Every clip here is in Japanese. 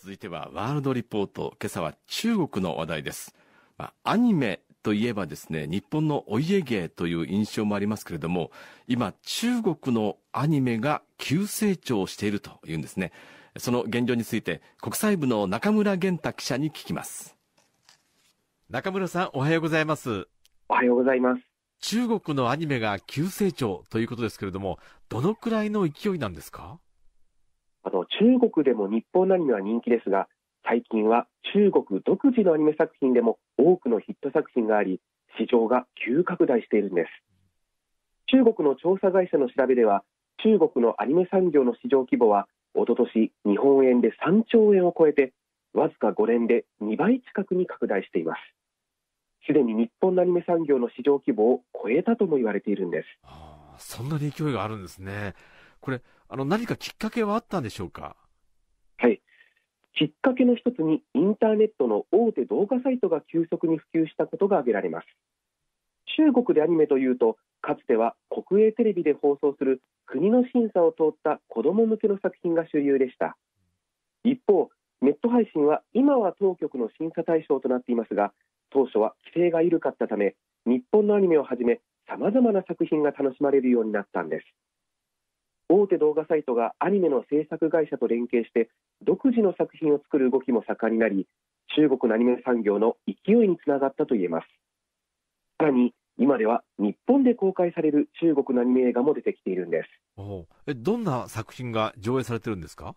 続いてはワールドリポート。今朝は中国の話題です。まあ、アニメといえばですね、日本のお家芸という印象もありますけれども、今中国のアニメが急成長しているというんですね。その現状について国際部の中村玄太記者に聞きます。中村さん、おはようございます。おはようございます。中国のアニメが急成長ということですけれども、どのくらいの勢いなんですか中国でも日本並みは人気ですが最近は中国独自のアニメ作品でも多くのヒット作品があり市場が急拡大しているんです中国の調査会社の調べでは中国のアニメ産業の市場規模はおととし日本円で3兆円を超えてわずか5年で2倍近くに拡大していますすでに日本のアニメ産業の市場規模を超えたとも言われているんですそんなに勢いがあるんですねこれあの、何かきっかけはあったんでしょうか。はい。きっかけの一つに、インターネットの大手動画サイトが急速に普及したことが挙げられます。中国でアニメというと、かつては国営テレビで放送する国の審査を通った子ども向けの作品が主流でした。一方、ネット配信は今は当局の審査対象となっていますが、当初は規制が緩かったため、日本のアニメをはじめ、さまざまな作品が楽しまれるようになったんです。大手動画サイトがアニメの制作会社と連携して独自の作品を作る動きも盛んになり中国のアニメ産業の勢いにつながったといえますさらに今では日本で公開される中国のアニメ映画も出てきているんですおえどんな作品が上映されてるんですか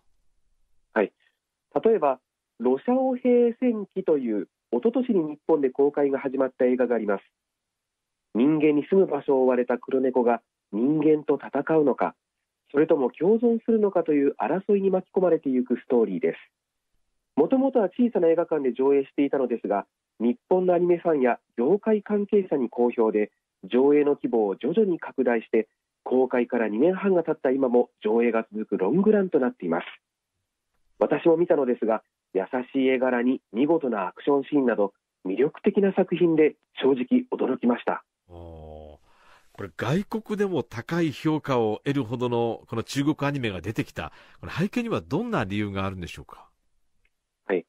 はい例えば「ロシャオ平戦記」という一昨年に日本で公開が始まった映画があります人間に住む場所を追われた黒猫が人間と戦うのかそれとも共存するのかという争いに巻き込まれていくストーリーですもともとは小さな映画館で上映していたのですが日本のアニメファンや業界関係者に好評で上映の規模を徐々に拡大して公開から2年半が経った今も上映が続くロングランとなっています私も見たのですが優しい絵柄に見事なアクションシーンなど魅力的な作品で正直驚きましたこれ外国でも高い評価を得るほどのこの中国アニメが出てきた、この背景にはどんな理由があるんでしょうか。はい、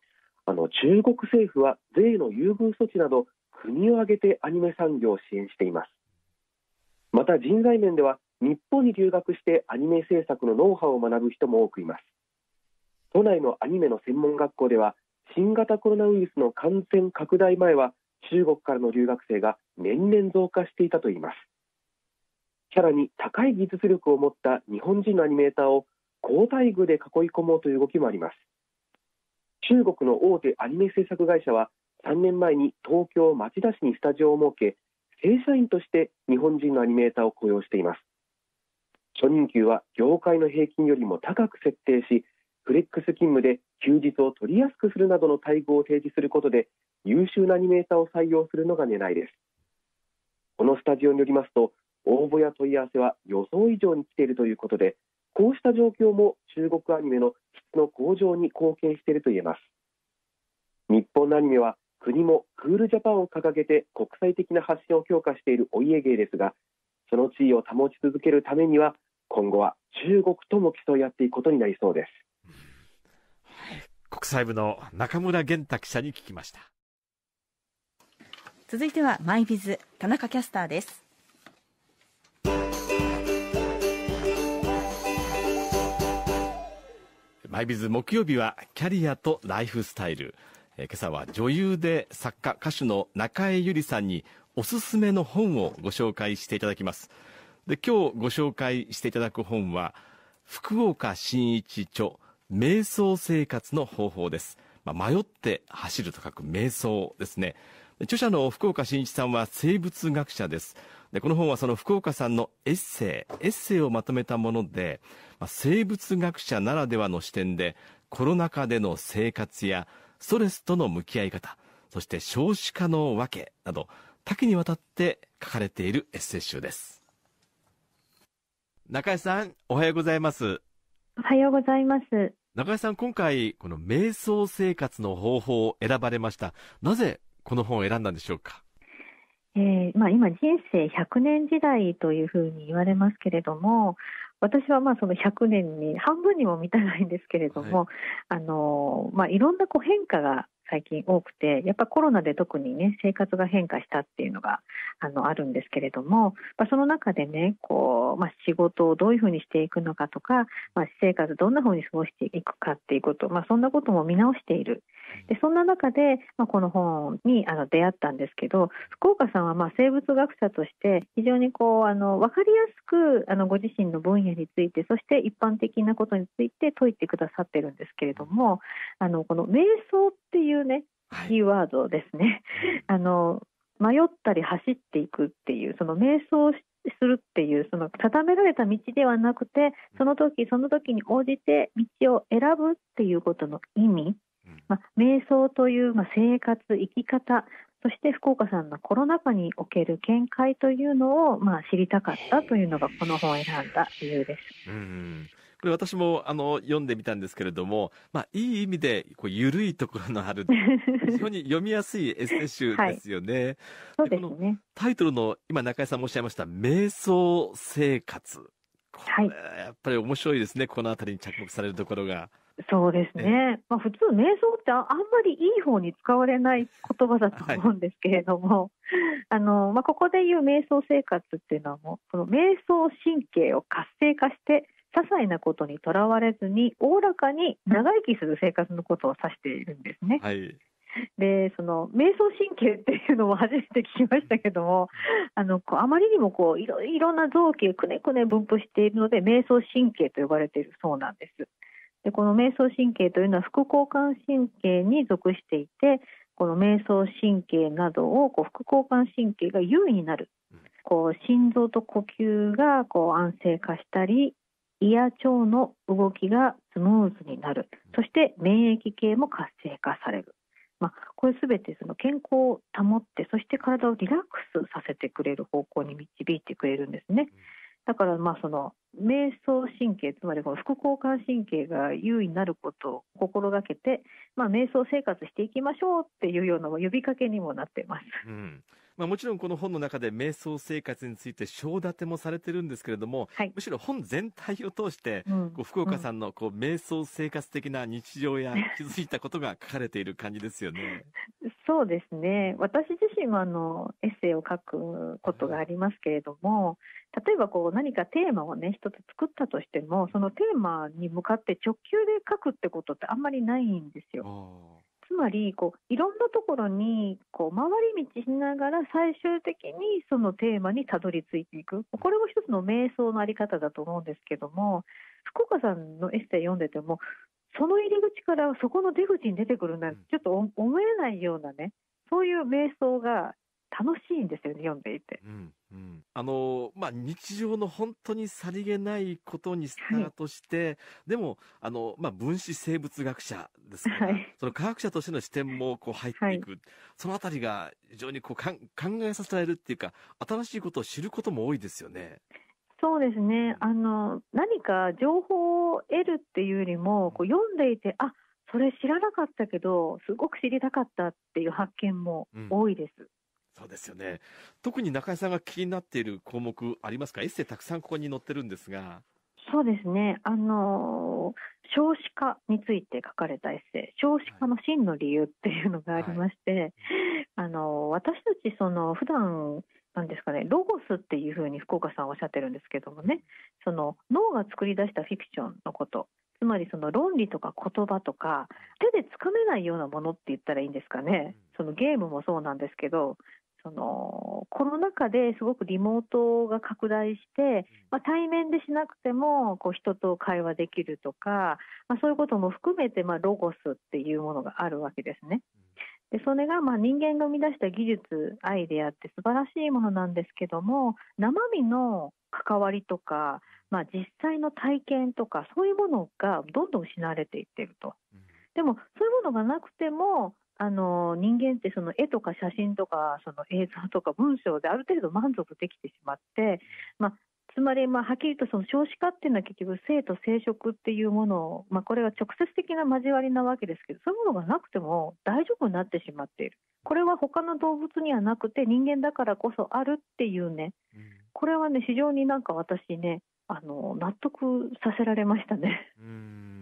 あの中国政府は税の優遇措置など国を挙げてアニメ産業を支援しています。また人材面では日本に留学してアニメ制作のノウハウを学ぶ人も多くいます。都内のアニメの専門学校では新型コロナウイルスの感染拡大前は中国からの留学生が年々増加していたといいます。さらに高い技術力を持った日本人のアニメーターを好待遇で囲い込もうという動きもあります中国の大手アニメ制作会社は3年前に東京町田市にスタジオを設け正社員として日本人のアニメーターを雇用しています初任給は業界の平均よりも高く設定しフレックス勤務で休日を取りやすくするなどの待遇を提示することで優秀なアニメーターを採用するのが狙いですこのスタジオによりますと応募や問い合わせは予想以上に来ているということでこうした状況も中国アニメの質の向上に貢献していると言えます日本のアニメは国もクールジャパンを掲げて国際的な発信を強化しているお家芸ですがその地位を保ち続けるためには今後は中国とも競い合っていくことになりそうです国際部の中村源太記者に聞きました続いてはマイビズ田中キャスターですマイビズ木曜日はキャリアとライフスタイル。えー、今朝は女優で作家、歌手の中江ゆりさんにおすすめの本をご紹介していただきます。で、今日ご紹介していただく本は、福岡新一著、瞑想生活の方法です。まあ、迷って走ると書く瞑想ですね。著者の福岡新一さんは生物学者です。で、この本はその福岡さんのエッセイ、エッセイをまとめたもので、まあ、生物学者ならではの視点で、コロナ禍での生活やストレスとの向き合い方、そして少子化の訳など、多岐にわたって書かれているエッセイ集です。中井さん、おはようございます。おはようございます。中井さん、今回、この瞑想生活の方法を選ばれました。なぜ、この本を選んだんでしょうかえーまあ、今、人生100年時代というふうに言われますけれども私はまあその100年に半分にも満たないんですけれども、はいあのまあ、いろんなこう変化が最近多くてやっぱコロナで特にね生活が変化したっていうのがあのあるんですけれども、まあ、その中でねこう、まあ、仕事をどういうふうにしていくのかとか、まあ、私生活どんなふうに過ごしていくかっていうこと、まあ、そんなことも見直しているでそんな中で、まあ、この本にあの出会ったんですけど福岡さんはまあ生物学者として非常にこうあの分かりやすくあのご自身の分野についてそして一般的なことについて説いてくださってるんですけれどもあのこの瞑想っていううね、キーワードですね。あの迷ったり走っていくっていうその瞑想するっていうその定められた道ではなくてその時その時に応じて道を選ぶっていうことの意味、ま瞑想という、ま生活生き方そして福岡さんのコロナ禍における見解というのを、まあ、知りたかったというのがこの本を選んだ理由です。うんこれ私もあの読んでみたんですけれども、まあ、いい意味でこう緩いところのある、非常に読みやすいエッセイ集ですよね。はい、うタイトルの、今中井さんもおっしゃいました、瞑想生活。これ、はい、やっぱり面白いですね、このあたりに着目されるところが。そうですね。まあ、普通、瞑想ってあんまりいい方に使われない言葉だと思うんですけれども、はい、あの、まあ、ここで言う瞑想生活っていうのはもう、この瞑想神経を活性化して、些細なことにとらわれずにおおらかに長生きする生活のことを指しているんですね。はい、でその瞑想神経っていうのも初めて聞きましたけどもあのこうあまりにもこういろいろな臓器くねくね分布しているので瞑想神経と呼ばれているそうなんです。でこの瞑想神経というのは副交感神経に属していてこの瞑想神経などをこう副交感神経が優位になるこう心臓と呼吸がこう安静化したり胃や腸の動きがスムーズになるそして免疫系も活性化される、まあ、これすべてその健康を保ってそして体をリラックスさせてくれる方向に導いてくれるんですね。だからまあその瞑想神経つまりこの副交感神経が優位になることを心がけて、まあ、瞑想生活していきましょうっていうような呼びかけにもなってます。うんまあ、もちろんこの本の中で瞑想生活について章立てもされてるんですけれども、はい、むしろ本全体を通して、うん、こう福岡さんのこう瞑想生活的な日常や気づいたことが書かれている感じですよね。そうですね。私自身もあの、エッセイを書くことがありますけれども、はい、例えばこう何かテーマをね、一つ作ったとしても、そのテーマに向かって直球で書くってことってあんまりないんですよ。まりこういろんなところにこう回り道しながら最終的にそのテーマにたどり着いていくこれも一つの瞑想のあり方だと思うんですけども福岡さんのエッセイ読んでてもその入り口からそこの出口に出てくるなんてちょっと思えないようなねそういう瞑想が楽しいんですよね読んでいて。うんうん、あの、まあ、日常の本当にさりげないことにスタートして、はい、でも、あの、まあ、分子生物学者ですから、はい、その科学者としての視点もこう入っていく。はい、そのあたりが非常にこうかん考えさせられるっていうか、新しいことを知ることも多いですよね。そうですね。あの、何か情報を得るっていうよりも、こう読んでいて、あ、それ知らなかったけど、すごく知りたかったっていう発見も多いです。うんそうですよね。特に中井さんが気になっている項目ありますかエッセイたくさんここに載ってるんですが。そうですね。あのー、少子化について書かれたエッセイ、少子化の真の理由っていうのがありまして、はい、あのー、私たちその普段、なんですかね、ロゴスっていうふうに福岡さんおっしゃってるんですけどもね、その脳が作り出したフィクションのこと、つまりその論理とか言葉とか、手でつかめないようなものって言ったらいいんですかね。そのゲームもそうなんですけど、そのコロナ禍ですごくリモートが拡大して、まあ、対面でしなくてもこう人と会話できるとか、まあ、そういうことも含めて、まあ、ロゴスっていうものがあるわけですね。でそれがまあ人間が生み出した技術アイデアって素晴らしいものなんですけども生身の関わりとか、まあ、実際の体験とかそういうものがどんどん失われていってると。でもそういうものがなくてもあの人間ってその絵とか写真とかその映像とか文章である程度満足できてしまって、まあ、つまりまあはっきりとその少子化っていうのは結局性と生殖っていうものを、まあ、これは直接的な交わりなわけですけどそういうものがなくても大丈夫になってしまっているこれは他の動物にはなくて人間だからこそあるっていうね、これはね非常になんか私ねあの納得させられましたね。うん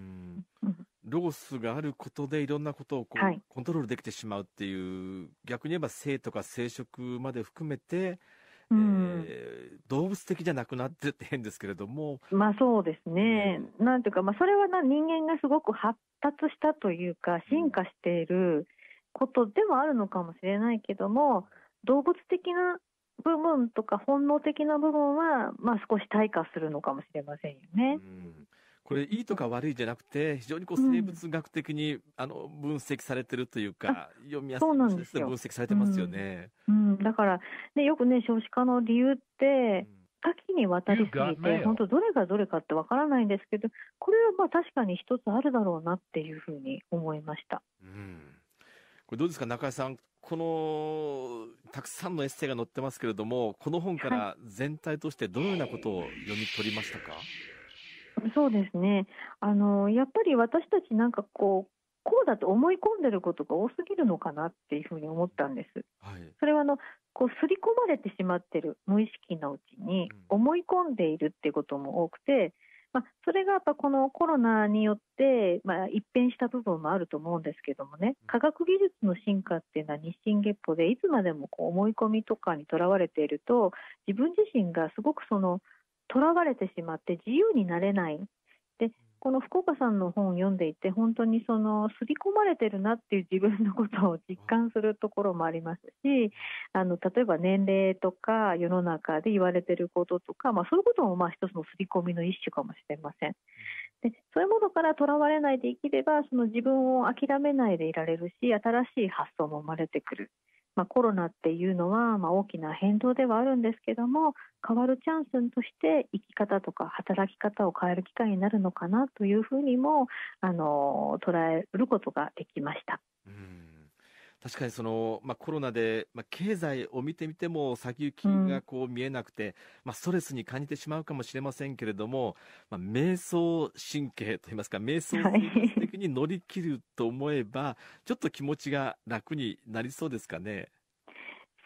ロースがあることでいろんなことをこう、はい、コントロールできてしまうっていう逆に言えば性とか生殖まで含めて、うん、えー、動物的じゃなくなってって変ですけれどもまあそうですね、うん、なんていうか、まあ、それはな人間がすごく発達したというか進化していることでもあるのかもしれないけども動物的な部分とか本能的な部分は、まあ、少し退化するのかもしれませんよね。うんこれ、いいとか悪いじゃなくて、非常にこう生物学的に、うん、あの分析されてるというか、読みやすい分析されてますよね。うん、うん、だから、ね、よくね、少子化の理由って、多岐にわたりすぎて、本当、どれがどれかってわからないんですけど、これはまあ確かに一つあるだろうなっていうふうに思いました。うん、これどうですか、中井さん、このたくさんのエッセイが載ってますけれども、この本から全体としてどのようなことを読み取りましたか、はいそうですね。あの、やっぱり私たちなんかこう、こうだと思い込んでることが多すぎるのかなっていうふうに思ったんです。はい、それはあの、こう、刷り込まれてしまってる無意識のうちに思い込んでいるっていうことも多くて、まあ、それがやっぱこのコロナによって、まあ、一変した部分もあると思うんですけどもね、科学技術の進化っていうのは日進月歩で、いつまでもこう思い込みとかにとらわれていると、自分自身がすごくその、囚われてしまって自由になれないでこの福岡さんの本を読んでいて本当にその刷り込まれてるなっていう自分のことを実感するところもありますしあの例えば年齢とか世の中で言われてることとか、まあ、そういうこともまあ一つの刷り込みの一種かもしれません。でそういうものからとらわれないで生きればその自分を諦めないでいられるし新しい発想も生まれてくるまあ、コロナっていうのは、まあ、大きな変動ではあるんですけども変わるチャンスとして生き方とか働き方を変える機会になるのかなというふうにもあの捉えることができました。うん確かにその、まあ、コロナで、まあ、経済を見てみても先行きがこう見えなくて、うん、まあ、ストレスに感じてしまうかもしれませんけれども、まあ、瞑想神経といいますか瞑想的に乗り切ると思えば、はい、ちょっと気持ちが楽になりそうですかね。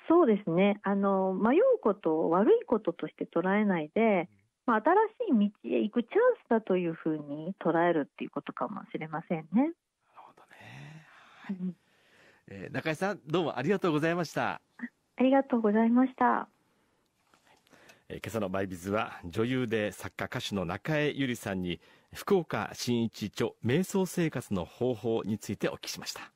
そうですねあの迷うことを悪いこととして捉えないで、まあ、新しい道へ行くチャンスだというふうに捉えるっていうことかもしれませんね。なるほどね、はい、えー、中井さん、どうもありがとうございました。ありがとうございました。えー、今朝のバイビズは、女優で作家歌手の中江由里さんに、福岡新一著瞑想生活の方法についてお聞きしました。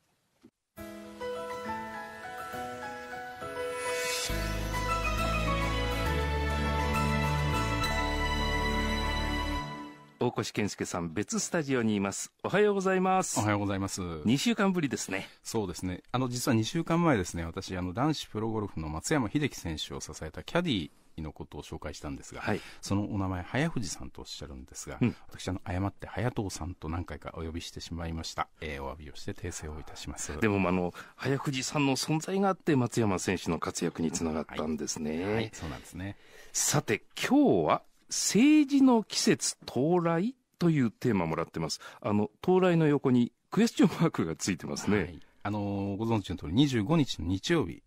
大越健介さん別スタジオにいます。おはようございます。おはようございます。2週間ぶりですね。そうですね。あの、実は2週間前ですね、私、あの、男子プロゴルフの松山英樹選手を支えたキャディのことを紹介したんですが、はい、そのお名前、早藤さんとおっしゃるんですが、うん、私、あの、誤って早藤さんと何回かお呼びしてしまいました。えー、お詫びをして訂正をいたします。でも、あの、早藤さんの存在があって、松山選手の活躍につながったんですね。うんはい、はい、そうなんですね。さて、今日は政治の季節到来というテーマもらってます。あの、到来の横にクエスチョンマークがついてますね。はいあのー、ご存知の通り、25日の日曜日、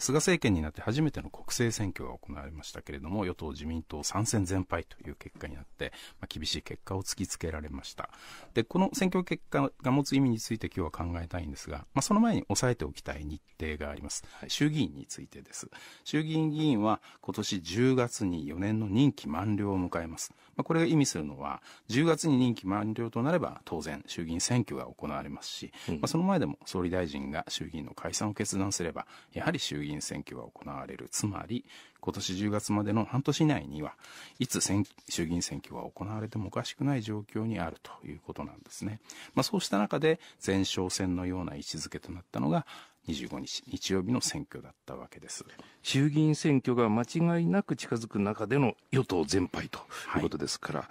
菅政権になって初めての国政選挙が行われましたけれども、与党自民党参戦全敗という結果になって、まあ、厳しい結果を突きつけられました。で、この選挙結果が持つ意味について今日は考えたいんですが、まあ、その前に押さえておきたい日程があります。衆議院についてです。衆議院議員は今年10月に4年の任期満了を迎えます。まあ、これが意味するのは、10月に任期満了となれば当然衆議院選挙が行われますし、まあ、その前でも総理大臣が衆議院の解散を決断すれば、やはり衆議院員選挙が行われる。つまり、今年10月までの半年以内には、いつ衆議院選挙が行われてもおかしくない状況にあるということなんですね。まあそうした中で、前哨戦のような位置づけとなったのが、25日、日曜日の選挙だったわけです。衆議院選挙が間違いなく近づく中での与党全敗ということですから、はい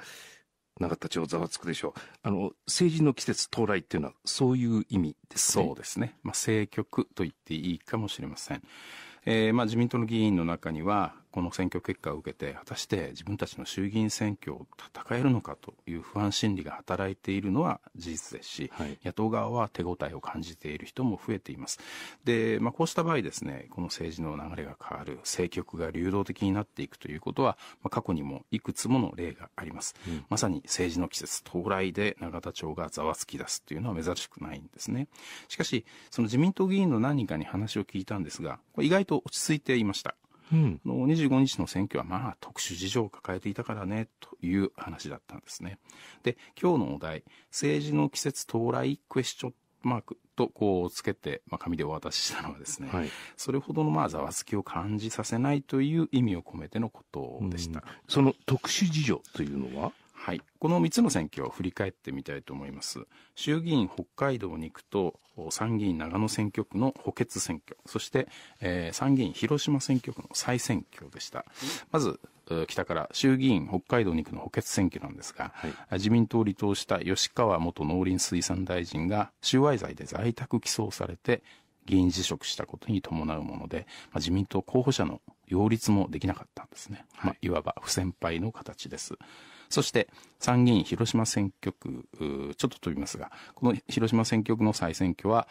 なんかたちをざわつくでしょう。あの、政治の季節到来っていうのは、そういう意味ですね。そうですね。まあ、政局と言っていいかもしれません。えー、まあ、自民党の議員の中には、この選挙結果を受けて果たして自分たちの衆議院選挙を戦えるのかという不安心理が働いているのは事実ですし、はい、野党側は手応えを感じている人も増えていますで、まあ、こうした場合ですねこの政治の流れが変わる政局が流動的になっていくということは、まあ、過去にもいくつもの例があります、うん、まさに政治の季節到来で永田町がざわつき出すというのは珍しくないんですねしかしその自民党議員の何人かに話を聞いたんですがこれ意外と落ち着いていましたうん、あの25日の選挙はまあ特殊事情を抱えていたからねという話だったんですね。で、今日のお題、政治の季節到来クエスチョンマークとこうつけて、まあ、紙でお渡ししたのはですね、はい、それほどのまあざわつきを感じさせないという意味を込めてのことでした。その特殊事情というのははい。この3つの選挙を振り返ってみたいと思います。衆議院北海道に行くと、参議院長野選挙区の補欠選挙、そして、えー、参議院広島選挙区の再選挙でした。まず、北から衆議院北海道2区の補欠選挙なんですが、はい、自民党を離党した吉川元農林水産大臣が収賄罪で在宅起訴されて、議員辞職したことに伴うもので、まあ、自民党候補者の擁立もできなかったんですね。はい、まあ、いわば不先輩の形です。そして参議院広島選挙区、ちょっと飛びますが、この広島選挙区の再選挙は、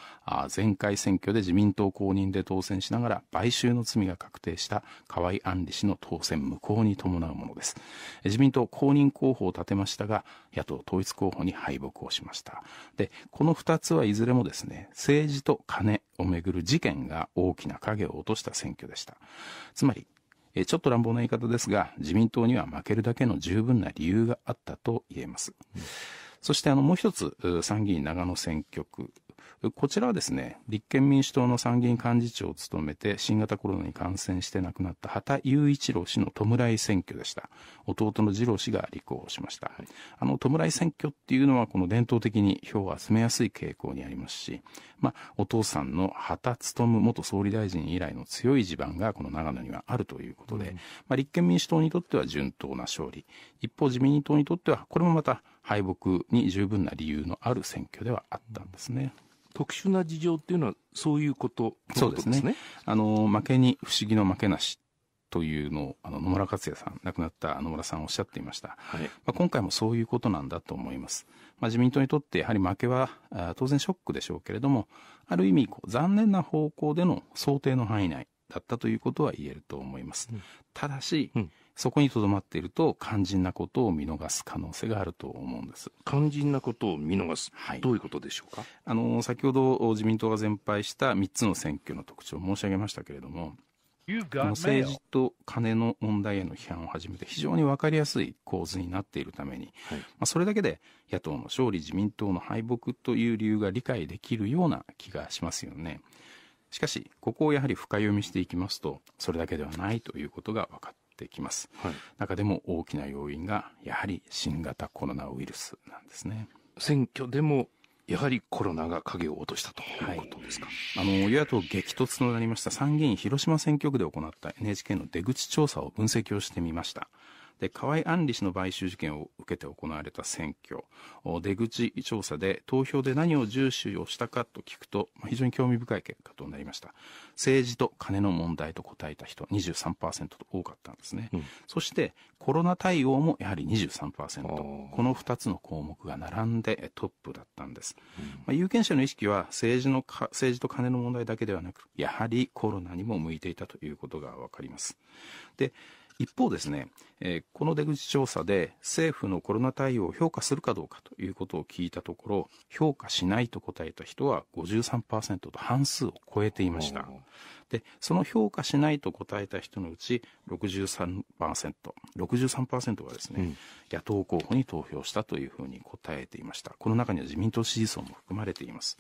前回選挙で自民党公認で当選しながら買収の罪が確定した河井案里氏の当選無効に伴うものです。自民党公認候補を立てましたが、野党統一候補に敗北をしました。で、この二つはいずれもですね、政治と金をめぐる事件が大きな影を落とした選挙でした。つまり、えちょっと乱暴な言い方ですが、自民党には負けるだけの十分な理由があったと言えます。うんそしてあのもう一つ参議院長野選挙区こちらはですね、立憲民主党の参議院幹事長を務めて、新型コロナに感染して亡くなった畑雄一郎氏の弔い選挙でした。弟の二郎氏が立候補しました。あの、弔い選挙っていうのは、この伝統的に票を集めやすい傾向にありますし、まあ、お父さんの畑勤元総理大臣以来の強い地盤が、この長野にはあるということで、うん、まあ、立憲民主党にとっては順当な勝利。一方、自民党にとっては、これもまた敗北に十分な理由のある選挙ではあったんですね。うん特殊な事情っていうのはそういうことそうですね。あの、負けに不思議の負けなしというのを、あの、野村克也さん、亡くなった野村さんおっしゃっていました。はい、まあ、今回もそういうことなんだと思います。まあ、自民党にとってやはり負けは当然ショックでしょうけれども、ある意味こう、残念な方向での想定の範囲内だったということは言えると思います。うん、ただし、うんそこにとどまっていると肝心なことを見逃す可能性があると思うんです。肝心なことを見逃す。はい、どういうことでしょうかあの、先ほど自民党が全敗した三つの選挙の特徴を申し上げましたけれども、政治と金の問題への批判をはじめて非常にわかりやすい構図になっているために、はい、まあ、それだけで野党の勝利自民党の敗北という理由が理解できるような気がしますよねしかしここをやはり深読みしていきますとそれだけではないということが分かっってきます、はい、中でも大きな要因がやはり新型コロナウイルスなんですね選挙でもやはりコロナが影を落としたということですか、はい、あの与野党激突となりました参議院広島選挙区で行った NHK の出口調査を分析をしてみましたで、河合案里氏の買収事件を受けて行われた選挙、出口調査で投票で何を重視をしたかと聞くと、非常に興味深い結果となりました。政治と金の問題と答えた人23%と多かったんですね。うん、そして、コロナ対応もやはり23%。この2つの項目が並んでトップだったんです。うん、まあ、有権者の意識は政治のか、政治と金の問題だけではなく、やはりコロナにも向いていたということがわかります。で、一方ですね、えー、この出口調査で政府のコロナ対応を評価するかどうかということを聞いたところ、評価しないと答えた人は53%と半数を超えていました。で、その評価しないと答えた人のうち63%、63%がですね、うん、野党候補に投票したというふうに答えていました。この中には自民党支持層も含まれています。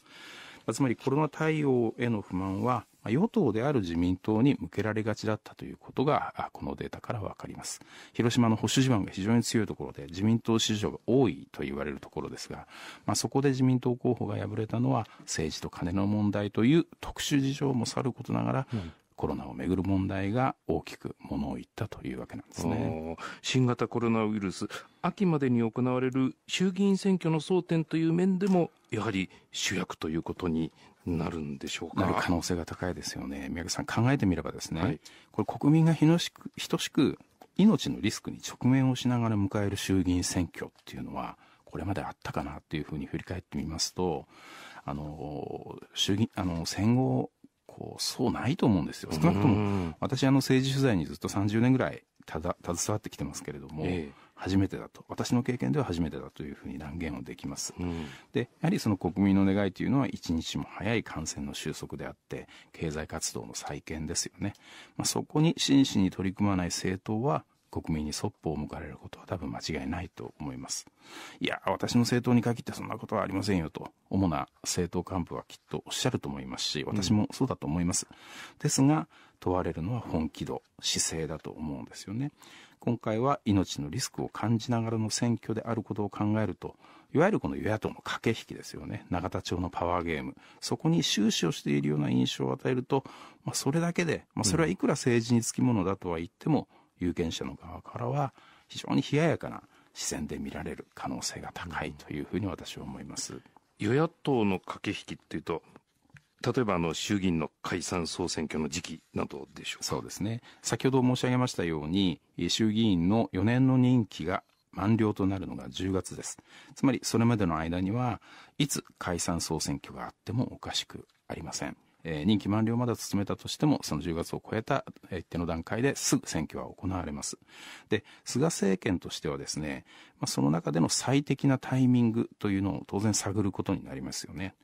つまりコロナ対応への不満は与党である自民党に向けられがちだったということが、このデータからわかります。広島の保守地盤が非常に強いところで、自民党支持が多いと言われるところですが、まあ、そこで自民党候補が敗れたのは、政治と金の問題という特殊事情もさることながら、うんコロナをめぐる問題が大きくものを言ったというわけなんですね新型コロナウイルス秋までに行われる衆議院選挙の争点という面でもやはり主役ということになるんでしょうか。可能性が高いですよね。宮口さん、考えてみればですね、はい、これ国民が等しく、等しく命のリスクに直面をしながら迎える衆議院選挙っていうのは、これまであったかなっていうふうに振り返ってみますと、あの、衆議あの、戦後、こう、そうないと思うんですよ。少なくとも、私、あの、政治取材にずっと30年ぐらいただ携わってきてますけれども、ええ初めてだと私の経験では初めてだというふうに断言をできます、うん、でやはりその国民の願いというのは一日も早い感染の収束であって経済活動の再建ですよね、まあ、そこに真摯に取り組まない政党は国民にそっぽを向かれることは多分間違いないと思います。いや、私の政党に限ってそんなことはありませんよと、主な政党幹部はきっとおっしゃると思いますし、私もそうだと思います。うん、ですが、問われるのは本気度、姿勢だと思うんですよね。今回は命のリスクを感じながらの選挙であることを考えると、いわゆるこの与野党の駆け引きですよね。永田町のパワーゲーム。そこに終始をしているような印象を与えると、まあ、それだけで、まあ、それはいくら政治につきものだとは言っても、うん、有権者の側からは非常に冷ややかな視線で見られる可能性が高いというふうに私は思います。与野党の駆け引きっていうと、例えばあの衆議院の解散総選挙の時期などでしょうそうですね先ほど申し上げましたように衆議院の4年の任期が満了となるのが10月ですつまりそれまでの間にはいつ解散総選挙があってもおかしくありません、任期満了まで進めたとしてもその10月を超えた一定の段階ですぐ選挙は行われますで菅政権としてはですね、まあ、その中での最適なタイミングというのを当然探ることになりますよね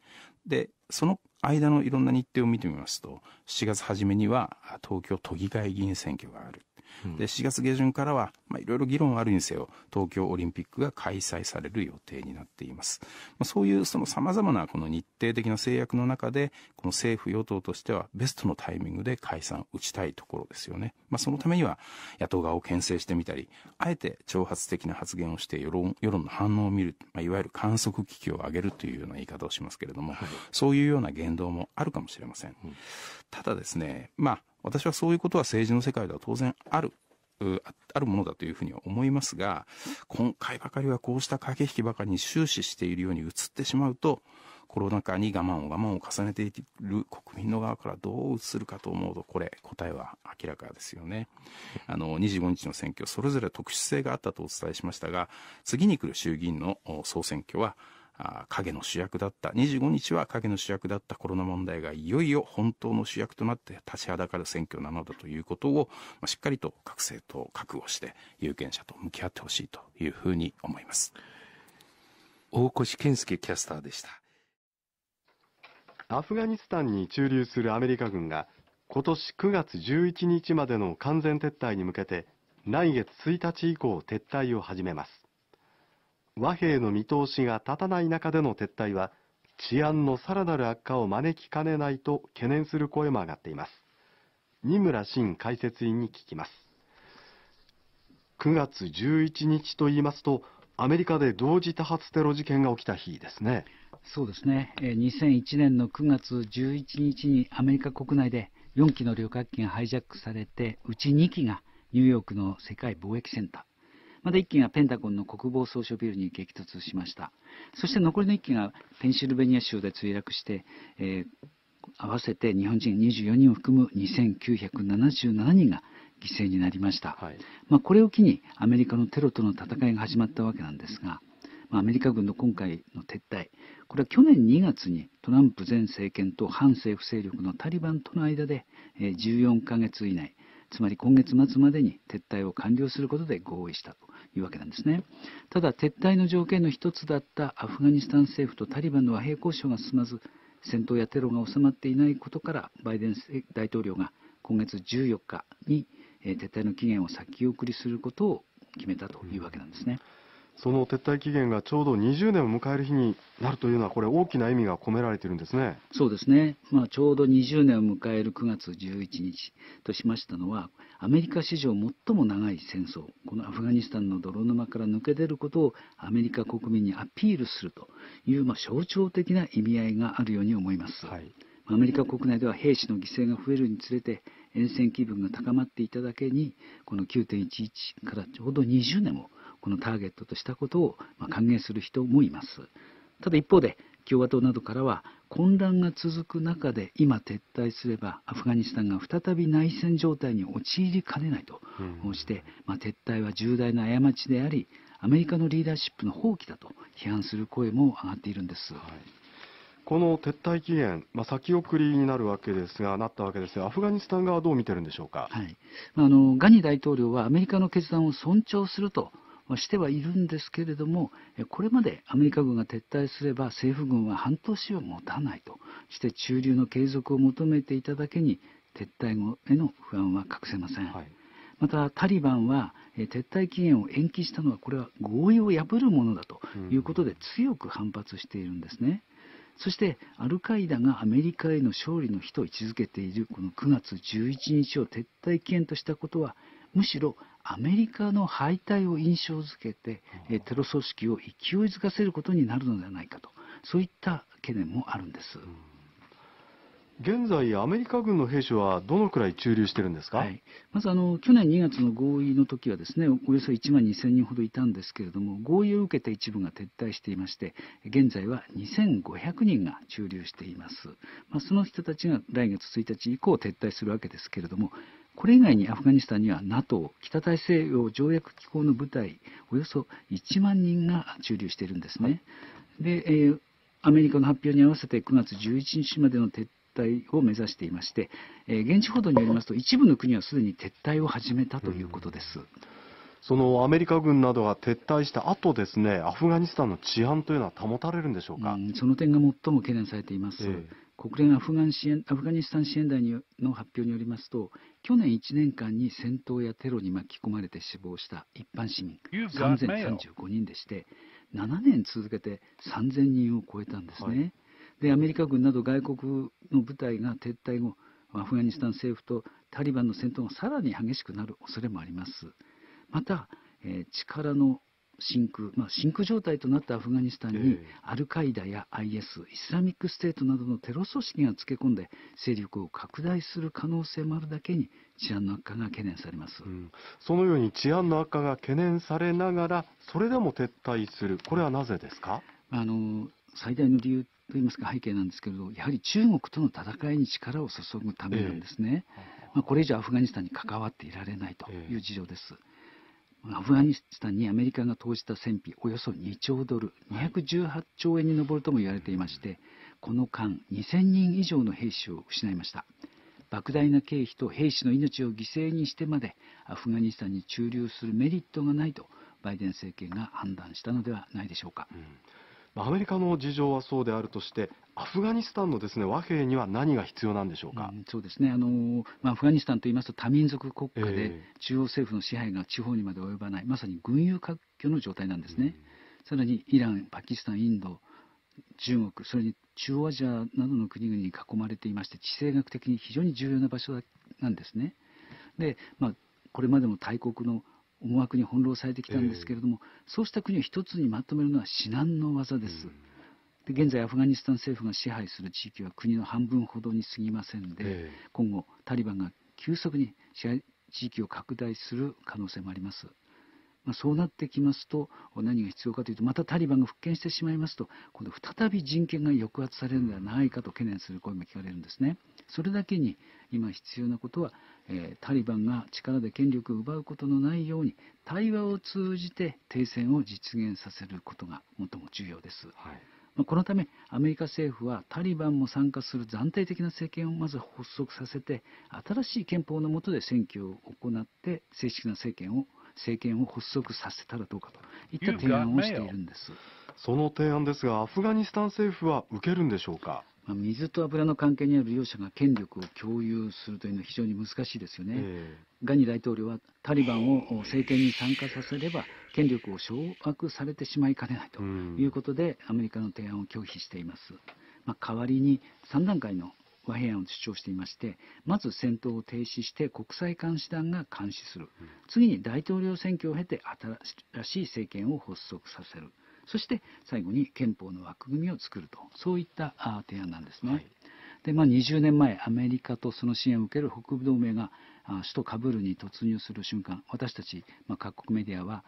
でその間のいろんな日程を見てみますと、7月初めには東京都議会議員選挙がある。で、4月下旬からは、まあ、いろいろ議論あるにせよ、東京オリンピックが開催される予定になっています。まあ、そういうそのざまなこの日程的な制約の中で、この政府与党としてはベストのタイミングで解散打ちたいところですよね。まあ、そのためには、野党側を牽制してみたり、あえて挑発的な発言をして世論世論の反応を見る、まあ、いわゆる観測機器を上げるというような言い方をしますけれども、はい、そういうような言動もあるかもしれません。うん、ただですね、まあ、私はそういうことは政治の世界では当然ある。あるものだというふうには思いますが、今回ばかりはこうした駆け引きばかりに終始しているように映ってしまうと、コロナ禍に我慢を我慢を重ねている国民の側からどう映るかと思うと、これ、答えは明らかですよね。あの、25日の選挙、それぞれ特殊性があったとお伝えしましたが、次に来る衆議院の総選挙は、あ影の主役だった。25日は影の主役だったコロナ問題がいよいよ本当の主役となって立ちはだかる選挙なのだということを、まあ、しっかりと各政党覚悟して有権者と向き合ってほしいというふうに思います。大越健介キャスターでした。アフガニスタンに駐留するアメリカ軍が今年9月11日までの完全撤退に向けて来月1日以降撤退を始めます。和平の見通しが立たない中での撤退は、治安のさらなる悪化を招きかねないと懸念する声も上がっています。二村新解説員に聞きます。9月11日と言いますと、アメリカで同時多発テロ事件が起きた日ですね。そうですね。2001年の9月11日にアメリカ国内で4機の旅客機がハイジャックされて、うち2機がニューヨークの世界貿易センター。また1機がペンタゴンの国防総省ビルに激突しましたそして残りの1機がペンシルベニア州で墜落して、えー、合わせて日本人24人を含む2977人が犠牲になりました、はい、まあ、これを機にアメリカのテロとの戦いが始まったわけなんですが、まあ、アメリカ軍の今回の撤退これは去年2月にトランプ前政権と反政府勢力のタリバンとの間で14ヶ月以内つまり今月末までに撤退を完了することで合意したというわけなんですね。ただ、撤退の条件の一つだったアフガニスタン政府とタリバンの和平交渉が進まず、戦闘やテロが収まっていないことから、バイデン大統領が今月14日に撤退の期限を先送りすることを決めたというわけなんですね。うんその撤退期限がちょうど20年を迎える日になるというのは、これ、大きな意味が込められているんですねそうですね、まあ、ちょうど20年を迎える9月11日としましたのは、アメリカ史上最も長い戦争、このアフガニスタンの泥沼から抜け出ることをアメリカ国民にアピールするという、まあ、象徴的な意味合いがあるように思います。はいアメリカ国内では兵士の犠牲が増えるにつれて沿線気分が高まっていただけにこの9.11からちょうど20年もこのターゲットとしたことを歓迎する人もいますただ一方で共和党などからは混乱が続く中で今撤退すればアフガニスタンが再び内戦状態に陥りかねないとこうして、まあ、撤退は重大な過ちでありアメリカのリーダーシップの放棄だと批判する声も上がっているんです。はいこの撤退期限、まあ、先送りになるわけですが、なったわけですが、アフガニスタン側はどう見てるんでしょうか、はい、あのガニ大統領はアメリカの決断を尊重するとしてはいるんですけれどもこれまでアメリカ軍が撤退すれば政府軍は半年を持たないとして駐留の継続を求めていただけに撤退後への不安は隠せません。はいまたタリバンは撤退期限を延期したのはこれは合意を破るものだということで強く反発しているんですね。そしてアルカイダがアメリカへの勝利の日と位置づけているこの9月11日を撤退期限としたことはむしろアメリカの敗退を印象づけて、えテロ組織を勢いづかせることになるのではないかと、そういった懸念もあるんです。現在、アメリカ軍の兵士はどのくらい駐留してるんですか、はい、まずあの去年2月の合意の時はですねおよそ1万2000人ほどいたんですけれども合意を受けて一部が撤退していまして現在は2500人が駐留しています、まあ、その人たちが来月1日以降撤退するわけですけれどもこれ以外にアフガニスタンには NATO 北大西洋条約機構の部隊およそ1万人が駐留しているんですね。で、えー、アメリカの発表に合わせて9月11日までの撤退を目指していまして、えー、現地報道によりますと一部の国はすでに撤退を始めたということです。うんそのアメリカ軍などが撤退した後ですねアフガニスタンの治安というのは保たれるんでしょうか、うん、その点が最も懸念されています、国連アフガン支援アフガニスタン支援団の発表によりますと去年1年間に戦闘やテロに巻き込まれて死亡した一般市民3035人でして7年続けて3000人を超えたんですね、はい、でアメリカ軍など外国の部隊が撤退後アフガニスタン政府とタリバンの戦闘がさらに激しくなる恐れもありますまた、えー、力の真空、まあ、真空状態となったアフガニスタンに、アルカイダや IS、イスラミックステートなどのテロ組織がつけ込んで、勢力を拡大する可能性もあるだけに、治安の悪化が懸念されます、うん、そのように治安の悪化が懸念されながら、それでも撤退する、これはなぜですかあの最大の理由といいますか背景なんですけれどやはり中国との戦いに力を注ぐためなんですね、えー、まあ、これ以上アフガニスタンに関わっていられないという事情です。えーアフガニスタンにアメリカが投じた戦費およそ2兆ドル218兆円に上るとも言われていましてこの間2000人以上の兵士を失いました莫大な経費と兵士の命を犠牲にしてまでアフガニスタンに駐留するメリットがないとバイデン政権が判断したのではないでしょうか。うんアメリカの事情はそうであるとして、アフガニスタンのですね和平には何が必要なんでしょうか、うん、そうですねあの、まあ、アフガニスタンといいますと、多民族国家で、中央政府の支配が地方にまで及ばない、まさに軍友割拠の状態なんですね、うん、さらにイラン、パキスタン、インド、中国、それに中央アジアなどの国々に囲まれていまして、地政学的に非常に重要な場所なんですね。でまあ、これまでも大国の思惑に翻弄されてきたんですけれども、そうした国を一つにまとめるのは至難の業です。で現在、アフガニスタン政府が支配する地域は国の半分ほどに過ぎませんで、今後、タリバンが急速に支配地域を拡大する可能性もあります。まあ、そうなってきますと何が必要かというとまたタリバンが復権してしまいますと今度再び人権が抑圧されるのではないかと懸念する声も聞かれるんですね。それだけに今必要なことは、えー、タリバンが力で権力を奪うことのないように対話を通じて停戦を実現させることが最も重要です。はいまあ、このためアメリカ政府はタリバンも参加する暫定的な政権をまず発足させて新しい憲法の下で選挙を行って正式な政権を政権を発足させたらどうかといった提案をしているんですその提案ですがアフガニスタン政府は受けるんでしょうか。まあ、水と油の関係にある両者が権力を共有するというのは非常に難しいですよね。えー、ガニ大統領はタリバンを政権に参加させれば権力を掌握されてしまいかねないということで、アメリカの提案を拒否しています。まあ、代わりに3段階の和平案を主張していましてまず戦闘を停止して国際監視団が監視する次に大統領選挙を経て新しい政権を発足させるそして最後に憲法の枠組みを作るとそういった提案なんですね。はいで、まあ、20年前、アメリカとその支援を受ける北部同盟が首都カブールに突入する瞬間、私たち、まあ、各国メディアは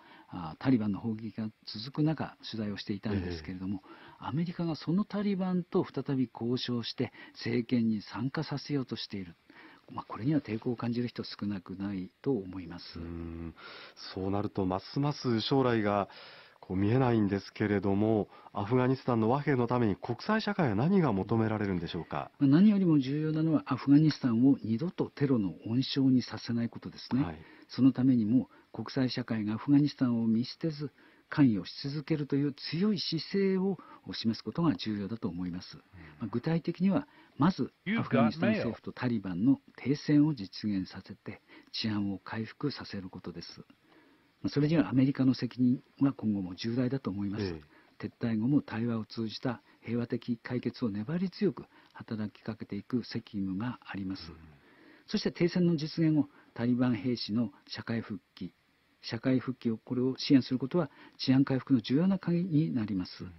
タリバンの砲撃が続く中、取材をしていたんですけれども、アメリカがそのタリバンと再び交渉して、政権に参加させようとしている。まあ、これには抵抗を感じる人少なくないと思いますそうなるとますます将来がこう見えないんですけれどもアフガニスタンの和平のために国際社会は何が求められるんでしょうか何よりも重要なのはアフガニスタンを二度とテロの温床にさせないことですね、はい、そのためにも国際社会がアフガニスタンを見捨てず関与し続けるという強い姿勢を示すことが重要だと思います、まあ、具体的にはまずアフガニスタン政府とタリバンの停戦を実現させて治安を回復させることですそれにはアメリカの責任は今後も重大だと思います。撤退後も対話を通じた平和的解決を粘り強く働きかけていく責務があります、うん、そして停戦の実現をタリバン兵士の社会復帰社会復帰をこれを支援することは治安回復の重要な鍵になります、うん、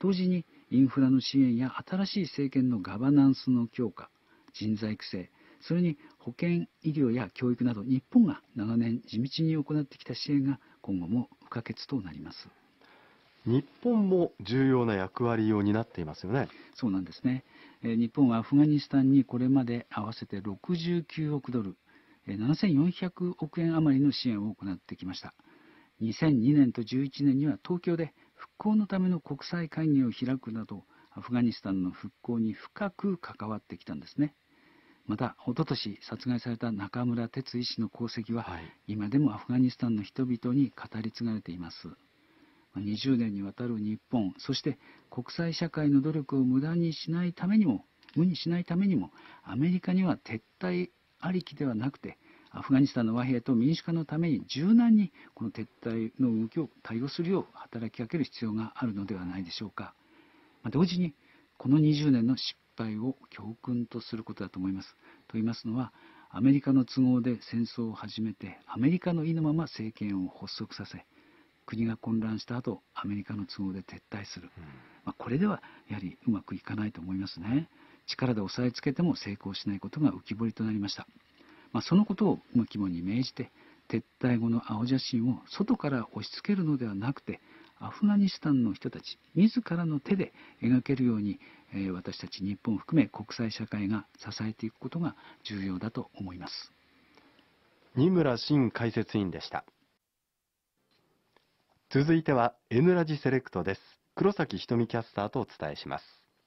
同時にインフラの支援や新しい政権のガバナンスの強化人材育成それに保健医療や教育など日本が長年地道に行ってきた支援が今後も不可欠となります日本も重要な役割を担っていますよねそうなんですね日本はアフガニスタンにこれまで合わせて69億ドル7400億円余りの支援を行ってきました2002年と11年には東京で復興のための国際会議を開くなどアフガニスタンの復興に深く関わってきたんですねまたおととし殺害された中村哲医師の功績は、はい、今でもアフガニスタンの人々に語り継がれています20年にわたる日本そして国際社会の努力を無駄にしないためにも無にしないためにもアメリカには撤退ありきではなくてアフガニスタンの和平と民主化のために柔軟にこの撤退の動きを対応するよう働きかける必要があるのではないでしょうか同時にこの20年の失敗を教訓とすることだと思います。と言いますのは、アメリカの都合で戦争を始めて、アメリカの意のまま政権を発足させ、国が混乱した後アメリカの都合で撤退する、まあ、これではやはりうまくいかないと思いますね。力で押さえつけても成功しないことが浮き彫りとなりました。まあ、そのことを無肝に銘じて、撤退後の青写真を外から押し付けるのではなくて、アフガニスタンの人たち自らの手で描けるように、え私たち日本を含め国際社会が支えていくことが重要だと思います新村新解説員でした続いては N ラジセレクトです黒崎瞳キャスターとお伝えします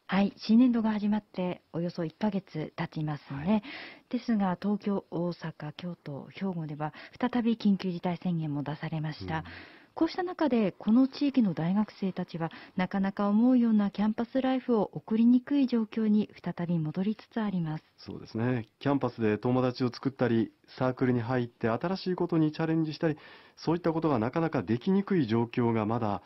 はい新年度が始まっておよそ1ヶ月経ちますね、はい、ですが東京大阪京都兵庫では再び緊急事態宣言も出されました、うんこうした中でこの地域の大学生たちはなかなか思うようなキャンパスライフを送りにくい状況に再び戻りつつありますそうですねキャンパスで友達を作ったりサークルに入って新しいことにチャレンジしたりそういったことがなかなかできにくい状況がまだ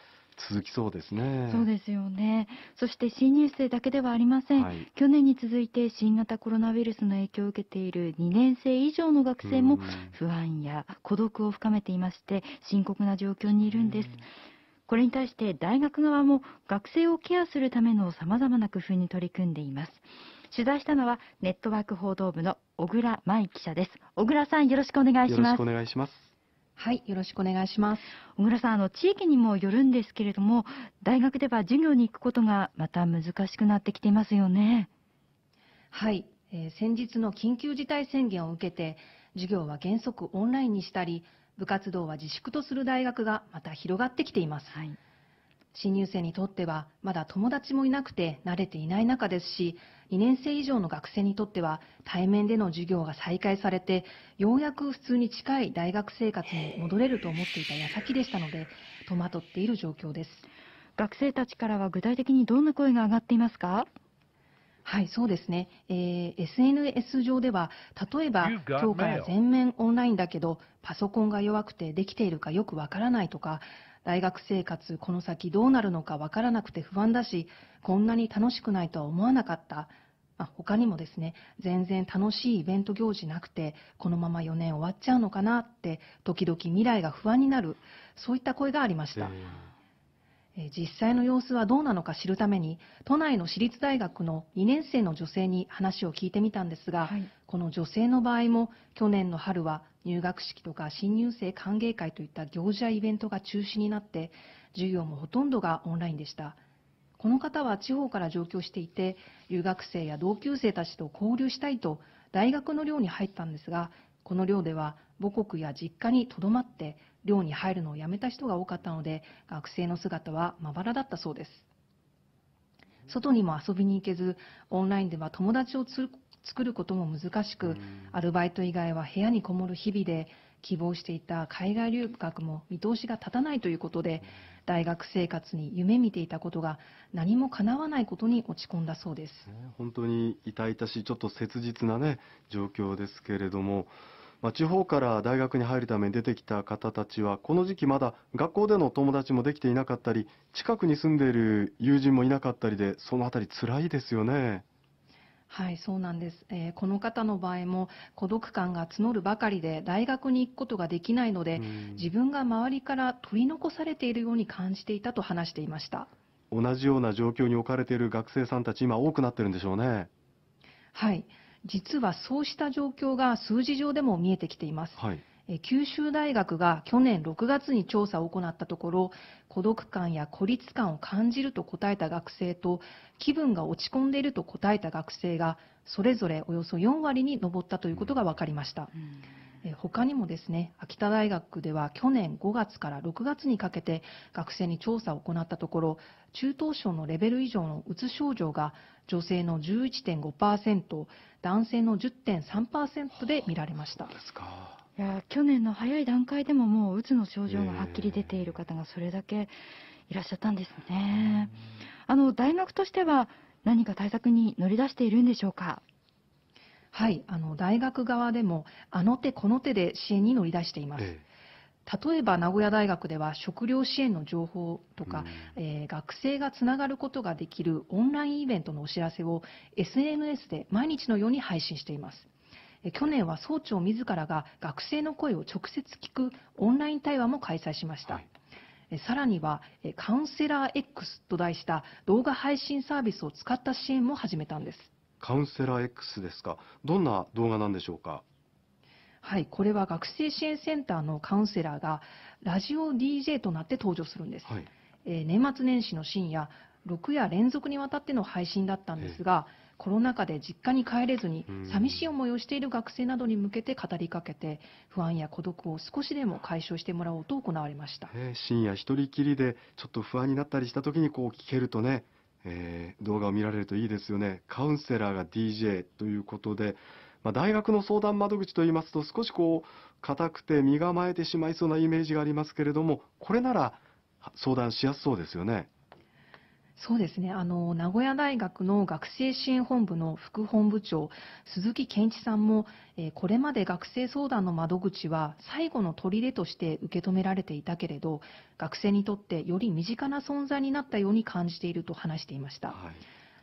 続きそうですねそうですよねそして新入生だけではありません、はい、去年に続いて新型コロナウイルスの影響を受けている2年生以上の学生も不安や孤独を深めていまして深刻な状況にいるんです、これに対して大学側も学生をケアするための様々な工夫に取り組んでいます取材したのはネットワーク報道部の小倉舞記者です小倉さんよろしくお願いしますよろしくお願いしますはい、よろしくお願いします。小倉さん、あの地域にもよるんですけれども、大学では授業に行くことがまた難しくなってきていますよね。はい、えー、先日の緊急事態宣言を受けて、授業は原則オンラインにしたり、部活動は自粛とする大学がまた広がってきています。はい新入生にとってはまだ友達もいなくて慣れていない中ですし2年生以上の学生にとっては対面での授業が再開されてようやく普通に近い大学生活に戻れると思っていた矢先でしたので戸惑っている状況です学生たちからは具体的にどんな声が上がっていますかはい、そうですね、えー、SNS 上では、例えば、今日から全面オンラインだけど、パソコンが弱くてできているかよくわからないとか、大学生活この先どうなるのかわからなくて不安だしこんなに楽しくないとは思わなかった、まあ、他にもですね全然楽しいイベント行事なくてこのまま4年終わっちゃうのかなって時々未来が不安になるそういった声がありました。実際の様子はどうなのか知るために都内の私立大学の2年生の女性に話を聞いてみたんですが、はい、この女性の場合も去年の春は入学式とか新入生歓迎会といった行事やイベントが中止になって授業もほとんどがオンラインでしたこの方は地方から上京していて留学生や同級生たちと交流したいと大学の寮に入ったんですがこの寮では母国や実家にとどまって寮に入るのをやめた人が多かったので学生の姿はまばらだったそうです外にも遊びに行けずオンラインでは友達を作ることも難しくアルバイト以外は部屋にこもる日々で希望していた海外留学も見通しが立たないということで大学生活に夢見ていたことが何も叶わないことに落ち込んだそうです、本当に痛々しいちょっと切実なね状況ですけれどもまあ、地方から大学に入るために出てきた方たちは、この時期まだ学校での友達もできていなかったり、近くに住んでいる友人もいなかったりで、その辺り辛いですよね。はい、そうなんです、えー、この方の場合も孤独感が募るばかりで大学に行くことができないので、自分が周りから取り残されているように感じていたと話していました同じような状況に置かれている学生さんたち今多くなってるんでしょうねはい、実はそうした状況が数字上でも見えてきています。はい九州大学が去年6月に調査を行ったところ孤独感や孤立感を感じると答えた学生と気分が落ち込んでいると答えた学生がそれぞれおよそ4割に上ったということが分かりました。うん他にもですね、秋田大学では去年5月から6月にかけて学生に調査を行ったところ、中等症のレベル以上のうつ症状が女性の11.5%、男性の10.3%で見られました。いや去年の早い段階でももううつの症状がはっきり出ている方がそれだけいらっしゃったんですね。あの大学としては何か対策に乗り出しているんでしょうか。はい、あの大学側でもあの手この手で支援に乗り出しています。ええ例えば名古屋大学では食料支援の情報とか、うん、えー、学生がつながることができるオンラインイベントのお知らせを SNS で毎日のように配信しています。え去年は総長自らが学生の声を直接聞くオンライン対話も開催しました。はい、さらにはえカウンセラー X と題した動画配信サービスを使った支援も始めたんです。カウンセラー X ですか、どんな動画なんでしょうか。はい、これは学生支援センターのカウンセラーがラジオ DJ となって登場するんです。はい、えー、年末年始の深夜、6夜連続にわたっての配信だったんですが、コロナ禍で実家に帰れずに寂しい思いをしている学生などに向けて語りかけて不安や孤独を少しでも解消してもらおうと行われました、深夜一人きりでちょっと不安になったりした時にこう聞けるとねえー、動画を見られるといいですよね。カウンセラーが DJ ということで、まあ、大学の相談窓口といいますと少しこう硬くて身構えてしまいそうなイメージがありますけれどもこれなら相談しやすそうですよね。そうですね。あの、名古屋大学の学生支援本部の副本部長、鈴木健一さんも、えーこれまで学生相談の窓口は最後の砦として受け止められていたけれど、学生にとってより身近な存在になったように感じていると話していました。はい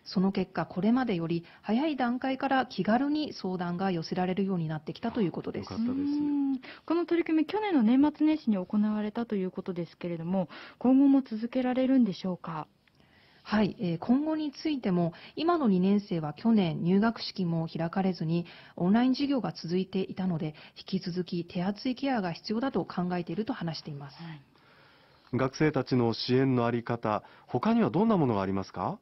その結果、これまでより早い段階から気軽に相談が寄せられるようになってきたということです。ですうんこの取り組み、去年の年末年始に行われたということですけれども、今後も続けられるんでしょうか。はい、えー、今後についても今の2年生は去年入学式も開かれずにオンライン授業が続いていたので引き続き手厚いケアが必要だと考えていると話しています、はい、学生たちの支援のあり方他にはどんなものがありますか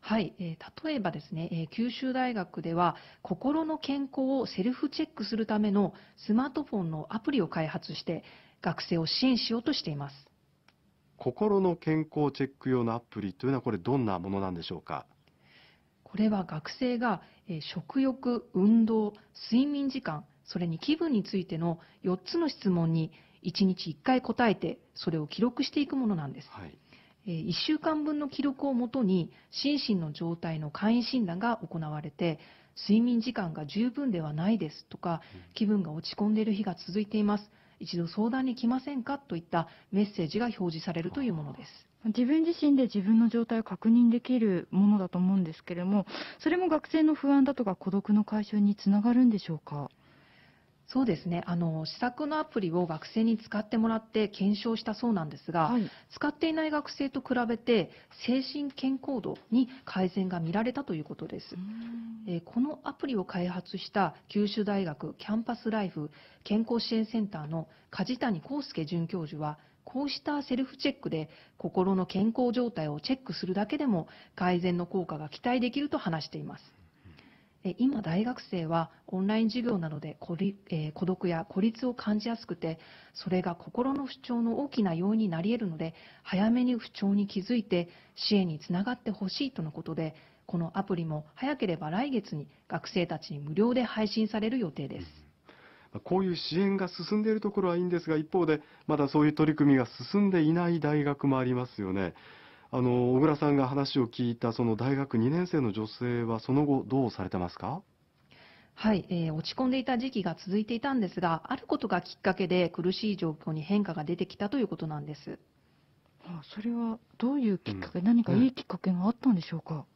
はい、えー、例えばですね、えー、九州大学では心の健康をセルフチェックするためのスマートフォンのアプリを開発して学生を支援しようとしています心の健康チェック用のアプリというのはこれどんなものなんでしょうかこれは学生が食欲、運動、睡眠時間、それに気分についての4つの質問に1日1回答えてそれを記録していくものなんです、はい、1週間分の記録をもとに心身の状態の簡易診断が行われて睡眠時間が十分ではないですとか気分が落ち込んでいる日が続いています一度相談に来ませんかといったメッセージが表示されるというものです。自分自身で自分の状態を確認できるものだと思うんですけれどもそれも学生の不安だとか孤独の解消につながるんでしょうかそうですねあの試作のアプリを学生に使ってもらって検証したそうなんですが、はい、使っていない学生と比べて精神健康度に改善が見られたということです、えこのアプリを開発した九州大学キャンパスライフ健康支援センターの梶谷康介准教授はこうしたセルフチェックで心の健康状態をチェックするだけでも改善の効果が期待できると話しています今、大学生はオンライン授業などで孤,、え孤独や孤立を感じやすくてそれが心の不調の大きな要因になり得るので早めに不調に気づいて支援につながってほしいとのことでこのアプリも早ければ来月に学生たちに無料で配信される予定です。こういう支援が進んでいるところはいいんですが、一方で、まだそういう取り組みが進んでいない大学もありますよね。あの小倉さんが話を聞いたその大学2年生の女性はその後どうされてますかはい、えー、落ち込んでいた時期が続いていたんですがあることがきっかけで苦しい状況に変化が出てきたということなんですあそれはどういうきっかけ、うん、何かいいきっかけがあったんでしょうか、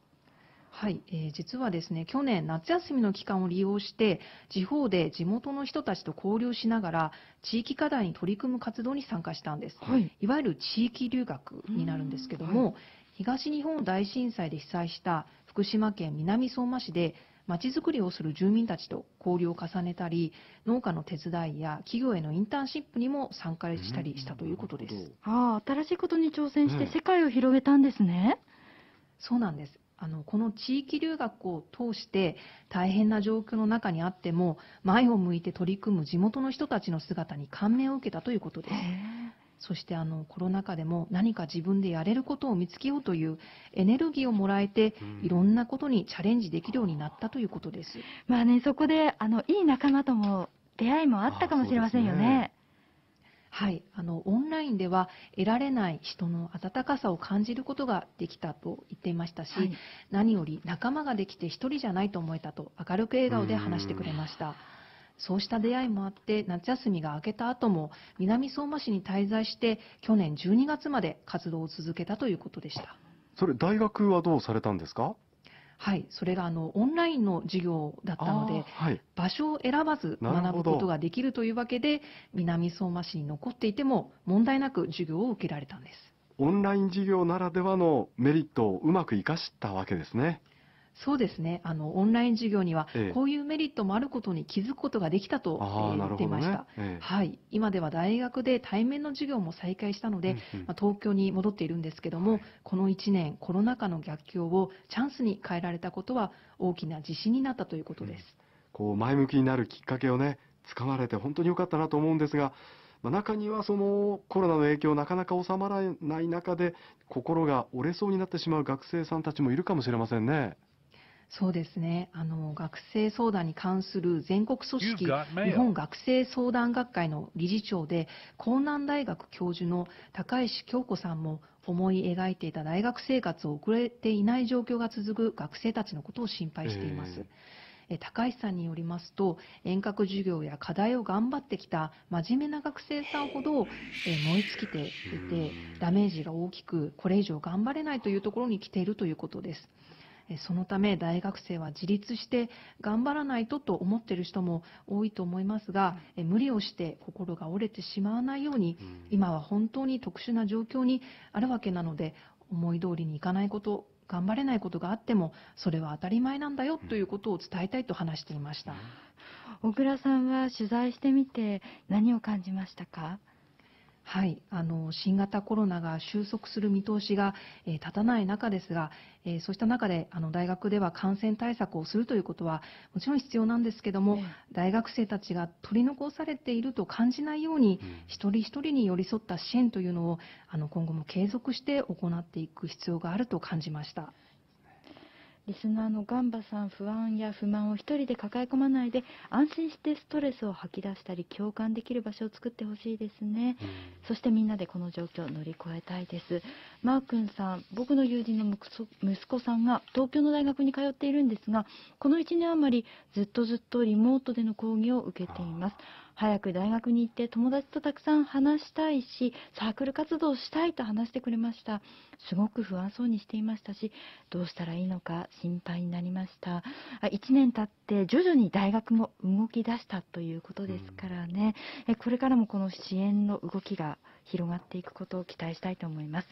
はい、えー、実はですね去年夏休みの期間を利用して地方で地元の人たちと交流しながら地域課題に取り組む活動に参加したんです、はい、いわゆる地域留学になるんですけども、はい、東日本大震災で被災した福島県南相馬市でまちづくりをする住民たちと交流を重ねたり農家の手伝いや企業へのインターンシップにも参加したりしたということです、ああ新しいことに挑戦して世界を広げたんですね、うんそうなんです。あのこの地域留学を通して大変な状況の中にあっても前を向いて取り組む地元の人たちの姿に感銘を受けたということです。そしてあのコロナ禍でも何か自分でやれることを見つけようというエネルギーをもらえて、いろんなことにチャレンジできるようになったということです。まあね、そこであのいい仲間とも出会いもあったかもしれませんよね。はい、あのオンラインでは得られない人の温かさを感じることができたと言っていましたし、はい、何より仲間ができて1人じゃないと思えたと明るく笑顔で話してくれました。そうした出会いもあって夏休みが明けた後も南相馬市に滞在して去年12月まで活動を続けたということでしたそれ大学はどうされたんですかはい、それがあのオンラインの授業だったので、はい、場所を選ばず学ぶことができるというわけで南相馬市に残っていても問題なく授業を受けられたんですオンライン授業ならではのメリットをうまく生かしたわけですねそうですねあのオンライン授業には、こういうメリットもあることに気づくことができたと言っていました、はい、今では大学で対面の授業も再開したので、まあ、東京に戻っているんですけども、この1年コロナ禍の逆境をチャンスに変えられたことは大きな自信になったということです、こう前向きになるきっかけをね、つかまれて本当に良かったなと思うんですが、まあ、中にはそのコロナの影響なかなか収まらない中で、心が折れそうになってしまう学生さんたちもいるかもしれませんね。そうですねあの学生相談に関する全国組織日本学生相談学会の理事長で江南大学教授の高石京子さんも思い描いていた大学生活を送れていない状況が続く学生たちのことを心配しています。高橋さんによりますと遠隔授業や課題を頑張ってきた真面目な学生さんほど燃え尽きていてダメージが大きくこれ以上頑張れないというところに来ているということです。そのため大学生は自立して頑張らないとと思っている人も多いと思いますが、無理をして心が折れてしまわないように、今は本当に特殊な状況にあるわけなので思い通りにいかないこと頑張れないことがあってもそれは当たり前なんだよということを伝えたいと話していました、小倉さんは取材してみて何を感じましたかはい、あの新型コロナが収束する見通しが、えー、立たない中ですが、えー、そうした中であの大学では感染対策をするということはもちろん必要なんですけども、ね、大学生たちが取り残されていると感じないように、うん、一人一人に寄り添った支援というのをあの今後も継続して行っていく必要があると感じました。リスナーのガンバさん不安や不満を一人で抱え込まないで安心してストレスを吐き出したり共感できる場所を作ってほしいですね、うん、そしてみんなでこの状況を乗り越えたいですマー君さん僕の友人の息子さんが東京の大学に通っているんですがこの1年余りずっとずっとリモートでの講義を受けています早く大学に行って友達とたくさん話したいしサークル活動したいと話してくれましたすごく不安そうにしていましたしどうしたらいいのか心配になりました1年経って徐々に大学も動き出したということですからね、うん、これからもこの支援の動きが広がっていくことを期待したいと思います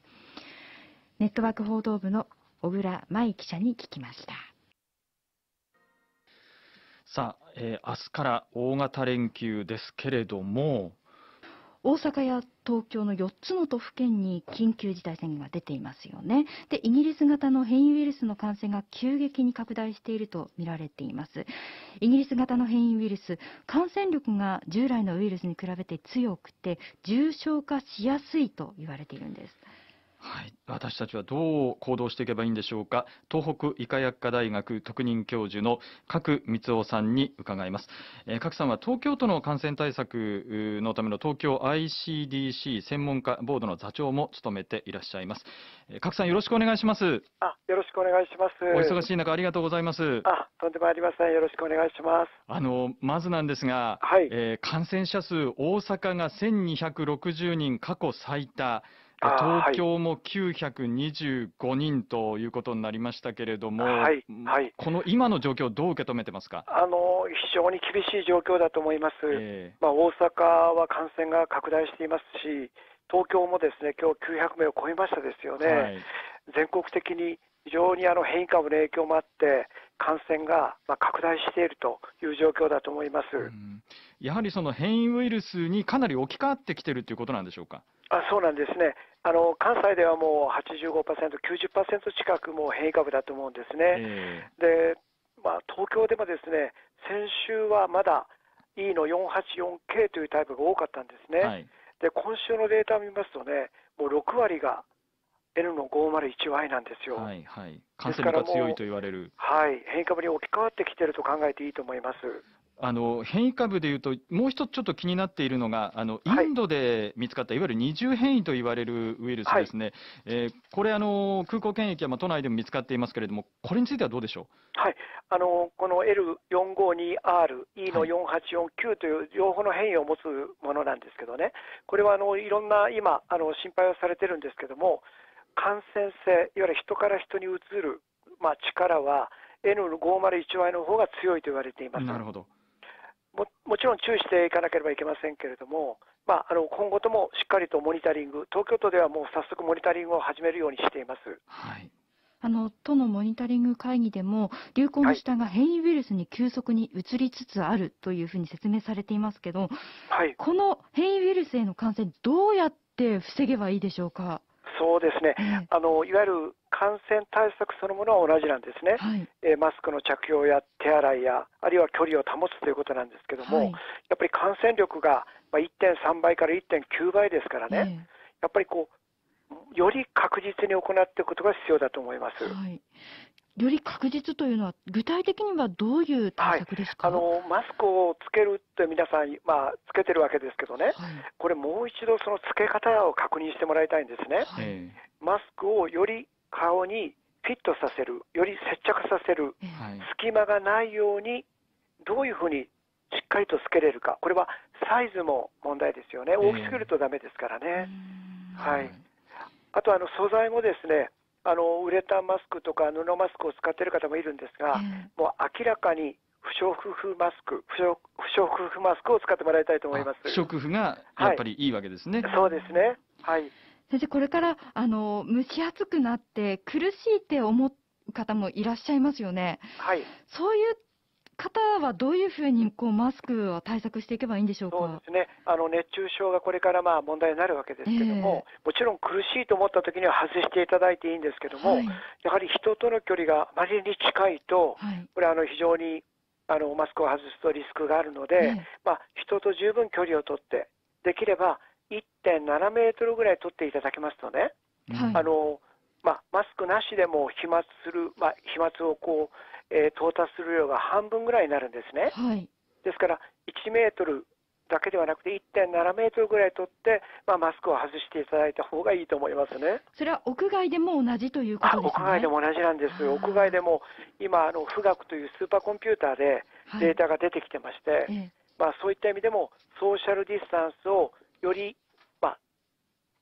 ネットワーク報道部の小倉舞記者に聞きました。さあ、えー、明日から大型連休ですけれども大阪や東京の4つの都府県に緊急事態宣言が出ていますよねでイギリス型の変異ウイルスの感染が急激に拡大していると見られていますイギリス型の変異ウイルス感染力が従来のウイルスに比べて強くて重症化しやすいと言われているんですはい、私たちはどう行動していけばいいんでしょうか東北医科薬科大学特任教授の角光雄さんに伺います、えー、角さんは東京都の感染対策のための東京 ICDC 専門家ボードの座長も務めていらっしゃいます、えー、角さんよろしくお願いしますあよろしくお願いしますお忙しい中ありがとうございますあとんでもありませんよろしくお願いしますあのまずなんですが、はい、えー、感染者数大阪が1260人過去最多東京も925人ということになりましたけれども、はいはい、この今の状況、どう受け止めてますかあの非常に厳しい状況だと思います、えー、まあ、大阪は感染が拡大していますし、東京もですね今日900名を超えましたですよね、はい、全国的に非常にあの変異株の影響もあって、感染がまあ拡大しているという状況だと思います、やはりその変異ウイルスにかなり置き換わってきているということなんでしょうかあそうなんですね、関西ではもう85％、90％近くも変異株だと思うんですね、でまあ、東京でもですね先週はまだ E の 484K というタイプが多かったんですね、はい、で今週のデータを見ますとね、もう6割が N の 501Y なんですよ。はいはい、感染力が強いと言われる。はい、変異株に置き換わってきていると考えていいと思います。あの変異株でいうと、もう一つちょっと気になっているのが、あのインドで見つかった、はい、いわゆる二重変異と言われるウイルスですね、はい、えー、これあの、空港検疫はまあ都内でも見つかっていますけれども、これについてはどうでしょう、はい、あのこの L452R、E の4849という両方の変異を持つものなんですけどね、これはあのいろんな今あの、心配をされてるんですけども、感染性、いわゆる人から人にうつる、まあ、力は、N501Y の方が強いと言われています。なるほどもちろん注意していかなければいけませんけれども、まあ、あの今後ともしっかりとモニタリング、東京都ではもう早速、モニタリングを始めるようにしています。はいあの都のモニタリング会議でも流行の下が変異ウイルスに急速に移りつつあるというふうに説明されていますけど、はい、この変異ウイルスへの感染どうやって防げばいいでしょうか。そうですね、えー、あのいわゆる感染対策そのものは同じなんですね、はい、えー、マスクの着用や手洗いや、あるいは距離を保つということなんですけども、はい、やっぱり感染力が1.3倍から1.9倍ですからね、えー、やっぱりこうより確実に行っていくことが必要だと思います。はい、より確実というのは、具体的にはどういう対策ですか、はい、あのマスクをつけるって皆さん、まあ、つけてるわけですけどね、はい、これ、もう一度、そのつけ方を確認してもらいたいんですね、はい、マスクをより顔にフィットさせる、より接着させる、隙間がないように、どういうふうにしっかりとつけれるか、これはサイズも問題ですよね、大きすぎるとだめですからね。はいあとあの素材もですねあのウレタンマスクとか布マスクを使っている方もいるんですが、もう明らかに不織布マスク不織布マスクを使ってもらいたいと思います不織布がやっぱりいいわけですね、はい、そうですねはい先生これからあの蒸し暑くなって苦しいって思う方もいらっしゃいますよねはいそういう方はどういうふうにこうマスクを対策していけばいいんでしょうかそうですねあの熱中症がこれからまあ問題になるわけですけども、えー、もちろん苦しいと思ったときには外していただいていいんですけども、はい、やはり人との距離があまりに近いと、はい、これあの非常にあのマスクを外すとリスクがあるので、えー、まあ、人と十分距離をとってできれば1.7メートルぐらい取っていただけますとね、はい、あのまあ、マスクなしでも飛沫する、まあ、飛沫をこう、えー、到達する量が半分ぐらいになるんですね。はい、ですから1メートルだけではなくて1.7メートルぐらい取って、まあ、マスクを外していただいた方がいいと思いますね。それは屋外でも同じということですね。屋外でも同じなんです屋外でも今あの富岳というスーパーコンピューターでデータが出てきてまして、はい、まあそういった意味でもソーシャルディスタンスをより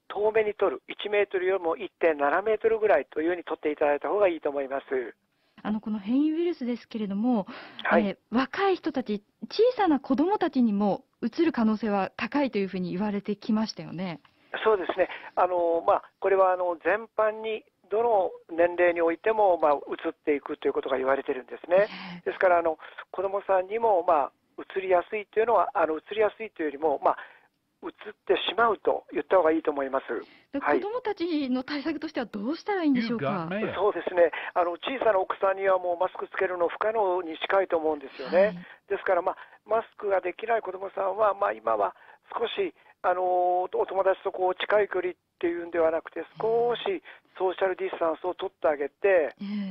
遠目に取る1メートルよりも1.7メートルぐらいというふうに取っていただいた方がいいと思います。あのこの変異ウイルスですけれども、はい、えー、若い人たち、小さな子どもたちにもうつる可能性は高いというふうに言われてきましたよね。そうですね。あのまあ、これはあの全般にどの年齢においても、まあ、移っていくということが言われてるんですね。ですからあの子どもさんにも、まあ、移りやすいというのはあの移りやすいというよりも、まあ、移ってしまうと言った方がいいと思います子どもたちの対策としてはどうしたらいいんでしょうか、はい、そうですねあの小さなお子さんにはもうマスクつけるの不可能に近いと思うんですよね、はい、ですから、まあ、マスクができない子どもさんは、まあ、今は少しあのお友達とこう近い距離っていうんではなくて少しソーシャルディスタンスを取ってあげて、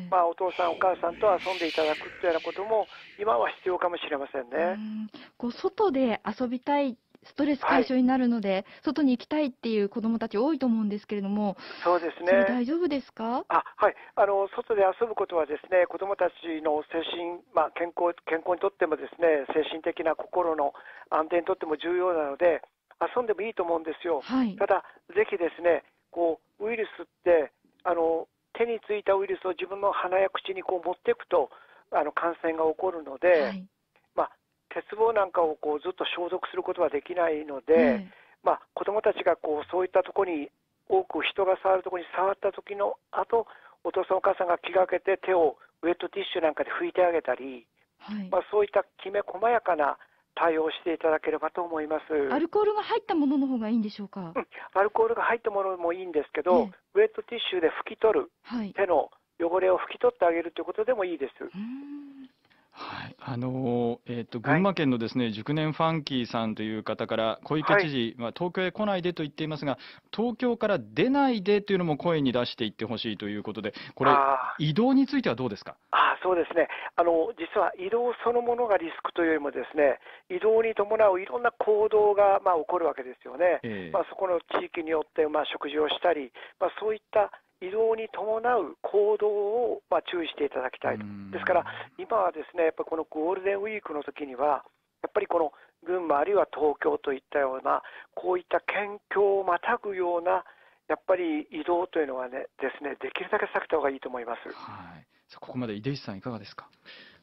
まあ、お父さんお母さんと遊んでいただくというようなことも今は必要かもしれませんね。こう外で遊びたいストレス解消になるので、はい、外に行きたいっていう子どもたち多いと思うんですけれども、そうですね。大丈夫ですか？あ、はい。あの外で遊ぶことはですね、子どもたちの精神、まあ健康健康にとってもですね、精神的な心の安定にとっても重要なので、遊んでもいいと思うんですよ。はい、ただぜひですね、こうウイルスってあの手についたウイルスを自分の鼻や口にこう持っていくとあの感染が起こるので。はい鉄棒なんかをこうずっと消毒することはできないので、まあ、子どもたちがこうそういったところに多く人が触るところに触った時のあとお父さんお母さんが気がけて手をウェットティッシュなんかで拭いてあげたり、はいまあ、そういったきめ細やかな対応していただければと思いますアルコールが入ったものの方がいいんでしょうか、うん、アルコールが入ったものもいいんですけど、ウェットティッシュで拭き取る、はい、手の汚れを拭き取ってあげるということでもいいです。はい、あのー、えっ、ー、と、群馬県のですね、熟年ファンキーさんという方から、小池知事、まあ、東京へ来ないでと言っていますが、東京から出ないでというのも声に出していってほしいということで、これ、移動についてはどうですかあそうですねあの、実は移動そのものがリスクというよりも、ですね移動に伴ういろんな行動が、まあ、起こるわけですよね、えー、まあ、そこの地域によって、まあ、食事をしたり、まあ、そういった移動に伴う行動を、まあ、注意していただきたいと、ですから今はですねやっぱこのゴールデンウィークの時には、やっぱりこの群馬、あるいは東京といったような、こういった県境をまたぐような、やっぱり移動というのはね、ですねできるだけ避けた方がいいと思います。はいここまで井出さんいかがですか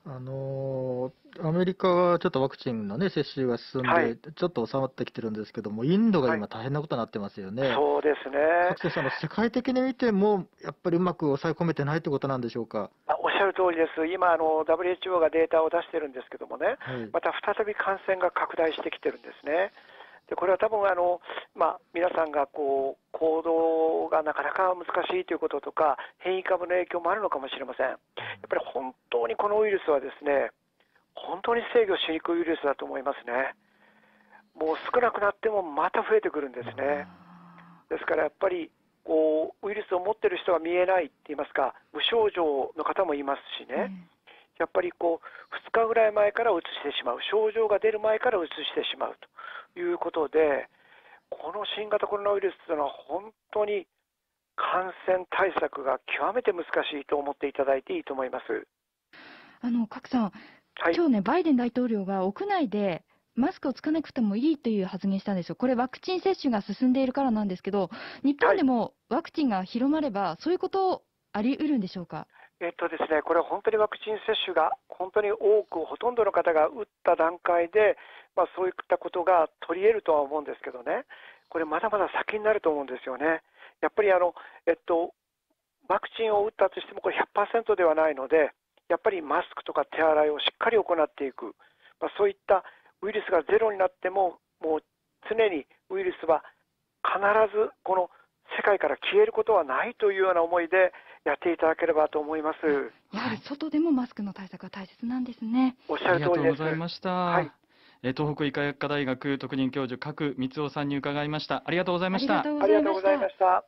あのー、アメリカはちょっとワクチンの、ね、接種が進んで、ちょっと収まってきてるんですけども、インドが今、大変なことになってますよね、はい、そうですね勝さんの世界的に見ても、やっぱりうまく抑え込めてないということなんでしょうかおっしゃる通りです、今あの、WHO がデータを出してるんですけどもね、はい、また再び感染が拡大してきてるんですね。でこれは多分あの、まあ、皆さんがこう行動がなかなか難しいということとか変異株の影響もあるのかもしれませんやっぱり本当にこのウイルスはですね本当に制御しにくいウイルスだと思いますねもう少なくなってもまた増えてくるんですねですからやっぱりこうウイルスを持ってる人は見えないって言いますか無症状の方もいますしね、やっぱりこう2日ぐらい前からうつしてしまう、症状が出る前からうつしてしまうということで、この新型コロナウイルスというのは本当に感染対策が極めて難しいと思っていただいていいと思います。あの、賀来さん、はい、今日ね、バイデン大統領が屋内でマスクをつかなくてもいいという発言したんですよ。これワクチン接種が進んでいるからなんですけど、日本でもワクチンが広まれば、そういうことあり得るんでしょうか。はいえっとですね、これは本当にワクチン接種が本当に多く、ほとんどの方が打った段階で、まあ、そういったことが取り得るとは思うんですけどね、これ、まだまだ先になると思うんですよね。やっぱりあの、えっと、ワクチンを打ったとしても、これ100%ではないので、やっぱりマスクとか手洗いをしっかり行っていく、まあ、そういったウイルスがゼロになっても、もう常にウイルスは必ずこの世界から消えることはないというような思いで、やっていただければと思いますやはり外でもマスクの対策は大切なんですねおっしゃる通りですありがとうございました、はい東北医科薬科大学特任教授、賀来光雄さんに伺いました。ありがとうございました。ありがとうございました。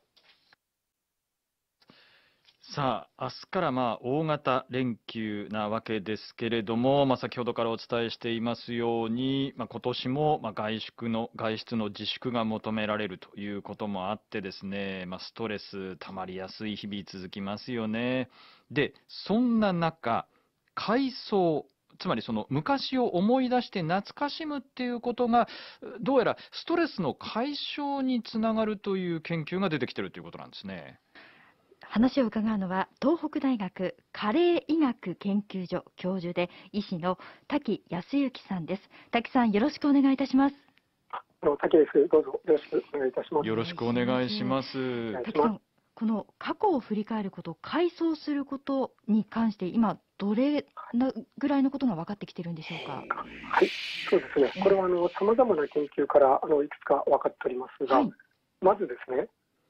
さあ、明日からまあ大型連休なわけですけれども、まあ、先ほどからお伝えしていますように、まあ、今年もまあ外出の外出の自粛が求められるということもあってですね、まあ、ストレス溜まりやすい日々続きますよね。で、そんな中、改装、つまりその昔を思い出して懐かしむっていうことが、どうやらストレスの解消につながるという研究が出てきてるということなんですね。話を伺うのは東北大学加齢医学研究所教授で医師の滝康之さんです滝さんよろしくお願いいたします滝ですどうぞよろしくお願いいたしますよろしくお願いします滝さんこの過去を振り返ること回想することに関して今どれぐらいのことが分かってきてるんでしょうか。はい、そうですね。これはあのさまざまな研究からあのいくつか分かっておりますが、はい、まずですね、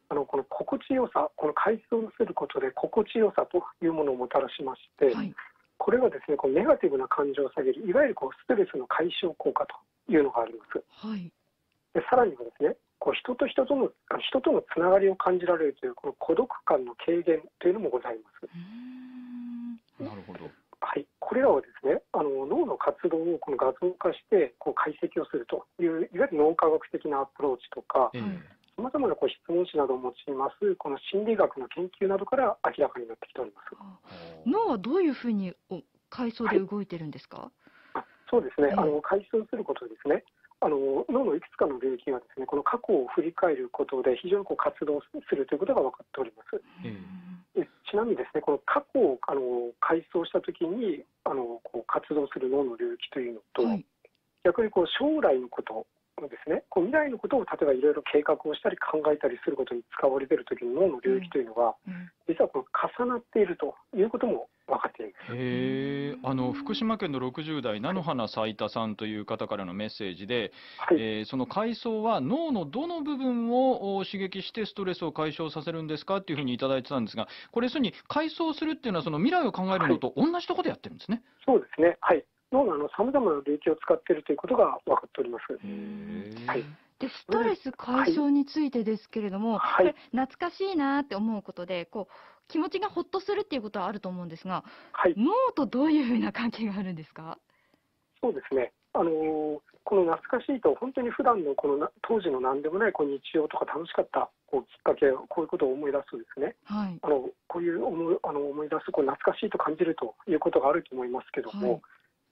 あのこの心地よさこの海藻を見せることで心地よさというものをもたらしまして、はい、これはですねこうネガティブな感情を下げるいわゆるこうストレスの解消効果というのがあります。はい、でさらにはですねこう人と人との人とのつながりを感じられるというこの孤独感の軽減というのもございます。なるほど。はい、これらはですね、あの脳の活動をこの画像化してこう解析をするといういわゆる脳科学的なアプローチとか、うん、さまざまなこう質問紙などを用いますこの心理学の研究などから明らかになってきております。脳はどういうふうに階層で動いてるんですか、はい、そうですね、えー、あの階層することですねあの脳のいくつかの領域がですねこの過去を振り返ることで非常にこう活動するということが分かっております。ちなみにですねこの過去をあの回想したときにあのこう活動する脳の領域というのと、はい、逆にこう将来のことのですねこう未来のことを例えばいろいろ計画をしたり考えたりすることに使われている時の脳の領域というのは、うんうん、実はこの重なっているということも分かっていますへあの福島県の60代菜の花咲田さんという方からのメッセージで、はい、えー、その階層は脳のどの部分を刺激してストレスを解消させるんですかというふうにいただいてたんですがこれ要するに階層するっていうのはその未来を考えるのと同じところでやってるんですね。はい、そうですねはい脳のさまざまな領域を使っているということが分かっております。はいでストレス解消についてですけれども、はい、懐かしいなって思うことでこう気持ちがほっとするっていうことはあると思うんですが、はい、脳とどういうふうな関係があるんですかそうですね、あのー、この懐かしいと本当に普段のこの当時の何でもないこう日常とか楽しかったこうきっかけこういうことを思い出すとですね、はい、あのこういう思いあの思い出すこう懐かしいと感じるということがあると思いますけども。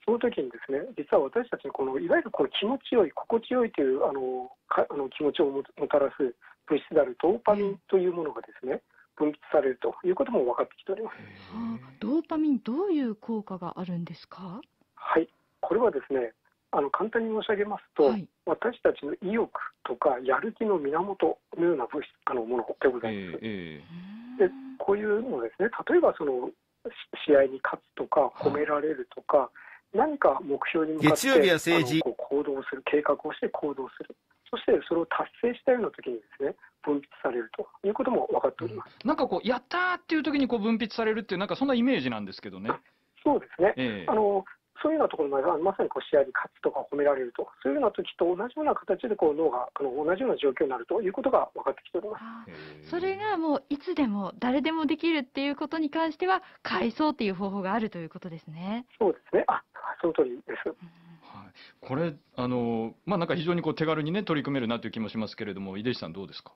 その時にですね実は私たちのこのいわゆるこの気持ちよい心地よいというあのかあの気持ちをもたらす物質であるドーパミンというものがですね分泌されるということも分かってきております。ドーパミンどういう効果があるんですか？はい、これはですね、あの簡単に申し上げますと、はい、私たちの意欲とかやる気の源のような物質あのものでございます。えー、で、こういうのですね、例えばその試合に勝つとか褒められるとか、は何か目標に向かって行動する、計画をして行動する、そしてそれを達成したような時にですね、分泌されるということも分かっております、うん、なんかこう、やったーっていう時にこに分泌されるっていう、なんかそんなイメージなんですけどね。そうですね、えー、あのそういうようなところままさにこう試合に勝つとか褒められるとそういうような時と同じような形でこう脳があの同じような状況になるということが分かってきておりますそれがもういつでも誰でもできるっていうことに関しては改装っていう方法があるということですねそうですねあその通りです、はい、これあのまあなんか非常にこう手軽にね取り組めるなという気もしますけれども井出さんどうですか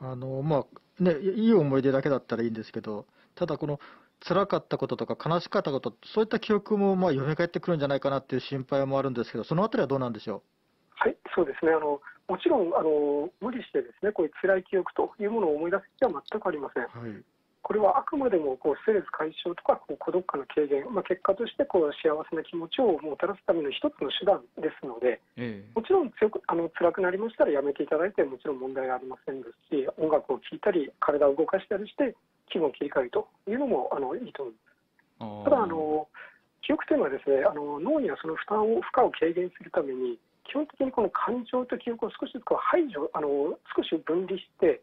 あのまあねいい思い出だけだったらいいんですけどただこの辛かったこととか悲しかったこと、そういった記憶もまあ蘇ってくるんじゃないかなっていう心配もあるんですけど、そのあたりはどうなんでしょう。はい、そうですね。あのもちろんあの無理してですね、こういう辛い記憶というものを思い出す必要は全くありません。はい、これはあくまでもこうストレス解消とかこう孤独感の軽減、まあ、結果としてこう幸せな気持ちをもたらすための一つの手段ですので、ええ、もちろん強くあの辛くなりましたらやめていただいてもちろん問題ありませんですし音楽を聴いたり体を動かしたりして気分を切り替えるというのもあのいいと思います。ただあの記憶というのはですねあの脳にはその負担を負荷を軽減するために基本的にこの感情と記憶を少しずつこう排除あの少し分離して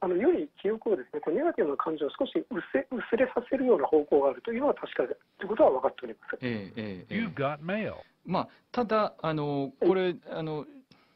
あの良い記憶をですねこうネガティブな感情を少し薄れさせるような方向があるというのは確かでということは分かっております。ええええ、まあ、ただあの、これあの、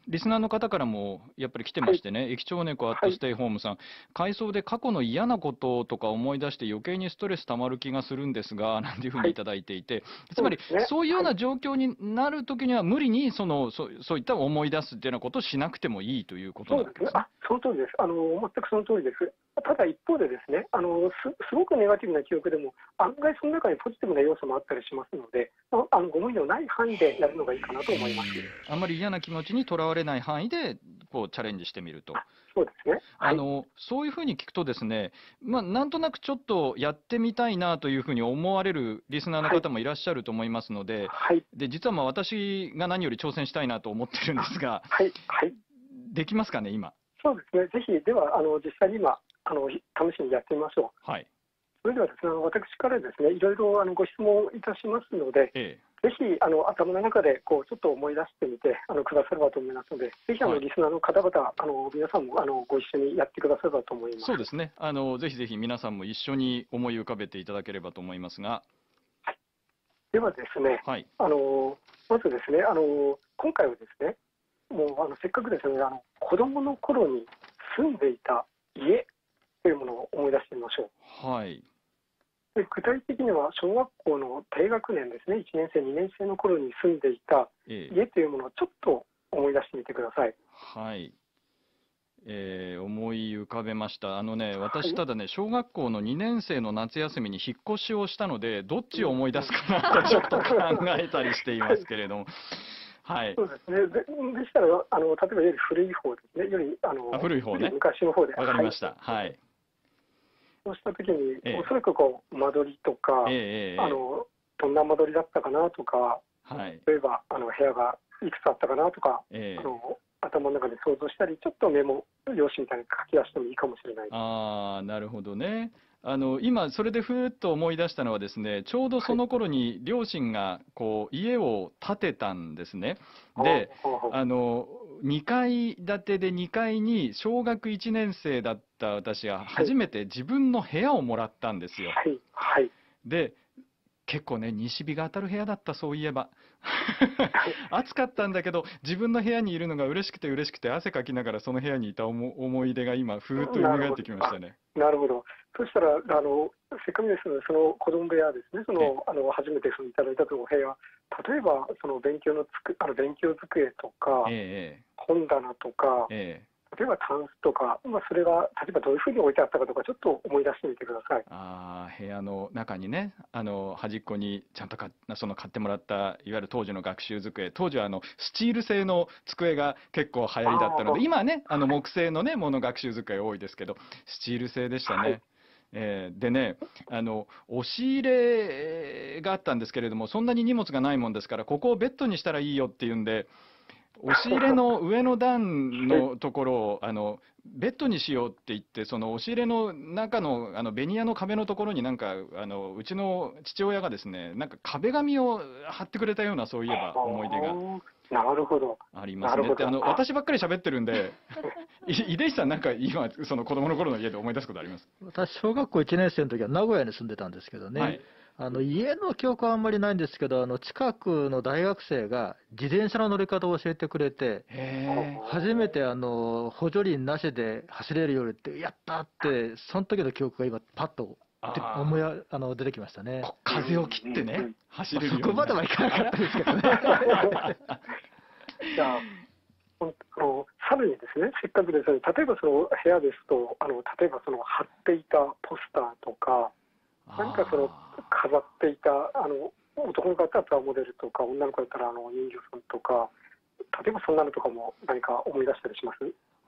リスナーの方からもやっぱり来てましてね、駅長猫アットステイホームさん、はい、回想で過去の嫌なこととか思い出して余計にストレスたまる気がするんですが、なんていうふうにいただいていて、はい、つまりそういうような状況になるときには無理にそのそそういった思い出すっていうようなことをしなくてもいいということなんですね。そ、ね、あその通りですあの。全くその通りです。ただ一方でですね、あのすすごくネガティブな記憶でも案外その中にポジティブな要素もあったりしますので、あのご無理のない範囲でやるのがいいかなと思います。あんまり嫌な気持ちにとらわれない範囲でこうチャレンジしてみると。そうですね。あの、そういうふうに聞くとですね、まあ、なんとなくちょっとやってみたいなというふうに思われるリスナーの方もいらっしゃると思いますので、はい、で実はまあ私が何より挑戦したいなと思ってるんですが、はい、はい、できますかね、今。そうですね、ぜひ、ではあの実際に今あの、試しにやってみましょう。はい、それではです、ね、私からですねいろいろあのご質問いたしますので、ええ、ぜひあの頭の中でこうちょっと思い出してみてあのくださればと思いますので、ぜひあの、はい、リスナーの方々、あの皆さんもあのご一緒にやってくださればと思いますそうですねあの、ぜひぜひ皆さんも一緒に思い浮かべていただければと思いますが。はい、ではですね、はい、あのまずですねあの、今回はですね、もうあのせっかくですねあの、子どもの頃に住んでいた家というものを思い出してみましょう。はい具体的には小学校の低学年ですね1年生2年生の頃に住んでいた家というものをちょっと思い出してみてください。えー、はいえー、思い浮かべました、あのね、私、ただね、小学校の2年生の夏休みに引っ越しをしたので、どっちを思い出すかなとちょっと考えたりしていますけれども。はい、そうですねででしたらあの、例えばより古い方ですね、よりあの古い方ね昔の方で。わかりました、はい、はいそうしたときに、えおそらくこう間取りとか、えあの、どんな間取りだったかなとか、はい、例えばあの部屋がいくつあったかなとか、えあの頭の中で想像したり、ちょっとメモ用紙みたいに書き出してもいいかもしれないあなるほどね。あの今、それでふーっと思い出したのは、ですねちょうどその頃に両親がこう家を建てたんですね、であの2階建てで2階に小学1年生だった私が初めて自分の部屋をもらったんですよ。はいはい、で結構ね、西日が当たる部屋だった、そういえば。暑かったんだけど、自分の部屋にいるのが嬉しくて嬉しくて、汗かきながらその部屋にいた思い出が今、ふーっと蘇ってきましたね。なるほど。そしたらあのせっかくですのでその子供部屋ですねそのあの初めてそのいただいたとお部屋例えばその勉強のつくあの勉強机とか、ええ、本棚とか、え、例えばタンスとか、まあ、それが例えばどういうふうに置いてあったかとかちょっと思い出してみてくださいあ部屋の中にねあの端っこにちゃんとかその買ってもらったいわゆる当時の学習机当時はあのスチール製の机が結構流行りだったので今ねあの木製のね、もの学習机多いですけどスチール製でしたね。はいえー、でねあの押し入れがあったんですけれどもそんなに荷物がないもんですからここをベッドにしたらいいよっていうんで押し入れの上の段のところを あのベッドにしようって言ってその押し入れの中のあのベニヤの壁のところになんかあのうちの父親がですねなんか壁紙を貼ってくれたようなそういえば思い出が。なるほど。ありますね。あの、私ばっかり喋ってるんで、井出さんなんか今、その子供の頃の家で思い出すことあります私、小学校1年生の時は名古屋に住んでたんですけどね、はい、あの、家の記憶はあんまりないんですけど、あの、近くの大学生が自転車の乗り方を教えてくれて、初めてあの、補助輪なしで走れるようにって、やったって、その時の記憶が今、パッとで思や、あの出てきましたね。風を切ってね、うん走るよ、ね、そこまではいかなかったですけどね。じゃあのさらにですねせっかくですの例えばその部屋ですとあの例えばその貼っていたポスターとか何かその飾っていたあの男の方だったらモデルとか女の子だったらあの人形さんとか例えばそんなのとかも何か思い出したりしますあ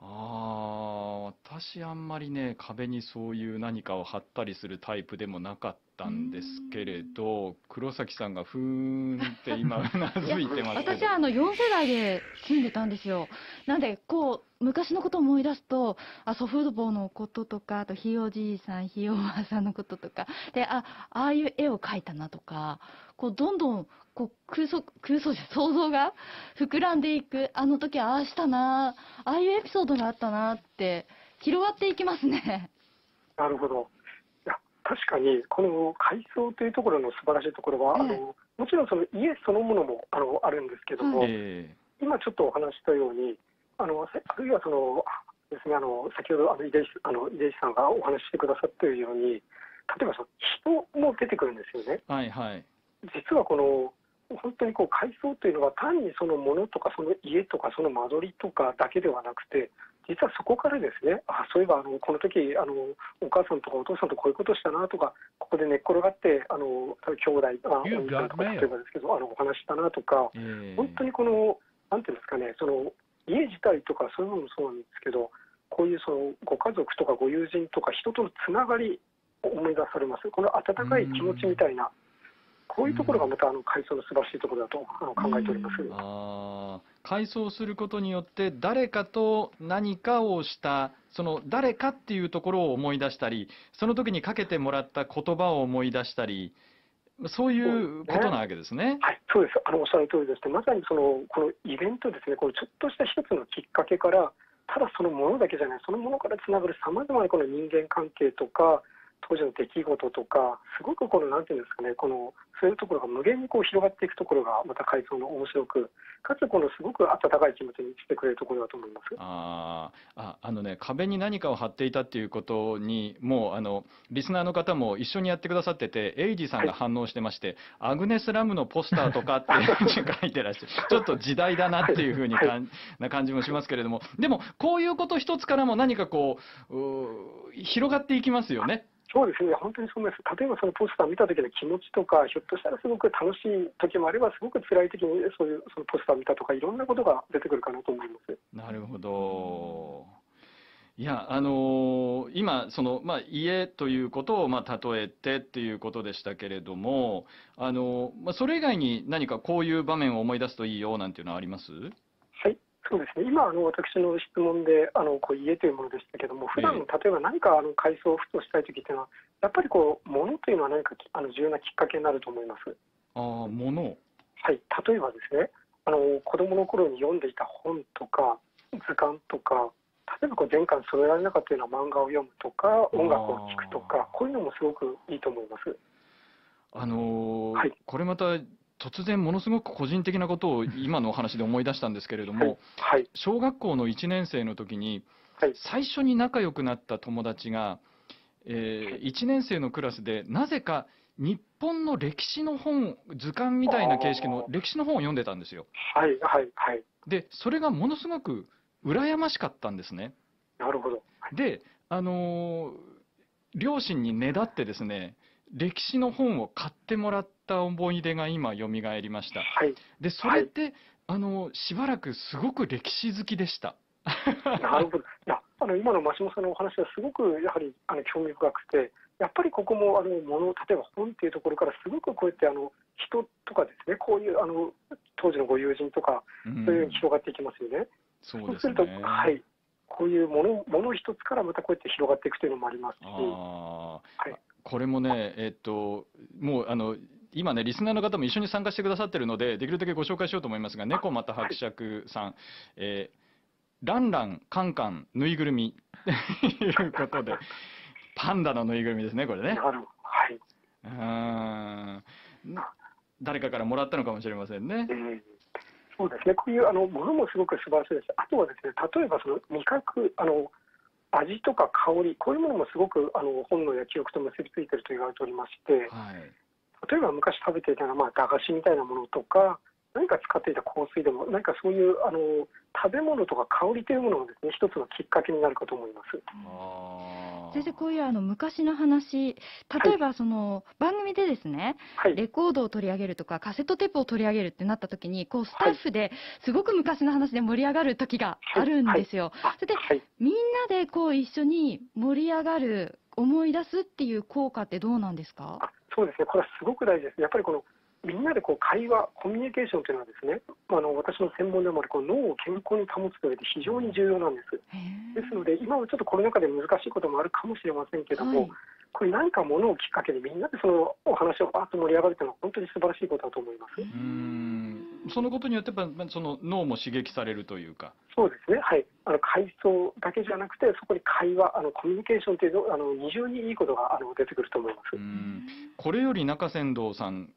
あ、私あんまりね、壁にそういう何かを貼ったりするタイプでもなかったんですけれど、黒崎さんがふーんって今、う なずいてますけど。私はあの4世代で住んでたんですよ。なんで、こう、昔のことを思い出すと、あ、祖父母のこととか、あとひいおじいさん、ひいおばあさんのこととか、で、あ、ああいう絵を描いたなとか、こう、どんどんこう空想、空想じゃ、想像が膨らんでいく。あの時ああしたなああいうエピソードがあったなって、広がっていきますね。なるほど。いや、確かに、この階層というところの素晴らしいところは、えあの、もちろんその家そのものも、あの、あるんですけども、今ちょっとお話したように、あの、あるいはその、ですね、あの、先ほど、あの、井出あの、井出さんがお話してくださっているように、例えばその人も出てくるんですよね。はいはい。実はこの本当にこう階層というのは単にそのものとかその家とかその間取りとかだけではなくて実はそこからですねあそういえばあのこの時あのお母さんとかお父さんとこういうことしたなとかここで寝っ転がってあの兄弟あお兄さんとか例えばですけどあのお話したなとか、本当にこのなんていうんですかねその家自体とかそういうのもそうなんですけどこういうそのご家族とかご友人とか人とのつながり思い出されますこの温かい気持ちみたいな。うんこういうところがまたあの改装の素晴らしいところだと考えております、うん、あ改装することによって、誰かと何かをした、その誰かっていうところを思い出したり、その時にかけてもらった言葉を思い出したり。そういうことなわけですね。ねはい、そうです。あのおっしゃる通りでして、まさにそのこのイベントですね、このちょっとした一つのきっかけから、ただそのものだけじゃない、そのものからつながるさまざまなこの人間関係とか、当時の出来事とかすごくこのなんていうんですかねこのそういうところが無限にこう広がっていくところがまた回想の面白くかつこのすごく温かい気持ちにしてくれるところだと思いますあああのね壁に何かを貼っていたっていうことにもうあのリスナーの方も一緒にやってくださっててエイジさんが反応してまして、はい、アグネス・ラムのポスターとかって 書いてらっしゃるちょっと時代だなっていうふうにかん、はいな感じもしますけれどもでもこういうこと一つからも何かこう広がっていきますよね。そうですね、本当にそん例えばそのポスター見た時の気持ちとか、ひょっとしたらすごく楽しい時もあれば、すごく辛い時にそういうそのポスター見たとか、いろんなことが出てくるかなと思いますなるほど。いや、あのー、今、その、まあ、家ということを、まあ、例えてっていうことでしたけれども、あのー、まあ、それ以外に何かこういう場面を思い出すといいよなんていうのはありますはい、そうですね、今あの、私の質問であのこう家というものでしたけども、普段、例えば何かあの改装をふとしたいときというのは、やっぱりこう物というのは何かあの重要なきっかけになると思います。あ物はい、例えばですねあの、子供の頃に読んでいた本とか、図鑑とか、例えばこう全巻揃えられなかったような漫画を読むとか、音楽を聴くとか、こういうのもすごくいいと思います。あのーはい、これまた突然ものすごく個人的なことを今のお話で思い出したんですけれども、はい、小学校の1年生の時に、最初に仲良くなった友達が、えー、1年生のクラスでなぜか日本の歴史の本図鑑みたいな形式の歴史の本を読んでたんですよ。はいはいはい、でそれがものすごく羨ましかったんですね。なるほど、はい、で、あのー、両親にねだってですね、歴史の本を買ってもらった思い出が今よみがえりました、はい、でそれって、はい、あのしばらくすごく歴史好きでしたなるほどいやあの今の真下さんのお話はすごくやはりあの興味深くてやっぱりここもあの物例えば本っていうところからすごくこうやってあの人とかですねこういうあの当時のご友人とか、そういうふうに広がっていきますよね。そうです、ね、るとはいこういうものもの一つからまたこうやって広がっていくというのもありますし。はいこれもね、えっと、もうあの今ね、リスナーの方も一緒に参加してくださってるので、できるだけご紹介しようと思いますが、猫また伯爵さん、はい、えー、ランラン、カンカン、ぬいぐるみと いうことで、パンダのぬいぐるみですね、これね。なるはい、あん誰かからもらったのかもしれませんね。えー、そうですね、こういうあのものもすごく素晴らしいです。あとはですね、例えばその味覚、あの味とか香りこういうものもすごくあの本能や記憶と結びついていると言われておりまして、はい、例えば昔食べていたのは、まあ、駄菓子みたいなものとか何か使っていた香水でも何かそういうあの食べ物とか香りというものがですね一つのきっかけになるかと思います。先生こういうあの昔の話例えばその、はい、番組でですね、はい、レコードを取り上げるとかカセットテープを取り上げるってなった時にこうスタッフですごく昔の話で盛り上がる時があるんですよ。はい、それで、みんなでこう一緒に盛り上がる思い出すっていう効果ってどうなんですかそうですねこれはすごく大事です、やっぱりこのみんなでこう会話コミュニケーションというのはですねあの私の専門でもあるこ脳を健康に保つ上で非常に重要なんですですので今はちょっとコロナ禍で難しいこともあるかもしれませんけども、はい、これ何かものをきっかけでみんなでそのお話をバーッと盛り上がるというのは本当に素晴らしいことだと思いますそのことによってその脳も刺激されるというかそうですねはいあの回想だけじゃなくてそこに会話あのコミュニケーションというのあの二重にいいことがあの出てくると思いますこれより中山道さん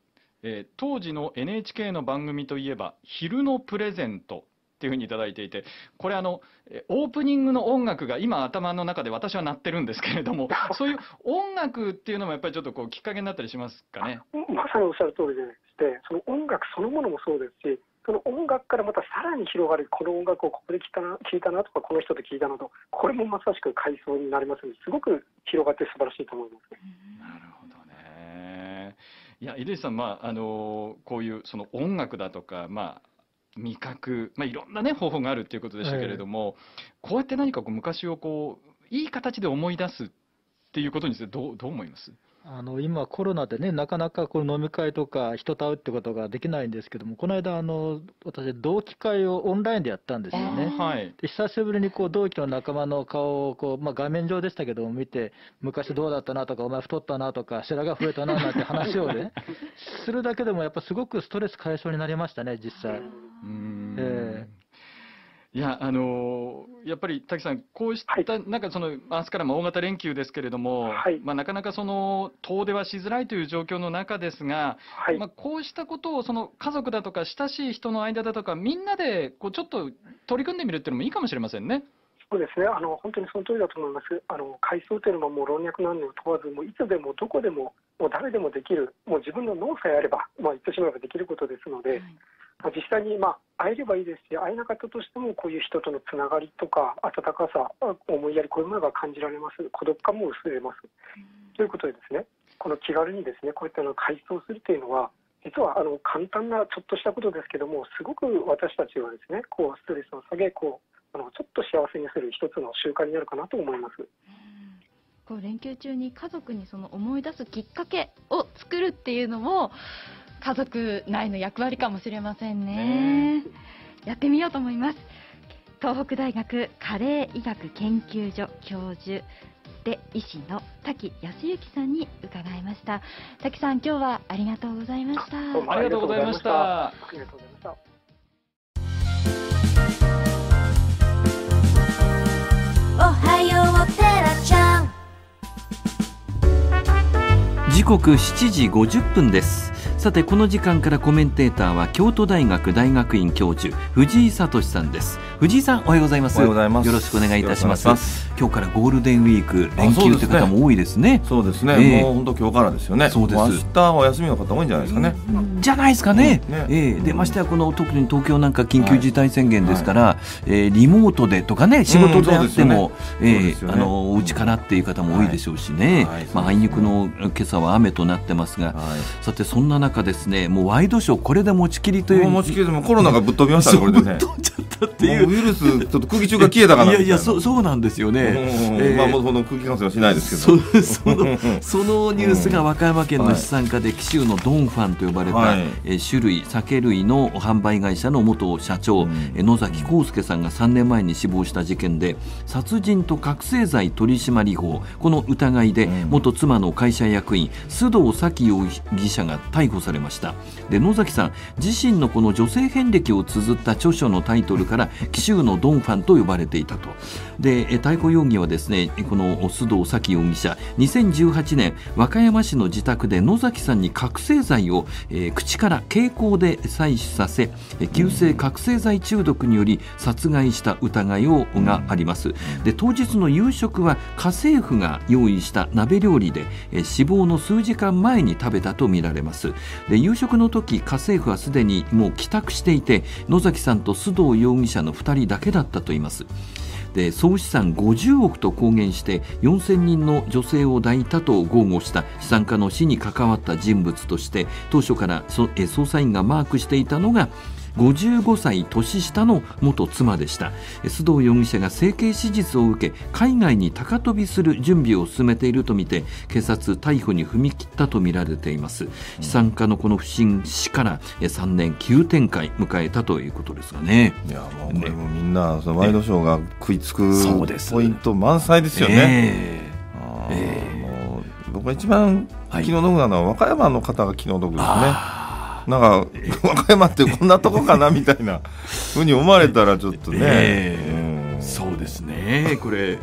えー、当時の NHK の番組といえば「昼のプレゼント」っていうふうにいただいていてこれあのオープニングの音楽が今頭の中で私は鳴ってるんですけれども そういう音楽っていうのもやっぱりちょっとこうきっかけになったりしますかねまさにおっしゃる通りでしてその音楽そのものもそうですしその音楽からまたさらに広がるこの音楽をここで聴いたな聞いたなとかこの人と聞いたなとこれもまさしく回想になりますのですごく広がって素晴らしいと思います、なるほどいや、井出さん、まあ、あのこういうその音楽だとか、まあ、味覚、まあ、いろんな、ね、方法があるということでしたけれども、こうやって何かこう昔をこういい形で思い出すっていうことについてどうどう思いますあの今、コロナでね、なかなかこう飲み会とか人と会うってことができないんですけども、この間、あの私、同期会をオンラインでやったんですよね、はい、で久しぶりにこう同期の仲間の顔をこう、まあ、画面上でしたけども、見て、昔どうだったなとか、お前太ったなとか、白髪増えたななんて話をね、するだけでも、やっぱすごくストレス解消になりましたね、実際。うんえーいや、あのー、やっぱり滝さん、こうした、はい、なんかその、明日からも大型連休ですけれども、はい、まあ、なかなかその遠出はしづらいという状況の中ですが、はい、まあ、こうしたことをその家族だとか、親しい人の間だとか、みんなでこうちょっと取り組んでみるっていうのもいいかもしれませんね。そうですねあの本当にその通りだと思います、あの海藻というのはもう老若男女問わず、もういつでもどこでも、もう誰でもできる、もう自分の脳さえあれば、まあ、言ってしまえばできることですので。実際に会えればいいですし会えなかったとしてもこういう人とのつながりとか温かさ思いやりこういうものが感じられます孤独感も薄れます。ということでですねこの気軽にですねこういったのを改装するというのは実はあの簡単なちょっとしたことですけどもすごく私たちはですねこうストレスを下げこうあのちょっと幸せにする一つの習慣になるかなと思います。こう連休中に家族にその思い出すきっかけを作るっていうのも家族内の役割かもしれませんね、ね、やってみようと思います東北大学加齢医学研究所教授で医師の滝康之さんに伺いました滝さん今日はありがとうございましたありがとうございましたありがとうございましたおはようテラちゃん時刻7時50分ですさてこの時間からコメンテーターは京都大学大学院教授藤井聡さんです藤井さんおはようございますよろしくお願いいたします今日からゴールデンウィーク連休という方も多いですねそうですね、えー、もう本当今日からですよねそうです明日お休みの方多いんじゃないですかね、うん、じゃないですかねうん、ねえー、でましてはこの特に東京なんか緊急事態宣言ですから、はい、えー、リモートでとかね仕事であっても、うん、ね、えー、あのお家からっていう方も多いでしょうしね、はいはい、まああいにくの今朝は雨となってますが、さてそんな中中ですねもうワイドショーこれで持ちきりという持ちきりでもコロナがぶっ飛びましたねこれでねぶっ飛んじゃったっていうウイルスちょっと空気中が消えたからいやいやそそうなんですよね、えー、まあもうその空気感染はしないですけどそそのそのニュースが和歌山県の資産家で紀州のドンファンと呼ばれた、はえ酒類酒類の販売会社の元社長、う野崎康介さんが3年前に死亡した事件で殺人と覚醒剤取締法この疑いで元妻の会社役員須藤早紀容疑者が逮捕されましたで野崎さん自身のこの女性遍歴を綴った著書のタイトルから紀州のドンファンと呼ばれていたとで逮捕容疑はですねこの須藤早紀容疑者2018年和歌山市の自宅で野崎さんに覚醒剤を、えー、口から蛍光で採取させ急性覚醒剤中毒により殺害した疑いをがありますで当日の夕食は家政婦が用意した鍋料理で、えー、死亡の数時間前に食べたとみられますで夕食の時家政婦はすでにもう帰宅していて野崎さんと須藤容疑者の2人だけだったといいますで総資産50億と公言して4000人の女性を抱いたと豪語した資産家の死に関わった人物として当初から捜査員がマークしていたのが55歳年下の元妻でした須藤容疑者が整形手術を受け海外に高飛びする準備を進めているとみて警察逮捕に踏み切ったとみられています資産家のこの不審死から3年急展開迎えたということですがねいやもうこれもみんなそのワイドショーが食いつくポイント満載ですよね。えー、えー、もう僕が一番気の毒なのは和歌山の方が気の毒ですね。なんか和歌山ってこんなとこかなみたいなふうに思われたらちょっとね、えーうん、そうですねこれ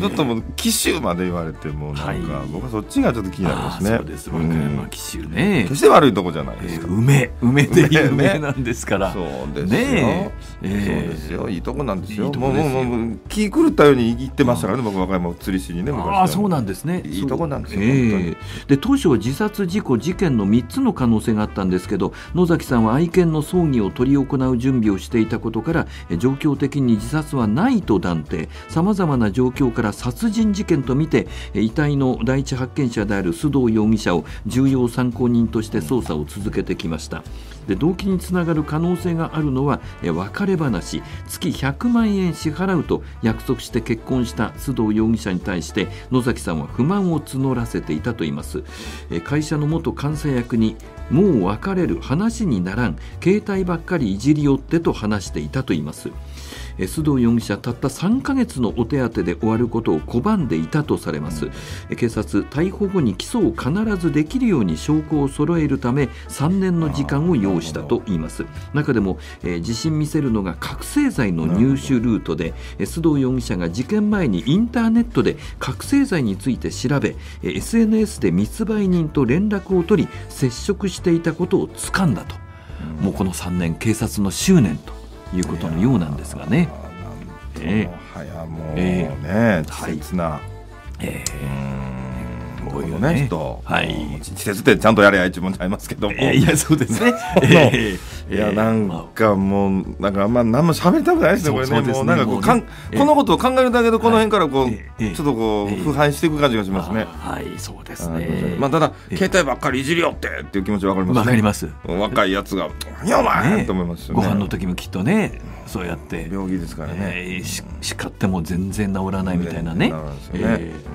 ちょっともう紀州まで言われてもなんか、僕はそっちがちょっと気になりますね。そうです和歌山紀州ね。決して悪いとこじゃないですか。梅梅で有名なんですから。そうですねえそうですよいいとこなんですよ。もうもうもう気狂ったように行ってましたからね僕和歌山釣り師にね昔。あそうなんですね。いいとこなんですよ。で当初自殺事故事件の三つの可能性があったんですけど野崎さんは愛犬の葬儀を執り行う準備をしていたことから状況的に自殺はないと断定さまざまな状況から殺人事件とみて遺体の第一発見者である須藤容疑者を重要参考人として捜査を続けてきましたで動機につながる可能性があるのは別れ話月100万円支払うと約束して結婚した須藤容疑者に対して野崎さんは不満を募らせていたといいます会社の元監査役にもう別れる話にならん携帯ばっかりいじり寄ってと話していたといいます須藤容疑者たった3ヶ月のお手当で終わることを拒んでいたとされます警察逮捕後に起訴を必ずできるように証拠を揃えるため3年の時間を要したといいます中でも、えー、自信見せるのが覚醒剤の入手ルートで須藤容疑者が事件前にインターネットで覚醒剤について調べ SNS で密売人と連絡を取り接触していたことをつかんだともうこの3年警察の執念ということのようなんですがね。えー、もうね、えー、稚拙な、えー、こういうね人、はい、稚拙ってちゃんとやれば一文ちゃいますけども、えー、いやそうですね、えー、いやなんかもうなんかあんま何も喋りたくないですねこれねもうなんかこうかんこのことを考えるだけでこの辺からこうちょっとこう腐敗していく感じがしますねはいそうですねまあただ携帯ばっかりいじりよってっていう気持ちわかりますわかります若いやつが「やば前!」と思いますご飯の時もきっとねそうやって病気ですからね叱っても全然治らないみたいなね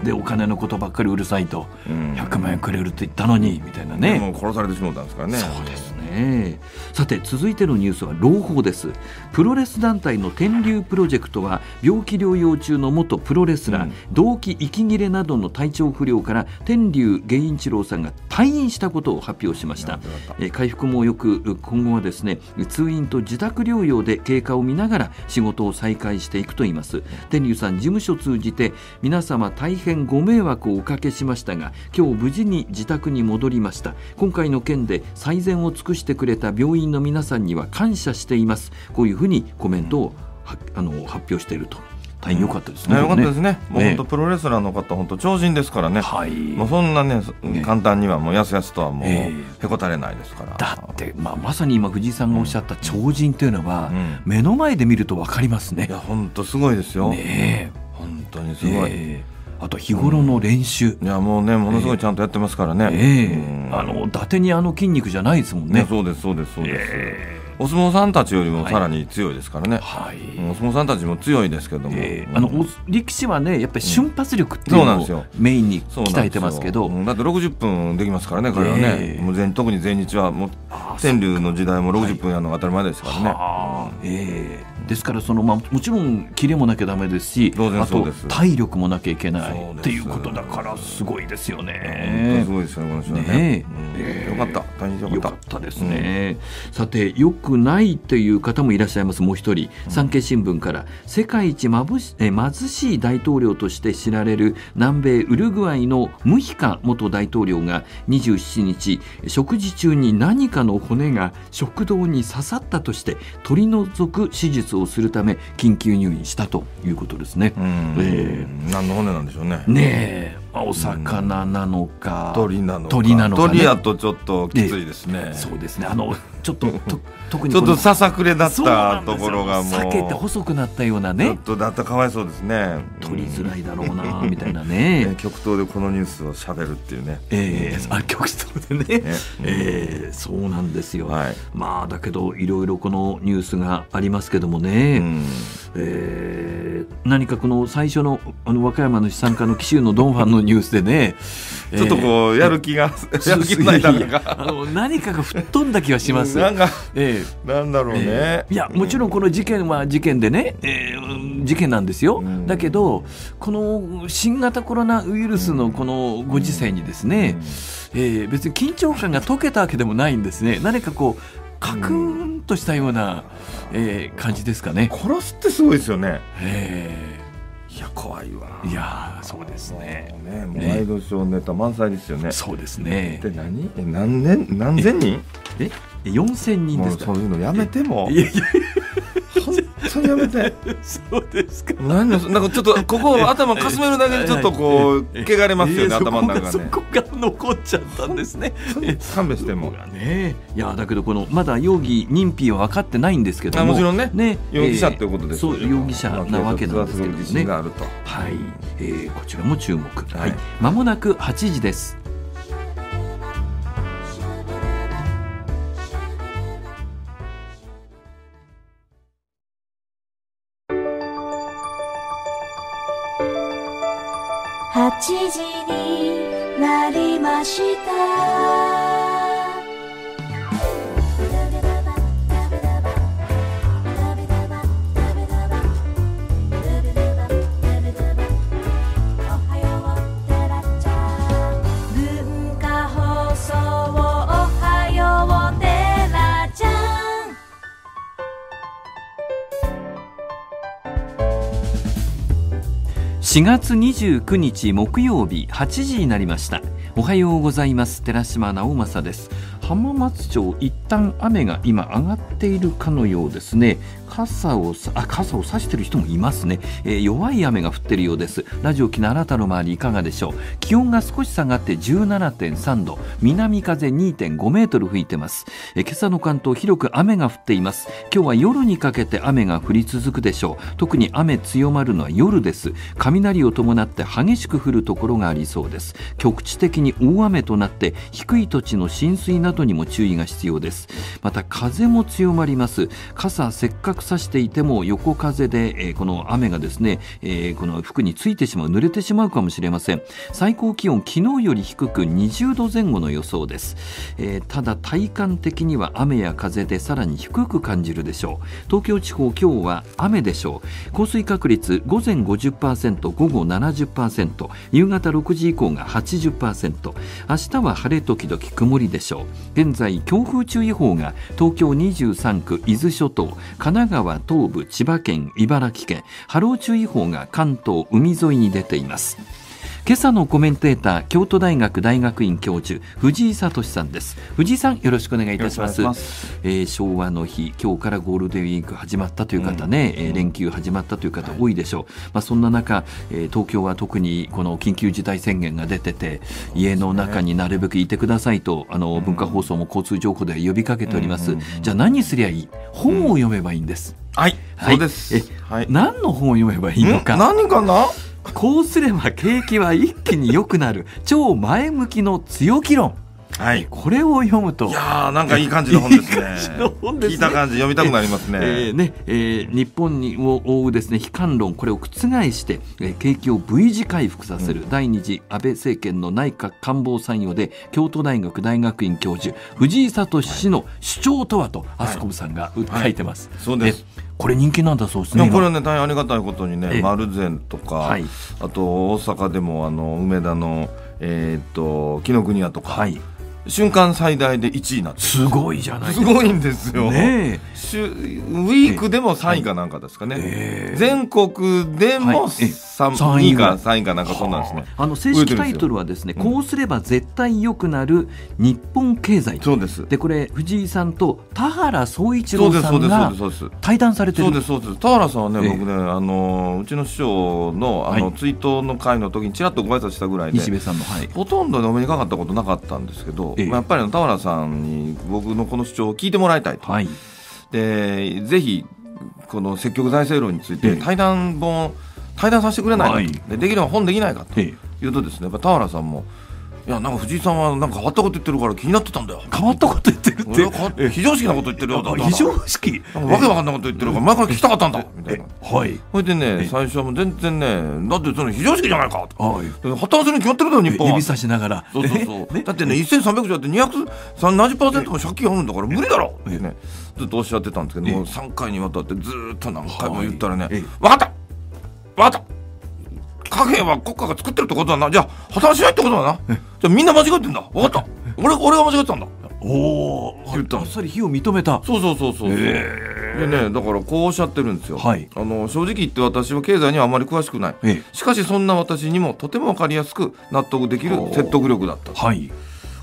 でお金のことばっかりうるさいと百万円くれるって言ったのにみたいなねもう殺されてしまったんですからねそうですねさて続いてのニュースは朗報ですプロレス団体の天竜プロジェクトは病気療養中の元プロレスラー、動機息切れなどの体調不良から天竜源一郎さんが退院したことを発表しましたえ回復もよく今後はですね通院と自宅療養で経過を見ながら仕事を再開していくといいます天竜さん事務所通じて皆様大変ご迷惑をおかけしましたが今日無事に自宅に戻りました今回の件で最善を尽くしてくれた病院の皆さんには感謝していますこういううにコメントを、は、あの発表していると。大変良かったですね。良、ね、かったですね。もう本当、プロレスラーの方本当超人ですからね。はい。もうそんなね、簡単にはもうやすやすとはもうへこたれないですから。だってまあまさに今藤井さんがおっしゃった超人というのは、うんうん、目の前で見るとわかりますね。いや本当すごいですよ。ね本当にすごい。あと日頃の練習、うん、いやもうねものすごいちゃんとやってますからね、えー、えー、あの伊達にあの筋肉じゃないですもんねそうですそうですそうです、えーお相撲さんたちよりもさらに強いですからね、はい、お相撲さんたちも強いですけども、えー、あの力士はねやっぱり瞬発力っていうのをメインに鍛えてますけど、うん、だって60分できますからね彼はね、えー、もう全特に前日はもう天竜の時代も60分やるのが当たり前ですからね。えーですからその、まあ、もちろん切れもなきゃだめですしあと体力もなきゃいけないっていうことだからすごいですよね。すごいでえよかった大変よかったですね、さてよくないという方もいらっしゃいますもう一人産経新聞から世界一まぶしえ貧しい大統領として知られる南米ウルグアイのムヒカ元大統領が27日食事中に何かの骨が食道に刺さったとして取り除く手術をするため緊急入院したということですね。うんえー、何の骨なんでしょうね。ねお魚なのか、鳥なのか鳥なのか、ね、鳥やとちょっときついですねそうですねあのちょっとと特にちょっとささくれだったところがもう避けて細くなったようなねちょっとだったかわいそうですね取りづらいだろうなみたいなね 極東でこのニュースをしゃべるっていうねええー、あ極東でねねえー、そうなんですよ、はい、まあだけどいろいろこのニュースがありますけどもね、うんえー、何かこの最初のあの和歌山の資産家の紀州のドンファンのニュースでね、ちょっとこうやる気が、えー、やる気ないだけがあの何かが吹っ飛んだ気がします何か、えー、なんだろうね、えー、いやもちろんこの事件は事件でね、えー、事件なんですよ、うん、だけどこの新型コロナウイルスのこのご時世にですね、うん、えー、別に緊張感が解けたわけでもないんですね何かこうカクンとしたような、うん、えー、感じですかね殺すってすごいですよねえいや怖いわいやそうですねねもうイドショーネタ満載ですよねそうですねで何え何年何千人ええ4000人ですかそういうのやめてもいやいやそれやめてそうですか何の、なんかちょっとここ頭かすめるだけでちょっとこう汚れますよね、頭の中ねそこが残っちゃったんですね勘弁してもねいやだけどこのまだ容疑認否は分かってないんですけどももちろんね、ね、容疑者っていうことです、えー、そう容疑者なわけなんですけどねはい、えー、こちらも注目はい、はい、もなく8時です8時になりました4月29日木曜日8時になりましたおはようございます寺島直政です浜松町一旦雨が今上がっているかのようですね傘をあ傘をさしてる人もいますね、えー、弱い雨が降ってるようですラジオ機のあなたの周りいかがでしょう気温が少し下がって17.3度南風2.5メートル吹いてます、えー、今朝の関東広く雨が降っています今日は夜にかけて雨が降り続くでしょう特に雨強まるのは夜です雷を伴って激しく降るところがありそうです局地的に大雨となって低い土地の浸水などにも注意が必要ですまた風も強まります傘せっかくさしていても横風で、えこの雨がですね、えこの服についてしまう濡れてしまうかもしれません最高気温昨日より低く20度前後の予想です、えただ体感的には雨や風でさらに低く感じるでしょう東京地方今日は雨でしょう降水確率午前50%午後70%夕方6時以降が80%明日は晴れ時々曇りでしょう現在強風注意報が東京23区伊豆諸島神奈川東部千葉県茨城県波浪注意報が関東海沿いに出ています今朝のコメンテーター京都大学大学院教授藤井聡さんです藤井さんよろしくお願いいたしますしえー、昭和の日今日からゴールデンウィーク始まったという方ね、うん、えー、連休始まったという方多いでしょう、はい、まあそんな中、えー、東京は特にこの緊急事態宣言が出てて家の中になるべくいてくださいとあの文化放送も交通情報では呼びかけております、うん、じゃあ何すりゃいい本を読めばいいんです、うん、はい、はい、そうです、はい、何の本を読めばいいのか何かなこうすれば景気は一気に良くなる超前向きの強気論はい、これを読むといやなんかいい感じの本ですね ね、聞いた感じ読みたくなりますねええー、ねえー、日本にを覆うですね悲観論これを覆して、えー、景気を V 字回復させる、うん、第二次安倍政権の内閣官房参与で京都大学大学院教授藤井聡氏の主張とはと、はい、アスコムさんが訴えてます、はいはい、そうですこれ人気なんだそうですね。これはね大変ありがたいことにね、丸善とか、あと大阪でもあの梅田のえー、っと紀ノ国屋とか、はい、瞬間最大で1位なんですすごいじゃないですかすごいんですよ、ね、ウィークでも3位かなんかですかね、えー、全国でも 3,、はい、3位か3位かなんかそうなんですねあの正式タイトルはですね、うこうすれば絶対良くなる日本経済そうですでこれ藤井さんと田原総一郎さんが対談されてるそうですそうです田原さんはね、えー、僕ねあのうちの師匠のあの、はい、追悼の会の時にちらっとご挨拶したぐらいで西部さんの、はい、ほとんどお目にかかったことなかったんですけどええ、やっぱり田原さんに僕のこの主張を聞いてもらいたいと、はい、でぜひこの積極財政論について対談本、え、対談させてくれないかと、でできれば本できないかというとですねやっぱ田原さんもいやなんか藤井さんはなんか変わったこと言ってるから気になってたんだよ変わったこと言ってるって非常識なこと言ってるよだ非常識わけわかんないこと言ってるから前から聞きたかったんだみたいなはいそれでね最初はもう全然ねだってその非常識じゃないかと破綻するに決まってるだろ日本指さしながらそうそうそうだってね1300兆って270%も借金あるんだから無理だろってねずっとおっしゃってたんですけども3回にわたってずっと何回も言ったらね分かった分かった貨幣は国家が作ってるってことだなじゃあ破綻しないってことだなじゃあみんな間違ってんだ分かった俺俺が間違ってたんだおお言ったあっさり非を認めたそうそうそうそうでねだからこうおっしゃってるんですよ、はい、あの正直言って私は経済にはあまり詳しくない、ええ、しかしそんな私にもとても分かりやすく納得できる説得力だった、はい、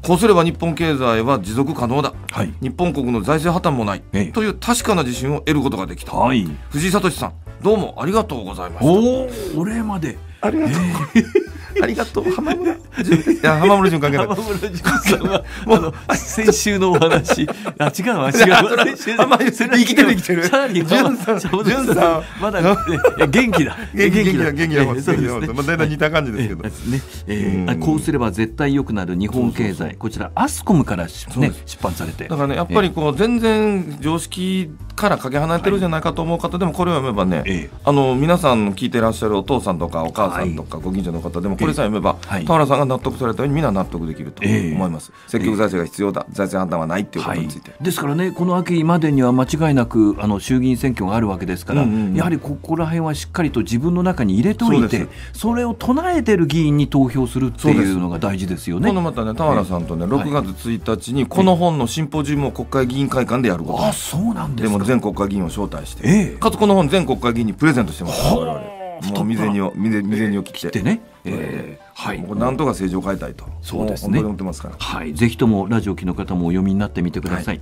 こうすれば日本経済は持続可能だ、はい、日本国の財政破綻もない、ええという確かな自信を得ることができた、はい、藤井聡さんどうもありがとうございましたおお礼までありがとう。えーありがとう浜村淳いや浜村淳関係ない浜村淳さんはもう 先週のお話あ違う違う先週浜村生きてる生きてるさらに淳さん淳さんまだ元気だ元気だ元気だそうだすねまあ大体似た感じですけどねこうすれば絶対良くなる日本経済こちらアスコムからね出版されてだからねやっぱりこう全然常識からかけ離れてるじゃないかと思う方でもこれを読めばねあの皆さん聞いてらっしゃるお父さんとかお母さんとかご近所の方でもこれさえ読めば、田原さんが納得されたようにみんな納得できると思います、積極財政が必要だ、財政判断はないということについて、はい、ですからねこの秋までには間違いなくあの衆議院選挙があるわけですから、うんうんうん、やはりここら辺はしっかりと自分の中に入れておいてそれを唱えてる議員に投票するっていうのが大事ですよねこのまたね田原さんとね6月1日にこの本のシンポジウムを国会議員会館でやること、あそうなんですでも全国会議員を招待して、ええ、かつこの本全国会議員にプレゼントしてます我々もう未然にお未然にお聞きして。でね、えはい、なんとか政治を変えたいとそうですね思ってますから、はい、ぜひともラジオ機の方もお読みになってみてください、はい、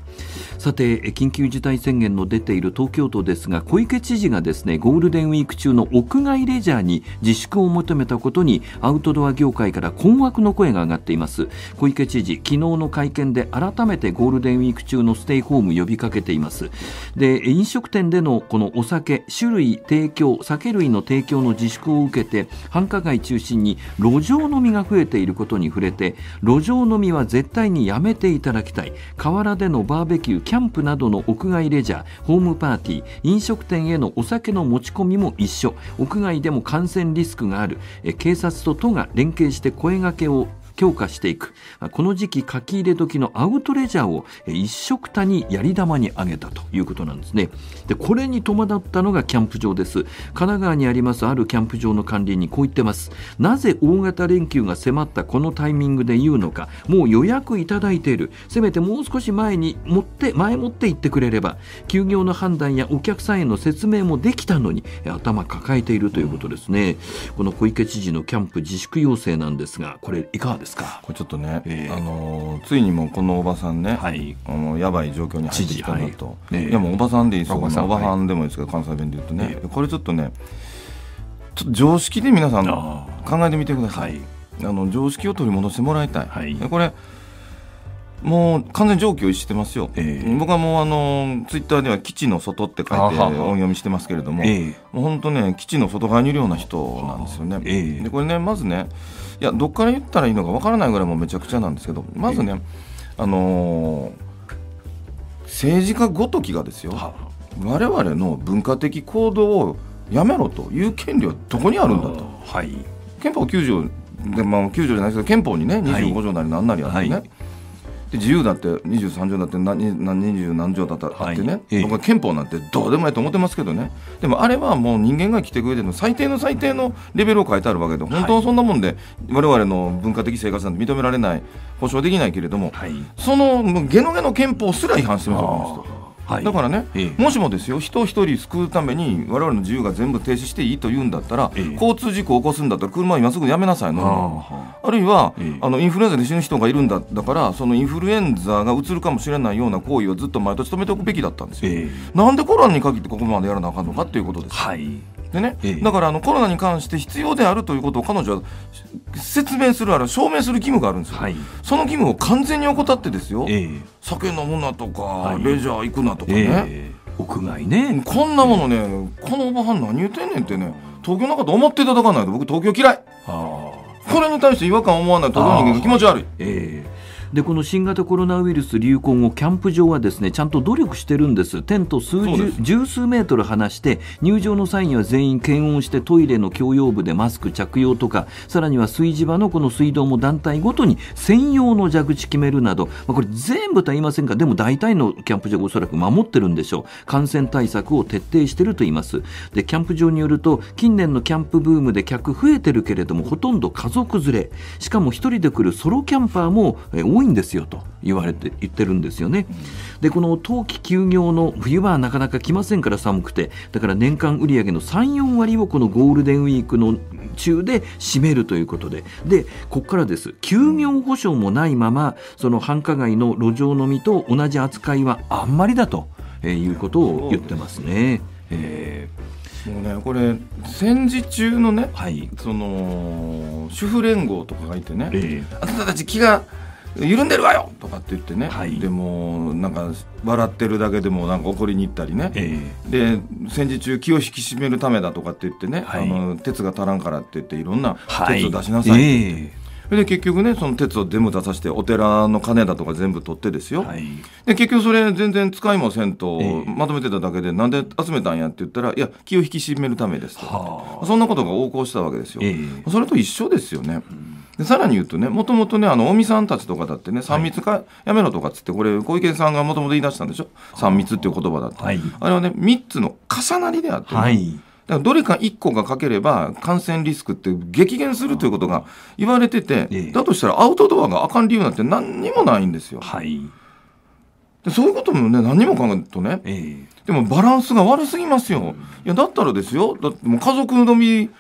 さて緊急事態宣言の出ている東京都ですが小池知事がですねゴールデンウィーク中の屋外レジャーに自粛を求めたことにアウトドア業界から困惑の声が上がっています小池知事昨日の会見で改めてゴールデンウィーク中のステイホーム呼びかけていますで飲食店でのこのお酒酒類提供酒類の提供の自粛を受けて繁華街中心に路路上飲みが増えていることに触れて路上飲みは絶対にやめていただきたい河原でのバーベキューキャンプなどの屋外レジャーホームパーティー飲食店へのお酒の持ち込みも一緒屋外でも感染リスクがある警察と都が連携して声がけを強化していくこの時期書き入れ時のアウトレジャーを一色たにやり玉に挙げたということなんですねでこれに戸惑ったのがキャンプ場です神奈川にありますあるキャンプ場の管理にこう言ってますなぜ大型連休が迫ったこのタイミングで言うのかもう予約いただいているせめてもう少し前に持って前もって行ってくれれば休業の判断やお客さんへの説明もできたのに頭抱えているということですねこの小池知事のキャンプ自粛要請なんですがこれいかがですかですかこれちょっとね、えー、あのついにもこのおばさんね、はい、あのやばい状況に入ってきたなと、はいいやもうおばさんでいいですよおばさん、でもいいですけど関西弁で言うとね、えー、これちょっとねちょっと常識で皆さん考えてみてください、あの常識を取り戻してもらいたい、はい、これもう完全に常軌を逸してますよ、えー、僕はもうあのツイッターでは基地の外って書いて音読みしてますけれども、えー、もう本当ね基地の外側にいるような人なんですよね。えー、でこれねまずねいやどっから言ったらいいのかわからないぐらいもめちゃくちゃなんですけどまずね、あのー、政治家ごときがですよ我々の文化的行動をやめろという権利はどこにあるんだと。はい、憲法9条でまあ、9条じゃないですけど憲法にね25条なり何なりあってね、はいはいで自由だって23条だって何何二十何条だったってね、はい、僕は憲法なんてどうでもいいと思ってますけどねでもあれはもう人間が来てくれての最低の最低のレベルを変えてあるわけで本当はそんなもんで、我々の文化的生活なんて認められない保障できないけれども、はい、そのゲノゲの憲法すら違反してますよこの人。はい、だからね、ええ、もしもですよ人一人救うために我々の自由が全部停止していいと言うんだったら、え、交通事故を起こすんだったら車今すぐやめなさいのあるいは、あのインフルエンザで死ぬ人がいるんだだからそのインフルエンザがうつるかもしれないような行為をずっと毎年止めておくべきだったんですよ、なんでコロナに限ってここまでやらなあかんのかっていうことです。はいでね、ええ、だからあのコロナに関して必要であるということを彼女は説明するある証明する義務があるんですよ、はい、その義務を完全に怠ってですよ、え、酒飲むなとか、はい、レジャー行くなとかね、屋外ねこんなものねこのおばはん何言ってんねんってね東京なんかと思っていただかないと僕東京嫌いこれに対して違和感を思わない東京人間が気持ち悪い、ええでこの新型コロナウイルス流行後キャンプ場はですねちゃんと努力してるんですテント数十十数メートル離して入場の際には全員検温してトイレの共用部でマスク着用とかさらには炊事場のこの水道も団体ごとに専用の蛇口決めるなど、まあ、これ全部と言いませんがでも大体のキャンプ場おそらく守ってるんでしょう感染対策を徹底してると言いますでキャンプ場によると近年のキャンプブームで客増えてるけれどもほとんど家族連れしかも1人で来るソロキャンパーも多多いんですよと言われて言ってるんですよね。でこの冬季休業の冬はなかなか来ませんから寒くてだから年間売上の34割をこのゴールデンウィークの中で占めるということででここからです休業保証もないままその繁華街の路上飲みと同じ扱いはあんまりだと、えいうことを言ってますね。えーもうねこれ戦時中のね、はい、その主婦連合とかがいてね、えー、あなたたち気が緩んでるわよとかって言ってね、はい、でもなんか笑ってるだけでもなんか怒りに行ったりね、えー、で戦時中気を引き締めるためだとかって言ってね、はい、あの鉄が足らんからって言っていろんな鉄を出しなさいってって。はいえーで結局ねその鉄を全部出させてお寺の金だとか全部取ってですよ、はい、で結局それ全然使いもせんと、まとめてただけでなんで集めたんやって言ったらいや気を引き締めるためですとそんなことが横行したわけですよ、えー、それと一緒ですよね。うんでさらに言うとねもともとねあの尾身さんたちとかだってね3密か、やめろとかっつってこれ小池さんがもともと言い出したんでしょ3密っていう言葉だって、はい、あれはね3つの重なりであって、ね、はいどれか1個がかければ感染リスクって激減するということが言われてて、だとしたらアウトドアがあかん理由なんて何にもないんですよ。はい、でそういうこともね何も考えるとね、えー、でもバランスが悪すぎますよ。いやだったらですよだってもう家族のみ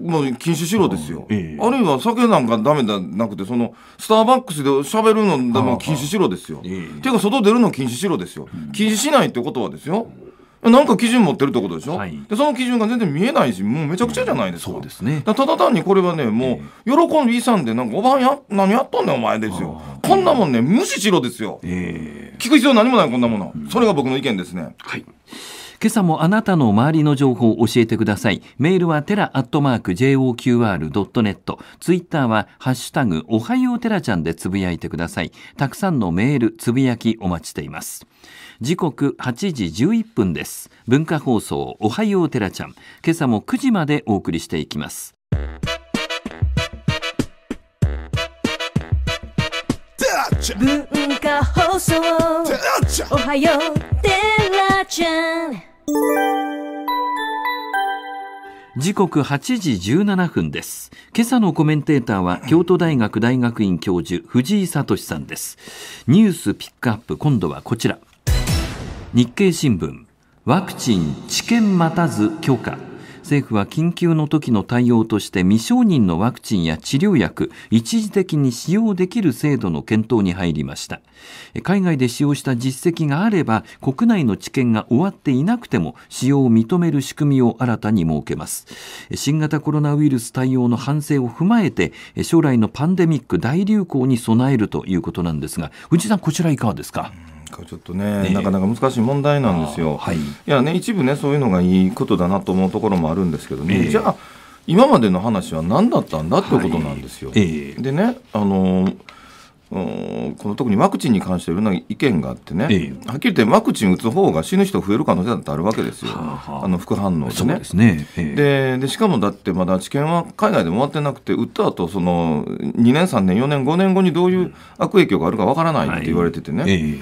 もう禁止しろですよ、えあるいは酒なんかだめじゃなくてそのスターバックスで喋るのでも禁止しろですよ、えていうか外出るの禁止しろですよ、禁止しないってことはですよなんか基準持ってるってことでしょ、はい、でその基準が全然見えないしもうめちゃくちゃじゃないですかうん、そうですね、ただ単にこれはねもう喜びさんでなんかおばんや何やっとんねんお前ですよこんなもんね無視しろですよ、聞く必要何もないこんなもの、うん、それが僕の意見ですねはい今朝もあなたの周りの情報を教えてください。メールはテラアットマーク JOQR.net。ツイッターはハッシュタグおはようテラちゃんでつぶやいてください。たくさんのメール、つぶやきお待ちしています。時刻8時11分です。文化放送おはようテラちゃん。今朝も9時までお送りしていきます。文化放送おはようテラちゃん時刻8時17分です。今朝のコメンテーターは 京都大学大学院教授藤井聡さんです。ニュースピックアップ今度はこちら。日経新聞ワクチン治験待たず許可政府は緊急の時の対応として未承認のワクチンや治療薬、一時的に使用できる制度の検討に入りました。海外で使用した実績があれば、国内の治験が終わっていなくても使用を認める仕組みを新たに設けます。新型コロナウイルス対応の反省を踏まえて、将来のパンデミック大流行に備えるということなんですが、藤井さん、こちらいかがですか。ちょっとね、なかなか難しい問題なんですよ。はい、いやね、一部ね、そういうのがいいことだなと思うところもあるんですけどね、えー、じゃあ、今までの話は何だったんだということなんですよ。はいえー、でね、あのーこの特にワクチンに関していろんな意見があってね、ええ、はっきり言ってワクチン打つ方が死ぬ人増える可能性だってあるわけですよ、はあはあ、あの副反応でね。で、ねえ、でしかもだってまだ治験は海外でも終わってなくて打った後その2年3年4年5年後にどういう悪影響があるかわからないって言われててね。はい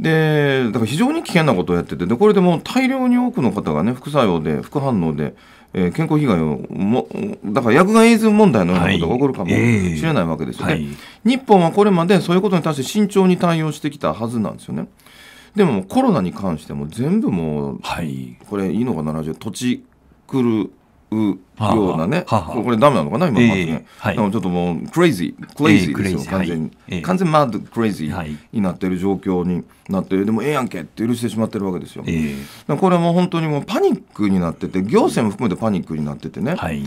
でだから非常に危険なことをやっててでこれでも大量に多くの方がね副作用で副反応で、えー、健康被害をもだから薬害エイズ問題のようなことが起こるかもしれないわけですよね、はいえーはい、日本はこれまでそういうことに対して慎重に対応してきたはずなんですよね。でもコロナに関しても全部もう、はい、これいいのかな0土地来るようなね、はあはあ、これダメなのかな、今、まずね、えーはい、ちょっともう、クレイジー、クレイジーですよ、えー、完全に、えー、完全マッドクレイジーになっている状況になって、でもええやんけって許してしまってるわけですよ。これも本当にもうパニックになってて、行政も含めてパニックになっててね。はい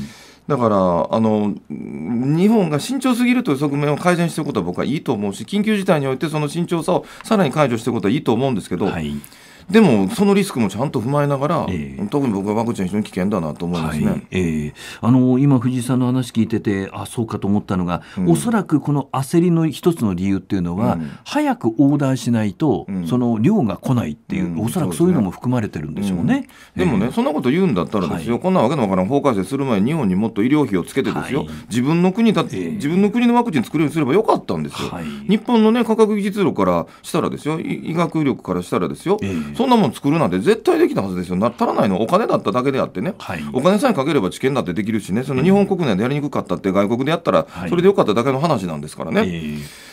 だからあの日本が慎重すぎるという側面を改善していくことは僕はいいと思うし緊急事態においてその慎重さをさらに解除していくことはいいと思うんですけど、はい、でも、そのリスクもちゃんと踏まえながら、えー、特に僕はワクチン非常に危険だなと思いますね、はい、えー、あの今、藤井さんの話聞いてて、あそうかと思ったのが、うん、おそらくこの焦りの一つの理由っていうのは、うん、早くオーダーしないと、うん、その量が来ないっていう、うん、おそらくそういうのも含まれてるんでしょうね。でもね、えー、そんなこと言うんだったらですよ、はい、こんなわけのわからん法改正する前に、日本にもっと医療費をつけてですよ、はい、自分の国だって、えー、自分の国のワクチン作るようにすればよかったんですよ。日本のね、科学技術力からしたらですよ、医学力からしたらですよ、えーそんなもん作るなんて絶対できたはずですよ、足らないのはお金だっただけであってね、はい、お金さえかければ治験だってできるしね、その日本国内でやりにくかったって、外国でやったら、それでよかっただけの話なんですからね。はい、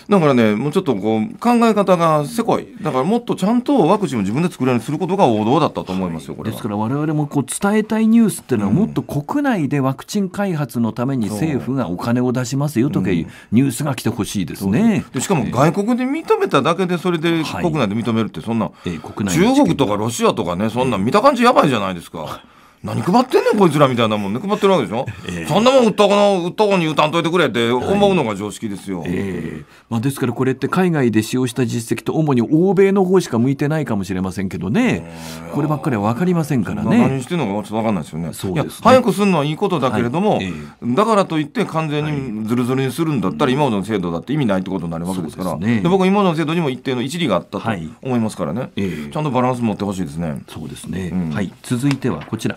だからね、もうちょっとこう考え方がせこい、だからもっとちゃんとワクチンを自分で作るようにすることが王道だったと思いますよ、これですから、われわれもこう伝えたいニュースっていうのは、もっと国内でワクチン開発のために政府がお金を出しますよとかいうニュースが来てほしいですね、うん、しかも外国で認めただけで、それで国内で認めるって、そんな、え国内中国とかロシアとかね、そんな見た感じやばいじゃないですか。何配ってんねんこいつらみたいなもんね配ってるわけでしょ、えー、そんなもん売ったこの売ったこに歌んといてくれって思うのが常識ですよ、はい、えー、まあ、ですからこれって海外で使用した実績と主に欧米の方しか向いてないかもしれませんけどね、えー、こればっかりは分かりませんからね何してんのか分かんないですよねそうです、ね、早くするのはいいことだけれども、はいえー、だからといって完全にずるずるにするんだったら今までの制度だって意味ないってことになるわけですから、ね、で僕今までの制度にも一定の一理があったと思いますからね、はい、ちゃんとバランス持ってほしいですねそうですね、うん、はい続いてはこちら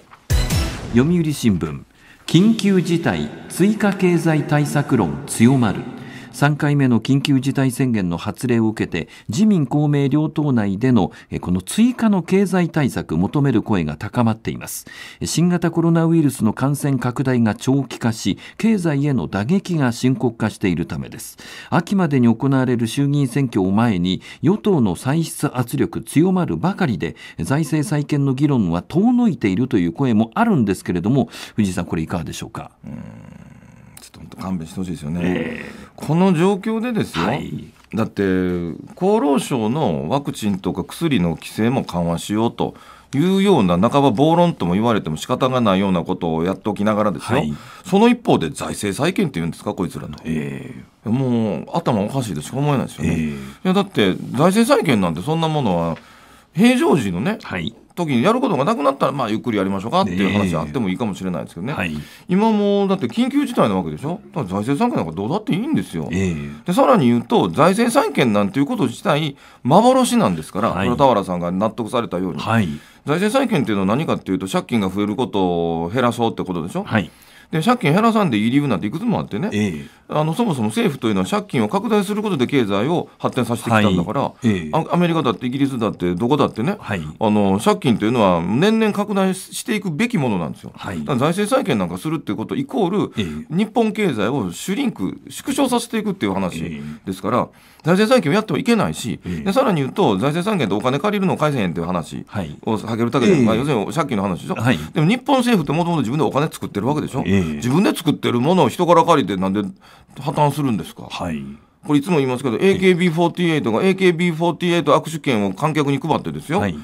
読売新聞緊急事態追加経済対策論強まる3回目の緊急事態宣言の発令を受けて自民公明両党内でのこの追加の経済対策求める声が高まっています新型コロナウイルスの感染拡大が長期化し経済への打撃が深刻化しているためです秋までに行われる衆議院選挙を前に与党の歳出圧力強まるばかりで財政再建の議論は遠のいているという声もあるんですけれども藤井さんこれいかがでしょうかと勘弁してほしいですよね、えー、この状況でですよ、はい、だって厚労省のワクチンとか薬の規制も緩和しようというような半ば暴論とも言われても仕方がないようなことをやっておきながらですよ、はい、その一方で財政再建っていうんですかこいつらの、えー、もう頭おかしいとしか思えないですよね、えー、いやだって財政再建なんてそんなものは平常時のね、はい、時にやることがなくなったら、まあ、ゆっくりやりましょうかっていう話あってもいいかもしれないですけどね、はい、今もだって緊急事態なわけでしょ、だから財政参建なんかどうだっていいんですよ、えー、でさらに言うと、財政再建なんていうこと自体、幻なんですから、はい、田原さんが納得されたように、はい、財政再建っていうのは何かっていうと、借金が増えることを減らそうってことでしょ。はいで借金減らさんでいい理由なんていくつもあってね、えあのそもそも政府というのは借金を拡大することで経済を発展させてきたんだから、はいえアメリカだってイギリスだってどこだってね、はい、あの借金というのは年々拡大していくべきものなんですよ。はい、財政再建なんかするっていうことイコール、え日本経済をシュリンク縮小させていくっていう話ですから。財政再建をやってはいけないし、えー、でさらに言うと、財政再建とお金借りるのを返せへんていう話を避けるだけで、はまあ、要するに借金の話でしょ、はい、でも日本政府ってもともと自分でお金作ってるわけでしょ、えー、自分で作ってるものを人から借りて、なんで破綻するんですか。はいこれいつも言いますけど AKB48 が AKB48 握手券を観客に配ってですよ、はい、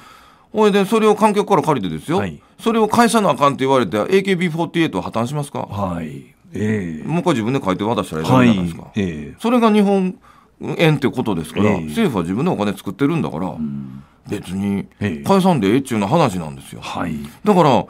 でそれを観客から借りてですよ、はい、それを返さなあかんって言われて AKB48 は破綻しますか、はいえー、もう一回自分で書いて渡したらいいじゃないですか、はいえー、それが日本円ってことですから、えー、政府は自分のお金作ってるんだから、別に返さんでええっちゅうな話なんですよ。はい、だから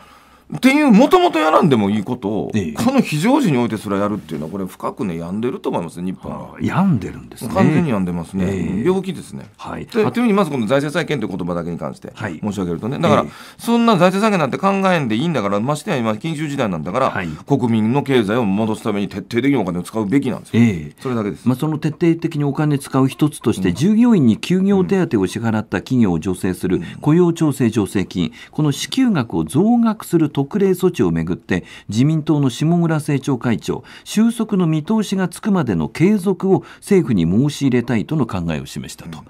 っていうもともとやらんでもいいことを、ええ、この非常時においてすらやるっていうのはこれ深くね病んでると思いますね日本は、病んでるんですね完全に病んでますね、え、病気ですね、はい、というふうにまずこの財政再建という言葉だけに関して申し上げるとね、だから、そんな財政再建なんて考えんでいいんだからましてや今緊急事態なんだから、はい、国民の経済を戻すために徹底的にお金を使うべきなんですよ、それだけです、まあ、その徹底的にお金使う一つとして、うん、従業員に休業手当を支払った企業を助成する雇用調整助成金、この支給額を増額すると特例措置をめぐって自民党の下村政調会長収束の見通しがつくまでの継続を政府に申し入れたいとの考えを示したと。うん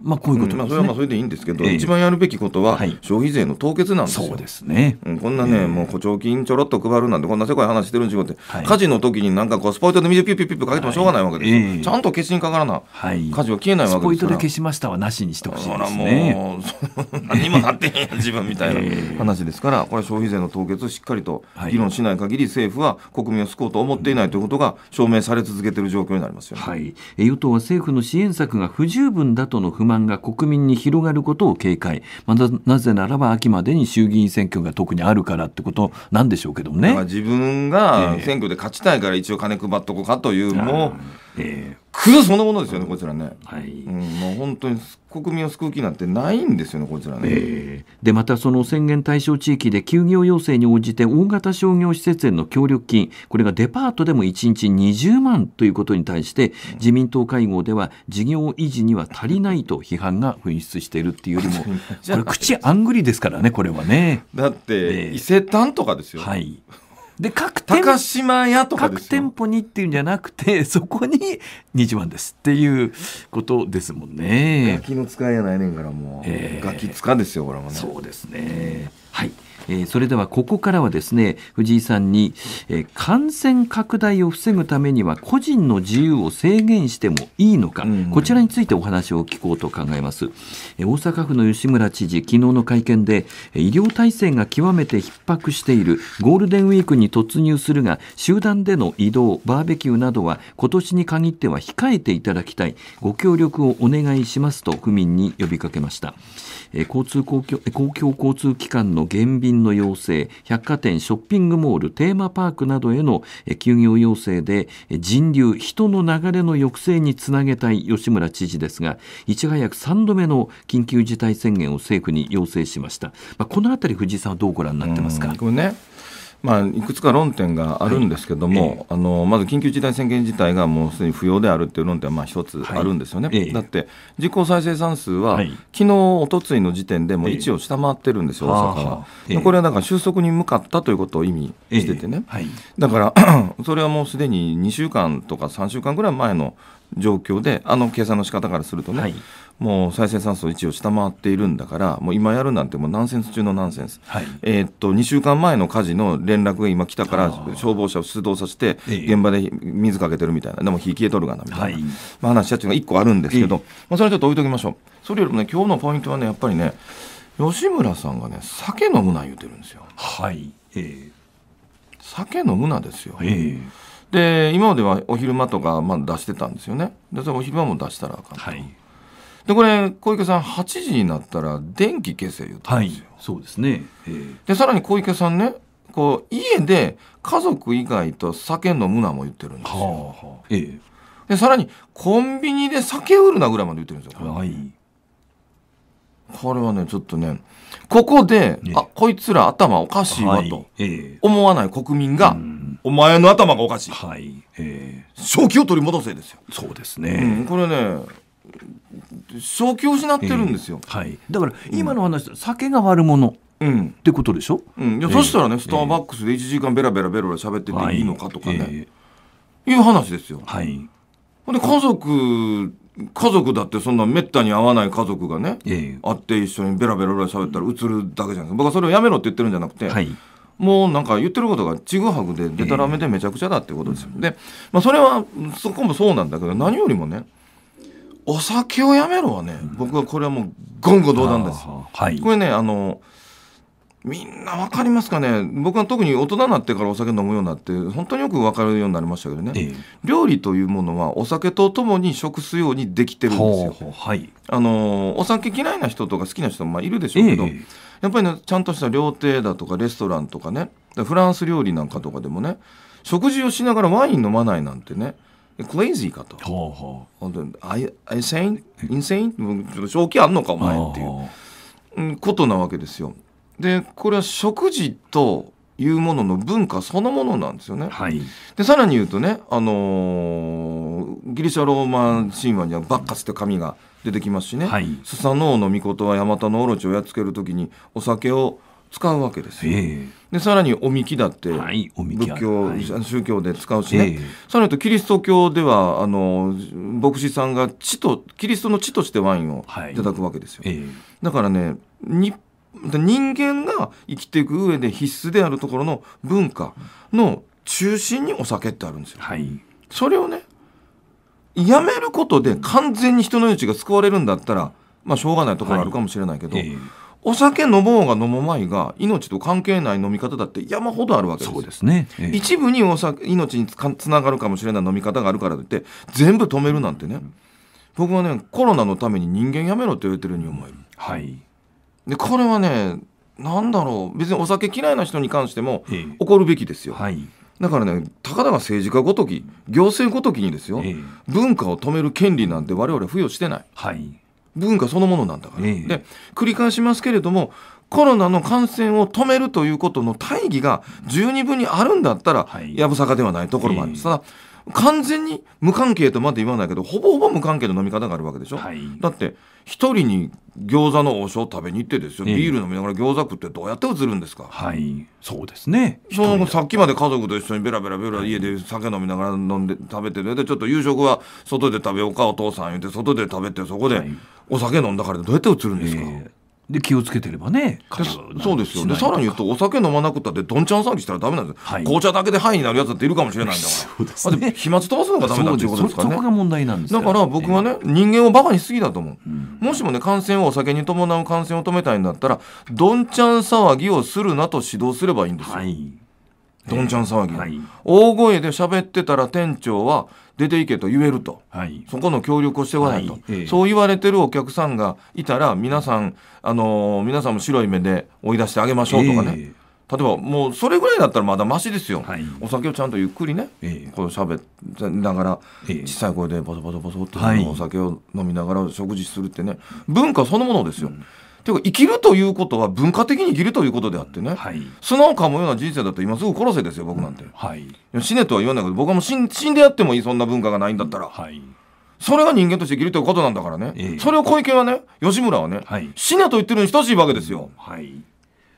まあ、こういうこと、ねうん、まあ、それはまあそれでいいんですけど、えー、一番やるべきことは消費税の凍結なんですよ、そうですね、うん、こんなね、えー、もう補聴金ちょろっと配るなんてこんな世界話してるんでしょって、はい、火事の時になんかこうスポイトで水ピュピュピュかけてもしょうがないわけですよ、はいちゃんと消しにかからな、はい、火事は消えないわけですスポイトで消しましたはなしにしてほしいですねもう何もなってへんやん、自分みたいな 話ですからこれは消費税の凍結しっかりと議論しない限り政府は国民を救おうと思っていないということが証明され続けている状況になりますよね、はい、与党は政府の支援策が不十分だとの不満が国民に広がることを警戒、まなぜならば秋までに衆議院選挙が特にあるからってことなんでしょうけどね。自分が選挙で勝ちたいから一応金配っとこうかというえーえー、そのものですよね、こちらね。はい。うん、もう本当に国民を救う気なんてないんですよね、こちらね。えー、で、またその宣言対象地域で休業要請に応じて大型商業施設への協力金、これがデパートでも1日20万ということに対して、自民党会合では事業維持には足りないと批判が噴出しているっていうよりも、これ口あんぐりですからね、これはね。だって、え伊勢丹とかですよ。はい。で各店高島屋とか各店舗にっていうんじゃなくて そこに日0ですっていうことですもんねガキの使いやないねんからもう、えー、ガキ使ですよこれもねそうですねはいえそれではここからはですね藤井さんに、え感染拡大を防ぐためには個人の自由を制限してもいいのか、こちらについてお話を聞こうと考えます、え大阪府の吉村知事昨日の会見で医療体制が極めて逼迫しているゴールデンウィークに突入するが集団での移動バーベキューなどは今年に限っては控えていただきたいご協力をお願いしますと府民に呼びかけました。交通公共公共交通機関の減便の要請百貨店ショッピングモールテーマパークなどへの休業要請で人流人の流れの抑制につなげたい吉村知事ですがいち早く3度目の緊急事態宣言を政府に要請しました、まあ、このあたり藤井さんはどうご覧になってますか。これねまあ、いくつか論点があるんですけれども、はい、あのまず緊急事態宣言自体がもうすでに不要であるという論点は一つあるんですよね、はい、だって実効再生産数は、はい、昨日おとついの時点でもう1を下回ってるんですよ、大阪は、えー、これはだから収束に向かったということを意味しててね、えーはい、だから それはもうすでに2週間とか3週間ぐらい前の状況で、あの計算の仕方からするとね。もう再生産数1を下回っているんだからもう今やるなんてもうナンセンス中のナンセンス、はい、えー、っと2週間前の火事の連絡が今来たから消防車を出動させて現場で水かけてるみたいなでも火消えとるがなみたいな、はい、まあ、話たっていうのが1個あるんですけど、まあ、それちょっと置いときましょうそれよりもね今日のポイントはねやっぱりね吉村さんがね酒飲むな言うてるんですよ。はい、えー、酒飲むなですよ。えーで今まではお昼間とか、まあ、出してたんですよねでそれお昼間も出したらあかん、はい、でこれ小池さん8時になったら電気消せよはい、そうですね、でさらに小池さんねこう家で家族以外と酒飲むなも言ってるんですよ、はあはあえでさらにコンビニで酒売るなぐらいまで言ってるんですよはいこれはねちょっとねここで、ね、あこいつら頭おかしいわと思わない国民が、はいお前の頭がおかしい。はい。え正気を取り戻せですよ。そうですね。うん、これね、正気を失ってるんですよ、えー、はい、だから今の話、うん、酒が悪者うん、ってことでしょ、うんいや、えー、そしたらねスターバックスで1時間べらべらべらべら喋ってていいのかとかね、いえー、いう話ですよ。はい、で家族家族だってそんなめったに会わない家族がね、えー、会って一緒にべらべらべら喋ったら映るだけじゃないですか僕はそれをやめろって言ってるんじゃなくて、はい、もうなんか言ってることがちぐはぐででたらめでめちゃくちゃだってことですよ、えー、で、まあ、それはそこもそうなんだけど何よりもねお酒をやめろはね、うん、僕はこれはもう言語道断です。はい、これねあのみんな分かりますかね僕は特に大人になってからお酒飲むようになって本当によく分かるようになりましたけどね、ええ、料理というものはお酒とともに食すようにできてるんですよ。ほうほうはい、あのお酒嫌いな人とか好きな人もまあいるでしょうけど、え、やっぱりねちゃんとした料亭だとかレストランとかねフランス料理なんかとかでもね食事をしながらワイン飲まないなんてねクレイジーかと。ほうほう本当に、あい、あい、せん、インセイン、ちょっと正気あんのか、お前っていう。うん、ことなわけですよ。で、これは食事と。いうものの文化そのものなんですよね。はい、でさらに言うとね、あのー、ギリシャローマ神話にはバッカスって神が出てきますしね、はい、スサノオノミコトはヤマタノオロチをやっつける時にお酒を使うわけですよ、えー、でさらにおみきだって、はい、仏教、はい、宗教で使うしね、えー、さらにとキリスト教ではあの牧師さんが地とキリストの地としてワインをいただくわけですよ、はいえー、だからね人間が生きていく上で必須であるところの文化の中心にお酒ってあるんですよ。はい、それをねやめることで完全に人の命が救われるんだったらまあしょうがないところあるかもしれないけど、はいえー、お酒飲もうが飲むまいが命と関係ない飲み方だって山ほどあるわけですそうですね、ええ、一部にお酒命につながるかもしれない飲み方があるからといって全部止めるなんてね僕はねコロナのために人間やめろって言われてるように思える。はい、でこれはねなんだろう別にお酒嫌いな人に関しても怒るべきですよ。えはいだからね、たかだか政治家ごとき、行政ごときにですよ、ええ、文化を止める権利なんて我々付与してない。はい、文化そのものなんだから、えで繰り返しますけれどもコロナの感染を止めるということの大義が十二分にあるんだったら、やぶさかではないところもあるんです。えただ完全に無関係とまで言わないけどほぼほぼ無関係の飲み方があるわけでしょ、はい、だって一人に餃子の王将食べに行ってですよ、えー、ビール飲みながら餃子食ってどうやって映るんですかはいそうですねそのさっきまで家族と一緒にベラベラベラ家で酒飲みながら飲んで食べてでちょっと夕食は外で食べようかお父さん言って外で食べてそこでお酒飲んだからどうやって映るんですか、えーで気をつけてればねそうですよねさらに言うとお酒飲まなくたってどんちゃん騒ぎしたらだめなんです、はい、紅茶だけでハイになるやつっているかもしれないんだから、ね、飛沫飛ばすのがだめだっていうことですからねそこが問題なんですだから僕はね人間をバカにしすぎだと思う、うん、もしもね感染をお酒に伴う感染を止めたいんだったらどんちゃん騒ぎをするなと指導すればいいんですよ、はいどんちゃん騒ぎ、はい、大声で喋ってたら店長は出ていけと言えると、はい、そこの協力をしてこないと、はいえー、そう言われてるお客さんがいたら皆さん、あのー、皆さんも白い目で追い出してあげましょうとかね、えー例えばもうそれぐらいだったらまだましですよ、はい、お酒をちゃんとゆっくりね、ええ、こう喋りながら、小さい声でボソボソボソって、お酒を飲みながら食事するってね文化そのものですよ、うんていうか生きるということは文化的に生きるということであってね、はい、素直かもような人生だと今すぐ殺せですよ僕なんて、うんはい、死ねとは言わないけど僕はもう死んでやってもいいそんな文化がないんだったら、はい、それが人間として生きるということなんだからね、えー、それを小池はね吉村はね、はい、死ねと言ってるに等しいわけですよ、はい、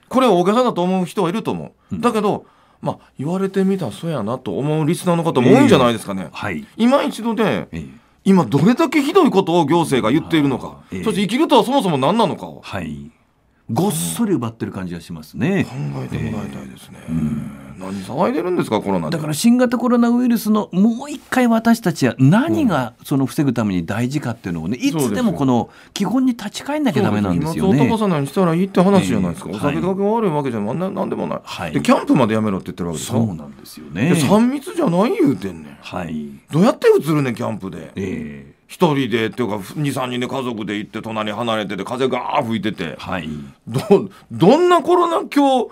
これは大げさだと思う人はいると思う、うん、だけどまあ言われてみたらそうやなと思うリスナーの方も多いんじゃないですかね、えーはい、今一度で、えー今どれだけひどいことを行政が言っているのか、えー、そして生きるとはそもそも何なのかを、はい、ごっそり奪ってる感じがしますね考えてもらいたいですね、うん何騒いでるんですかコロナだから新型コロナウイルスのもう一回私たちは何がその防ぐために大事かっていうのをね、いつでもこの基本に立ち返んなきゃダメなんですよね。今さんにしたらいいって話じゃないですか。お酒だけ悪いわけじゃなんなんでもない、はい、でキャンプまでやめろって言ってるわけでしょ。そうなんですよね。三密じゃない言うてんねん。はい。どうやって映るねキャンプで。ええー一人でっていうか23人で家族で行って隣離れてて風が吹いてて、はい、どどんなコロナ今日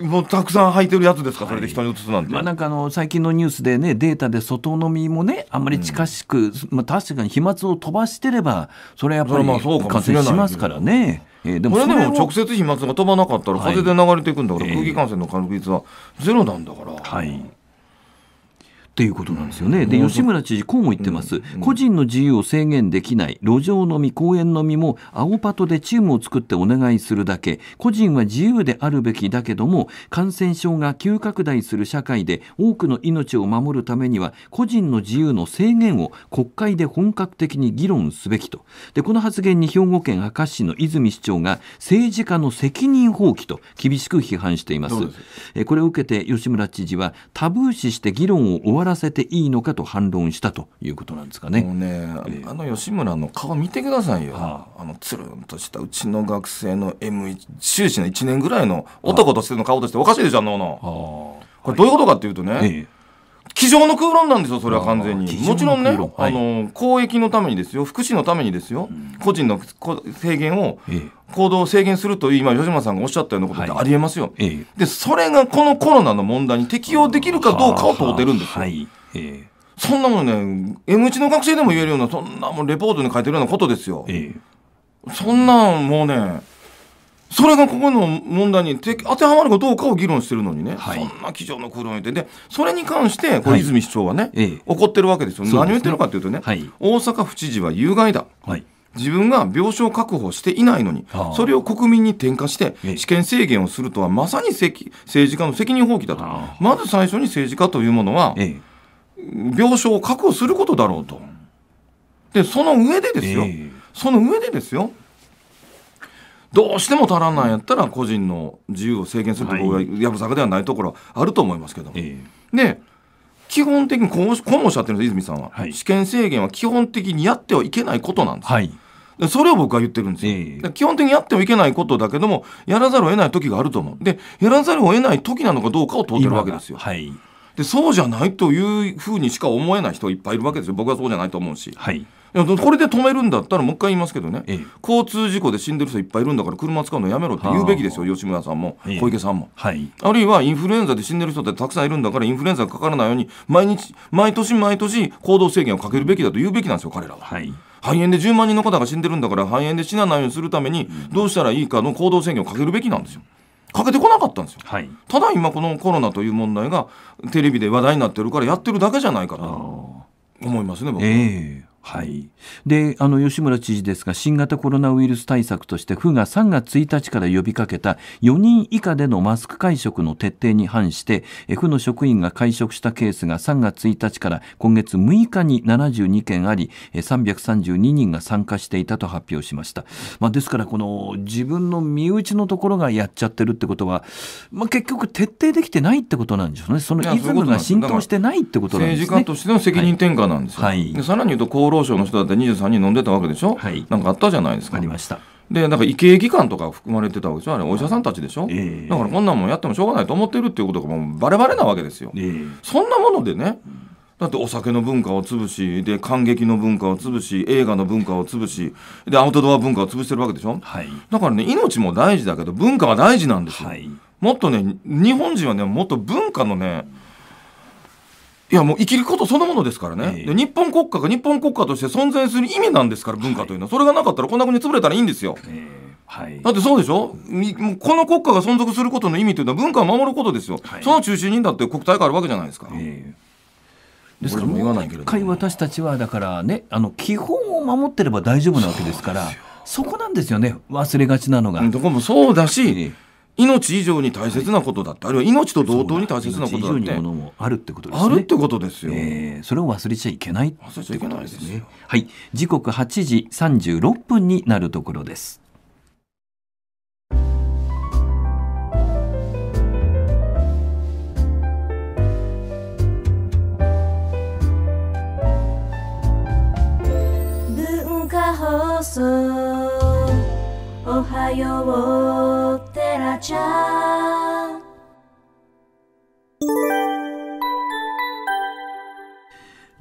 もうたくさん履いてるやつですか、それで人に移すなんて、はい、まあ、なんかあの最近のニュースで、ね、データで外飲みもね、あんまり近しく、うん、まあ、確かに飛沫を飛ばしてれば、それはやっぱり感染しますからね。えー、でもこれでも直接飛沫が飛ばなかったら風で流れていくんだから、はい、空気感染の確率はゼロなんだから、はい、ていうことなんですよね。で、吉村知事、こうも言ってます。個人の自由を制限できない、路上飲み、公園飲みも、青パトでチームを作ってお願いするだけ、個人は自由であるべきだけども、感染症が急拡大する社会で、多くの命を守るためには、個人の自由の制限を国会で本格的に議論すべきと。で、この発言に兵庫県明石市の泉市長が、政治家の責任放棄と厳しく批判しています。えこれを受けて吉村知事は、タブー視して議論を終わらせていいのかと反論したということなんですかね。もうね、えー、あの吉村の顔見てくださいよ。はあ、あのつるんとしたうちの学生の M1 修士の1年ぐらいの男としての顔としておかしいでしょあんなの。はあ、これどういうことかっていうとね、はいえー机上の空論なんですよそれは完全にもちろんね、はい、あの公益のためにですよ福祉のためにですよ、うん、個人の制限を、行動を制限するという今吉村さんがおっしゃったようなことってありえますよ、はい、でそれがこのコロナの問題に適用できるかどうかを問うてるんですよ、はいそんなもんね M 1の学生でも言えるようなそんなもんレポートに書いてるようなことですよ、そんなんもうねそれがここの問題に当てはまるかどうかを議論してるのにね、はい、そんな机上の空論言ってでそれに関して小泉市長はね、はい、怒ってるわけですよ、ね、何を言ってるかというとね、はい、大阪府知事は有害だ。自分が病床確保していないのに、それを国民に転嫁して、試験制限をするとは、まさに政治家の責任放棄だと、まず最初に政治家というものは、病床を確保することだろうと、でその上でですよ、その上でですよ、どうしても足らんなんやったら個人の自由を制限するところがやぶさかではないところはあると思いますけども、えー、で基本的にこうこうおっしゃってるんです泉さんは、はい、試験制限は基本的にやってはいけないことなんです、はい、それを僕は言ってるんですよ、基本的にやってはいけないことだけどもやらざるを得ない時があると思うでやらざるを得ない時なのかどうかを問うてるわけですよ、はい、でそうじゃないというふうにしか思えない人がいっぱいいるわけですよ僕はそうじゃないと思うし。はいいやこれで止めるんだったらもう一回言いますけどね、ええ、交通事故で死んでる人いっぱいいるんだから車使うのやめろって言うべきですよ吉村さんも小池さんも、え、はい、あるいはインフルエンザで死んでる人ってたくさんいるんだからインフルエンザがかからないように毎日毎年毎年行動制限をかけるべきだと言うべきなんですよ彼らは。はい肺炎で10万人の方が死んでるんだから肺炎で死なないようにするためにどうしたらいいかの行動制限をかけるべきなんですよ。かけてこなかったんですよ、はい、ただ今このコロナという問題がテレビで話題になってるからやってるだけじゃないかと思いますね僕は。はい、であの吉村知事ですが新型コロナウイルス対策として府が3月1日から呼びかけた4人以下でのマスク会食の徹底に反して府の職員が会食したケースが3月1日から今月6日に72件あり332人が参加していたと発表しました、まあ、ですからこの自分の身内のところがやっちゃってるってことは、まあ、結局徹底できてないってことなんでしょうねそのイズムが浸透してないってことなんですね政治家としての責任転嫁なんですよ、はいはい、さらに言うと労省の人だって23人飲んでたわけでしょ、はい、なんかあったじゃないですか。ありましたでなんか医系機関とか含まれてたわけでしょあれお医者さんたちでしょ、えー、だからこんなもんやってもしょうがないと思ってるっていうことがもうバレバレなわけですよ、えー、そんなものでねだってお酒の文化を潰しで感激の文化を潰し映画の文化を潰しでアウトドア文化を潰してるわけでしょ、はい、だからね命も大事だけど文化は大事なんですよ、はい、もっとね日本人はねもっと文化のねいやもう生きることそのものですからね、えー、日本国家が日本国家として存在する意味なんですから文化というのは、はい、それがなかったらこんな国潰れたらいいんですよ、えー、はい、だってそうでしょ、うん、この国家が存続することの意味というのは文化を守ることですよ、はい、その中心にだって国体があるわけじゃないですか。えーですからもう一回私たちはだからねあの基本を守ってれば大丈夫なわけですからそこなんですよね忘れがちなのが。どこもそうだし、命以上に大切なことだって、あるいは命と同等に大切なことだってもあるってことですねあるってことですよ、えー、それを忘れちゃいけないいすはい時刻8時36分になるところです文化放送おはよう Raja.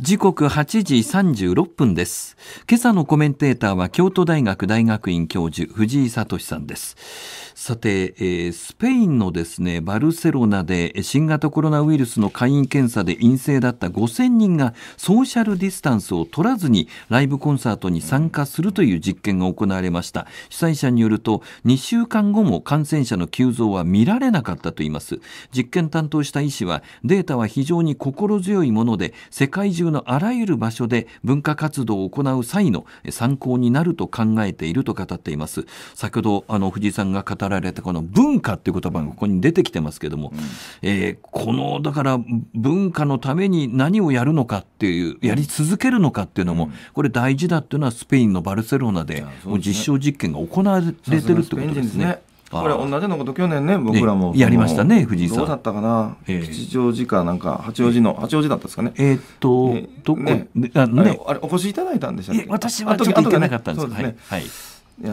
時刻8時36分です。今朝のコメンテーターは京都大学大学院教授藤井聡さんです。さて、えー、スペインのですね、バルセロナで新型コロナウイルスの会員検査で陰性だった5000人がソーシャルディスタンスを取らずにライブコンサートに参加するという実験が行われました。主催者によると2週間後も感染者の急増は見られなかったと言います。実験担当した医師はデータは非常に心強いもので世界中のあらゆる場所で文化活動を行う際の参考になると考えていると語っています先ほどあの藤井さんが語られたこの文化っていう言葉がここに出てきてますけども、うん、えー、このだから文化のために何をやるのかっていうやり続けるのかっていうのも、うん、これ大事だっていうのはスペインのバルセロナでもう実証実験が行われてるってことですね。これ同じのこと去年ね僕らもやりましたね藤井さんどうだったかな、えー、吉祥寺かなんか八王子の八王子だったですかねえー、っと、ね、どこ、ね、あねあれお越しいただいたんでしたっけ私はちょっと行けなかったんですけど、ね、ね、はい、はいいや、え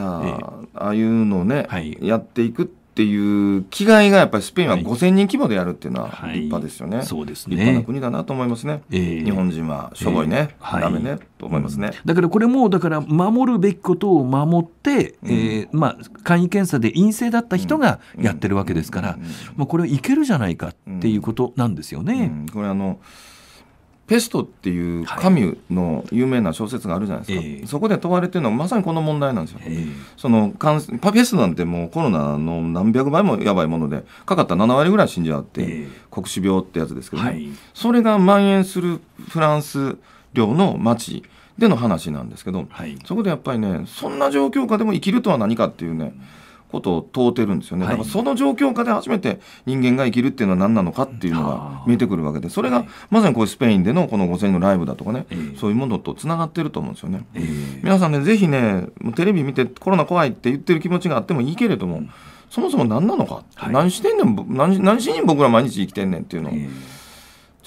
ああいうのをね、はい、やっていくっっていう気概がやっぱりスペインは5000人規模でやるっていうのは立派ですよね、はい、そうですね立派な国だなと思いますね、えー、日本人はしょぼいね、えー、ダメね、と思いますね、だからこれもだから守るべきことを守って、うん、えー、まあ、簡易検査で陰性だった人がやってるわけですから、うんうん、まあ、これはいけるじゃないかっていうことなんですよね、これあのペストっていうカミュの有名な小説があるじゃないですか、はいそこで問われてるのはまさにこの問題なんですよ。えー、そのパペストなんてもうコロナの何百倍もやばいものでかかった7割ぐらい死んじゃって、えー、黒死病ってやつですけどね、はい、それが蔓延するフランス領の町での話なんですけど、はい、そこでやっぱりねそんな状況下でも生きるとは何かっていうね、うんことを問うてるんですよね、はい、だからその状況下で初めて人間が生きるっていうのは何なのかっていうのが見えてくるわけでそれがまさにこうスペインでのこの5000人のライブだとかね、えー、そういうものとつながってると思うんですよね、えー、皆さんねぜひねテレビ見てコロナ怖いって言ってる気持ちがあってもいいけれどもそもそも何なのか、はい、何してんねん何何しに僕ら毎日生きてんねんっていうのを、えー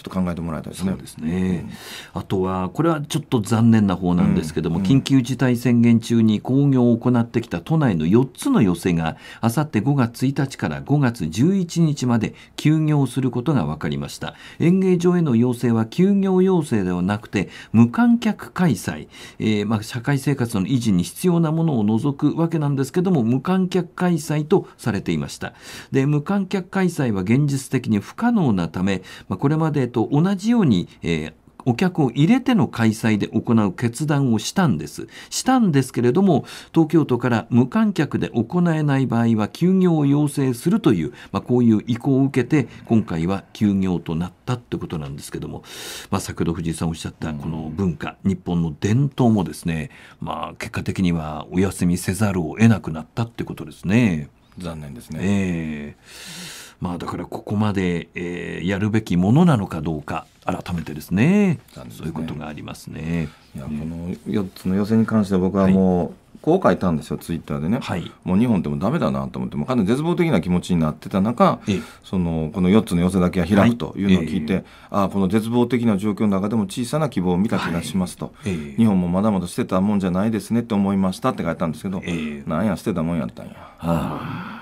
と考えてもらいたいですね。そうですね、うん、あとはこれはちょっと残念な方なんですけども、うん、緊急事態宣言中に興行を行ってきた都内の4つの寄席があさって5月1日から5月11日まで休業することが分かりました演芸場への要請は休業要請ではなくて無観客開催、えー、まあ社会生活の維持に必要なものを除くわけなんですけども無観客開催とされていましたで無観客開催は現実的に不可能なため、まあ、これまでと同じように、えー、お客を入れての開催で行う決断をしたんです。したんですけれども、東京都から無観客で行えない場合は休業を要請するという、まあ、こういう意向を受けて、今回は休業となったってことなんですけども、まあ、先ほど藤井さんおっしゃったこの文化、日本の伝統もですね、まあ、結果的にはお休みせざるを得なくなったってことですね。残念ですね。えーまあ、だからここまで、えー、やるべきものなのかどうか改めてですね、ね、そういうことがありますね。いや、うん、この4つの寄選に関して僕はもう、はいこう書いたんですよツイッターでね、はい、もう日本ってもダメだなと思ってもかなり絶望的な気持ちになってた中そのこの4つの寄せだけは開くというのを聞いて、はい、ああこの絶望的な状況の中でも小さな希望を見た気がしますと、はい、日本もまだまだ捨てたもんじゃないですねって思いましたって書いたんですけど、なんや捨てたもんやったんや。はあ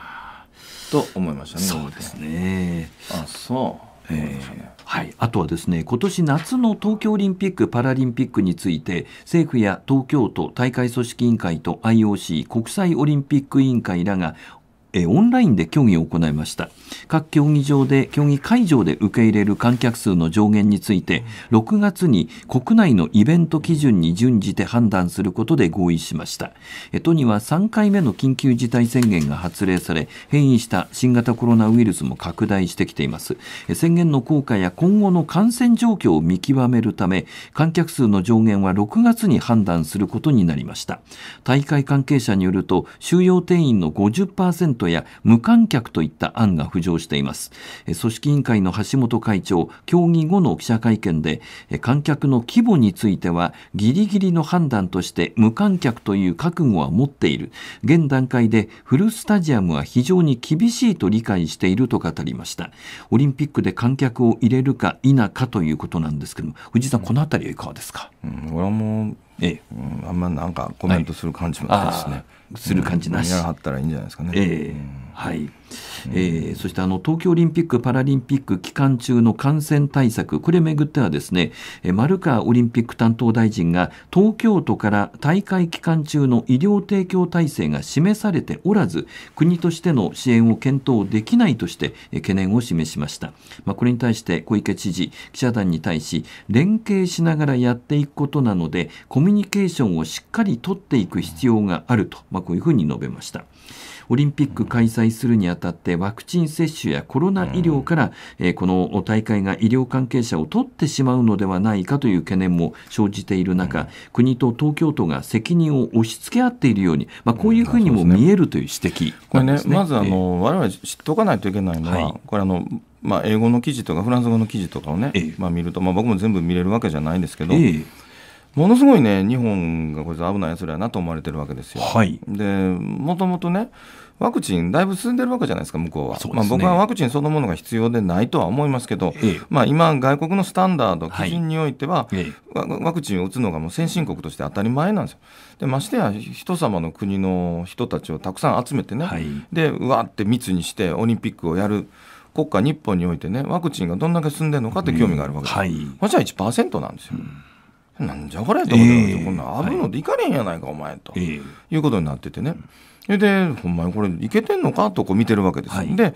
と思いましたね。そうですね。あ、そう。はい、あとはですね今年夏の東京オリンピック・パラリンピックについて政府や東京都大会組織委員会と IOC 国際オリンピック委員会らがえオンラインで協議を行いました各競技場で競技会場で受け入れる観客数の上限について6月に国内のイベント基準に準じて判断することで合意しました都には3回目の緊急事態宣言が発令され変異した新型コロナウイルスも拡大してきています宣言の効果や今後の感染状況を見極めるため観客数の上限は6月に判断することになりました大会関係者によると収容定員の50%トや無観客といった案が浮上しています組織委員会の橋本会長協議後の記者会見で観客の規模についてはギリギリの判断として無観客という覚悟は持っている現段階でフルスタジアムは非常に厳しいと理解していると語りましたオリンピックで観客を入れるか否かということなんですけども藤井さんこの辺りはいかがですか、うん、俺はもうええうん、あんまなんかコメントする感じもですね、はい、する感じなし、やらはったらいいんじゃないですかね。ええ、はいえー、そしてあの東京オリンピック・パラリンピック期間中の感染対策、これをぐってはですね、丸川オリンピック担当大臣が東京都から大会期間中の医療提供体制が示されておらず、国としての支援を検討できないとして懸念を示しました。まあ、これに対して小池知事、記者団に対し、連携しながらやっていくことなので、コミュニケーションをしっかり取っていく必要があると、まあ、こういうふうに述べました。オリンピック開催するにあたってワクチン接種やコロナ医療から、えー、この大会が医療関係者を取ってしまうのではないかという懸念も生じている中、国と東京都が責任を押し付け合っているように、まあ、こういうふうにも見えるという指摘、ね、これね、まずあの、我々知っておかないといけないのは、はい、これあの、まあ、英語の記事とかフランス語の記事とかをね、えー、まあ、見ると、まあ、僕も全部見れるわけじゃないんですけど、えー、ものすごいね日本がこれ危ないやつらやなと思われてるわけですよ。はい、でもともとねワクチン、だいぶ進んでるわけじゃないですか、向こうは。うね、まあ、僕はワクチンそのものが必要でないとは思いますけど、ええ、まあ、今、外国のスタンダード、基準においては、はい、ワクチンを打つのがもう先進国として当たり前なんですよ。でましてや、人様の国の人たちをたくさん集めてね、はい、でうわって密にして、オリンピックをやる。国家日本においてねワクチンがどんだけ進んでるのかって興味があるわけです、うんはい、私は1%なんですよ。うんなんじゃこれと思って、こんな危るのでいかれへんやないか、お前と、いうことになっててね、でほんまにこれいけてんのかとこう見てるわけです、はい、で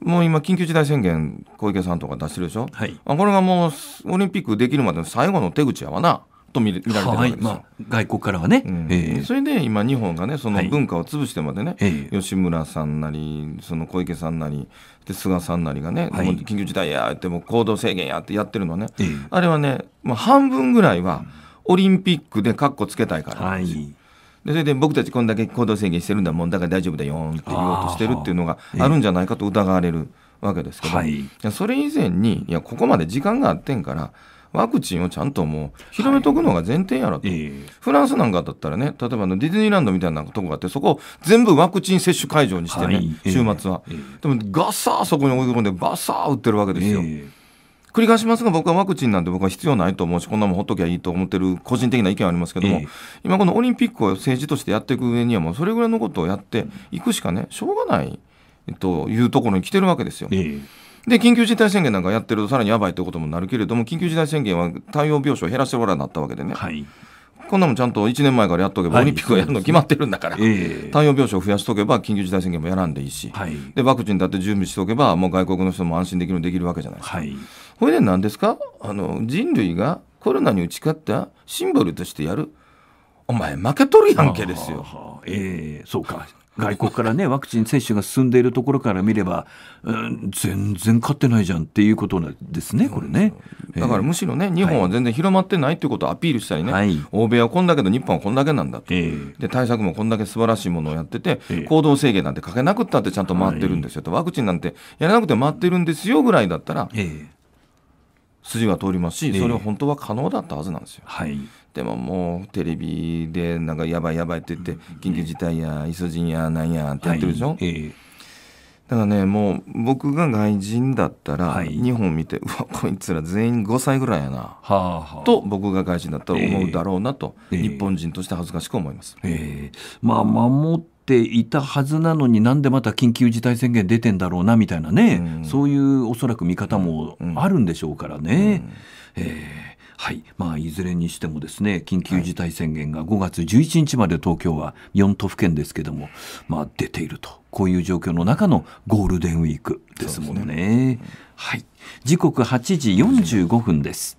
もう今緊急事態宣言小池さんとか出してるでしょ、はい、あこれがもうオリンピックできるまでの最後の手口やわなと見られてるわけですよ、はいまあ、外国からはね、うんえー、それで今日本がねその文化を潰してまでね、はい、吉村さんなりその小池さんなりで菅さんなりがね、はい、緊急事態やっても行動制限やってやってるのね、えー、あれはね、まあ、半分ぐらいはオリンピックでかっこつけたいからなんですよ。はいでそれで僕たちこんだけ行動制限してるんだもんだから大丈夫だよって言おうとしてるっていうのがあるんじゃないかと疑われるわけですけど、はい、それ以前にいやここまで時間があってんからワクチンをちゃんともう広めとくのが前提やろと、はい、フランスなんかだったらね例えばのディズニーランドみたいなとこがあってそこを全部ワクチン接種会場にしてね、はい、週末は、でもガサーそこに追い込んでバサー打ってるわけですよ。えー繰り返しますが僕はワクチンなんて僕は必要ないと思うしこんなもんほっときゃいいと思ってる個人的な意見はありますけども、え今このオリンピックを政治としてやっていく上にはもうそれぐらいのことをやっていくしかねしょうがないというところに来てるわけですよ。えで緊急事態宣言なんかやってるとさらにやばいということもなるけれども緊急事態宣言は対応病床を減らしてもらうなったわけでね、はい、こんなもんちゃんと1年前からやっとけば、オリンピックをやるの決まってるんだから、対応病床を増やしておけば緊急事態宣言もやらんでいいし、はい、でワクチンだって準備しておけばもう外国の人も安心できるできるわけじゃないですか。これで何ですかあの人類がコロナに打ち勝ったシンボルとしてやるお前負けとるやんけですよ。えー、そうか外国からねワクチン接種が進んでいるところから見れば、うん、全然勝ってないじゃんっていうことですね、これね、うん、だからむしろね、えー、日本は全然広まってないということをアピールしたりね、はい、欧米はこんだけど、日本はこんだけなんだと、えー、で、対策もこんだけ素晴らしいものをやってて、えー、行動制限なんてかけなくったってちゃんと回ってるんですよと、ワクチンなんてやらなくて回ってるんですよぐらいだったら、筋が通りますし、それは本当は可能だったはずなんですよ。はい、でももうテレビでなんかやばいやばいって言って緊急事態やイソジンやなんやってやってるでしょ。はい、だからねもう僕が外人だったら日本見て、はい、うわこいつら全員5歳ぐらいやな、はあはあ、と僕が外人だったら思うだろうなと、日本人として恥ずかしく思います。えー、まあ守っていたはずなのになんでまた緊急事態宣言出てんだろうなみたいなね、うん、そういうおそらく見方もあるんでしょうからね。うん、えーはいまあ、いずれにしてもですね緊急事態宣言が5月11日まで東京は4都府県ですけども、まあ、出ているとこういう状況の中のゴールデンウィークですもんね。ねはい、時刻8時45分です。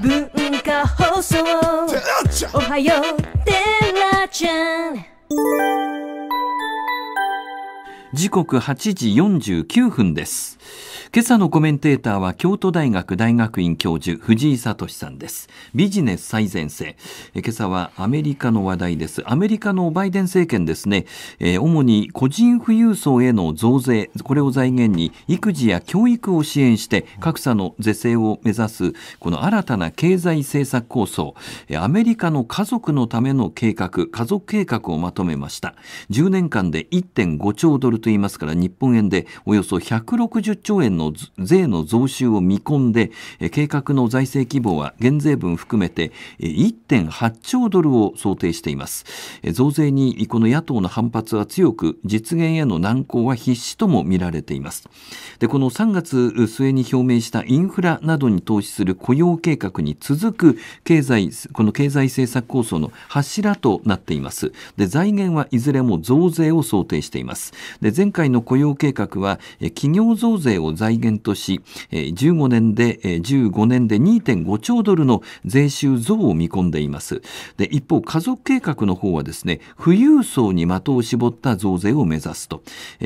文化放送おはようテラちゃん時刻8時49分です今朝のコメンテーターは京都大学大学院教授藤井聡さんですビジネス最前線今朝はアメリカの話題ですアメリカのバイデン政権ですね、えー、主に個人富裕層への増税これを財源に育児や教育を支援して格差の是正を目指すこの新たな経済政策構想アメリカの家族のための計画家族計画をまとめました10年間で1.5兆ドルと言いますから日本円でおよそ160兆円のの税の増収を見込んで、計画の財政規模は減税分含めて1.8兆ドルを想定しています。増税にこの野党の反発は強く、実現への難航は必至とも見られています。で、この3月末に表明したインフラなどに投資する雇用計画に続く経済、この経済政策構想の柱となっています。で、財源はいずれも増税を想定しています。で、前回の雇用計画は企業増税を財財源とし、15年で、15年で2.5兆ドルの税収増を見込んでいます。で、一方、家族計画の方はですね、富裕層に的を絞った増税を目指すと。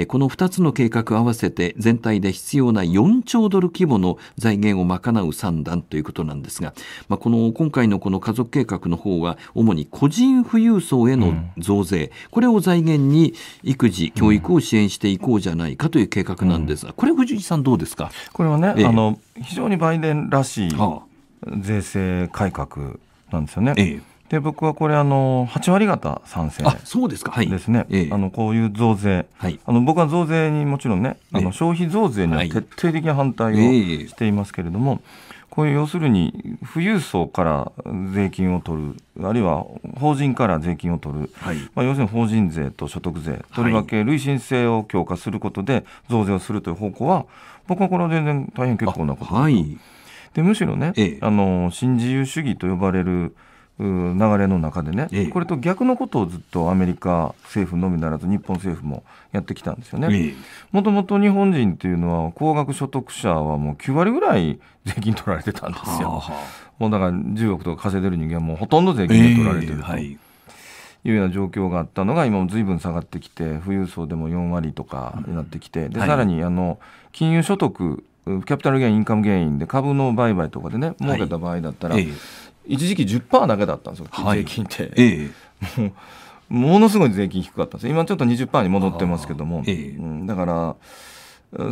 この2つの計画合わせて全体で必要な4兆ドル規模の財源を賄う算段ということなんですが、まあ、この今回のこの家族計画の方は、主に個人富裕層への増税、これを財源に育児、教育を支援していこうじゃないかという計画なんですが、これ藤井さんどううですかこれはね、えあの非常にバイデンらしい税制改革なんですよね。え、で僕はこれあの8割方賛成ですですね、あのこういう増税、はい、あの僕は増税にもちろんねあの消費増税には徹底的な反対をしていますけれども、はい、こういう要するに富裕層から税金を取るあるいは法人から税金を取る、はい、まあ、要するに法人税と所得税とりわけ累進性を強化することで増税をするという方向は僕はこれは全然大変結構なことはい、でむしろね、ええ、あの新自由主義と呼ばれる流れの中でね、え、これと逆のことをずっとアメリカ政府のみならず日本政府もやってきたんですよね。もともと日本人っていうのは高額所得者はもう9割ぐらい税金取られてたんですよ。はあはあ、もうだから10億とか稼いでる人間はもうほとんど税金で取られてると。はいいうような状況があったのが今も随分下がってきて富裕層でも4割とかになってきて、でさらにあの金融所得キャピタルゲインインカムゲインで株の売買とかでね儲けた場合だったら、一時期10%だけだったんですよ、税金って。ええものすごい税金低かったんです今ちょっと20%に戻ってますけども、えだから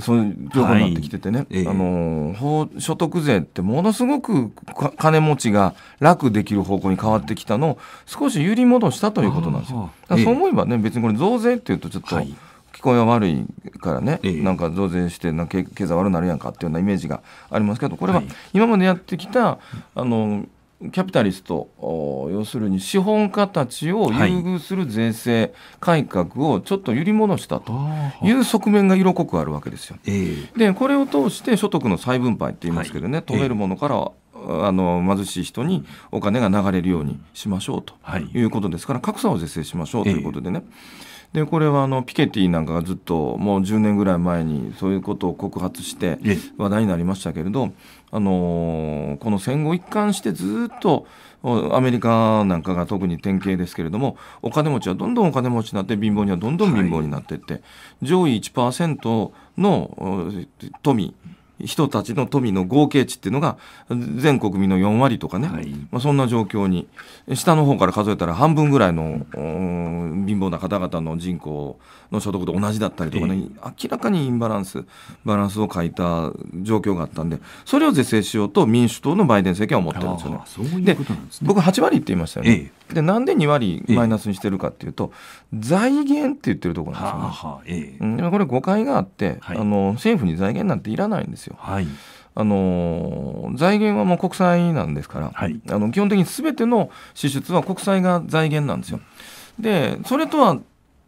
そういう情報になってきててね、はいえあの所得税ってものすごく金持ちが楽できる方向に変わってきたのを少し揺り戻したということなんですよ。だそう思えばね、別にこれ増税っていうとちょっと、はい聞こえが悪いからね、なんか増税してな経済悪なるやんかっていうようなイメージがありますけどこれは今までやってきたあのキャピタリスト要するに資本家たちを優遇する税制改革をちょっと揺り戻したという側面が色濃くあるわけですよ。でこれを通して所得の再分配って言いますけどね、取れるものからあの貧しい人にお金が流れるようにしましょうということですから、格差を是正しましょうということでね。でこれはあのピケティなんかがずっともう10年ぐらい前にそういうことを告発して話題になりましたけれどあのー、この戦後一貫してずっとアメリカなんかが特に典型ですけれどもお金持ちはどんどんお金持ちになって貧乏にはどんどん貧乏になっていって、はい、上位1%の富人たちの富の合計値っていうのが全国民の4割とかね、はい、まあ、そんな状況に下の方から数えたら半分ぐらいの貧乏な方々の人口をの所得と同じだったりとかね、明らかにインバランスバランスを欠いた状況があったんでそれを是正しようと民主党のバイデン政権は思ってるんですよね。で僕8割って言いましたよね。でなんで2割マイナスにしてるかっていうと、財源って言ってるところなんですよね。はあはあ、これ誤解があって、はい、あの政府に財源なんていらないんですよ。はいあの財源はもう国債なんですから、はい、あの基本的にすべての支出は国債が財源なんですよ。でそれとは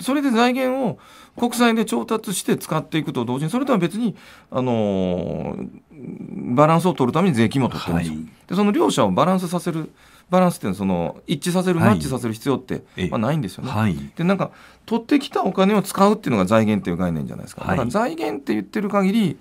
それで財源を国債で調達して使っていくと同時にそれとは別に、あのー、バランスを取るために税金も取ってるんですよ、はい、でその両者をバランスさせるバランスってその一致させる、はい、マッチさせる必要って、まあ、ないんですよね、はい、でなんか取ってきたお金を使うっていうのが財源っていう概念じゃないですか、だから財源って言ってる限り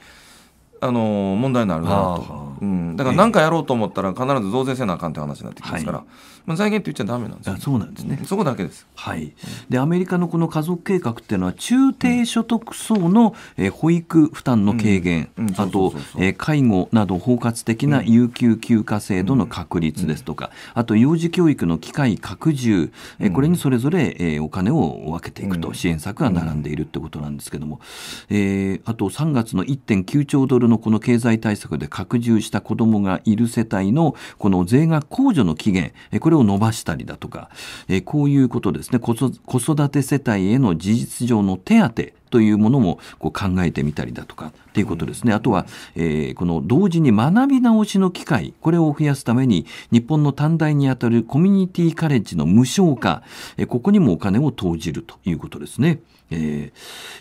あのー、問題になるなと、うん、だから何かやろうと思ったら必ず増税せなあかんって話になってきますから。まあ、財源って言っちゃダメなんですよ、ね、そうなんですね、そこだけです、はい、でアメリカのこの家族計画っていうのは中低所得層の、え保育負担の軽減、あと、え介護など包括的な有給休暇制度の確立ですとか、あと幼児教育の機会拡充、えこれにそれぞれ、えお金を分けていくと、支援策が並んでいるってことなんですけども、えあと3月の1.9兆ドルのこの経済対策で拡充した子どもがいる世帯のこの税額控除の期限、えこれれを伸ばしたりだとか、えー、こういうことですね子育て世帯への事実上の手当というものもこう考えてみたりだとかっていうことですね。あとは、えー、この同時に学び直しの機会、これを増やすために、日本の短大にあたるコミュニティカレッジの無償化、えー、ここにもお金を投じるということですね。えー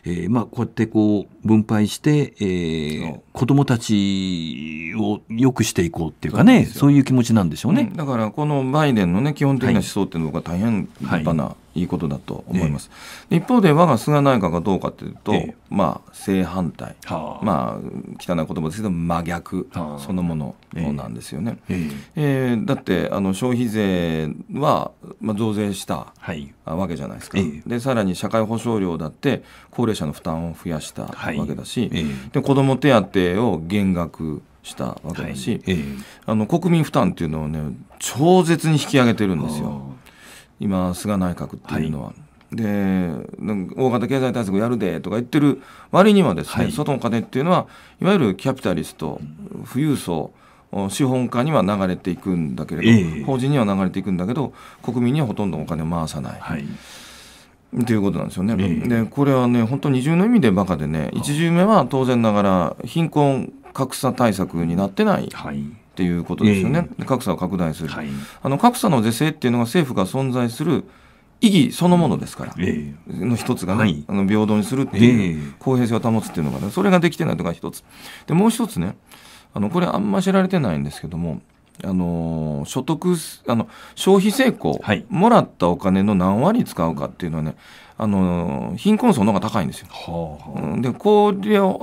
えーまあ、こうやってこう分配して、えー、子どもたちをよくしていこうっていうかねそういう気持ちなんでしょうね、うん、だからこのバイデンの、ね、基本的な思想っていうのが大変立派な、はいはいいいことだと思います、え一方で我が菅内閣がどうかというと、え、まあ、正反対、はあ、まあ、汚い言葉ですけど真逆そのものなんですよね、ええだってあの消費税は、まあ、増税した、わけじゃないですか、でさらに社会保障料だって高齢者の負担を増やしたわけだし、はい、で子ども手当を減額したわけだし、はい、あの国民負担っていうのをね超絶に引き上げてるんですよ。今菅内閣っていうのは。はい、で大型経済対策やるでとか言ってる割にはですね、はい、外の金っていうのはいわゆるキャピタリスト富裕層資本家には流れていくんだけれど、えー、法人には流れていくんだけど国民にはほとんどお金を回さない、はい、ということなんですよね。えー、でこれはね本当二重の意味でバカでね一重目は当然ながら貧困格差対策になってない。はいっていうことですよね、えー、格差を拡大する、はい、あの格差の是正っていうのが政府が存在する意義そのものですから、えー、の一つがね、はい、あの平等にするっていう公平性を保つっていうのが、ね、それができてないのが一つでもう一つねあのこれあんま知られてないんですけどもあの所得あの消費成功、はい、もらったお金の何割使うかっていうのはねあの貧困層の方が高いんですよ。はあはあ、で高あ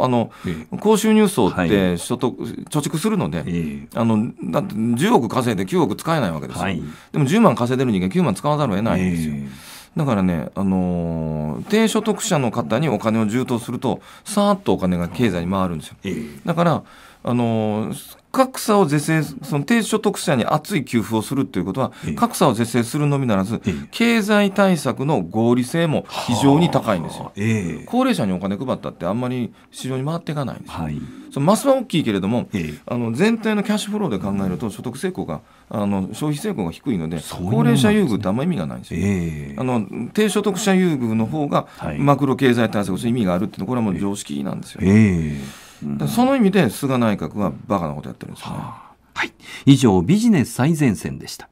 の、ええ、高収入層って所得、はい、貯蓄するので、え、あのだって10億稼いで9億使えないわけですよ、はい、でも10万稼いでる人間9万使わざるを得ないんですよ。だからね、あのー、低所得者の方にお金を充当すると、さーっとお金が経済に回るんですよ。だから、あのー、格差を是正、その低所得者に厚い給付をするということは、格差を是正するのみならず、経済対策の合理性も非常に高いんですよ。高齢者にお金配ったって、あんまり市場に回っていかないんですよ。はい、そのますは大きいけれども、あの全体のキャッシュフローで考えると、所得成功が、あの消費成功が低いので、高齢者優遇ってあんまり意味がないんですよ。あの低所得者優遇の方が、マクロ経済対策として意味があるっていうのは、これはもう常識なんですよ、その意味で菅内閣はバカなことやってるんですね、はい以上ビジネス最前線でした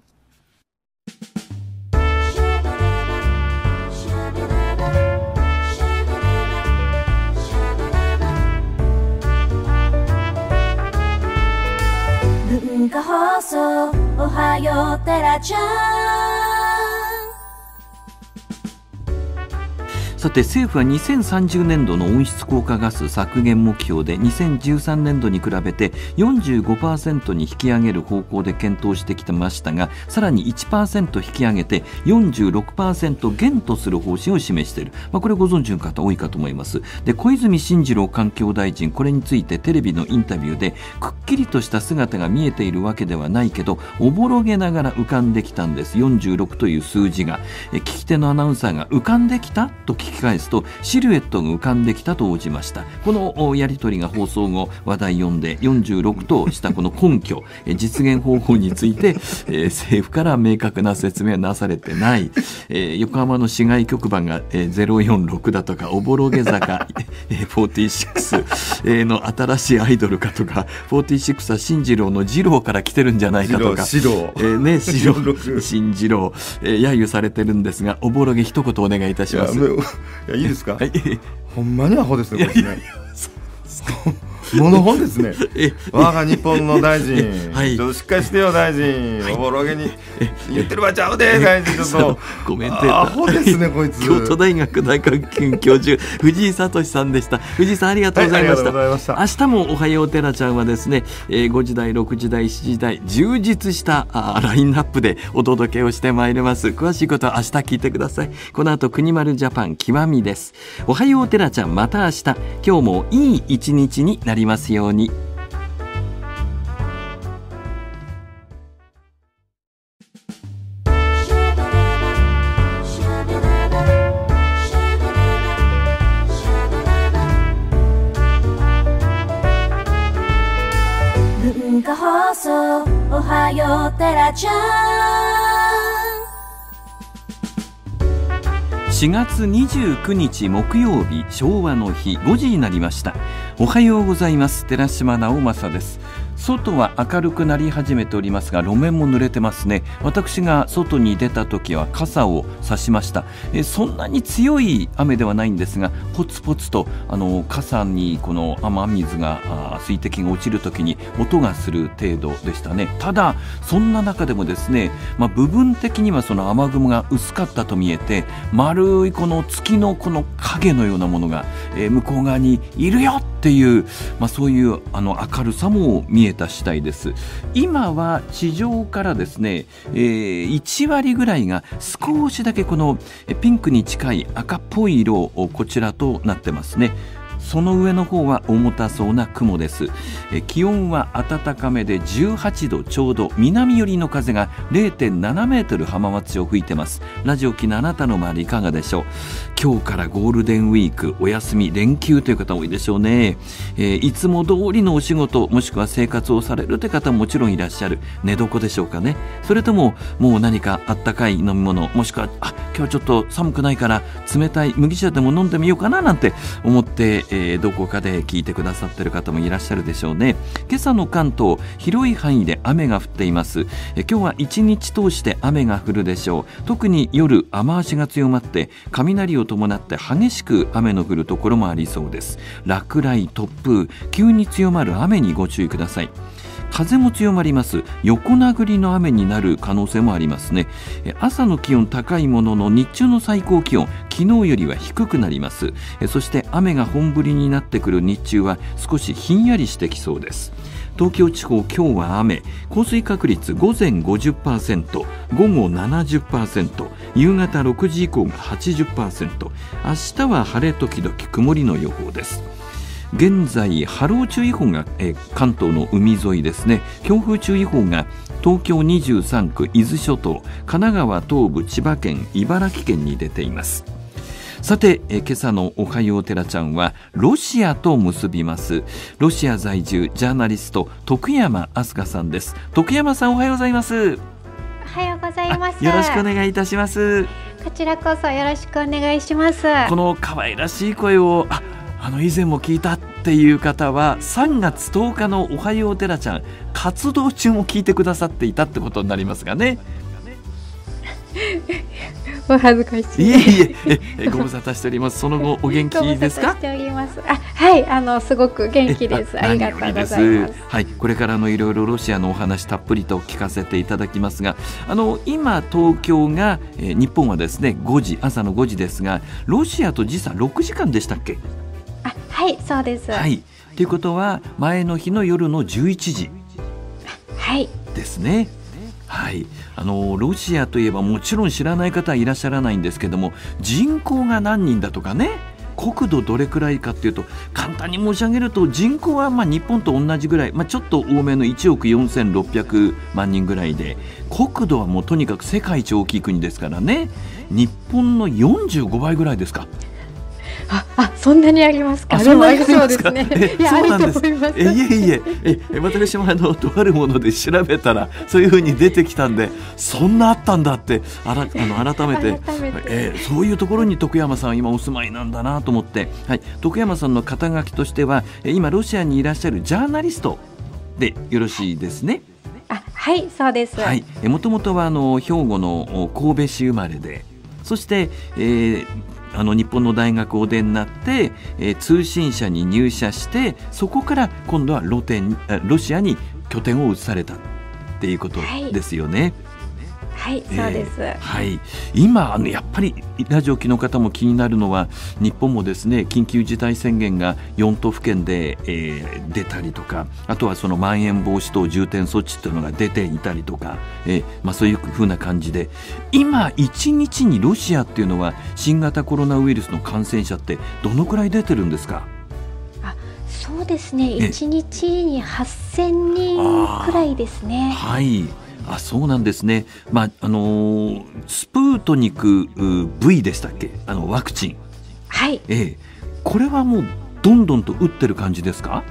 文化放送おはようテラちゃんさて政府は2030年度の温室効果ガス削減目標で2013年度に比べて45%に引き上げる方向で検討してきてましたがさらに1%引き上げて46%減とする方針を示している、まあ、これご存知の方多いかと思いますで小泉進次郎環境大臣これについてテレビのインタビューでくっきりとした姿が見えているわけではないけどおぼろげながら浮かんできたんです46という数字が聞き手のアナウンサーが浮かんできたと聞聞き返すとシルエットが浮かんできたと応じましたこのやり取りが放送後話題読んで46としたこの根拠実現方法について、えー、政府から明確な説明はなされてない、えー、横浜の市街局番が、えー、046だとかおぼろげ坂46 の新しいアイドルかとか46は進次郎の次郎から来てるんじゃないかとか次郎えー、ね進 次郎揶揄されてるんですがおぼろげ一言お願いいたします。いやいいですかはい、ほんまにアホですねこれねもの本ですね我が日本の大臣、はい、どょしっかりしてよ大臣、おぼろげに言ってる場ちゃうで大臣ちょっとごめんてアホですね こいつ京都大学大学院教授藤井聡さんでした藤井さんありがとうございました、明日もおはようテラちゃんはですね、えー、5時台6時台7時台充実したあラインナップでお届けをしてまいります詳しいことは明日聞いてくださいこの後国丸ジャパン極みですおはようテラちゃんまた明日今日もいい一日になりりますように。文化放送おはようテラちゃん4月29日木曜日昭和の日5時になりましたおはようございます寺島直政です外は明るくなり始めておりますが路面も濡れてますね私が外に出た時は傘を差しましたえそんなに強い雨ではないんですがポツポツとあの傘にこの雨水が水滴が落ちる時に音がする程度でしたねただそんな中でもですね、まあ、部分的にはその雨雲が薄かったと見えて丸いこの月のこの影のようなものが、え向こう側にいるよってっていう、まあ、そういうあの明るさも見えた次第です今は地上からですね、えー、1割ぐらいが少しだけこのピンクに近い赤っぽい色こちらとなってますねその上の方は重たそうな雲ですえ気温は暖かめで18度ちょうど南寄りの風が0.7メートル浜松を吹いてますラジオ機のあなたの周りいかがでしょう今日からゴールデンウィークお休み連休という方多いでしょうね、えー、いつも通りのお仕事もしくは生活をされるという方ももちろんいらっしゃる寝床でしょうかねそれとももう何かあったかい飲み物もしくはあ今日ちょっと寒くないから冷たい麦茶でも飲んでみようかななんて思って、えー、どこかで聞いてくださってる方もいらっしゃるでしょうね今朝の関東広い範囲で雨が降っています、え今日は一日通して雨が降るでしょう特に夜雨足が強まって雷を伴って激しく雨の降るところもありそうです落雷突風急に強まる雨にご注意ください風も強まります横殴りの雨になる可能性もありますね朝の気温高いものの日中の最高気温昨日よりは低くなりますそして雨が本降りになってくる日中は少しひんやりしてきそうです東京地方今日は雨降水確率午前50%午後70%夕方6時以降が80%明日は晴れ時々曇りの予報です現在波浪注意報が、え関東の海沿いですね強風注意報が東京23区伊豆諸島神奈川東部千葉県茨城県に出ていますさて、え今朝の「おはようテラちゃんは」ロシアと結びますロシア在住ジャーナリスト徳山飛鳥さんです徳山さんおはようございますおはようございますよろしくお願いいたしますこちらこそよろしくお願いしますこの可愛らしい声をああの以前も聞いたっていう方は3月10日の「おはようテラちゃん」活動中も聞いてくださっていたってことになりますがね。お恥ずかしい。いえいえ、ご無沙汰しております。その後お元気ですか。あ、はい、あのすごく元気です。ありがとうございます。はい、これからのいろいろロシアのお話たっぷりと聞かせていただきますが、あの今東京が、えー、日本はですね5時朝の5時ですが、ロシアと時差6時間でしたっけ？はいそうです。はいということは前の日の夜の11時はいですね。はい、あのロシアといえばもちろん知らない方はいらっしゃらないんですけども人口が何人だとかね国土どれくらいかっていうと簡単に申し上げると人口はま日本と同じぐらい、まあ、ちょっと多めの1億4600万人ぐらいで国土はもうとにかく世界一大きい国ですからね日本の45倍ぐらいですか。あ、あ、そんなにありますか。そうありですね。いや、あると思います。え、いえいえ、え、私もあの、とあるもので調べたら、そういうふうに出てきたんで。そんなあったんだって、あら、あの、改めて。めてえー、そういうところに徳山さん、今お住まいなんだなと思って。はい、徳山さんの肩書きとしては、今ロシアにいらっしゃるジャーナリスト。で、よろしいですね。あ、はい、そうです。はい、え、もともとはあの兵庫の神戸市生まれで。そして、えー、あの日本の大学をお出になって、えー、通信社に入社してそこから今度はロテンロシアに拠点を移されたっていうことですよね。はいはい、えー、そうです。はい、今あのやっぱりラジオ機の方も気になるのは日本もですね緊急事態宣言が4都府県で、えー、出たりとか、あとはそのまん延防止等重点措置っていうのが出ていたりとか、えー、まあそういうふうな感じで、今1日にロシアっていうのは新型コロナウイルスの感染者ってどのくらい出てるんですか。そうですね、1日に8000人くらいですね。はいあそうなんですね、まああのスプートニク V でしたっけあのワクチンはい、ええ、これはもうどんどんと打ってる感じですか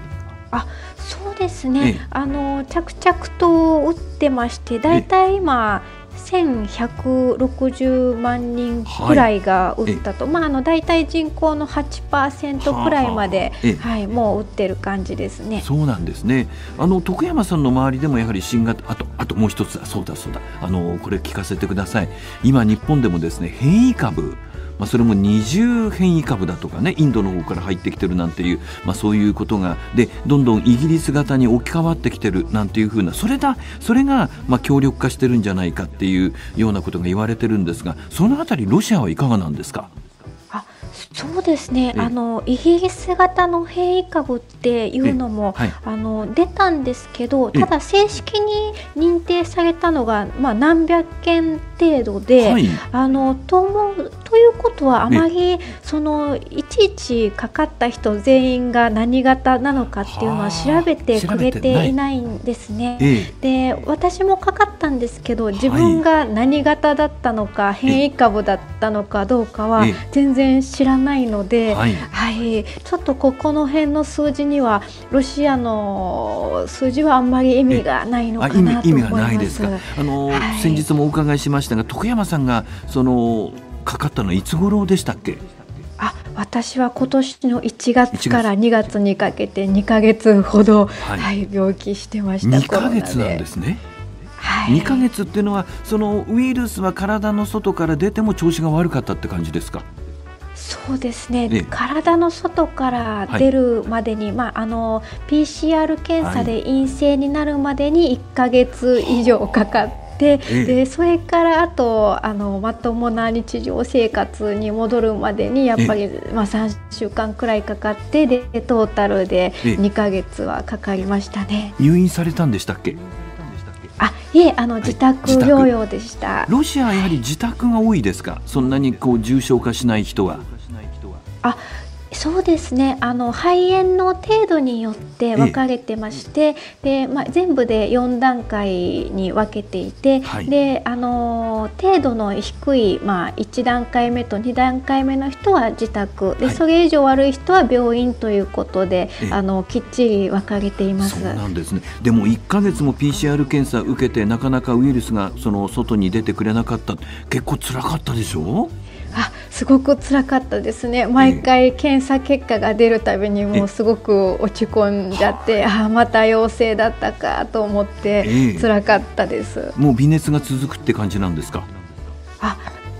あそうですね、ええ、あの着々と打ってまして大体今1160万人くらいが打ったと、はい、まあ、あの大体人口の8%くらいまで、は、はい、もう打ってる感じですね。そうなんですねあの徳山さんの周りでもやはり新型あとあともう一つそうだそうだあのこれ聞かせてください今日本でもですね変異株まあ、それも20変異株だとかねインドの方から入ってきてるなんていう、まあ、そういうことがでどんどんイギリス型に置き換わってきてるなんていうふうなそれだそれがまあ強力化してるんじゃないかっていうようなことが言われてるんですがその辺りロシアはいかがなんですかそうですね、あのイギリス型の変異株っていうのも、はい、あの出たんですけどただ正式に認定されたのが、まあ、何百件程度で、はい、あのともということはあまり、そのいちいちかかった人全員が何型なのかっていうのは調べてくれていないんですね。で私もかかったんですけど自分が何型だったのか、変異株だったのかどうかは全然調らないので、はい、はい、ちょっとここの辺の数字にはロシアの数字はあんまり意味がないのかなと思います。意味がないですか。あの、はい、先日もお伺いしましたが、徳山さんがそのかかったのはいつ頃でしたっけ？あ私は今年の1月から2月にかけて2か月ほど、はい、はい、病気してました。2ヶ月なんですね。はい、2ヶ月っていうのはそのウイルスは体の外から出ても調子が悪かったって感じですかそうですね、体の外から出るまでに、はい、まあ、あの PCR 検査で陰性になるまでに1か月以上かかって。で、ええ、でそれからあとあのまともな日常生活に戻るまでにやっぱり、え、まあ、3週間くらいかかってでトータルで2か月はかかりましたね入院されたんでしたっけあいえあの、自宅療養でしたロシアはやはり自宅が多いですか、はい、そんなにこう重症化しない人は。あそうですねあの肺炎の程度によって分かれてまして、でまあ、全部で4段階に分けていて、はい、であの程度の低い、まあ、1段階目と2段階目の人は自宅で、はい、それ以上悪い人は病院ということであのきっちり分かれていますなんです、ね、でも1か月も PCR 検査を受けてなかなかウイルスがその外に出てくれなかった結構つらかったでしょうあすごく辛かったですね毎回検査結果が出るたびにもうすごく落ち込んじゃってあまた陽性だったかと思って辛かったです、えー、もう微熱が続くって感じなんですかあ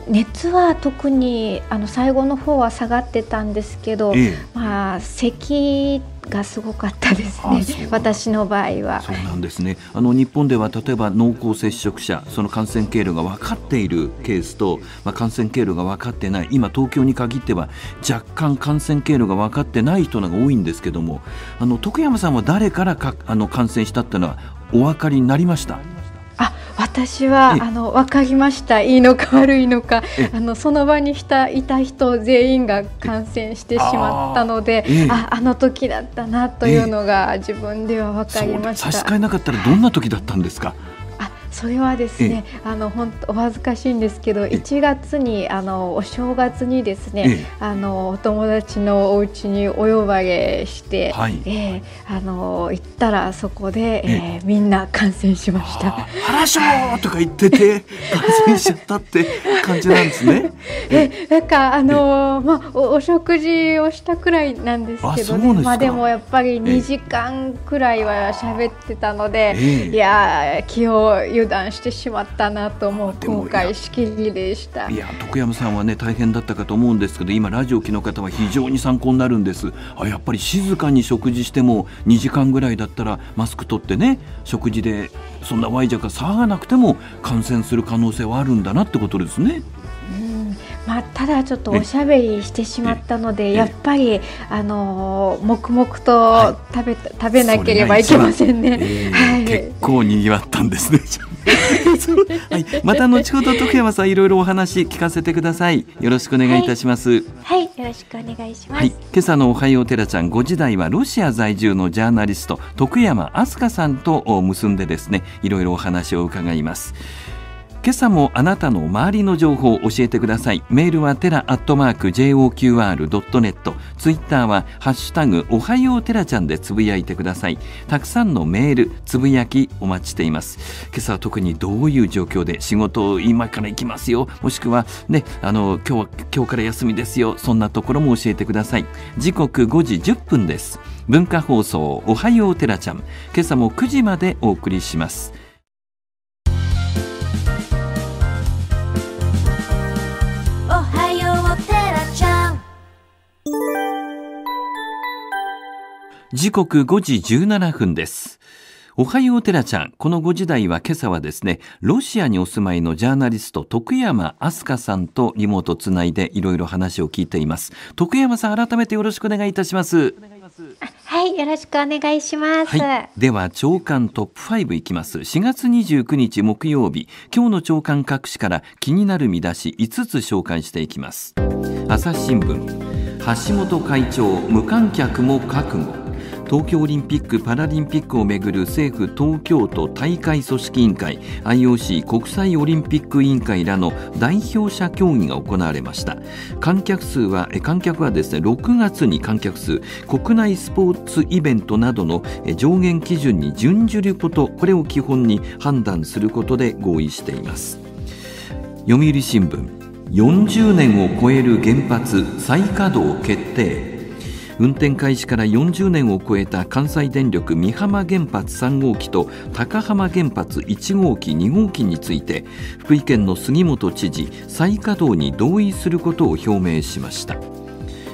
熱は特にあの最後の方は下がってたんですけど、ええ、まあ咳がすごかったですね、私の場合は。そうなんですねあの日本では例えば濃厚接触者、その感染経路が分かっているケースと、まあ、感染経路が分かってない、今、東京に限っては若干感染経路が分かってない人が多いんですけども、あの徳山さんは誰からかあの感染したっていうのはお分かりになりました私はあの分かりましたいいのか悪いのかあのその場にしたいた人全員が感染してしまったのでああの時だったなというのが自分では分かりました差し支えなかったらどんな時だったんですかそれはですね、あの本当お恥ずかしいんですけど、1月にあのお正月にですね、あのお友達のお家にお呼ばれして、はい、えー、あの行ったらそこで、えー、みんな感染しました。原賞とか言ってて 感染しちゃったって感じなんですね。えなんかあのまあお食事をしたくらいなんですけど、ね、あまあでもやっぱり2時間くらいは喋ってたので、いや気をよ断してしまったなと思う今回しきりでしたいや徳山さんはね大変だったかと思うんですけど今ラジオ機の方は非常に参考になるんですあやっぱり静かに食事しても2時間ぐらいだったらマスク取ってね食事でそんなわいじゃか騒がなくても感染する可能性はあるんだなってことですね。まあ、ただちょっとおしゃべりしてしまったのでやっぱりあの黙々と食べはい、食べなければいけませんね。えー、はい、結構にぎわったんですね。はい、また後ほど徳山さんいろいろお話聞かせてください。よろしくお願いいたします。はい、はい、よろしくお願いします。はい、今朝のおはようテラちゃんご時代はロシア在住のジャーナリスト徳山飛鳥さんと結んでですね、いろいろお話を伺います。今朝もあなたの周りの情報を教えてくださいメールはテラアットマーク JOQR.net ツイッターはハッシュタグおはようテラちゃんでつぶやいてくださいたくさんのメールつぶやきお待ちしています今朝は特にどういう状況で仕事を今から行きますよもしくはねあの今日は今日から休みですよそんなところも教えてください時刻5時10分です文化放送おはようテラちゃん今朝も9時までお送りします時刻5時17分です。おはようテラちゃん。この5時台は今朝はですね、ロシアにお住まいのジャーナリスト、徳山飛鳥さんとリモートつないでいろいろ話を聞いています。徳山さん、改めてよろしくお願いいたします。はい、よろしくお願いします。はい、では、長官トップ5いきます。4月29日木曜日、今日の長官各紙から気になる見出し5つ紹介していきます。朝日新聞、橋本会長、無観客も覚悟。東京オリンピック・パラリンピックをめぐる政府東京都大会組織委員会 IOC 国際オリンピック委員会らの代表者協議が行われました観客数は観客はですね6月に観客数国内スポーツイベントなどの上限基準に準じることこれを基本に判断することで合意しています読売新聞40年を超える原発再稼働決定運転開始から40年を超えた関西電力美浜原発3号機と高浜原発1号機2号機について福井県の杉本知事再稼働に同意することを表明しました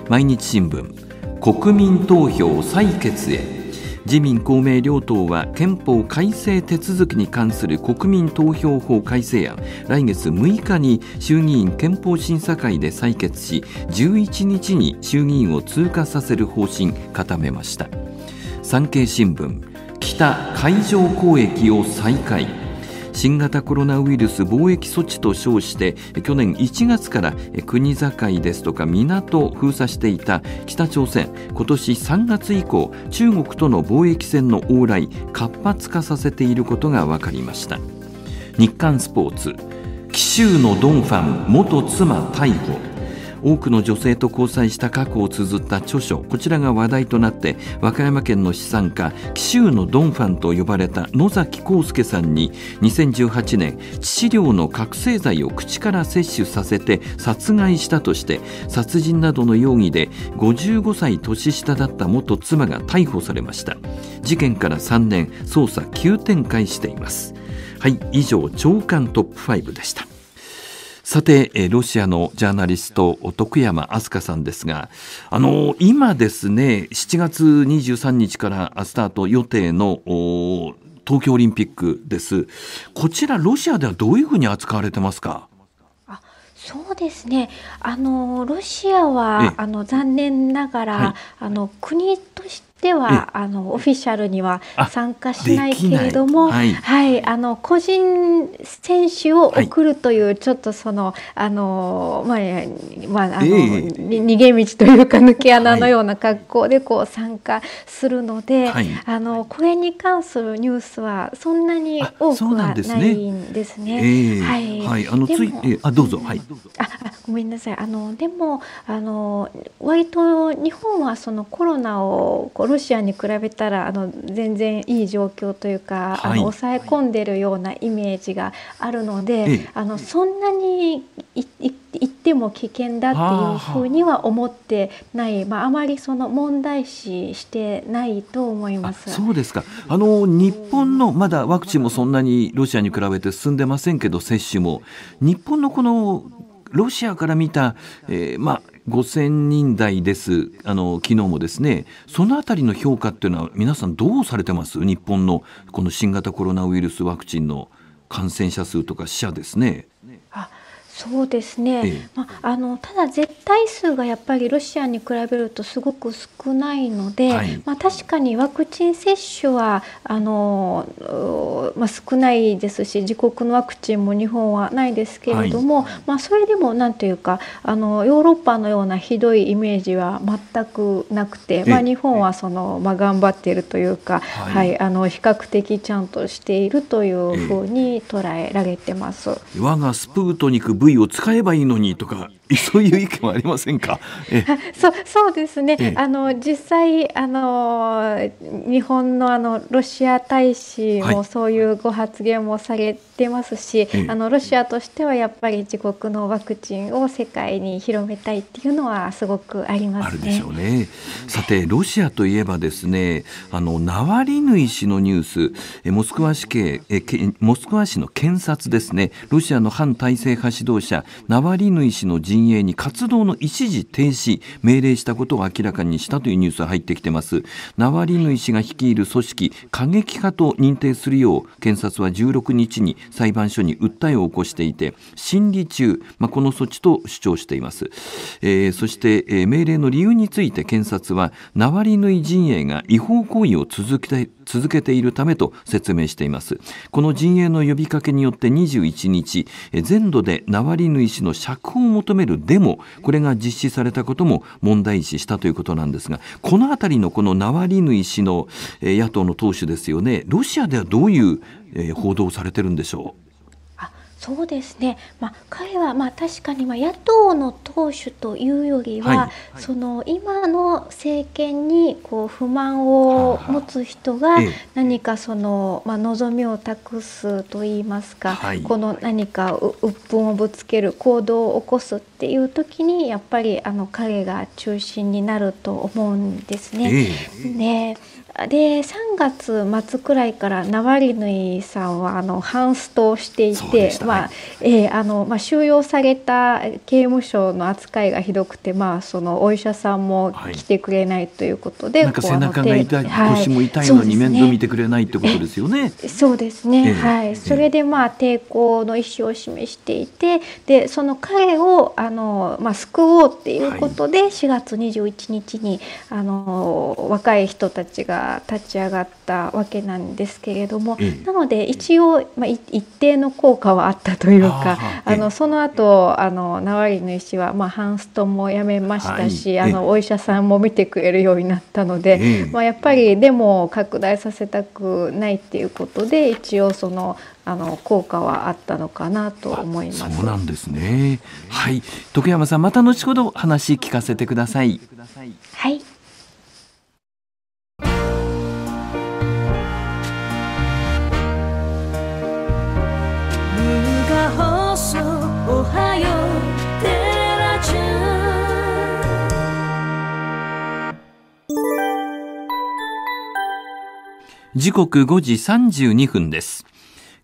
毎日新聞国民投票採決へ自民公明両党は憲法改正手続きに関する国民投票法改正案来月6日に衆議院憲法審査会で採決し11日に衆議院を通過させる方針固めました産経新聞北海上交易を再開新型コロナウイルス防疫措置と称して去年1月から国境ですとか港を封鎖していた北朝鮮今年3月以降中国との貿易船の往来活発化させていることが分かりました日刊スポーツ紀州のドンファン元妻逮捕多くの女性と交際した過去を綴った著書こちらが話題となって和歌山県の資産家紀州のドンファンと呼ばれた野崎康介さんに2018年致死量の覚醒剤を口から摂取させて殺害したとして殺人などの容疑で55歳年下だった元妻が逮捕されました事件から3年捜査急展開していますはい以上長官トップ5でしたさて、えロシアのジャーナリスト徳山飛鳥さんですがあの今ですね7月23日からスタート予定の東京オリンピックですこちらロシアではどういうふうに扱われてますかそうですね。あのロシアは、あの残念ながら、はい、あの国としてでは、あのオフィシャルには参加しないけれども、はい、はい、あの個人選手を送るという、ちょっとそのあのまあまああの、えー、逃げ道というか抜け穴のような格好でこう参加するので、はい、あのこれに関するニュースはそんなに多くはないんですね。はい、はい、あのつい、えー、あどうぞ、はい、あごめんなさいあのでもあの割と日本はそのコロナをこうロシアに比べたらあの全然いい状況というか、はい、あの抑え込んでるようなイメージがあるので、はい、あのそんなに行っても危険だっていうふうには思ってない、まあ、あまりその問題視してないと思いますそうですかあの日本のまだワクチンもそんなにロシアに比べて進んでませんけど接種も日本のこのロシアから見た、えーまあ、5000人台です、あの昨日もですね、そのあたりの評価っていうのは、皆さん、どうされてます、日本のこの新型コロナウイルスワクチンの感染者数とか死者ですね。そうですね、ええ、まあ、あのただ絶対数がやっぱりロシアに比べるとすごく少ないので、はい、まあ、確かにワクチン接種はあの、まあ、少ないですし自国のワクチンも日本はないですけれども、はい、まあ、それでもなんというかあのヨーロッパのようなひどいイメージは全くなくて、まあ、日本はその、まあ、頑張っているというか、はい、はい、あの比較的ちゃんとしているというふうに捉えられてます。我がスプートニク部位を使えばいいのにとか そういう意見はありませんか。えそそうですね。あの実際あの日本のあのロシア大使もそういうご発言もされてますし、はい、あのロシアとしてはやっぱり自国のワクチンを世界に広めたいっていうのはすごくあります、ね、あるでしょうね。さてロシアといえばですね、あのナワリヌイ氏のニュース、えモスクワ市警えけ、モスクワ市の検察ですね。ロシアの反体制派指導当者ナワリヌイ氏の陣営に活動の一時停止命令したことを明らかにしたというニュースが入ってきてますナワリヌイ氏が率いる組織過激派と認定するよう検察は16日に裁判所に訴えを起こしていて審理中、まあ、この措置と主張しています、えー、そして、えー、命令の理由について検察はナワリヌイ陣営が違法行為を続けて続けているためと説明していますこの陣営の呼びかけによって21日全土でナワリヌイ氏の釈放を求めるデモこれが実施されたことも問題視したということなんですがこの辺りのこのナワリヌイ氏の野党の党首ですよねロシアではどういう報道をされてるんでしょうそうですね、まあ、彼はまあ確かにまあ野党の党首というよりは、はい、その今の政権にこう不満を持つ人が何かその、まあ、望みを託すといいますか、はい、この何か鬱憤をぶつける行動を起こすっていう時にやっぱりあの彼が中心になると思うんですね。えー、ねで3月末くらいからナワリヌイさんはあのハンストしていて、まあえー、あのまあ、収容された刑務所の扱いがひどくて、まあ、そのお医者さんも来てくれないということで、はい、こ背中が痛い、はい、腰も痛いのに面倒見てくれないってことですよね。そうですね、はい、それで、まあ、抵抗の意思を示していてでその彼をあの、まあ、救おうっていうことで、はい、4月21日にあの若い人たちが立ち上がったわけなんですけれども、うん、なので一応、まあ、一定の効果はあったというかあのその後あのナワリヌイ氏は、まあ、ハンストも辞めましたし、はい、あのお医者さんも見てくれるようになったので、まあ、やっぱりでも拡大させたくないっていうことで一応そのあの効果はあったのかなと思います。そうなんですね。はい、徳山さんまた後ほど話聞かせてください。はい。時刻5時32分です。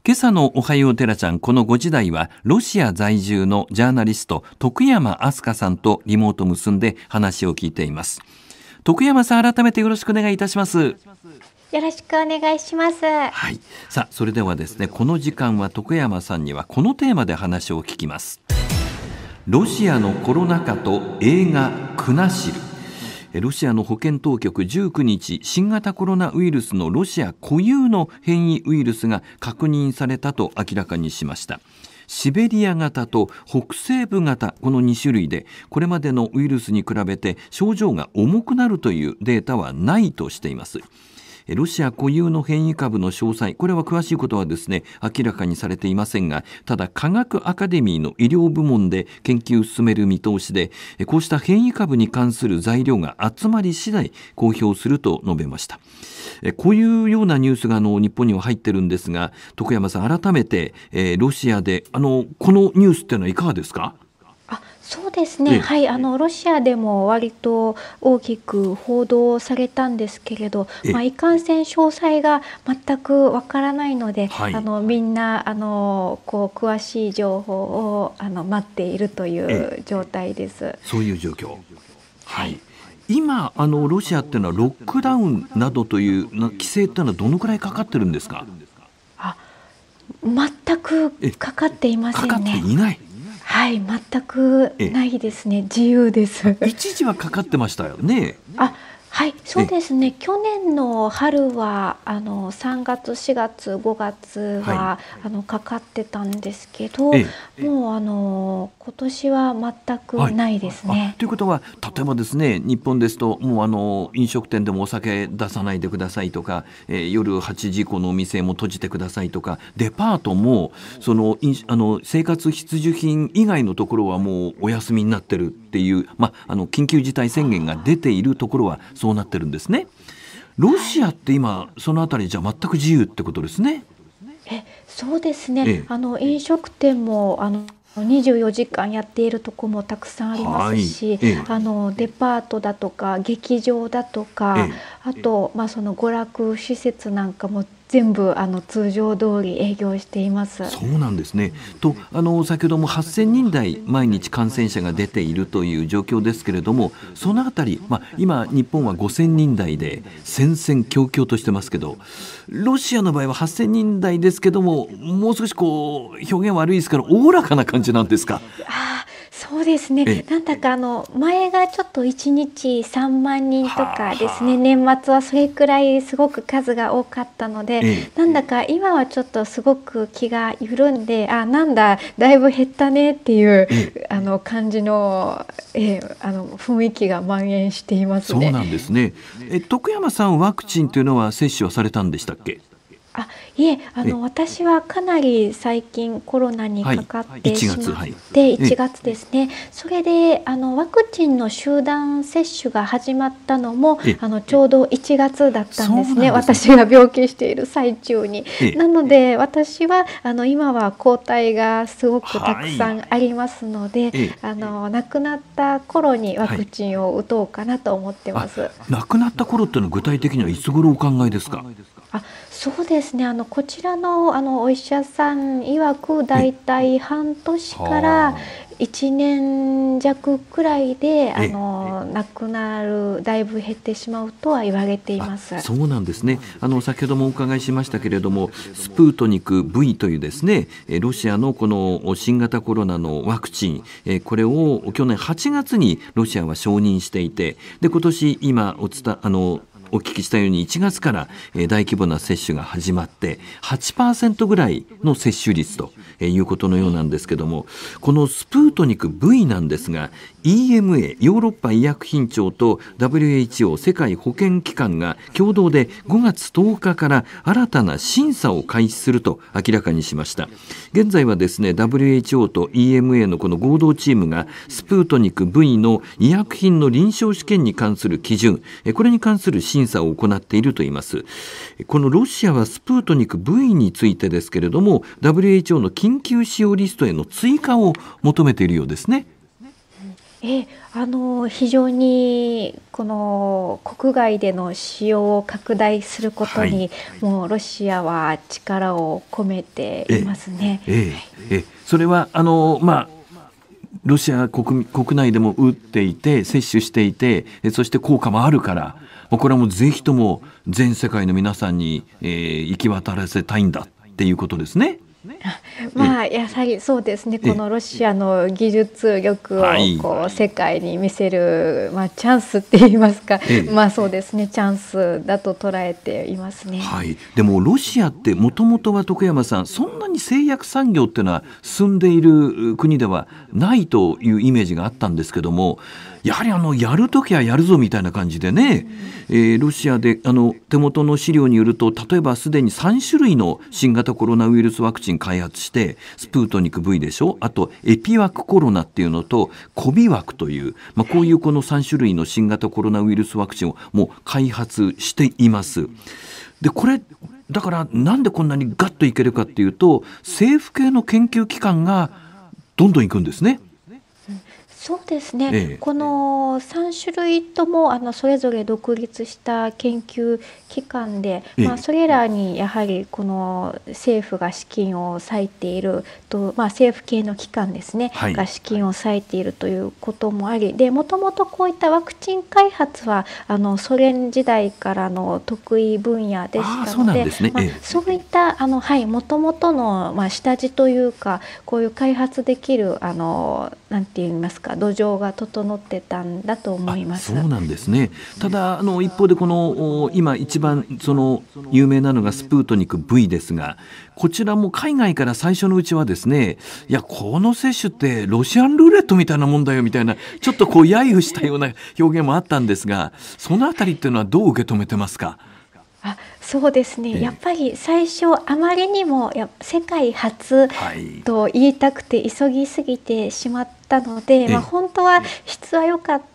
今朝のおはようテラちゃん、この5時台は、ロシア在住のジャーナリスト、徳山明香さんとリモート結んで話を聞いています。徳山さん、改めてよろしくお願いいたします。よろしくお願いします。はい。さあ、それではですね、この時間は徳山さんにはこのテーマで話を聞きます。ロシアのコロナ禍と映画、クナシル。ロシアの保健当局19日新型コロナウイルスのロシア固有の変異ウイルスが確認されたと明らかにしましたシベリア型と北西部型この2種類でこれまでのウイルスに比べて症状が重くなるというデータはないとしていますロシア固有の変異株の詳細これは詳しいことはですね明らかにされていませんがただ科学アカデミーの医療部門で研究を進める見通しでこうした変異株に関する材料が集まり次第公表すると述べましたこういうようなニュースがあの日本には入ってるんですが徳山さん改めて、えー、ロシアであのこのニュースっていうのはいかがですかそうですね、はい、あのロシアでも割と大きく報道されたんですけれど、まあ、いかんせん詳細が全くわからないので、はい、あのみんなあのこう詳しい情報をあの待っているという状態です。そういう状況はい、今あの、ロシアっていうのはロックダウンなどという規制というのはどのくらいかかってるんですかあ全くかかっていませんね。かかっていないはい全くないですね自由です一時はかかってましたよねあはい、そうですね。去年の春はあの3月、4月、5月は、はい、あのかかってたんですけど、もうあの今年は全くないですね、はい。ということは例えばですね、日本ですともうあの飲食店でもお酒出さないでくださいとか、えー、夜8時以降のお店も閉じてくださいとか、デパートもそのあの生活必需品以外のところはもうお休みになってるっていう、まああの緊急事態宣言が出ているところはそうなってるんですね。ロシアって今そのあたりじゃ全く自由ってことですね。えそうですね、ええ、あの飲食店もあの24時間やっているとこもたくさんありますし、はえ、あのデパートだとか劇場だとか、あと、まあ、その娯楽施設なんかも全部あの通常通り営業しています。そうなんですね。とあの先ほども8000人台毎日感染者が出ているという状況ですけれども、そのあたりまあ今日本は5000人台で戦々恐々としてますけど、ロシアの場合は8000人台ですけども、もう少しこう表現悪いですからおおらかな感じなんですか。ああ。そうですね、なんだかあの前がちょっと1日3万人とかですね、年末はそれくらいすごく数が多かったので、なんだか今はちょっとすごく気が緩んで、あなんだ、だいぶ減ったねっていう、あの感じの,、えあの雰囲気が蔓延しています、ね、そうなんですねえ徳山さん、ワクチンというのは接種はされたんでしたっけあいえあの私はかなり最近コロナにかかってしまって、1, 月ですねそれであのワクチンの集団接種が始まったのもあのちょうど1月だったんですね、ね、私が病気している最中になので私はあの今は抗体がすごくたくさんありますので、はい、あの亡くなった頃にワクチンを打とうかなと思ってます、亡くなった頃っていうのは具体的にはいつ頃お考えですかあそうですねあのこちらのあのお医者さん曰く大体半年から1年弱くらいであの亡くなるだいぶ減ってしまうとは言われていますそうなんですねあの先ほどもお伺いしましたけれどもスプートニク V というですねロシアのこの新型コロナのワクチンこれを去年8月にロシアは承認していてで今年今お伝あのお聞きしたように1月から大規模な接種が始まって8%ぐらいの接種率ということのようなんですけどもこのスプートニク V なんですが EMA ヨーロッパ医薬品庁と WHO 世界保健機関が共同で5月10日から新たな審査を開始すると明らかにしました現在はですね WHO と EMA のこの合同チームがスプートニク V の医薬品の臨床試験に関する基準これに関する審査を行っているといいますこのロシアはスプートニク V についてですけれども WHO の緊緊急使用リストへの追加を求めているようですね。えあの非常にこの国外での使用を拡大することに、はい、もうロシアは力を込めていますね。えええそれはあの、まあロシア国国内でも打っていて接種していてそして効果もあるからこれはもうぜひとも全世界の皆さんに、えー、行き渡らせたいんだっていうことですね。まあやはりそうですねこのロシアの技術力をこう世界に見せる、まあ、チャンスって言いますか、まあそうですねチャンスだと捉えていますね、はい、でもロシアってもともとは徳山さんそんなに製薬産業っていうのは進んでいる国ではないというイメージがあったんですけどもやはりあのやるときはやるぞみたいな感じでね、えー、ロシアであの手元の資料によると例えばすでに3種類の新型コロナウイルスワクチン開発してスプートニク V でしょあとエピワクコロナっていうのとコビワクという、まあ、こういうこの3種類の新型コロナウイルスワクチンをもう開発しています。でこれだからなんでこんなにガッといけるかっていうと政府系の研究機関がどんどんいくんですね。そうですね、ええ、この3種類ともあのそれぞれ独立した研究機関で、え、まあ、それらにやはりこの政府が資金を割いていると、まあ、政府系の機関ですね、はい、が資金を割いているということもありでもともとこういったワクチン開発はあのソ連時代からの得意分野でしたのでそう、まそういったあの、はい、もともとの、まあ、下地というかこういう開発できるあのなんて言いますかか土壌が整ってたんだと思いますそうなんですねただあの一方でこの今一番その有名なのがスプートニク V ですがこちらも海外から最初のうちはですねいやこの接種ってロシアンルーレットみたいなもんだよみたいなちょっとこう揶揄したような表現もあったんですがそのあたりっていうのはどう受け止めてますかあそうですね、えー、やっぱり最初あまりにもや世界初と言いたくて急ぎすぎてしまったので、はい、まあ、本当は質は良かった。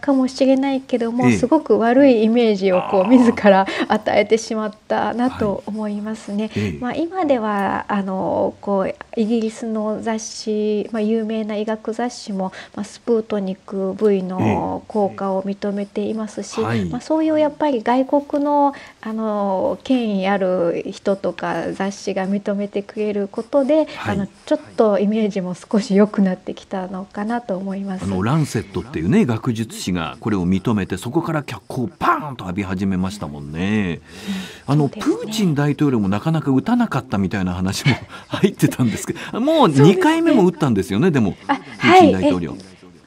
かもしれないけども、えー、すごく悪いイメージをこう自ら与えてしまったなと思いますね。はいえー、まあ、今ではあのこうイギリスの雑誌、まあ、有名な医学雑誌も、まあ、スプートニク V の効果を認めていますし、えーはい、まあ、そういうやっぱり外国のあの権威ある人とか雑誌が認めてくれることで、はい、あのちょっとイメージも少し良くなってきたのかなと思いますあのランセットっていうね学術誌がこれを認めてそこから脚光をパーンと浴び始めましたもんね。うん、あの、プーチン大統領もなかなか打たなかったみたいな話も入ってたんですけどもう2回目も打ったんですよねでもプーチン大統領。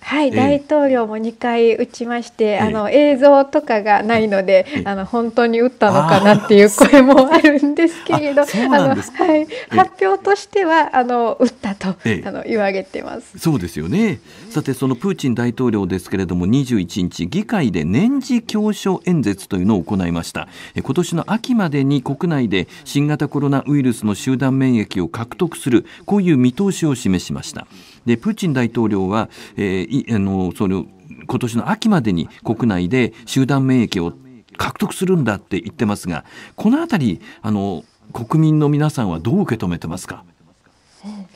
はい、大統領も2回打ちまして、あの映像とかがないので、あの本当に打ったのかなっていう声もあるんですけれど、発表としてはあの打ったと、あの言われてます。そうですよね。さてそのプーチン大統領ですけれども21日議会で年次教書演説というのを行いました。今年の秋までに国内で新型コロナウイルスの集団免疫を獲得するこういう見通しを示しました。でプーチン大統領は、えー、あのそれを今年の秋までに国内で集団免疫を獲得するんだって言ってますがこの辺りあの国民の皆さんはどう受け止めてますか、うん、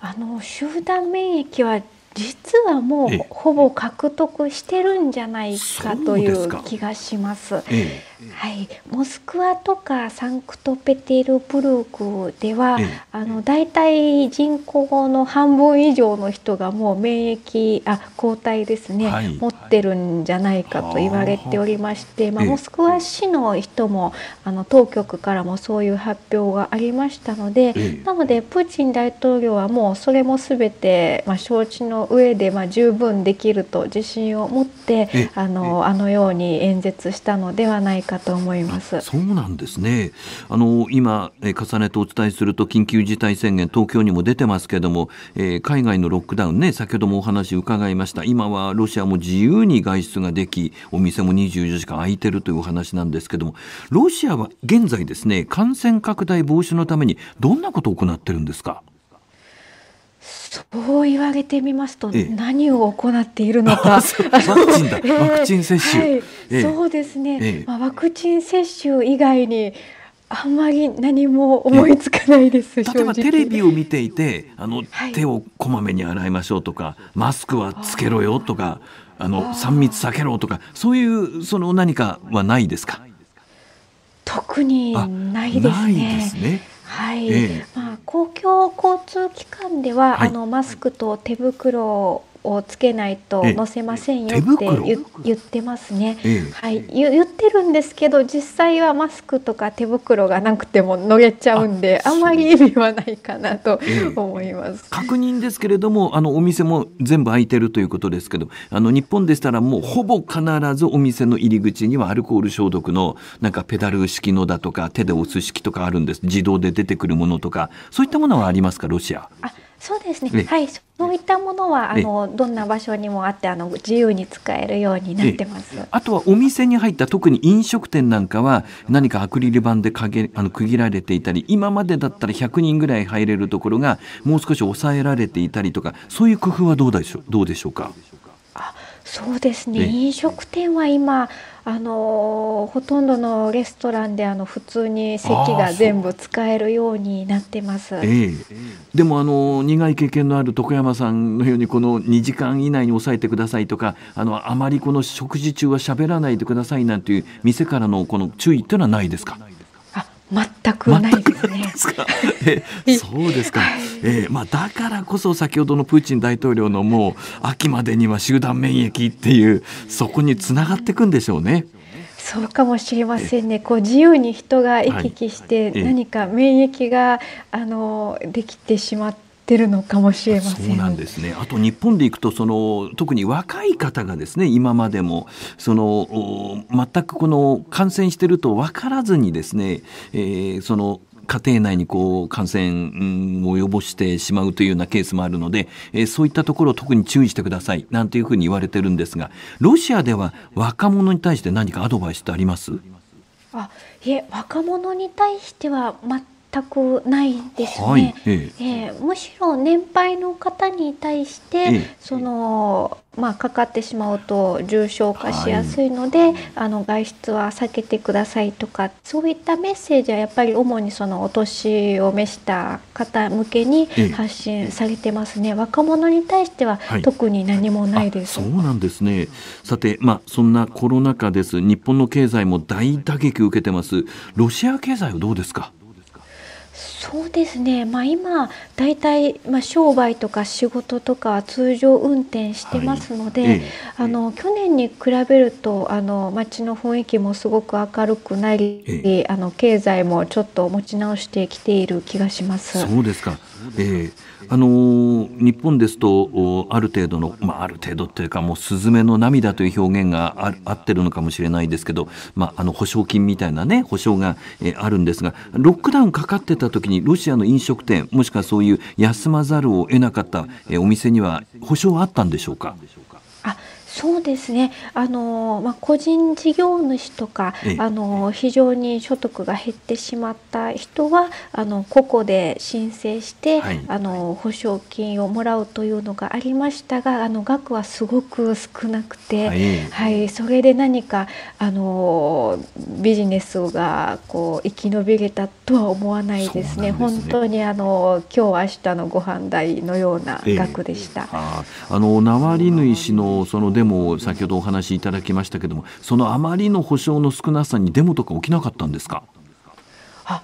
あの集団免疫は実はもうほぼ獲得してるんじゃないかという気がします。ええはい、モスクワとかサンクトペテルブルクでは、あの大体人口の半分以上の人がもう免疫あ抗体ですね、はい、持ってるんじゃないかと言われておりまして、まあ、モスクワ市の人もあの当局からもそういう発表がありましたので、なのでプーチン大統領はもうそれもすべて、まあ、承知の上で、まあ、十分できると自信を持ってあのあのように演説したのではないかかと思いますそうなんですねあの今、え重ねてお伝えすると緊急事態宣言東京にも出てますけども、えー、海外のロックダウンね先ほどもお話伺いました今はロシアも自由に外出ができお店も24時間空いてるというお話なんですけどもロシアは現在ですね感染拡大防止のためにどんなことを行ってるんですかそう言われてみますと、何を行っているのか、ワクチンだ、ワクチン接種、そうですね、まあ、ワクチン接種以外にあんまり何も思いつかないです、例えばテレビを見ていてあの、手をこまめに洗いましょうとかマスクはつけろよとかあの3密避けろとかそういうその何かはないですか特にないですね。はい、ええ、まあ公共交通機関では、はい、あのマスクと手袋をつけないと載せませんよって言ってますね、ええ、はい言、言ってるんですけど実際はマスクとか手袋がなくてものげちゃうんであまり意味はないかなと思います、え、確認ですけれどもあのお店も全部開いてるということですけどあの日本でしたらもうほぼ必ずお店の入り口にはアルコール消毒のなんかペダル式のだとか手で押す式とかあるんです自動で出てくるものとかそういったものはありますかロシア。あそうですね。ねはい、そういったものは、ね、あのどんな場所にもあってあの自由に使えるようになってます。あとはお店に入った特に飲食店なんかは何かアクリル板でかげあの区切られていたり、今までだったら100人ぐらい入れるところがもう少し抑えられていたりとか、そういう工夫はどうでしょうどうでしょうか。あ、そうですね。ね飲食店は今あのほとんどのレストランであの普通に席が全部使えるようになってます、えー、でもあの苦い経験のある徳山さんのようにこの2時間以内に抑えてくださいとかあのあまりこの食事中は喋らないでくださいなんていう店からのこの注意っていうのはないですか全くないですね。す そうですか、えーまあ、だからこそ先ほどのプーチン大統領のもう秋までには集団免疫っていうそこにつながっていくんでしょうね。そうかもしれませんね。こう自由に人が行き来して、何か免疫があのできてしまってってるのかもしれませんそうなんですねあと日本でいくとその特に若い方がですね今までもその全くこの感染してると分からずにですね、えー、その家庭内にこう感染を及ぼしてしまうというようなケースもあるので、えー、そういったところを特に注意してくださいなんていうふうに言われてるんですがロシアでは若者に対して何かアドバイスってありますあいえ若者に対しては全くないですね。はい、ええー、むしろ年配の方に対して、えー、そのまあかかってしまうと重症化しやすいので、はい、あの外出は避けてくださいとかそういったメッセージはやっぱり主にそのお年を召した方向けに発信されてますね。えー、若者に対しては特に何もないです。はい、そうなんですね。さてまあそんなコロナ禍です。日本の経済も大打撃受けてます。ロシア経済はどうですか。そうですね、まあ、今大体、まあ、商売とか仕事とか通常運転してますので、はい、あの去年に比べるとあの街の雰囲気もすごく明るくなり、あの経済もちょっと持ち直してきている気がします。そうですか、えあの日本ですとある程度の、まあ、ある程度というかもう「スズメの涙」という表現があ合ってるのかもしれないですけど、まあ、あの保証金みたいなね保証が、えー、あるんですがロックダウンかかってた時にロシアの飲食店もしくはそういう休まざるを得なかった、えー、お店には保証はあったんでしょうか。そうですね。あのまあ個人事業主とか、あの非常に所得が減ってしまった人はあの個々で申請して、はい、あの保証金をもらうというのがありましたが、あの額はすごく少なくて、はい、はい、それで何かあのビジネスがこう生き延びれたとは思わないですね。すね本当にあの今日明日のご飯代のような額でした。えー、ああのナりリヌのそのデも先ほどお話しいただきましたけどもそのあまりの保証の少なさにデモとか起きなかったんですかあ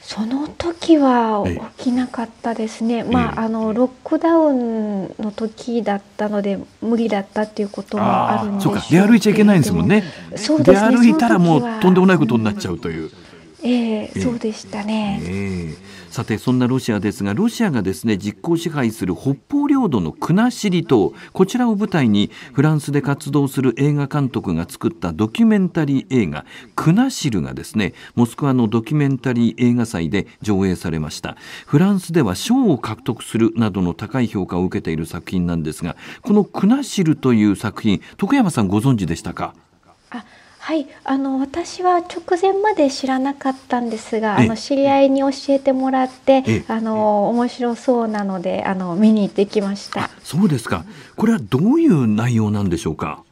その時は起きなかったですね、まあ、あのロックダウンの時だったので無理だったっていうこともあるんでそうか出歩いちゃいけないんですもんねそうですね出歩いたらもうとんでもないことになっちゃうという。えー、そうでしたね、えー、さてそんなロシアですがロシアがですね実効支配する北方領土の国後島こちらを舞台にフランスで活動する映画監督が作ったドキュメンタリー映画「国後」がですねモスクワのドキュメンタリー映画祭で上映されましたフランスでは賞を獲得するなどの高い評価を受けている作品なんですがこの「国後」という作品徳山さんご存知でしたかはい、あの私は直前まで知らなかったんですが、あの知り合いに教えてもらって、あの面白そうなので、あの見に行ってきました。そうですか。これはどういう内容なんでしょうか。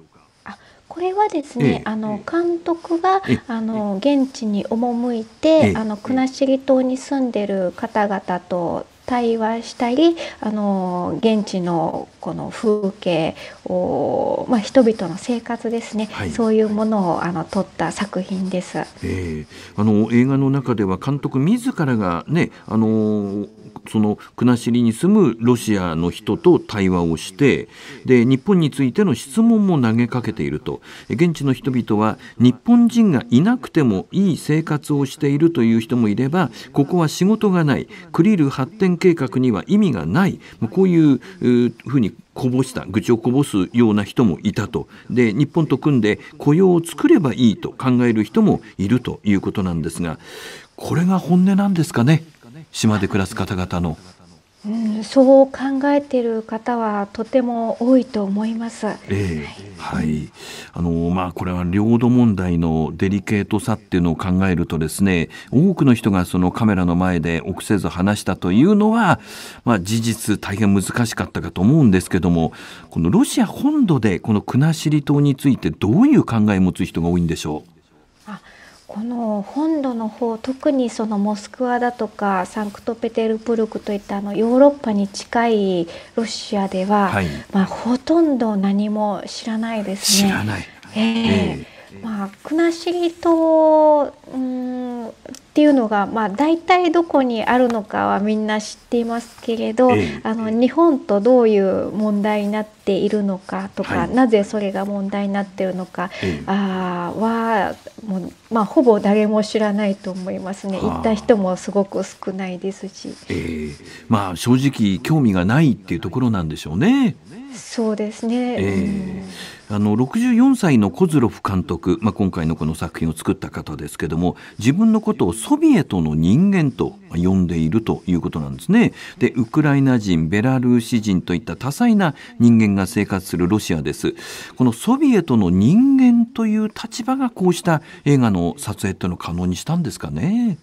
これはですね、あの監督が、あの現地に赴いて、あの国後島に住んでる方々と対話したりあの現地のこの風景を、まあ、人々の生活ですね、はい、そういうものをあの撮った作品です、えー、あの映画の中では監督自らが、ね、あのその国後に住むロシアの人と対話をしてで日本についての質問も投げかけていると現地の人々は日本人がいなくてもいい生活をしているという人もいればここは仕事がないクリル発展計画には意味がないこういうふうにこぼした愚痴をこぼすような人もいたとで日本と組んで雇用を作ればいいと考える人もいるということなんですがこれが本音なんですかね。島で暮らす方々の、うん、そう考えている方はとても多いと思います。えー、はい、あのまあこれは領土問題のデリケートさっていうのを考えるとですね、多くの人がそのカメラの前で臆せず話したというのは、まあ事実大変難しかったかと思うんですけども、このロシア本土でこの国後島についてどういう考えを持つ人が多いんでしょう。この本土の方特にそのモスクワだとかサンクトペテルブルクといったあのヨーロッパに近いロシアでは、はい、まあ、ほとんど何も知らないですね。知らない、えー、えーまあ、国後島、うん、っていうのが、まあ、大体どこにあるのかはみんな知っていますけれど、えあの日本とどういう問題になっているのかとか、はい、なぜそれが問題になっているのか、え、あはもう、まあ、ほぼ誰も知らないと思いますね行った人もすごく少ないですし、えー、まあ、正直興味がないっていうところなんでしょうね。そうですね、えー、うんあの64歳のコズロフ監督、まあ、今回のこの作品を作った方ですけども自分のことをソビエトの人間と呼んでいるということなんですね。でウクライナ人ベラルーシ人といった多彩な人間が生活するロシアです。このソビエトの人間という立場がこうした映画の撮影というのを可能にしたんですかね。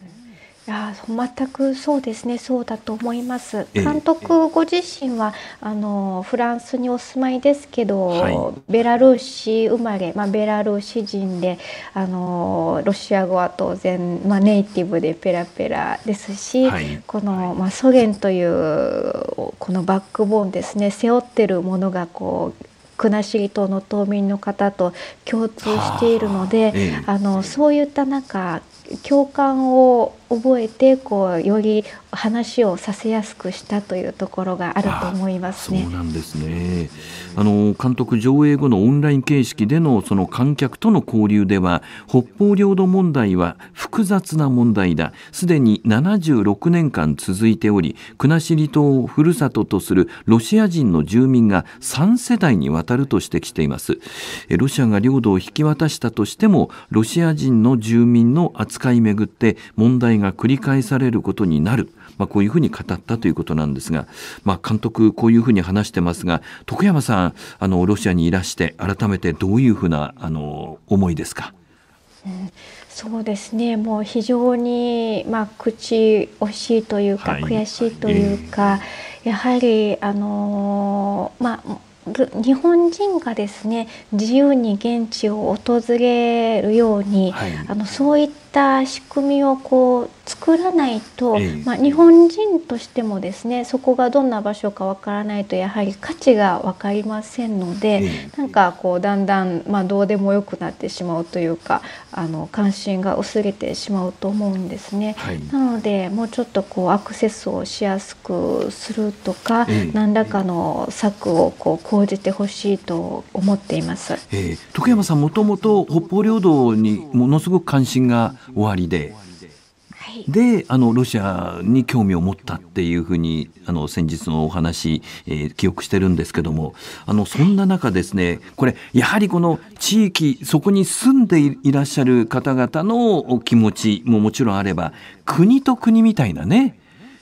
や全くそうですねそうだと思います、監督ご自身は、えあのフランスにお住まいですけど、はい、ベラルーシ生まれ、まあ、ベラルーシ人であのロシア語は当然、まあ、ネイティブでペラペラですし、はい、この、まあ、ソ連というこのバックボーンですね背負ってるものがこう国後島の島民の方と共通しているので、えあのそういった中ん共感を覚えてこうより話をさせやすくしたというところがあると思います、ね、そうなんですね。あの監督上映後のオンライン形式でのその観客との交流では北方領土問題は複雑な問題だ。すでに76年間続いており、国後島をふるさととするロシア人の住民が3世代にわたると指摘しています。ロシアが領土を引き渡したとしてもロシア人の住民の扱いめぐって問題が繰り返されることになる、まあ、こういうふうに語ったということなんですが、まあ、監督、こういうふうに話してますが、徳山さん、あのロシアにいらして、改めてどういうふうなあの思いですか。うんそうですねもう非常に、まあ、口惜しいというか、はい、悔しいというか、えー、やはりあのー、まあ日本人がですね自由に現地を訪れるように、はい、あのそういったした仕組みをこう作らないと、まあ、日本人としてもですねそこがどんな場所かわからないとやはり価値が分かりませんので、なんかこうだんだん、まあ、どうでもよくなってしまうというかあの関心が薄れてしまうと思うんですね。はい、なのでもうちょっとこうアクセスをしやすくするとか、何らかの策をこう講じてほしいと思っています。えー、徳山さんもともと北方領土にものすごく関心が終わりで。であのロシアに興味を持ったっていうふうにあの先日のお話、えー、記憶してるんですけどもあのそんな中ですねこれやはりこの地域そこに住んでいらっしゃる方々のお気持ちももちろんあれば国と国みたいなね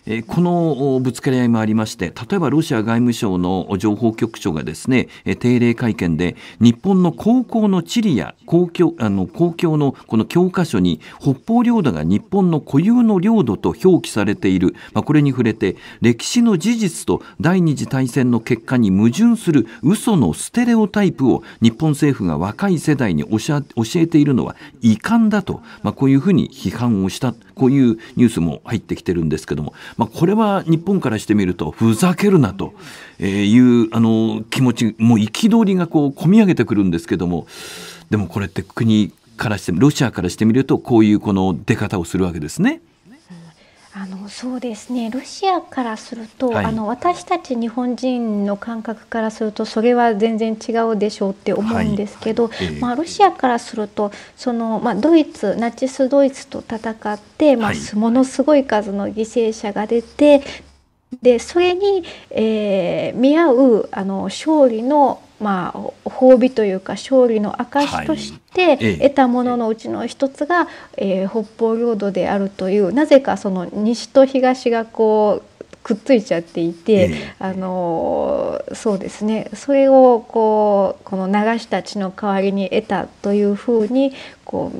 えこのぶつかり合いもありまして、例えばロシア外務省の情報局長がですね、定例会見で、日本の高校の地理や公共あの公共のこの教科書に、北方領土が日本の固有の領土と表記されている、まあ、これに触れて、歴史の事実と第二次大戦の結果に矛盾する嘘のステレオタイプを日本政府が若い世代に教えているのは遺憾だと、まあ、こういうふうに批判をした、こういうニュースも入ってきてるんですけども、まあ、これは日本からしてみるとふざけるなというあの気持ちもう憤りがこう込み上げてくるんですけどもでもこれって国からしてロシアからしてみるとこういうこの出方をするわけですね。あのそうですねロシアからすると、はい、あの私たち日本人の感覚からするとそれは全然違うでしょうって思うんですけど、はいはい、まあ、ロシアからするとその、まあ、ドイツナチスドイツと戦って、まあ、ものすごい数の犠牲者が出てでそれに、えー、見合うあの勝利のまあ、褒美というか勝利の証として得たもののうちの一つが、えー、北方領土であるというなぜかその西と東がこうくっついちゃっていて、あのそうですねそれをこうこの流した血の代わりに得たというふうにこ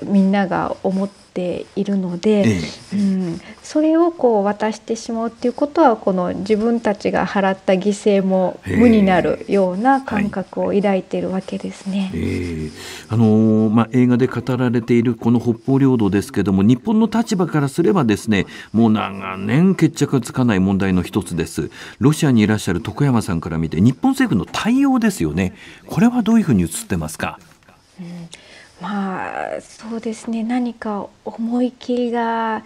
うみんなが思ってているので、ええ、うん、それをこう渡してしまうっていうことはこの自分たちが払った犠牲も無になるような感覚を抱いているわけですね、えー、あのー、ま映画で語られているこの北方領土ですけども日本の立場からすればですねもう長年決着がつかない問題の一つですロシアにいらっしゃる徳山さんから見て日本政府の対応ですよねこれはどういうふうに映ってますか、うんまあそうですね何か思い切りが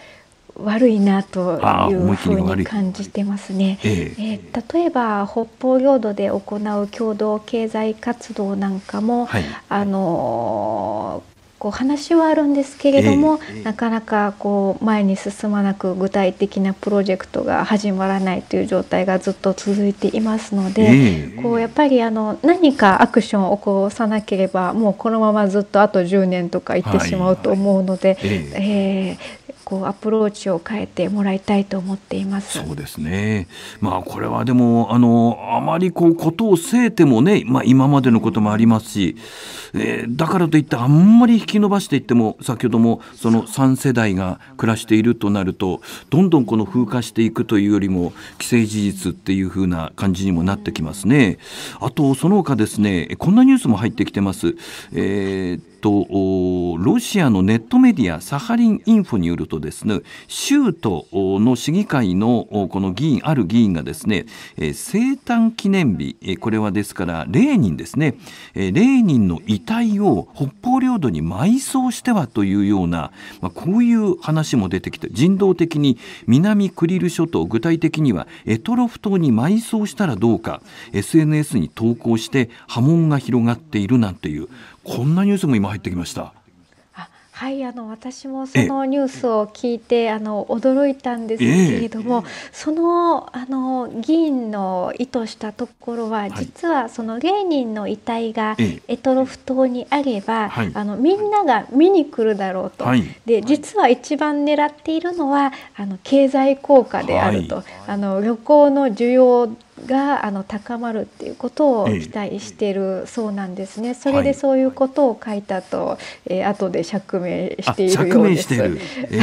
悪いなというふうに感じてますね。ええー、例えば北方領土で行う共同経済活動なんかも、はい、あのこう話はあるんですけれども、えー、なかなかこう前に進まなく具体的なプロジェクトが始まらないという状態がずっと続いていますので、えー、こうやっぱりあの何かアクションを起こさなければもうこのままずっとあと10年とかいってしまうと思うので、はいはい、えー、えーこうアプローチを変えてもらいたいと思っていますそうですね、まあ、これはでもあのあまりこうことをせいてもね、まあ、今までのこともありますし、えー、だからといってあんまり引き伸ばしていっても先ほどもその3世代が暮らしているとなるとどんどんこの風化していくというよりも既成事実っていうふうな感じにもなってきますね。あとその他ですねこんなニュースも入ってきてます、えーと、ロシアのネットメディア、サハリンインフォによるとですね、州都の市議会のこの議員、ある議員がですね、生誕記念日、これはですからレーニンですね、レーニンの遺体を北方領土に埋葬してはというような、まあ、こういう話も出てきて、人道的に南クリル諸島、具体的にはエトロフ島に埋葬したらどうか、SNS に投稿して波紋が広がっているなんていう、こんなニュースも今入ってきました。はい、あの私もそのニュースを聞いてあの驚いたんですけれども、そのあの議員の意図したところは、実はその芸人の遺体がエトロフ島にあれば、あのみんなが見に来るだろうと、で実は一番狙っているのはあの経済効果であると、あの旅行の需要があの高まるっていうことを期待しているそうなんですね。それでそういうことを書いたと、えー、後で釈明しているようです。釈明している。え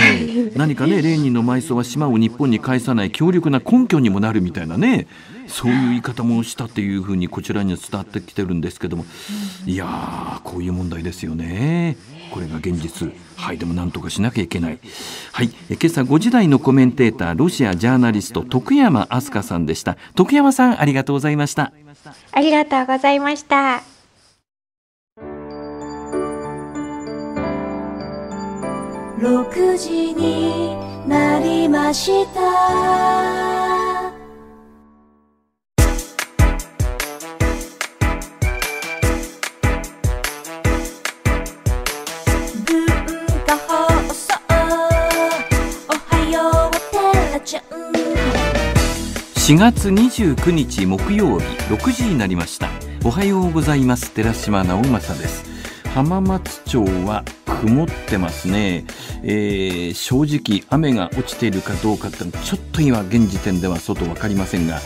ー、何かねレーニンの埋葬は島を日本に返さない強力な根拠にもなるみたいなね。そういう言い方もしたっていうふうにこちらには伝わってきてるんですけどもいやこういう問題ですよね。これが現実はいでも何とかしなきゃいけないはい今朝5時台のコメンテーターロシアジャーナリスト徳山明日香さんでした徳山さんありがとうございましたありがとうございました6時になりました4月29日木曜日6時になりましたおはようございます寺島直政です浜松町は曇ってますね、えー、正直雨が落ちているかどうかってちょっと今現時点では外分かりませんが、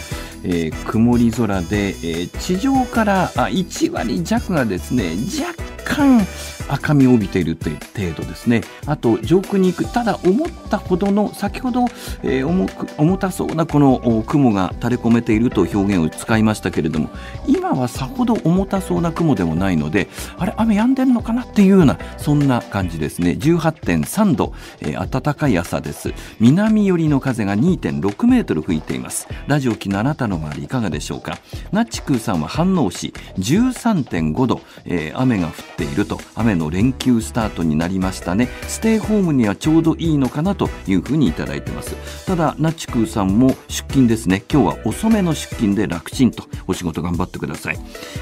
えー、曇り空で、えー、地上からあ1割弱がですね若干赤みを帯びているという程度ですねあと上空に行くただ思ったほどの先ほど、えー、重く重たそうなこの雲が垂れ込めていると表現を使いましたけれども今はさほど重たそうな雲でもないのであれ雨止んでるのかなっていうようなそんなな感じですね18.3度、えー、暖かい朝です南寄りの風が2.6メートル吹いていますラジオ機のあなたの周りいかがでしょうかナッチクーさんは反応し13.5度、えー、雨が降っていると雨の連休スタートになりましたねステイホームにはちょうどいいのかなというふうにいただいてますただナッチクーさんも出勤ですね今日は遅めの出勤で楽ちんとお仕事頑張ってください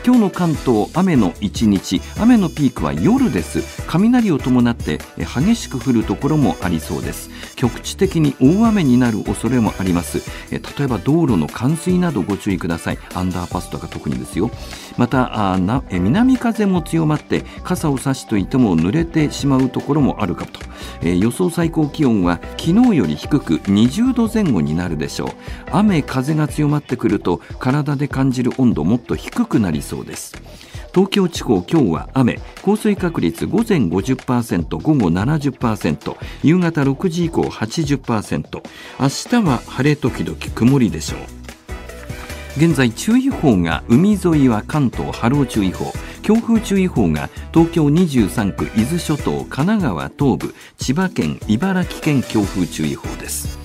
今日の関東雨の1日雨のピークは夜です雷雷を伴って激しく降るところもありそうです局地的に大雨になる恐れもあります例えば道路の冠水などご注意くださいアンダーパスとか特にですよまたあな南風も強まって傘を差しといても濡れてしまうところもあるかと、えー、予想最高気温は昨日より低く20度前後になるでしょう雨風が強まってくると体で感じる温度もっと低くなりそうです東京地方今日は雨降水確率午前50%午後70%夕方6時以降80%明日は晴れ時々曇りでしょう現在注意報が海沿いは関東波浪注意報強風注意報が東京23区伊豆諸島神奈川東部千葉県茨城県強風注意報です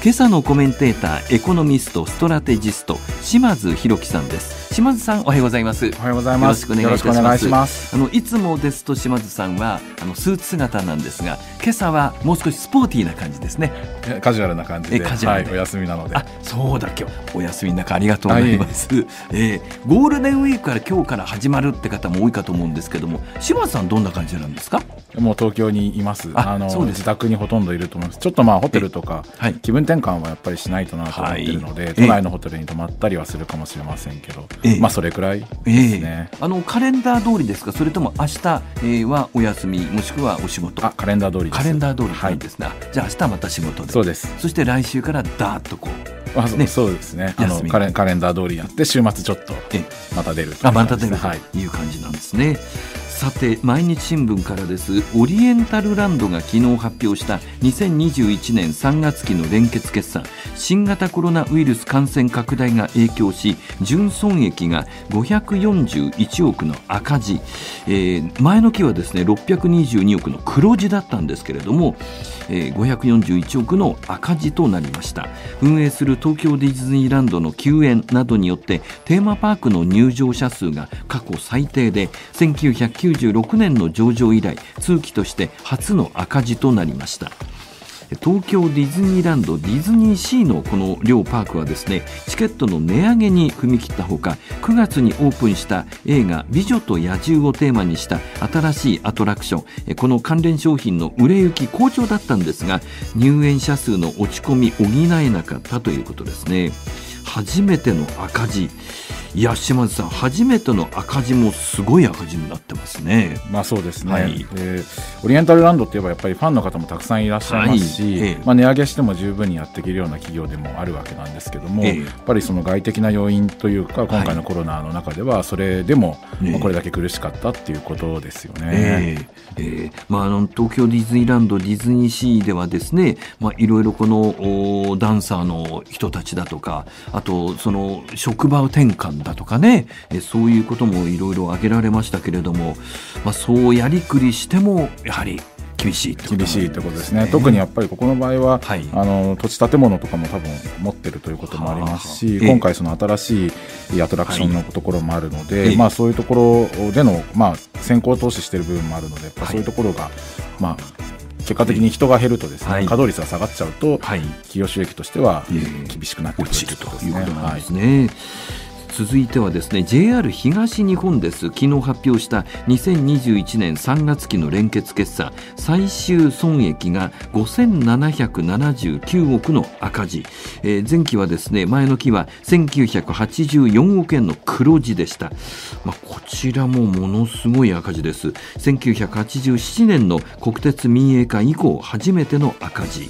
今朝のコメンテーターエコノミストストラテジスト島津弘樹さんです島津さんおはようございますおはようございますよろしくお願いしますあのいつもですと島津さんはあのスーツ姿なんですが今朝はもう少しスポーティーな感じですねカジュアルな感じでカジュアル、はい、お休みなのであそうだ今日お休みの中ありがとうございます、はい、えー、ゴールデンウィークから今日から始まるって方も多いかと思うんですけども島津さんどんな感じなんですかもう東京にいますあのそうで自宅にほとんどいると思いますちょっとまあホテルとか、はい、気分転換はやっぱりしないとなと思ってるので、はい、都内のホテルに泊まったりはするかもしれませんけど、まあそれくらいですね、あのカレンダー通りですかそれとも明日、えはお休みもしくはお仕事あカレンダー通りカレンダー通りなんですね、はい、じゃあ明日また仕事でそうですそして来週からダーッとこうあね、そうですねあのカレカレンダー通りやって週末ちょっとまた出る、あまた出るという感じなんですね。さて毎日新聞からですオリエンタルランドが昨日発表した2021年3月期の連結決算新型コロナウイルス感染拡大が影響し純損益が541億の赤字、えー、前の期はですね622億の黒字だったんですけれどもえ541億の赤字となりました運営する東京ディズニーランドの休園などによってテーマパークの入場者数が過去最低で1996年の上場以来通期として初の赤字となりました東京ディズニーランドディズニーシーのこの両パークはですねチケットの値上げに踏み切ったほか9月にオープンした映画「美女と野獣」をテーマにした新しいアトラクションこの関連商品の売れ行き好調だったんですが入園者数の落ち込み補えなかったということですね。初めての赤字いや島津さん初めての赤字もすごい赤字になってますね。まあそうですね、はい、えー、オリエンタルランドっていえばやっぱりファンの方もたくさんいらっしゃいますし、はいええ、まあ、値上げしても十分にやっていけるような企業でもあるわけなんですけども、え、やっぱりその外的な要因というか今回のコロナの中ではそれでも、これだけ苦しかったっていうことですよね、ええまあ、あの東京ディズニーランドディズニーシーではですね、まあ、いろいろこのおダンサーの人たちだとかあとその職場転換だとかねそういうこともいろいろ挙げられましたけれども、まあ、そうやりくりしてもやはり厳しいってこと、ね、厳しいってことですね、特にやっぱりここの場合は、はい、あの土地、建物とかも多分持ってるということもありますし、今回、その新しいアトラクションのところもあるので、はい、まあ、そういうところでの、まあ、先行投資している部分もあるので、そういうところが、はい、まあ、結果的に人が減るとですね、はい、稼働率が下がっちゃうと、企業収益としては厳しくなってくる、はということなんですね。はい続いてはですね JR 東日本です昨日発表した2021年3月期の連結決算最終損益が5779億の赤字、えー、前期はですね前の期は1984億円の黒字でした、まあ、こちらもものすごい赤字です1987年の国鉄民営化以降初めての赤字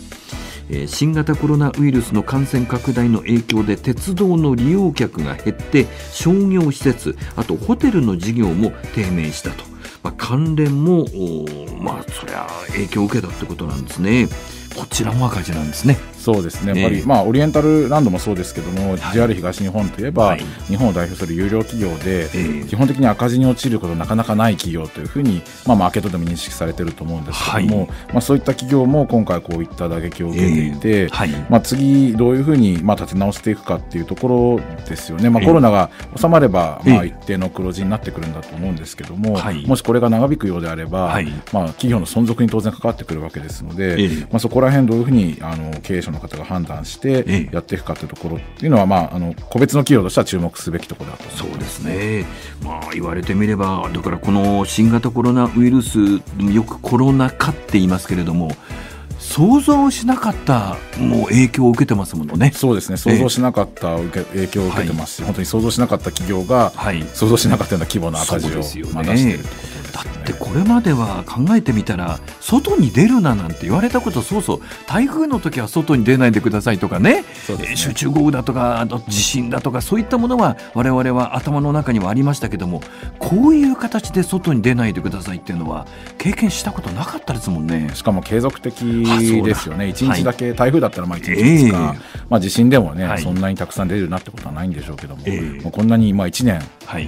え新型コロナウイルスの感染拡大の影響で鉄道の利用客が減って商業施設あとホテルの事業も低迷したと、まあ、関連もまあそりゃ影響を受けたってことなんですねこちらも赤字なんですね。そうですね、やっぱり、まあ、オリエンタルランドもそうですけども、JR 東日本といえば、はい、日本を代表する有料企業で、基本的に赤字に陥ることなかなかない企業というふうに、まあ、マーケットでも認識されてると思うんですけども、はい、まあ、そういった企業も今回、こういった打撃を受けていて、はい、まあ、次、どういうふうに、まあ、立て直していくかっていうところですよね、まあ、コロナが収まれば、まあ、一定の黒字になってくるんだと思うんですけども、もしこれが長引くようであれば、まあ、企業の存続に当然関わってくるわけですので、まあ、そこら辺どういうふうにあの経営者のの方が判断してやっていくかというところっていうのは、まあ、あの個別の企業としては注目すべきところだと、そうですね、まあ、言われてみればだからこの新型コロナウイルスよくコロナ禍って言いますけれども想像しなかったもう影響を受けてますものねそうですね想像しなかった受け、影響を受けてますし、はい、本当に想像しなかった企業が、はい、想像しなかったような規模の赤字を出していると、ねね、だってこれまでは考えてみたら外に出るななんて言われたことそうそう台風の時は外に出ないでくださいとかねね集中豪雨だとか地震だとか、そういったものは我々は頭の中にはありましたけどもこういう形で外に出ないでくださいっていうのは経験したことなかったですもんねしかも継続的日ですよね、1日だけ、台風だったらまあ1日ですか、まあ、地震でもね、そんなにたくさん出るなってことはないんでしょうけども、もうこんなにまあ1年、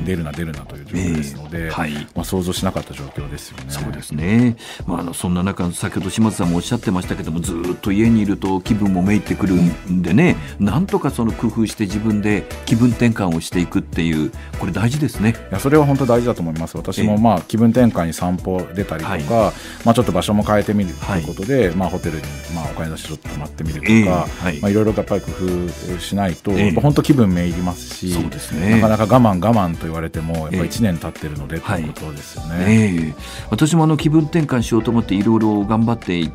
出るな、出るなという状況ですので、まあ、想像しなかった状況ですよね。そうですね、まあ、あのそんな中、先ほど島津さんもおっしゃってましたけども、ずっと家にいると気分もめいてくるんでね、なんとかその工夫して、自分で気分転換をしていくっていう、これ、大事ですねいやそれは本当大事だと思います、私もまあ気分転換に散歩出たりとか、まあ、ちょっと場所も変えてみるということで、まあ、ホテルに、まあ、お金のしちょっ泊まってみるとか、えーはいまあ、いろいろやっぱり工夫しないと、えー、本当気分めいりますしそうです、ね、なかなか我慢我慢と言われてもやっぱ1年経ってるので、えー、ということですよね、はいえー、私もあの気分転換しようと思っていろいろ頑張ってい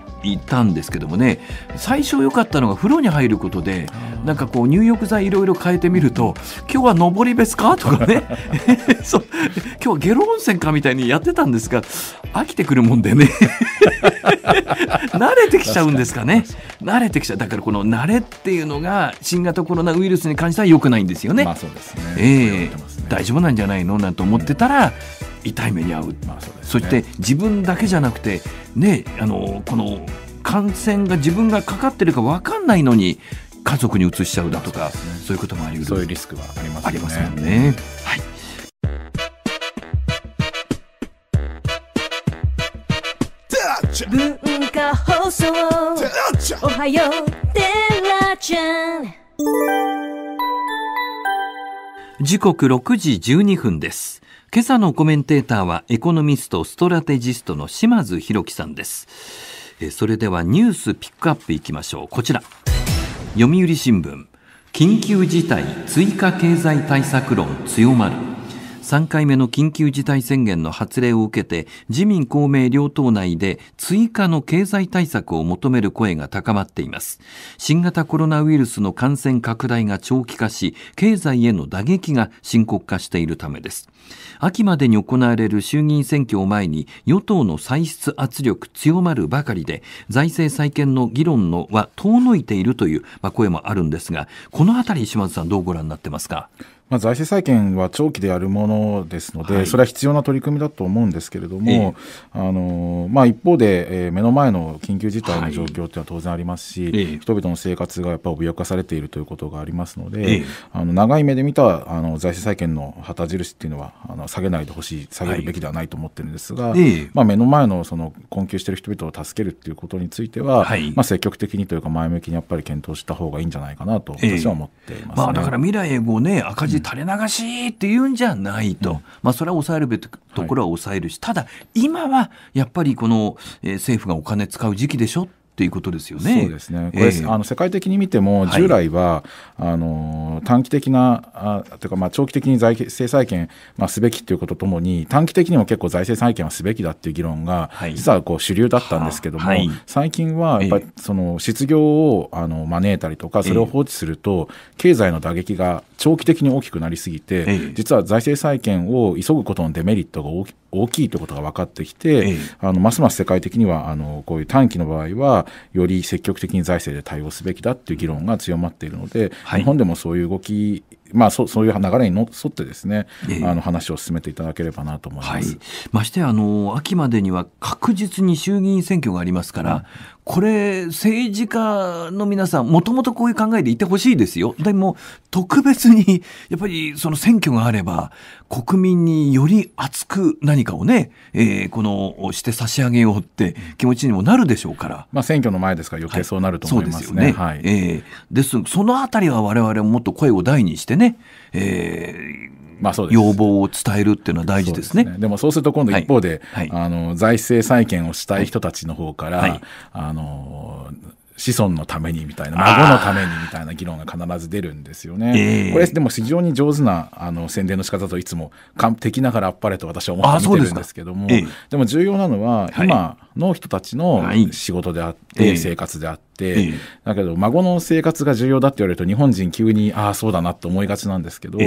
たんですけどもね最初良かったのが風呂に入ることでなんかこう入浴剤いろいろ変えてみると今日は上り別かとかね そう今日はゲロ温泉かみたいにやってたんですが飽きてくるもんでね 慣れててきちゃうんですかね慣れてきちゃうだからこの慣れっていうのが新型コロナウイルスに関してはよくないんですよね,、まあ、そうですねえー、ね大丈夫なんじゃないのなんて思ってたら、うん痛い目に遭う,、まあそうね、そして自分だけじゃなくて、ね、あのこの感染が自分がかかってるか分かんないのに家族にうつしちゃうだとかそう、ね,、いうこともありうるそういうリスクはあります、ね、ありますもんね。はい文化放送おはようテラちゃん時刻6時12分です今朝のコメンテーターはエコノミストストラテジストの島津博樹さんですえそれではニュースピックアップいきましょうこちら読売新聞緊急事態追加経済対策論強まる3回目の緊急事態宣言の発令を受けて自民公明両党内で追加の経済対策を求める声が高まっています新型コロナウイルスの感染拡大が長期化し経済への打撃が深刻化しているためです秋までに行われる衆議院選挙を前に与党の歳出圧力強まるばかりで財政再建の議論のは遠のいているという声もあるんですがこの辺り島津さんどうご覧になってますかまあ、財政再建は長期でやるものですので、はい、それは必要な取り組みだと思うんですけれども、えー、あのまあ、一方で、えー、目の前の緊急事態の状況というのは当然ありますし、はい人々の生活がやっぱ脅かされているということがありますので、えー、あの長い目で見たあの財政再建の旗印というのはあの下げないでほしい下げるべきではないと思ってるんですが、はい、まあ、目の前のその困窮している人々を助けるということについては、まあ、積極的にというか前向きにやっぱり検討した方がいいんじゃないかなと私は思っています、ね、まあ、だから未来永ね赤字じ垂れ流しっていうんじゃないと、まあ、それは抑えるべきところは抑えるし、ただ今はやっぱりこの、えー、政府がお金使う時期でしょっていうことですよね。そうですねこれ、えー、あの世界的に見ても従来は、はい、あの短期的なあというかまあ長期的に財政再建、まあ、すべきということともに短期的にも結構財政再建はすべきだっていう議論が、はい、実はこう主流だったんですけども、はい、最近はやっぱりその失業をあの招いたりとかそれを放置すると経済の打撃が長期的に大きくなりすぎて、えー、実は財政再建を急ぐことのデメリットが大き大きいということが分かってきて、えあのますます世界的にはあのこういう短期の場合はより積極的に財政で対応すべきだっていう議論が強まっているので、はい、日本でもそういう動きまあ、そそういう流れにの沿ってですね、えー、あの話を進めていただければなと思います、はい、ましてあの秋までには確実に衆議院選挙がありますから、これ、政治家の皆さん、もともとこういう考えでいてほしいですよ。でも、特別に、やっぱりその選挙があれば、国民により熱く何かをね、えー、この、して差し上げようって気持ちにもなるでしょうから。まあ、選挙の前ですから余計そうなると思いますね。はい、そうですよね。はい、えー、です、そのあたりは我々もっと声を大にしてね、えー、まあ、そうです要望を伝えるっていうのは大事ですね。ですねでもそうすると今度一方で、はいはい、あの財政再建をしたい人たちの方から、はい、あの子孫のためにみたいな孫のためにみたいな議論が必ず出るんですよね。えー、これでも非常に上手なあの宣伝の仕方といつも完璧ながらあっぱれと私は思って見てるんですけどもでえー、でも重要なのは今、の人たちの仕事であって、生活であって、だけど孫の生活が重要だって言われると日本人急にああそうだなって思いがちなんですけど、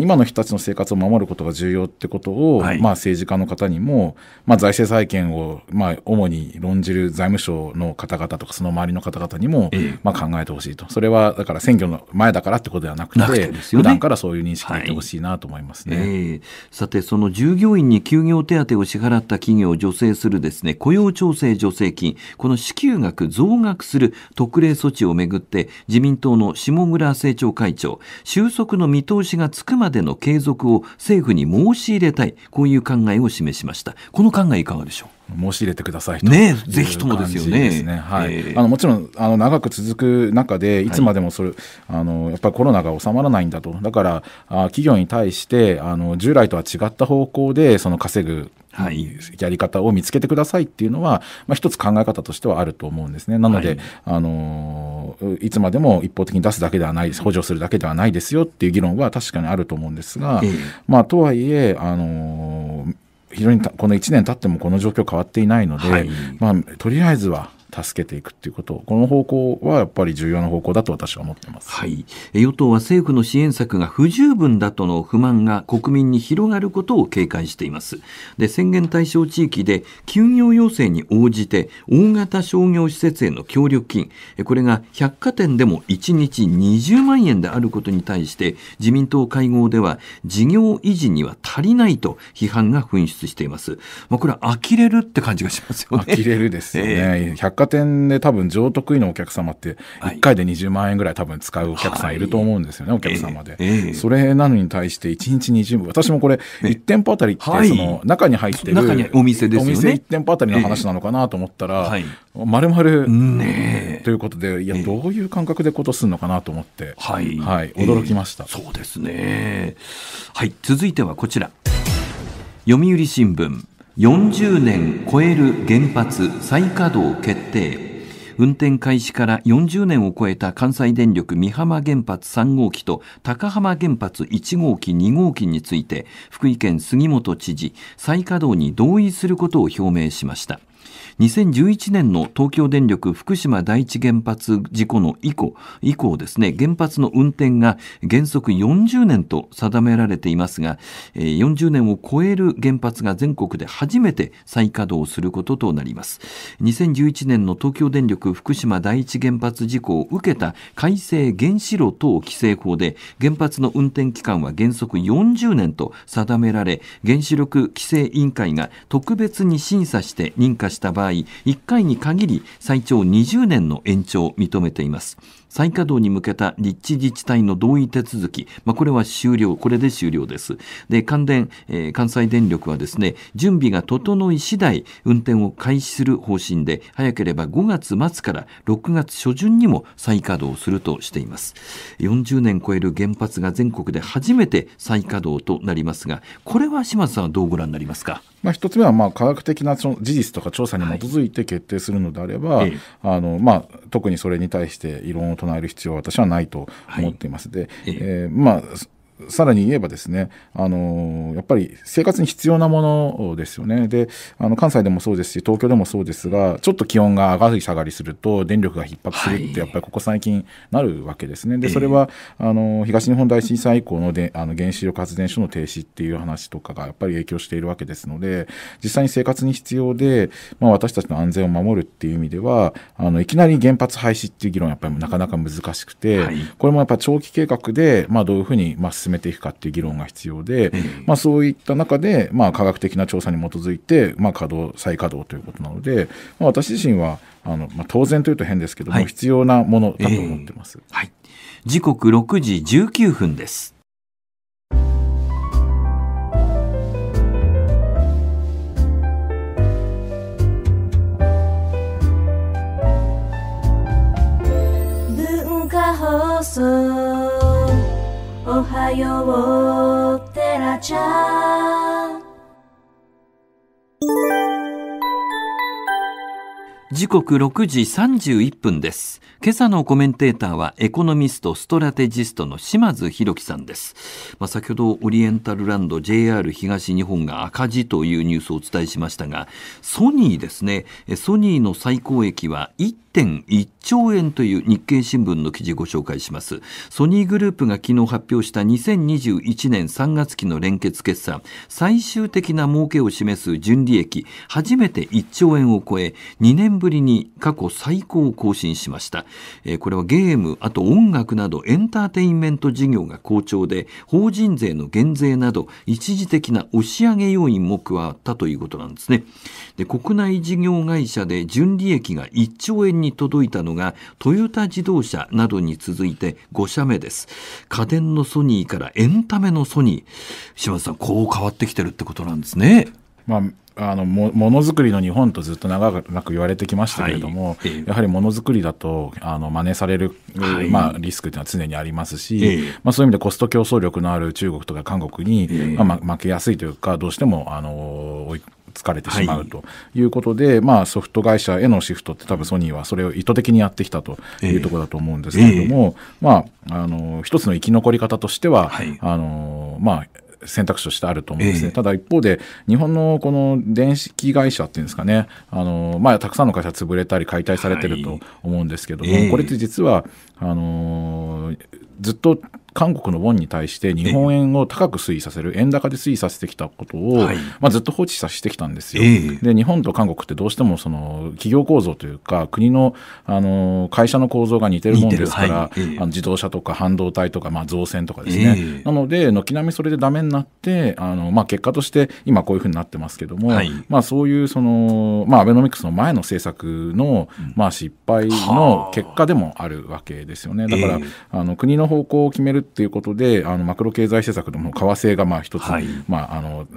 今の人たちの生活を守ることが重要ってことを、まあ、政治家の方にも、まあ、財政再建を、まあ、主に論じる財務省の方々とかその周りの方々にも、まあ、考えてほしいとそれはだから選挙の前だからってことではなくて普段 からそういう認識でいてほしいなと思いますね、さてその従業員に休業手当を支払った企業を助成するですね雇用用調整助成金、この支給額増額する特例措置をめぐって、自民党の下村政調会長、収束の見通しがつくまでの継続を政府に申し入れたい、こういう考えを示しました。この考えいかがでしょう申し入れてくださいとね、ぜひともですよね。ねはい、えー、あのもちろんあの長く続く中でいつまでもそれ、はい、あのやっぱりコロナが収まらないんだとだからあ企業に対してあの従来とは違った方向でその稼ぐはい、やり方を見つけてくださいっていうのは、まあ、一つ考え方としてはあると思うんですね。なので、はい、あのいつまでも一方的に出すだけではないです補助するだけではないですよっていう議論は確かにあると思うんですが、ええ、まあ、とはいえあの非常にこの1年経ってもこの状況変わっていないので、はい、まあ、とりあえずは助けていくっていうことこの方向はやっぱり重要な方向だと私は思ってます、はい、与党は政府の支援策が不十分だとの不満が国民に広がることを警戒していますで宣言対象地域で休業要請に応じて大型商業施設への協力金これが百貨店でも1日20万円であることに対して自民党会合では事業維持には足りないと批判が噴出しています、まあ、これは呆れるって感じがしますよね呆れるですよね、えー貨店で多分上得意のお客様って1回で20万円ぐらい多分使うお客さんいると思うんですよね、はい、お客様で、えーえー、それなのに対して1日20分私もこれ1店舗あたりってその中に入ってる、はい、お店ですねお店1店舗あたりの話なのかなと思ったら、えー、まるまるねということでいやどういう感覚でことすんのかなと思って、はい、はい、驚きました、そうですねはい続いてはこちら読売新聞40年超える原発再稼働決定。運転開始から40年を超えた関西電力美浜原発3号機と高浜原発1号機2号機について福井県杉本知事再稼働に同意することを表明しました2011年の東京電力福島第一原発事故の以降以降ですね原発の運転が原則40年と定められていますが40年を超える原発が全国で初めて再稼働することとなります2011年の東京電力福島第一原発事故を受けた改正原子炉等規制法で原発の運転期間は原則40年と定められ原子力規制委員会が特別に審査して認可してした場合、1回に限り最長20年の延長を認めています。再稼働に向けた立地自治体の同意手続き、まあ、これは終了、これで終了です。で、関電、えー、関西電力はですね、準備が整い次第、運転を開始する方針で、早ければ5月末から6月初旬にも再稼働するとしています。40年超える原発が全国で初めて再稼働となりますが、これは島津さんはどうご覧になりますか。まあ、一つ目はまあ科学的な事実とか調査に基づいて決定するのであれば、はい、あのまあ、特にそれに対して異論を唱える必要は私はないと思っています、はい、で、えー、まあさらに言えばですね、あのやっぱり生活に必要なものですよね。で、あの関西でもそうですし、東京でもそうですが、ちょっと気温が上がり下がりすると、電力が逼迫するって、やっぱりここ最近なるわけですね。で、それは、あの東日本大震災以降のであの原子力発電所の停止っていう話とかがやっぱり影響しているわけですので、実際に生活に必要で、まあ、私たちの安全を守るっていう意味では、あのいきなり原発廃止っていう議論はやっぱりなかなか難しくて、これもやっぱ長期計画で、まあ、どういうふうに、まあ、進進めていくかっていう議論が必要で、まあ、そういった中で、まあ、科学的な調査に基づいて、まあ、稼働再稼働ということなので、まあ、私自身はあの、まあ、当然というと変ですけども、はい、必要なものだと思ってます、えー、はい、時刻6時19分です。放送おはようテラちゃん時刻6時31分です。今朝のコメンテーターはエコノミスト、ストラテジストの島津博樹さんです。まあ、先ほどオリエンタルランド JR 東日本が赤字というニュースをお伝えしましたが、ソニーですね。ソニーの最高益は1 1.1兆円という日経新聞の記事ご紹介しますソニーグループが昨日発表した2021年3月期の連結決算最終的な儲けを示す純利益初めて1兆円を超え2年ぶりに過去最高を更新しました、えー、これはゲームあと音楽などエンターテインメント事業が好調で法人税の減税など一時的な押し上げ要因も加わったということなんですねで国内事業会社で純利益が1兆円にに届いたのがトヨタ自動車などに続いて5社目です家電のソニーからエンタメのソニー島田さんこう変わってきてるってことなんですね。まああのもものづくりの日本とずっと長く言われてきましたけれども、はいやはりものづくりだとあの真似される、はい、まあ、リスクというのは常にありますし、えー、まあ、そういう意味でコスト競争力のある中国とか韓国に、えー、まあ、負けやすいというかどうしてもあの追い疲れてしまうということで、はい、まあ、ソフト会社へのシフトって多分ソニーはそれを意図的にやってきたというところだと思うんですけれども、えーえー、まあ、あの一つの生き残り方としては、はい、あのまあ選択肢としてあると思うんですね、えー、ただ一方で、日本のこの電子機会社っていうんですかね、あのまあ、たくさんの会社潰れたり解体されてると思うんですけども、はいえー、これって実はあのずっと韓国のウォンに対して日本円を高く推移させる円高で推移させてきたことを、はい、まあ、ずっと放置させてきたんですよ。えー、で日本と韓国ってどうしてもその企業構造というか国のあの会社の構造が似てるもんですから、はい、えー、あの自動車とか半導体とか、まあ、造船とかですね、えー、なので軒並みそれでダメになってあの、まあ、結果として今こういうふうになってますけども、はい、まあ、そういうその、まあ、アベノミクスの前の政策の、まあ、失敗の結果でもあるわけですよね。だから、あの国の方向を決めるっていうことであのマクロ経済政策の為替がまあ一つ、はい、まああの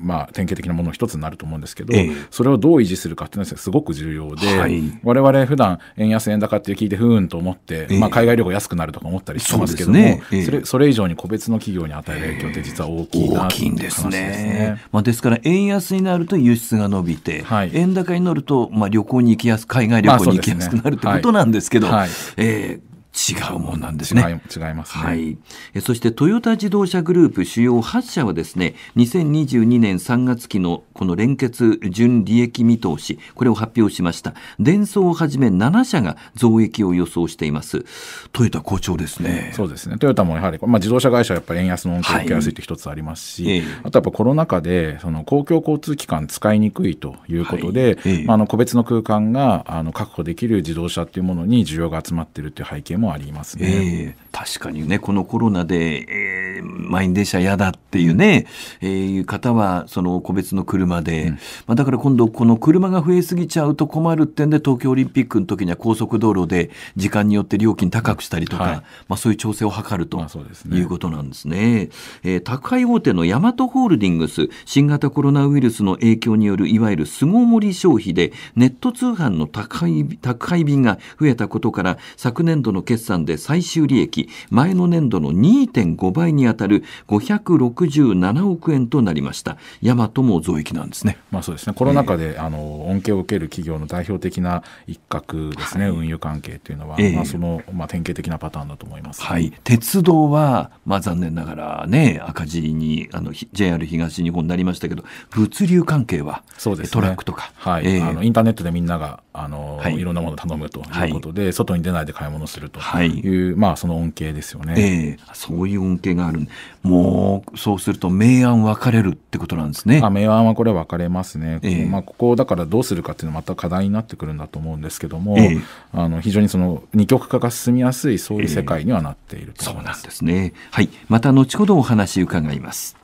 まあ、典型的なもの一つになると思うんですけど、えそれをどう維持するかっていうのはすごく重要で、はい、我々普段円安円高って聞いてふーんと思って、えまあ、海外旅行安くなるとか思ったりしてますけども、ねえそれそれ以上に個別の企業に与える影響って実は大きいな、えいですですまあ、ですから円安になると輸出が伸びて、はい、円高になるとまあ旅行に行きやす海外旅行に行きやすくなるってことなんですけど、まあえ違うもんなんですね。違いますね。はい。そしてトヨタ自動車グループ主要8社はですね、2022年3月期のこの連結純利益見通し、これを発表しました。デンソーをはじめ7社が増益を予想しています。トヨタ好調ですね。そうですね。トヨタもやはり、まあ、自動車会社はやっぱり円安の恩恵を受けやすいって一つありますし、はい、あとやっぱコロナ禍でその公共交通機関使いにくいということで、はい、まあ、あの個別の空間があの確保できる自動車っていうものに需要が集まっているっていう背景もありますね。えー確かにね、このコロナで、えー、満員電車嫌だっていうね、えー、方は、その個別の車で、うん、まあ、だから今度、この車が増えすぎちゃうと困るってんで、東京オリンピックの時には高速道路で時間によって料金高くしたりとか、はい、まあ、そういう調整を図ると、まあね、いうことなんですね。えー、宅配大手のヤマトホールディングス、新型コロナウイルスの影響による、いわゆる巣ごもり消費で、ネット通販の宅配宅配便が増えたことから、昨年度の決算で最終利益、益前の年度の2.5倍にあたる567億円となりました大和も増益なんですね,、まあ、そうですねコロナ禍で、えー、あの恩恵を受ける企業の代表的な一角ですね、はい、運輸関係というのは、えー、まあ、その、まあ、典型的なパターンだと思います、はい、鉄道は、まあ、残念ながら、ね、赤字にあの JR 東日本になりましたけど物流関係はそうです、ね、トラックとか、はい、えー、あのインターネットでみんながあの、はい、いろんなものを頼むということで、はい、外に出ないで買い物するという、はい、まあその恩恵ですよね、えー、そういう恩恵があるもうそうすると明暗分かれるってことなんですねあ明暗はこれ分かれますね、えー、まあ、ここだからどうするかっていうのはまた課題になってくるんだと思うんですけども、えー、あの非常にその二極化が進みやすいそういう世界にはなっているとそうなんですねはいまた後ほどお話伺います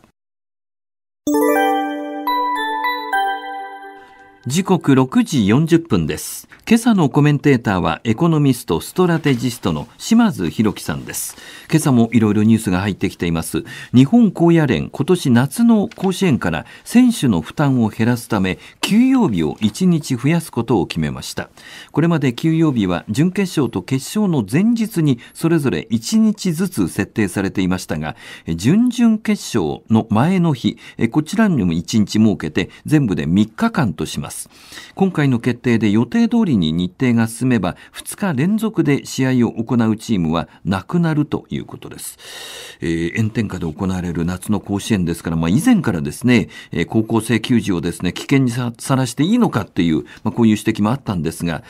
時刻6時40分です。今朝のコメンテーターはエコノミスト、ストラテジストの島津博樹さんです。今朝もいろいろニュースが入ってきています日本高野連今年夏の甲子園から選手の負担を減らすため休養日を1日増やすことを決めましたこれまで休養日は準決勝と決勝の前日にそれぞれ1日ずつ設定されていましたが準々決勝の前の日こちらにも1日設けて全部で3日間とします今回の決定で予定通りに日程が進めば2日連続で試合を行うチームはなくなるといういうことです。えー、炎天下で行われる夏の甲子園ですから、まあ、以前からですね、えー、高校生球児をですね、危険にさらしていいのかっていう、まあ、こういう指摘もあったんですが、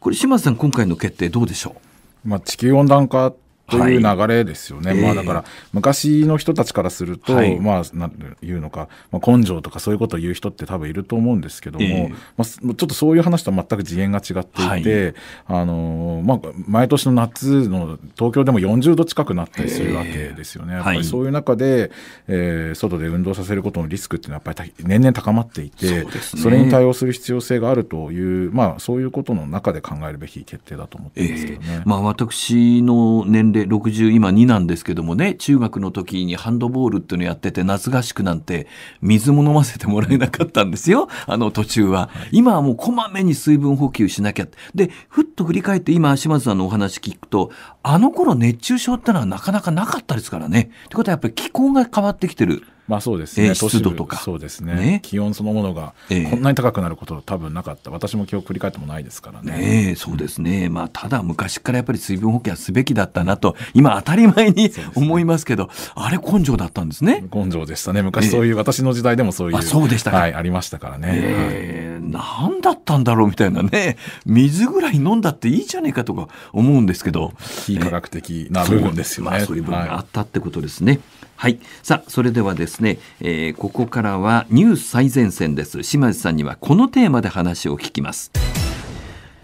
これ、島津さん、今回の決定どうでしょうまあ、地球温暖化という流れですよね、はい、まあ、だから昔の人たちからすると、えー、まあ、なんいうのか、まあ、根性とかそういうことを言う人って多分いると思うんですけども、えー、まあ、ちょっとそういう話とは全く次元が違っていて、はい、あのまあ、毎年の夏の東京でも40度近くなったりするわけですよね、えー、やっぱりそういう中で、えー、外で運動させることのリスクっていうのはやっぱり年々高まっていて、ね、それに対応する必要性があるという、まあ、そういうことの中で考えるべき決定だと思ってますけどね。まあ、私の年齢60今2なんですけどもね中学の時にハンドボールっていうのやってて夏合宿なんて水も飲ませてもらえなかったんですよあの途中は、はい、今はもうこまめに水分補給しなきゃでふっと振り返って今島津さんのお話聞くとあの頃熱中症ってのはなかなかなかったですからね。ってことはやっぱり気候が変わってきてる。まあそうですね、湿度とかそうですね、ね、気温そのものがこんなに高くなることは多分なかった、私も今日振り返ってもないですからね。ねそうですね、うん、まあ、ただ昔からやっぱり水分補給はすべきだったなと、今、当たり前に思いますけど、あれ、根性だったんですね。根性でしたね、昔、そういう、私の時代でもそういう、あそうでしたはい、ありましたからね。えー、なんだったんだろうみたいなね、水ぐらい飲んだっていいじゃねえかとか思うんですけど。非科学的な部分ですよね。まあ、そういう部分があったってことですね。はい、さあそれではですね、えー、ここからはニュース最前線です島地さんにはこのテーマで話を聞きます。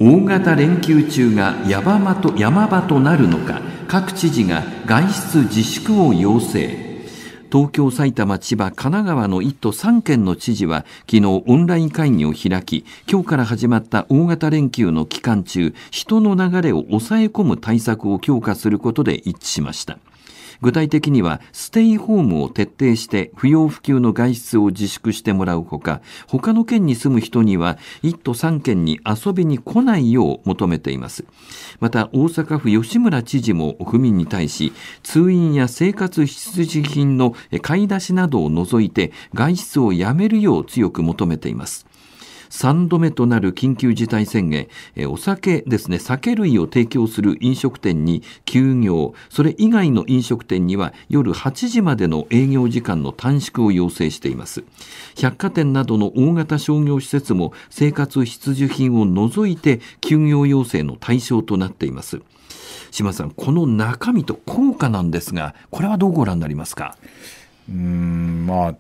大型連休中が山場と山場となるのか各知事が外出自粛を要請。東京、埼玉、千葉、神奈川の1都3県の知事は昨日オンライン会議を開き、今日から始まった大型連休の期間中、人の流れを抑え込む対策を強化することで一致しました。具体的にはステイホームを徹底して不要不急の外出を自粛してもらうほか、他の県に住む人には1都3県に遊びに来ないよう求めています。また大阪府吉村知事も府民に対し、通院や生活必需品の買い出しなどを除いて外出をやめるよう強く求めています。3度目となる緊急事態宣言、えお酒ですね、酒類を提供する飲食店に休業、それ以外の飲食店には夜8時までの営業時間の短縮を要請しています。百貨店などの大型商業施設も生活必需品を除いて休業要請の対象となっています。島さん、この中身と効果なんですが、これはどうご覧になりますか。うんまあ、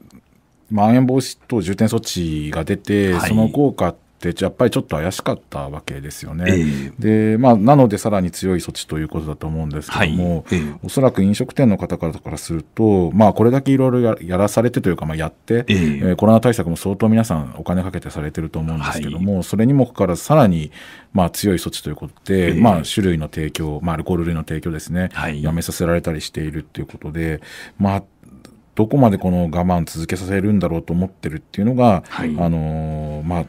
まん延防止等重点措置が出て、はい、その効果ってやっぱりちょっと怪しかったわけですよね。えー、でまあ、なので、さらに強い措置ということだと思うんですけども、はいえー、おそらく飲食店の方からからすると、まあ、これだけいろいろやらされてというか、まあ、やって、えー、コロナ対策も相当皆さん、お金かけてされてると思うんですけども、はい、それにもかかわらず、さらに、まあ、強い措置ということで、えー、まあ、種類の提供、まあ、アルコール類の提供ですね、はい、やめさせられたりしているということで、まあ、どこまでこの我慢続けさせるんだろうと思ってるっていうのが、はい、あのまあ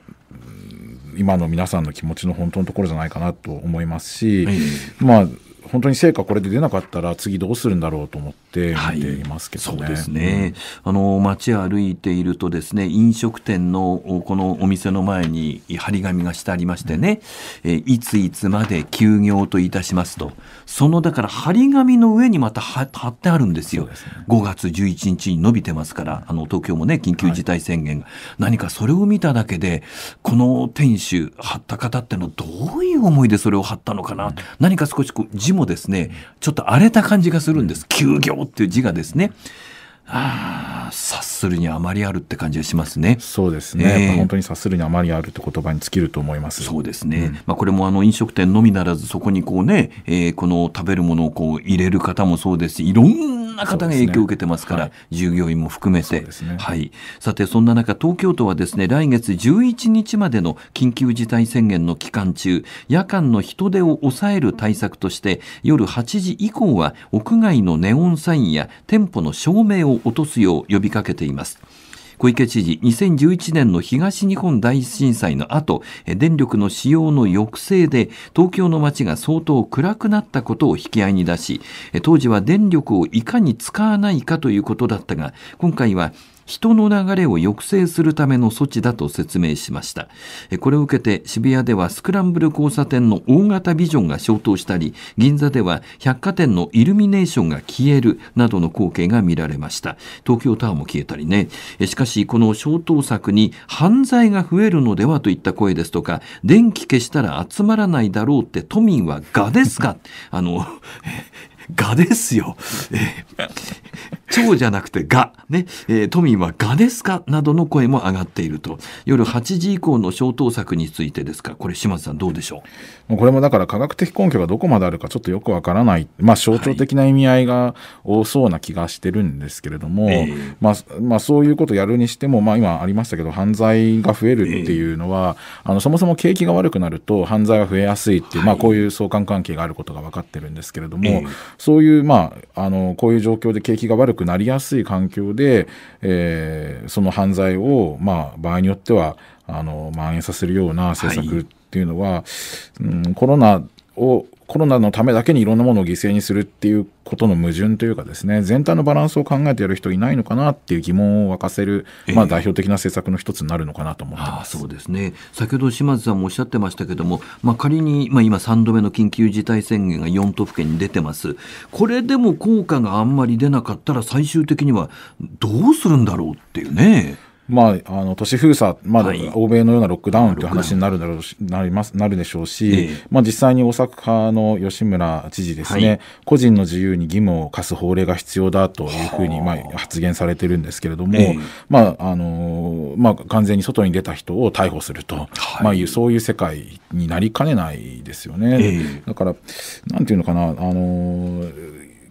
今の皆さんの気持ちの本当のところじゃないかなと思いますし、はい、まあ本当に成果これで出なかったら次どうするんだろうと思っって見ていますけど、ねはい、そうですね。あの街歩いているとですね、飲食店のこのお店の前に張り紙がしてありましてね、うん、えいついつまで休業といたしますと、そのだから張り紙の上にまた貼ってあるんですよ。す、ね、5月11日に伸びてますから、あの東京もね緊急事態宣言が、はい、何かそれを見ただけでこの店主貼った方ってのどういう思いでそれを貼ったのかな、うん、何か少しこう字もですね、ちょっと荒れた感じがするんです。休業ろっていう字がですねああ察するに余りあるって感じがしますね。そうですね。えー、本当に察するに余りあるって言葉に尽きると思います。そうですね。うん、まあこれもあの飲食店のみならずそこにこうね、えー、この食べるものをこう入れる方もそうですし、いろんな方が影響を受けてますから、ねはい、従業員も含めて、ね、はい、さてそんな中東京都はですね来月11日までの緊急事態宣言の期間中夜間の人出を抑える対策として夜8時以降は屋外のネオンサインや店舗の照明を落とすよう呼びかけています。小池知事、2011年の東日本大震災の後、電力の使用の抑制で東京の街が相当暗くなったことを引き合いに出し、当時は電力をいかに使わないかということだったが、今回は人の流れを抑制するための措置だと説明しました。これを受けて渋谷ではスクランブル交差点の大型ビジョンが消灯したり、銀座では百貨店のイルミネーションが消えるなどの光景が見られました。東京タワーも消えたりね。しかし、この消灯策に犯罪が増えるのではといった声ですとか、電気消したら集まらないだろうって都民はがですか。あの、がですよ。えー、超じゃなくてが、ね、えー、都民はがですかなどの声も上がっていると。夜8時以降の消灯策についてですか、これ島津さんどうでしょう。これもだから科学的根拠がどこまであるかちょっとよくわからない。まあ象徴的な意味合いが多そうな気がしてるんですけれども、はい、まあ、まあそういうことやるにしても、まあ今ありましたけど、犯罪が増えるっていうのは、あのそもそも景気が悪くなると犯罪が増えやすいっていう、はい、まあこういう相関関係があることが分かってるんですけれども、えー、そういう、まあ、あのこういう状況で景気が悪くなりやすい環境で、えー、その犯罪を、まあ、場合によってはあの蔓延させるような政策っていうのは、はい、うん、コロナをコロナのためだけにいろんなものを犠牲にするっていうことの矛盾というかですね全体のバランスを考えてやる人いないのかなっていう疑問を沸かせる、まあ、代表的な政策の一つになるのかなと思ってます、そうですね先ほど島津さんもおっしゃってましたけども、まあ、仮に、まあ、今3度目の緊急事態宣言が4都府県に出てますこれでも効果があんまり出なかったら最終的にはどうするんだろうっていうね。まあ、あの都市封鎖、まあ、はい、欧米のようなロックダウンという話になるだろうしなりますなるでしょうし、えまあ、実際に大阪の吉村知事ですね、はい、個人の自由に義務を課す法令が必要だというふうに、まあ、発言されてるんですけれども、え、まああのまあ、完全に外に出た人を逮捕すると、はいまあ、いうそういう世界になりかねないですよね。だからなんていうのかなあの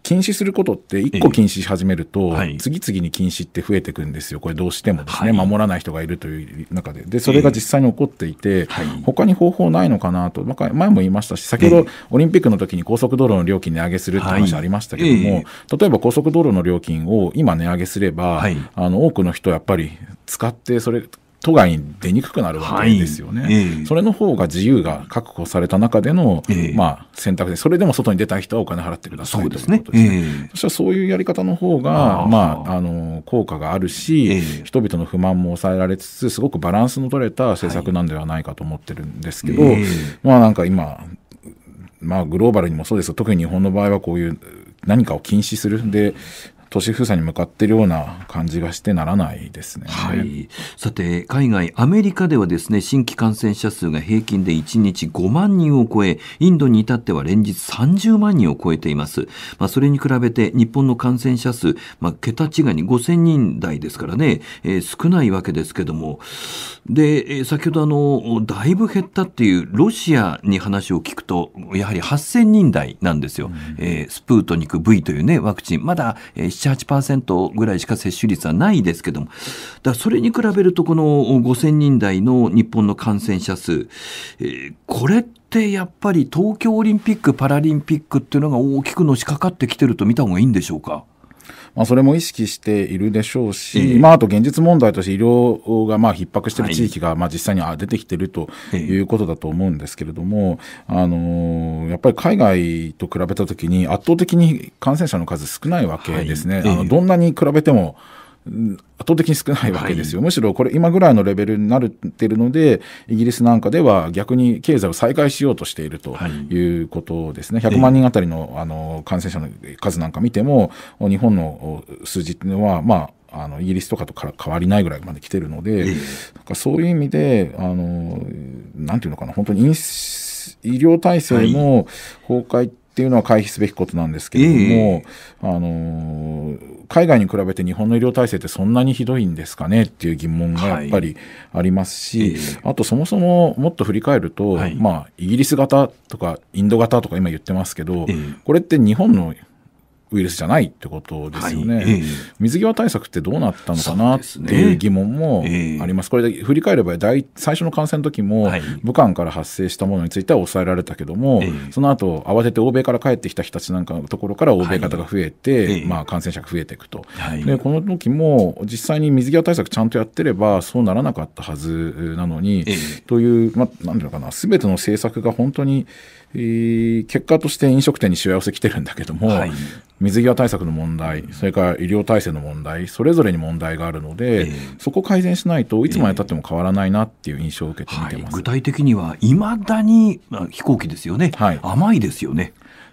禁止することって1個禁止し始めると、次々に禁止って増えていくんですよ、これどうしてもですね、守らない人がいるという中で、でそれが実際に起こっていて、他に方法ないのかなと、前も言いましたし、先ほどオリンピックの時に高速道路の料金値上げするって話ありましたけども、例えば高速道路の料金を今値上げすれば、あの多くの人、やっぱり使って、それ、都外に出にくくなるわけですよね、はいえー、それの方が自由が確保された中での、えー、まあ、選択でそれでも外に出たい人はお金払ってくださいそうですねということですそしたらそういうやり方の方がまあ、あの効果があるし、人々の不満も抑えられつつすごくバランスの取れた政策なんではないかと思ってるんですけど、はい、まあなんか今まあグローバルにもそうです特に日本の場合はこういう何かを禁止するで都市封鎖に向かっているような感じがしてならないですね、はい、さて海外アメリカではですね新規感染者数が平均で1日5万人を超えインドに至っては連日30万人を超えています、まあ、それに比べて日本の感染者数、まあ、桁違いに5000人台ですからね、えー、少ないわけですけどもで先ほどあのだいぶ減ったっていうロシアに話を聞くとやはり8000人台なんですよ、うん、えー、スプートニク V というねワクチンまだ、えー7、8%ぐらいしか接種率はないですけども、だそれに比べると、この5000人台の日本の感染者数、えー、これってやっぱり東京オリンピック・パラリンピックっていうのが大きくのしかかってきてると見た方がいいんでしょうか。まあ、それも意識しているでしょうし、まあ、あと現実問題として医療がまあ逼迫している地域がまあ実際に出てきているということだと思うんですけれども、あのやっぱり海外と比べたときに圧倒的に感染者の数少ないわけですね。あのどんなに比べても圧倒的に少ないわけですよ、はい、むしろこれ今ぐらいのレベルになってるのでイギリスなんかでは逆に経済を再開しようとしているということですね、はい、100万人あたりのあの感染者の数なんか見ても日本の数字っていうのはまああのイギリスとかとから変わりないぐらいまで来てるので、なんかそういう意味であのなんていうのかな本当に医療体制の崩壊っていうのは回避すべきことなんですけれども、はい、あの海外に比べて日本の医療体制ってそんなにひどいんですかねっていう疑問がやっぱりありますし、はい、あとそもそももっと振り返ると、はい、まあ、イギリス型とかインド型とか今言ってますけど、これって日本のウイルスじゃないってことですよね、はいえー、水際対策ってどうなったのかなっていう疑問もあります、これで振り返れば最初の感染の時も、武漢から発生したものについては抑えられたけども、その後慌てて欧米から帰ってきた人たちなんかのところから欧米方が増えて、はい、まあ、感染者が増えていくと、でこの時も実際に水際対策ちゃんとやってればそうならなかったはずなのに、という、まあ、なんていうのかな、すべての政策が本当に結果として飲食店にしわ寄せ来てるんだけども、はい、水際対策の問題、それから医療体制の問題、それぞれに問題があるので、えー、そこ改善しないといつまでたっても変わらないなっていう印象を受けて見てます、えーはい、具体的にはいまだに、まあ、飛行機ですよね、はい、甘いですよね。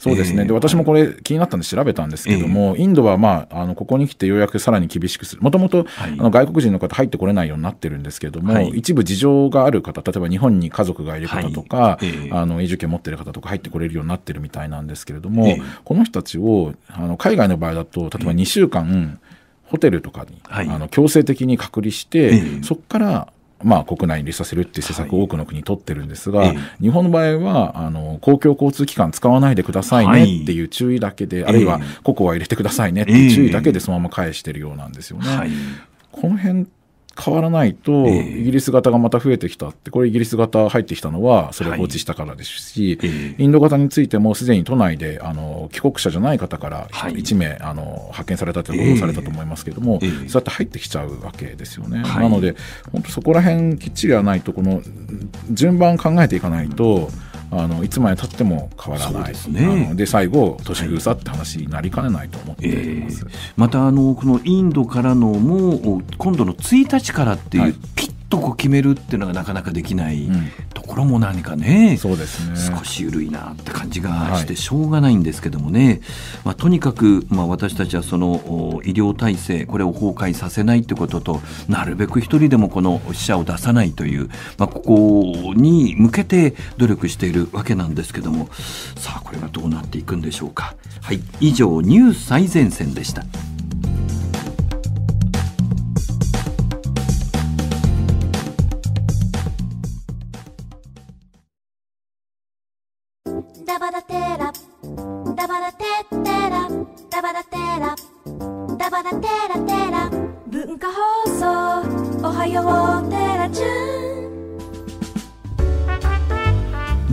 そうですね、えー、で私もこれ、気になったんで調べたんですけども、えー、インドは、まあ、あのここに来てようやくさらに厳しくする、もともと外国人の方、入ってこれないようになってるんですけども、はい、一部事情がある方、例えば日本に家族がいる方とか、はいえー、あの永住権持ってる方とか入ってこれるようになってるみたいなんですけれども、この人たちをあの海外の場合だと、例えば2週間、ホテルとかに、はい、あの強制的に隔離して、えー、そこからまあ、国内に入れさせるっていう施策を多くの国取ってるんですが、はい、日本の場合はあの公共交通機関使わないでくださいねっていう注意だけで、はい、あるいは個々は入れてくださいねっていう注意だけでそのまま返してるようなんですよね。この辺変わらないと、イギリス型がまた増えてきたって、これ、イギリス型入ってきたのは、それを放置したからですし、はい、インド型についても、すでに都内であの帰国者じゃない方から1名、あの派遣されたって報ことされたと思いますけれども、えー、そうやって入ってきちゃうわけですよね。はい、なので、本当、そこら辺きっちりはないと、この順番考えていかないと、うんあのいつまでたっても変わらないで、すねで、最後年市封鎖って話になりかねないと思っています、はいえー、またあのこのインドからのもう今度の1日からっていう、はい、ピッとこう決めるっていうのがなかなかできないところも何かねそうですね少し緩いなって感じがしてしょうがないんですけどもね、はい、まあ、とにかく、まあ、私たちはその医療体制これを崩壊させないということとなるべく一人でもこの死者を出さないという、まあ、ここに向けて努力しているわけなんですけどもさあこれがどうなっていくんでしょうか。はい、以上ニュー最前線でした。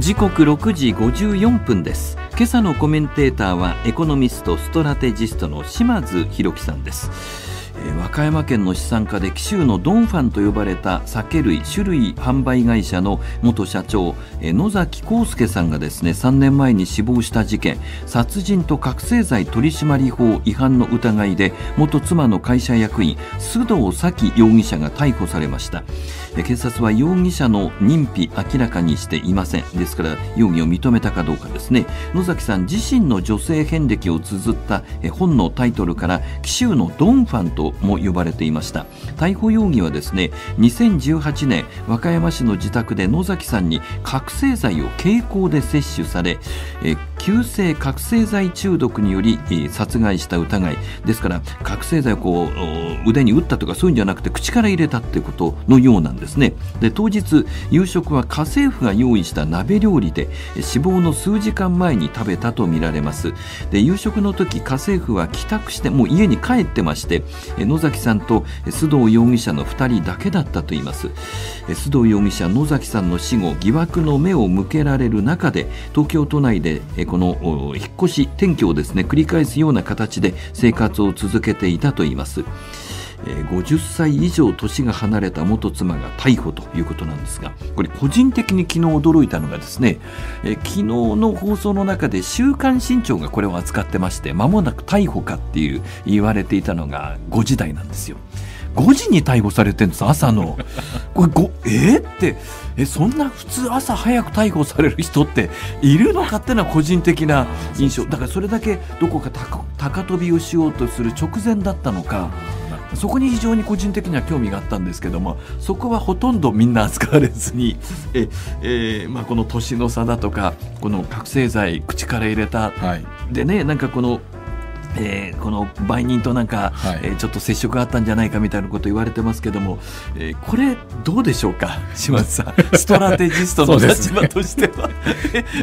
時刻六時十四分です今朝のコメンテーターはエコノミストストラテジストの島津博樹さんですえ和歌山県の資産家で紀州のドンファンと呼ばれた酒類種類販売会社の元社長、え野崎康介さんがですね3年前に死亡した事件殺人と覚醒剤取締法違反の疑いで元妻の会社役員須藤早紀容疑者が逮捕されました警察は容疑者の認否明らかにしていませんですから容疑を認めたかどうかですね野崎さん自身の女性遍歴を綴った本のタイトルから紀州のドンファンとも呼ばれていました逮捕容疑はですね2018年和歌山市の自宅で野崎さんに覚醒剤を蛍光で摂取され急性覚醒剤中毒により殺害した疑いですから覚醒剤をこう腕に打ったとかそういうんじゃなくて口から入れたってことのようなんですねで当日夕食は家政婦が用意した鍋料理で死亡の数時間前に食べたとみられますで夕食の時家政婦は帰宅してもう家に帰ってまして野崎さんと須藤容疑者の2人だけだったといいます須藤容疑者野崎さんの死後疑惑の目を向けられる中で東京都内でこの引っ越し転居をですね繰り返すような形で生活を続けていたといいます。50歳以上年が離れた元妻が逮捕ということなんですがこれ個人的に昨日驚いたのがですね、えー、昨日の放送の中で「週刊新潮」がこれを扱ってまして間もなく逮捕かっていう言われていたのが5時台なんですよ。5時に逮捕されてるんです朝の これえー、ってえそんな普通朝早く逮捕される人っているのかっていうのは個人的な印象だからそれだけどこか高飛びをしようとする直前だったのか。そこに非常に個人的には興味があったんですけどもそこはほとんどみんな扱われずにえ、えー、まあ、この年の差だとかこの覚醒剤口から入れた、はい、でねなんかこのえー、この売人となんか、はい、えー、ちょっと接触があったんじゃないかみたいなこと言われてますけども、えー、これどうでしょうか島津さん ストラテジストの立場としては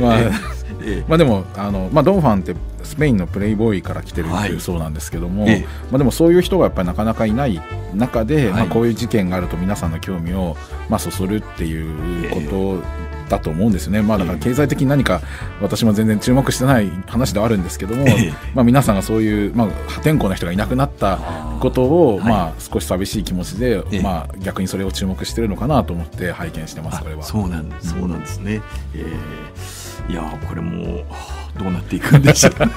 まあまあ、でもあの、まあ、ドンファンってスペインのプレイボーイから来てるっていうそうなんですけども、はい、まあ、でもそういう人がやっぱりなかなかいない中で、はい、まあ、こういう事件があると皆さんの興味を、まあ、そそるっていうことだと思うんですよね、まあ、だから経済的に何か私も全然注目してない話ではあるんですけども、まあ、皆さんがそういう、まあ、破天荒な人がいなくなったことをまあ、少し寂しい気持ちで、まあ、逆にそれを注目してるのかなと思って拝見してますこれはそうなんそうなんですね。えーいやこれもどうなっていくんでしょう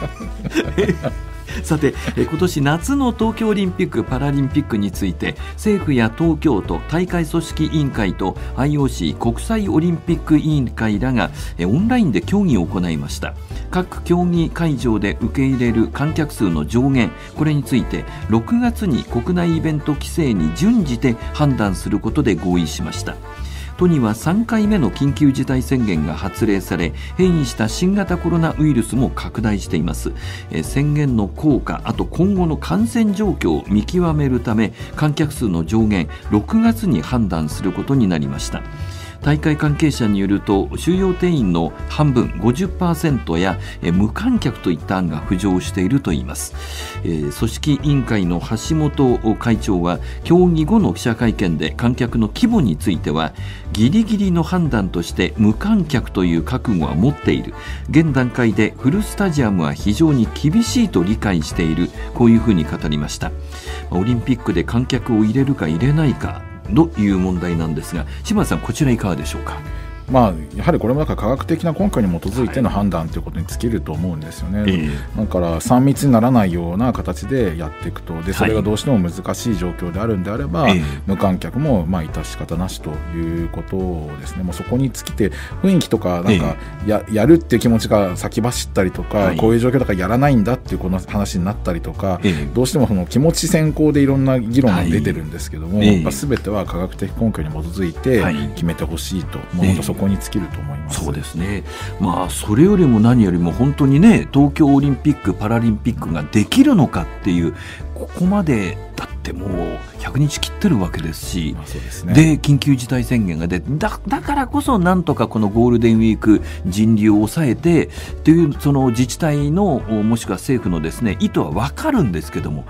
さて今年夏の東京オリンピック・パラリンピックについて政府や東京都大会組織委員会と IOC 国際オリンピック委員会らがオンラインで協議を行いました各競技会場で受け入れる観客数の上限これについて6月に国内イベント規制に準じて判断することで合意しました都には3回目の緊急事態宣言が発令され変異した新型コロナウイルスも拡大しています、え宣言の効果あと今後の感染状況を見極めるため観客数の上限6月に判断することになりました大会関係者によると収容定員の半分50%や無観客といった案が浮上しているといいます、えー、組織委員会の橋本会長は競技後の記者会見で観客の規模についてはギリギリの判断として無観客という覚悟は持っている現段階でフルスタジアムは非常に厳しいと理解しているこういうふうに語りましたオリンピックで観客を入れるか入れないかという問題なんですが、島さん、こちらいかがでしょうか。まあ、やはりこれもか科学的な根拠に基づいての判断ということに尽きると思うんですよね、はい、だから3密にならないような形でやっていくとでそれがどうしても難しい状況であるんであれば、はい、無観客もまあ致し方なしということですねもうそこに尽きて雰囲気とかなんかや,、やるっていう気持ちが先走ったりとか、はい、こういう状況だからやらないんだっていうこの話になったりとか、どうしてもその気持ち先行でいろんな議論が出てるんですけども、はい、やっぱ全ては科学的根拠に基づいて決めてほしいと。うそこに尽きると思いますそうですね、まあ、それよりも何よりも本当にね東京オリンピック・パラリンピックができるのかっていうここまでだってもう100日切ってるわけですし、まあ、で、ね、緊急事態宣言が出だだからこそなんとかこのゴールデンウィーク人流を抑えてというその自治体のもしくは政府のですね意図は分かるんですけども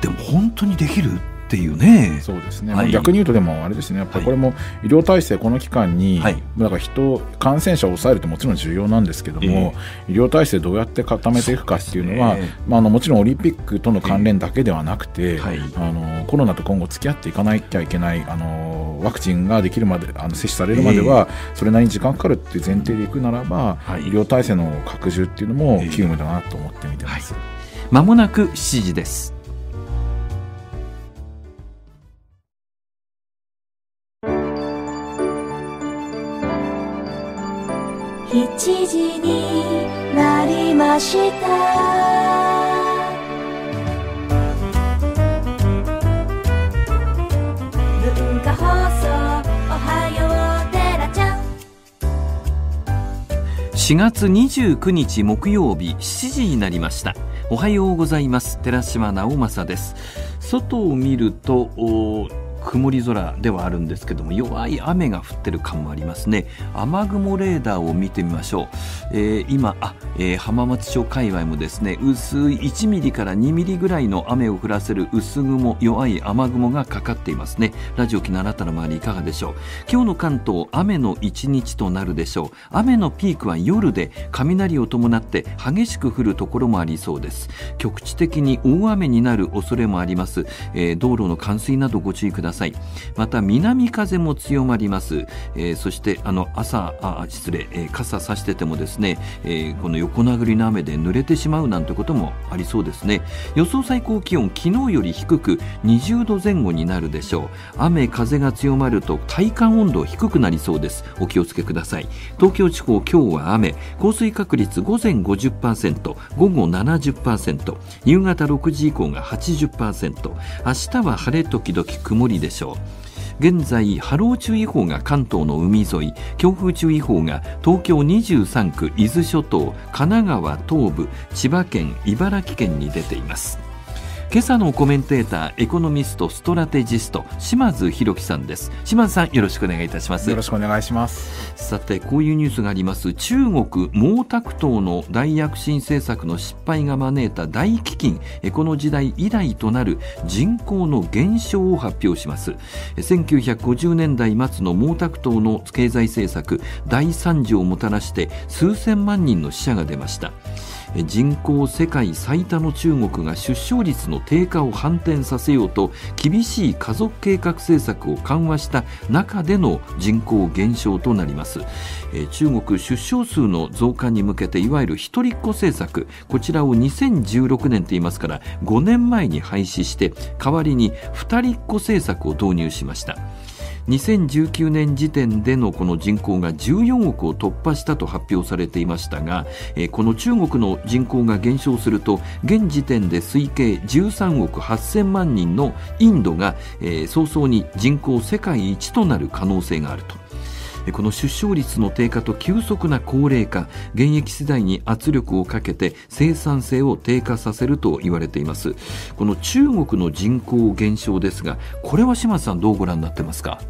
でも本当にできるっていうね。そうですね。はい、逆に言うとでもあれですね。やっぱりこれも医療体制この期間に、はい、だから人感染者を抑えるともちろん重要なんですけども、えー、医療体制どうやって固めていくかっていうのは、ね、まああのもちろんオリンピックとの関連だけではなくて、えーはい、あのコロナと今後付き合っていかないきゃいけないあのワクチンができるまであの接種されるまでは、えー、それなりに時間かかるっていう前提でいくならば、はい、医療体制の拡充っていうのも急務だなと思って見てます。まもなく7時です。一時になりました文化放送おはようちゃん4月29日木曜日7時になりましたおはようございます寺島直政です外を見ると曇り空ではあるんですけども弱い雨が降ってる感もありますね雨雲レーダーを見てみましょう、えー、今あ、えー、浜松町界隈もですね薄い1ミリから2ミリぐらいの雨を降らせる薄雲弱い雨雲がかかっていますねラジオ機のあなたの周りいかがでしょう今日の関東雨の1日となるでしょう雨のピークは夜で雷を伴って激しく降るところもありそうです局地的に大雨になる恐れもあります、えー、道路の冠水などご注意くださいさいまた南風も強まります、えー、そしてあの朝あ失礼、えー、傘さしててもですね、えー、この横殴りの雨で濡れてしまうなんてこともありそうですね予想最高気温昨日より低く20度前後になるでしょう雨風が強まると体感温度低くなりそうですお気をつけください東京地方今日は雨降水確率午前50%午後70%夕方6時以降が80%明日は晴れ時々曇りででしょう現在波浪注意報が関東の海沿い強風注意報が東京23区伊豆諸島神奈川東部千葉県茨城県に出ています今朝のコメンテーターエコノミストストラテジスト島津弘樹さんです島津さんよろしくお願いいたしますよろしくお願いしますさてこういうニュースがあります中国毛沢東の大躍進政策の失敗が招いた大飢饉この時代以来となる人口の減少を発表します1950年代末の毛沢東の経済政策第3次をもたらして数千万人の死者が出ました人口世界最多の中国が出生率の低下を反転させようと厳しい家族計画政策を緩和した中での人口減少となります中国出生数の増加に向けていわゆる一人っ子政策こちらを2016年と言いますから5年前に廃止して代わりに二人っ子政策を導入しました。2019年時点でのこの人口が14億を突破したと発表されていましたが、えー、この中国の人口が減少すると現時点で推計13億8000万人のインドが、えー、早々に人口世界一となる可能性があると。この出生率の低下と急速な高齢化現役世代に圧力をかけて生産性を低下させると言われていますこの中国の人口減少ですがこれは島津さんどうご覧になってますか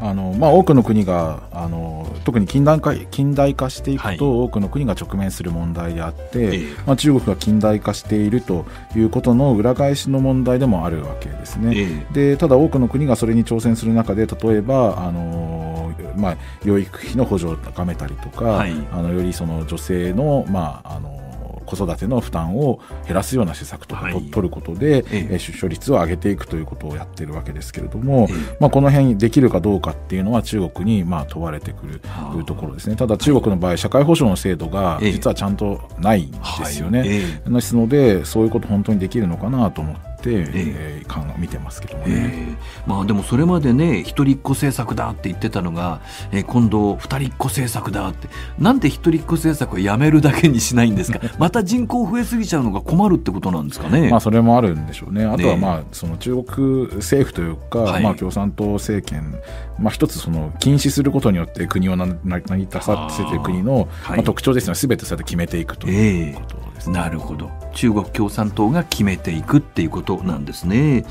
あのまあ、多くの国があの特に近代化近代化していくと、多くの国が直面する問題であって、はい、まあ、中国が近代化しているということの裏返しの問題でもあるわけですね。えー、でただ、多くの国がそれに挑戦する中で例えばあのまあ、養育費の補助を高めたりとか、はい、あのよりその女性の,、まあ、あの子育ての負担を減らすような施策とかと、はい、取ることで、ええ、出生率を上げていくということをやってるわけですけれども、ええ、まあ、この辺できるかどうかっていうのは中国にまあ問われてくるというところですねただ中国の場合社会保障の制度が実はちゃんとないんですよね、ええ、ですのでそういうこと本当にできるのかなと思って。、えー、見てますけどもね、まあ、でもそれまでね一人っ子政策だって言ってたのが、えー、今度二人っ子政策だってなんで一人っ子政策をやめるだけにしないんですか また人口増えすぎちゃうのが困るってことなんですかね。まあ、それもあるんでしょうねあとは、まあ、その中国政府というか、はい、まあ、共産党政権、まあ、一つその禁止することによって国を成り立たせてる国の、まあ、特徴ですね全てそれで決めていくということ。えーです、ね、なるほど中国共産党が決めていくっていうことなんですね、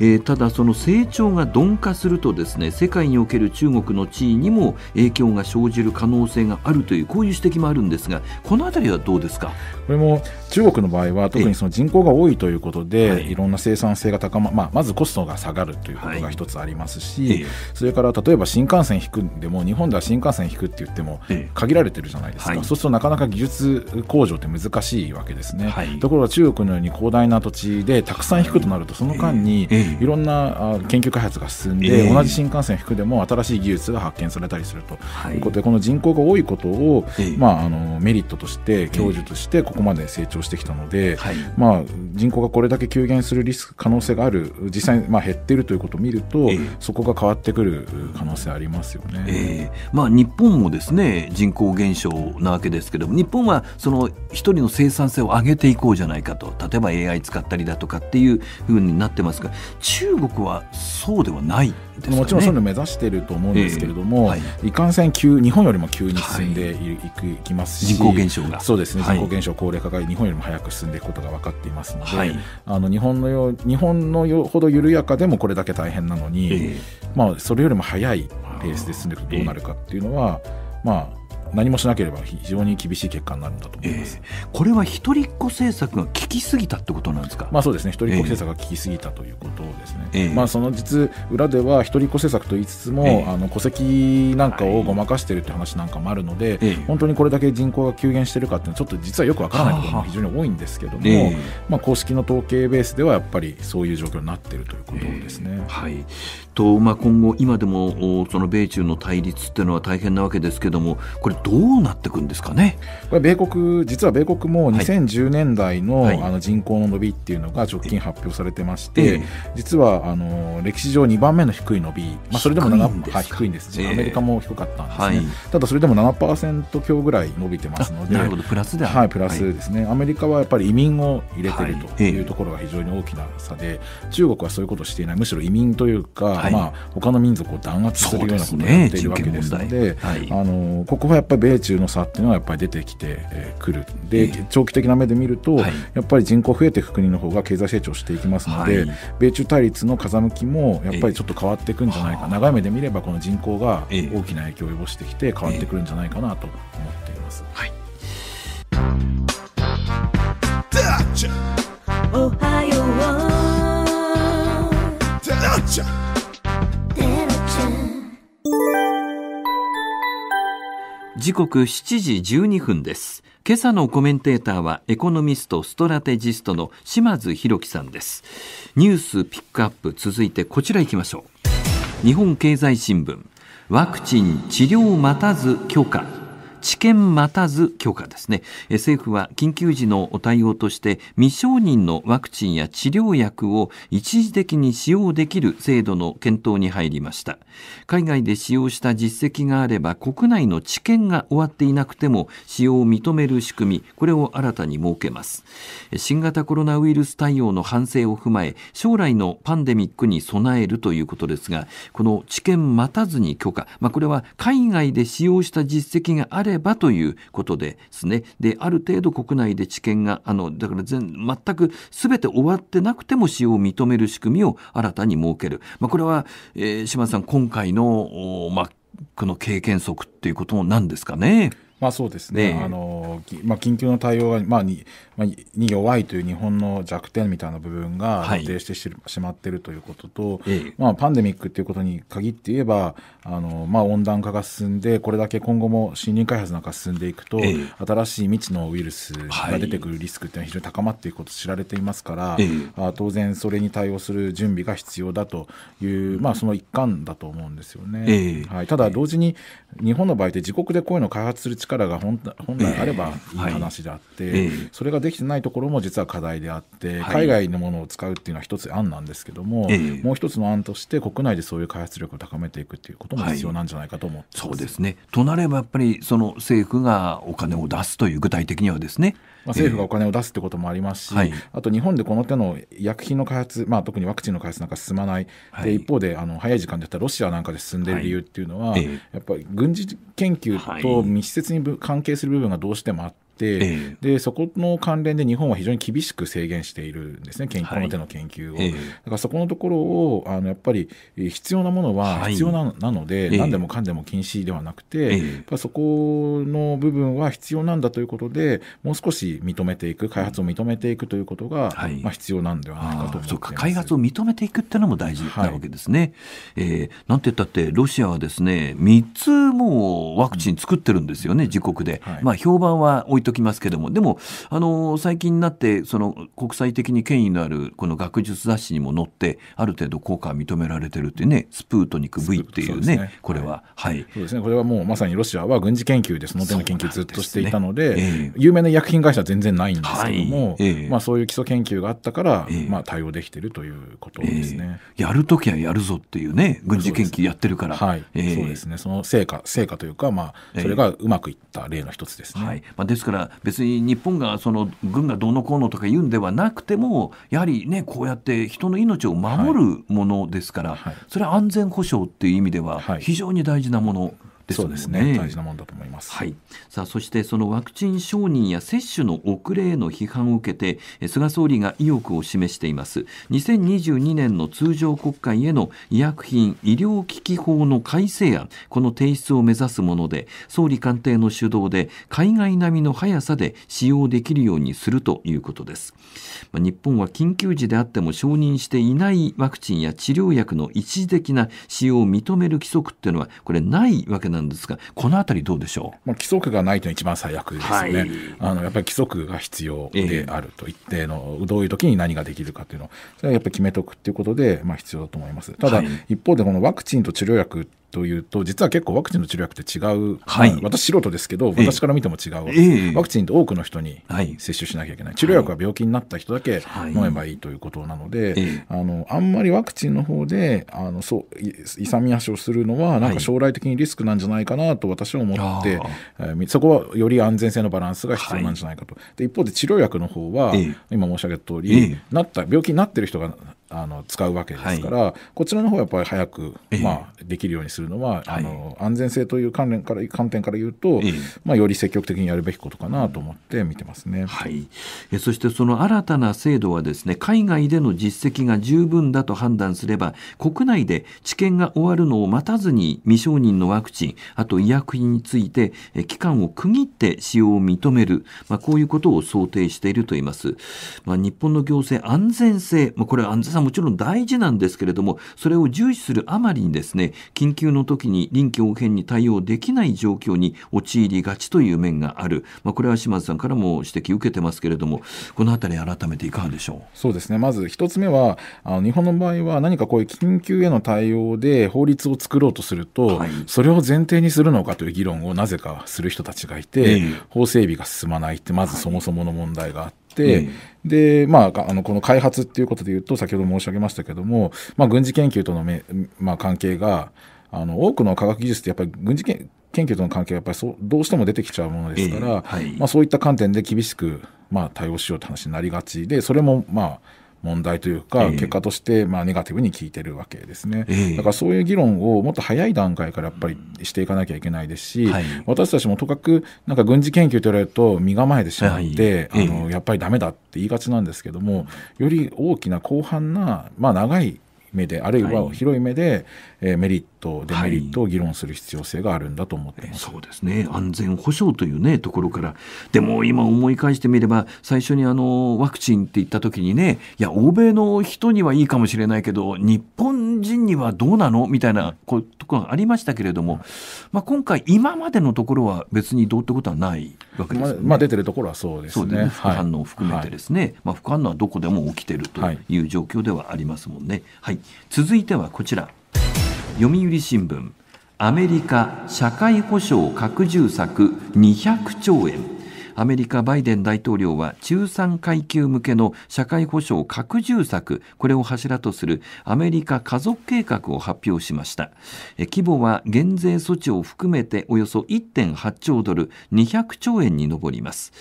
えー、ただその成長が鈍化するとですね世界における中国の地位にも影響が生じる可能性があるというこういう指摘もあるんですがこの辺りはどうですかこれも中国の場合は特にその人口が多いということで、えーはい、いろんな生産性が高ま、まあ、まずコストが下がるということが一つありますし、はいえー、それから例えば新幹線引くでも日本では新幹線引くって言っても限られてるじゃないですか、えーはい、そうするとなかなか技術向上って難しいいわけですね、はい、ところが中国のように広大な土地でたくさん引くとなるとその間にいろんな研究開発が進んで、同じ新幹線引くでも新しい技術が発見されたりするということで、この人口が多いことを、まあ、あのメリットとして教授としてここまで成長してきたので、まあ、人口がこれだけ急減するリスク可能性がある実際にまあ減っているということを見ると、そこが変わってくる可能性ありますよね、えーまあ、日本もですね人口減少なわけですけども日本はその一人の生産性を上げていこうじゃないかと例えば AI 使ったりだとかっていうふうになってますが中国はそうではない、ね、もちろんそういうの目指していると思うんですけれども、えーはい、いかんせん急日本よりも急に進んでいく、はい、きますし人口減少がそうですね、人口減少高齢化が日本よりも早く進んでいくことが分かっていますので、はい、あの日本のよう日本のよほど緩やかでもこれだけ大変なのに、えー、まあ、それよりも早いペースで進んでいくとどうなるかっていうのは、まあ何もしなければ非常に厳しい結果になるんだと思います、えー、これは一人っ子政策が効きすぎたってことなんですか、まあ、そうですね、一人っ子政策が効きすぎたということですね、えー、まあ、その実、裏では一人っ子政策と言いつつも、えー、あの戸籍なんかをごまかしているという話なんかもあるので、本当にこれだけ人口が急減しているかっていうのは、ちょっと実はよくわからないところも非常に多いんですけども、まあ、公式の統計ベースでは、やっぱりそういう状況になっているということですね。はいと、まあ、今後、今でもその米中の対立っていうのは大変なわけですけども、これ、どうなっていくんですかねこれ米国、実は米国も2010年代のはい、あの人口の伸びっていうのが直近発表されてまして、実はあの歴史上2番目の低い伸び、まあ、それでも7低い低いんです、アメリカも低かったんですね、はい、ただそれでも7%強ぐらい伸びてますので、なるほどプラスではい、プラスですね、はい、アメリカはやっぱり移民を入れてるというところが非常に大きな差で、中国はそういうことをしていない、むしろ移民というか、はい、まあ、他の民族を弾圧するようなことをやっているわけですので、ねはい、あのここはやっぱり米中の差っていうのはやっぱり出てきてくるで、えー、長期的な目で見ると、はい、やっぱり人口増えていく国の方が経済成長していきますので、米中対立の風向きもやっぱりちょっと変わっていくんじゃないか、えー、長い目で見ればこの人口が大きな影響を及ぼしてきて変わってくるんじゃないかなと思っています。えー、はいおはよう。時刻7時12分です。今朝のコメンテーターはエコノミストストラテジストの島津博樹さんです。ニュースピックアップ続いてこちら行きましょう。日本経済新聞ワクチン治療待たず許可治験待たず許可ですね政府は緊急時の対応として未承認のワクチンや治療薬を一時的に使用できる制度の検討に入りました海外で使用した実績があれば国内の治験が終わっていなくても使用を認める仕組みこれを新たに設けます新型コロナウイルス対応の反省を踏まえ将来のパンデミックに備えるということですがこの治験待たずに許可、まあ、これは海外で使用した実績があれればということですねである程度国内で治験があのだから全全く全て終わってなくても使用を認める仕組みを新たに設ける、まあ、これは、えー、島田さん今回の、まあ、この経験則っていうことなんですかね。まあ、そうですね、ねあのまあ、緊急の対応が、まあにまあ、に弱いという日本の弱点みたいな部分が露呈してし,、まっているということと、まあ、パンデミックということに限って言えばあの、まあ、温暖化が進んで、これだけ今後も森林開発なんか進んでいくと、ええ、新しい未知のウイルスが出てくるリスクというのは非常に高まっていくこと知られていますから、ええ、当然、それに対応する準備が必要だという、まあ、その一環だと思うんですよね。はい、ただ同時に日本の場合って自国でこういうのを開発する力が本来あればいい話であって、それができてないところも実は課題であって、海外のものを使うっていうのは一つ案なんですけども、もう一つの案として国内でそういう開発力を高めていくっていうことも必要なんじゃないかと思ってます、はい、そうですねとなればやっぱりその政府がお金を出すという具体的にはですねまあ、政府がお金を出すってこともありますし、えーはい、あと日本でこの手の薬品の開発、まあ、特にワクチンの開発なんか進まない、はい、で一方であの早い時間でったらロシアなんかで進んでいる理由っていうのは、はいえー、やっぱり軍事研究と密接に関係する部分がどうしてもあっ、ええ、でそこの関連で日本は非常に厳しく制限しているんですね、研この手の研究を、はい。だからそこのところをあのやっぱり必要なものは必要な,、なので、はい、何でもかんでも禁止ではなくて、え、やっぱそこの部分は必要なんだということで、もう少し認めていく、開発を認めていくということが、はい、まあ、必要なんではないかとそうか開発を認めていくっていうのも大事なわけですね。はい、えー、なんて言ったって、ロシアはですね3つもうワクチン作ってるんですよね、うん、自国で。まあ、評判は置いときますけどもでもあの最近になってその国際的に権威のあるこの学術雑誌にも載ってある程度効果が認められてるっていうねスプートニク V っていうね、これははい、そうですねこれはもうまさにロシアは軍事研究でその点の研究ずっとしていたので、ねえー、有名な医薬品会社は全然ないんですけども、はいえー、まあ、そういう基礎研究があったから、えー、まあ、対応できてるということですね、やるときはやるぞっていうね軍事研究やってるから、ね、はいえそうですねその成果成果というか、まあ、それがうまくいった例の一つですね、はいまあ、ですからから別に日本がその軍がどうのこうのとか言うんではなくてもやはりねこうやって人の命を守るものですから、それは安全保障っていう意味では非常に大事なものですね。ですね大事なものだと思います。はい。さあそしてそのワクチン承認や接種の遅れへの批判を受けて菅総理が意欲を示しています。2022年の通常国会への医薬品医療機器法の改正案この提出を目指すもので総理官邸の主導で海外並みの速さで使用できるようにするということです。まあ、日本は緊急時であっても承認していないワクチンや治療薬の一時的な使用を認める規則っていうのはこれないわけなんですが、このあたりどうでしょう、まあ、規則がないというのが一番最悪ですよね、はい、あのやっぱり規則が必要であると、一定の、どういう時に何ができるかというのを、それはやっぱり決めとくということで、まあ、必要だと思います。ただ、一方で、このワクチンと治療薬というと実は結構ワクチンの治療薬って違う、はい、まあ、私素人ですけど私から見ても違う、えー、ワクチンって多くの人に接種しなきゃいけない、治療薬は病気になった人だけ飲めばいいということなので、はい、あのあんまりワクチンの方であのそう勇み足をするのはなんか将来的にリスクなんじゃないかなと私は思って、えそこはより安全性のバランスが必要なんじゃないかと、で一方で治療薬の方は、えー、今申し上げた通り、なった病気になってる人があの使うわけですから、はい、こちらの方はやっぱり早く、まあ、できるようにするのは、えー、あの安全性という関連から観点から言うと、えー、まあ、より積極的にやるべきことかなと思って見てますね、はい、えそしてその新たな制度はですね海外での実績が十分だと判断すれば国内で治験が終わるのを待たずに未承認のワクチンあと医薬品について期間を区切って使用を認める、まあ、こういうことを想定しているといいます。まあ、日本の行政安全性、まあ、これ安全もちろん大事なんですけれども、それを重視するあまりにですね、緊急の時に臨機応変に対応できない状況に陥りがちという面がある。まあ、これは島津さんからも指摘受けてますけれども、このあたり改めていかがでしょう。そうですね。まず一つ目は、あの日本の場合は何かこういう緊急への対応で法律を作ろうとすると、はい、それを前提にするのかという議論をなぜかする人たちがいて、えー、法整備が進まないってまずそもそもの問題があって。はいえーで、まあ、あのこの開発っていうことで言うと、先ほど申し上げましたけども、まあ、軍事研究とのめ、まあ、関係が、あの多くの科学技術ってやっぱり軍事研究との関係がやっぱりそうどうしても出てきちゃうものですから、えーはい、まあ、そういった観点で厳しく、まあ、対応しようって話になりがちでそれもまあ問題というか、結果としてまあネガティブに効いてるわけですね、だからそういう議論をもっと早い段階からやっぱりしていかなきゃいけないですし、はい、私たちもとかくなんか軍事研究と言われると身構えてしまって、はい、あのやっぱりダメだって言いがちなんですけどもより大きな広範な、まあ、長い目であるいは広い目で、えー、メリットデメリットを議論する必要性があるんだと思ってます、はい、そうですね安全保障というねところからでも今思い返してみれば最初にあのワクチンって言った時にねいや欧米の人にはいいかもしれないけど日本人にはどうなのみたいなことがありましたけれども、まあ、今回今までのところは別にどうってことはないわけですね。ままあ、出てるところはそうですね。すね副反応を含めてですね、はい、まあ、副反応はどこでも起きてるという状況ではありますもんね。はい、はい、続いてはこちら。読売新聞アメリカ社会保障拡充策200兆円アメリカバイデン大統領は中産階級向けの社会保障拡充策これを柱とするアメリカ家族計画を発表しました規模は減税措置を含めておよそ1.8兆ドル200兆円に上ります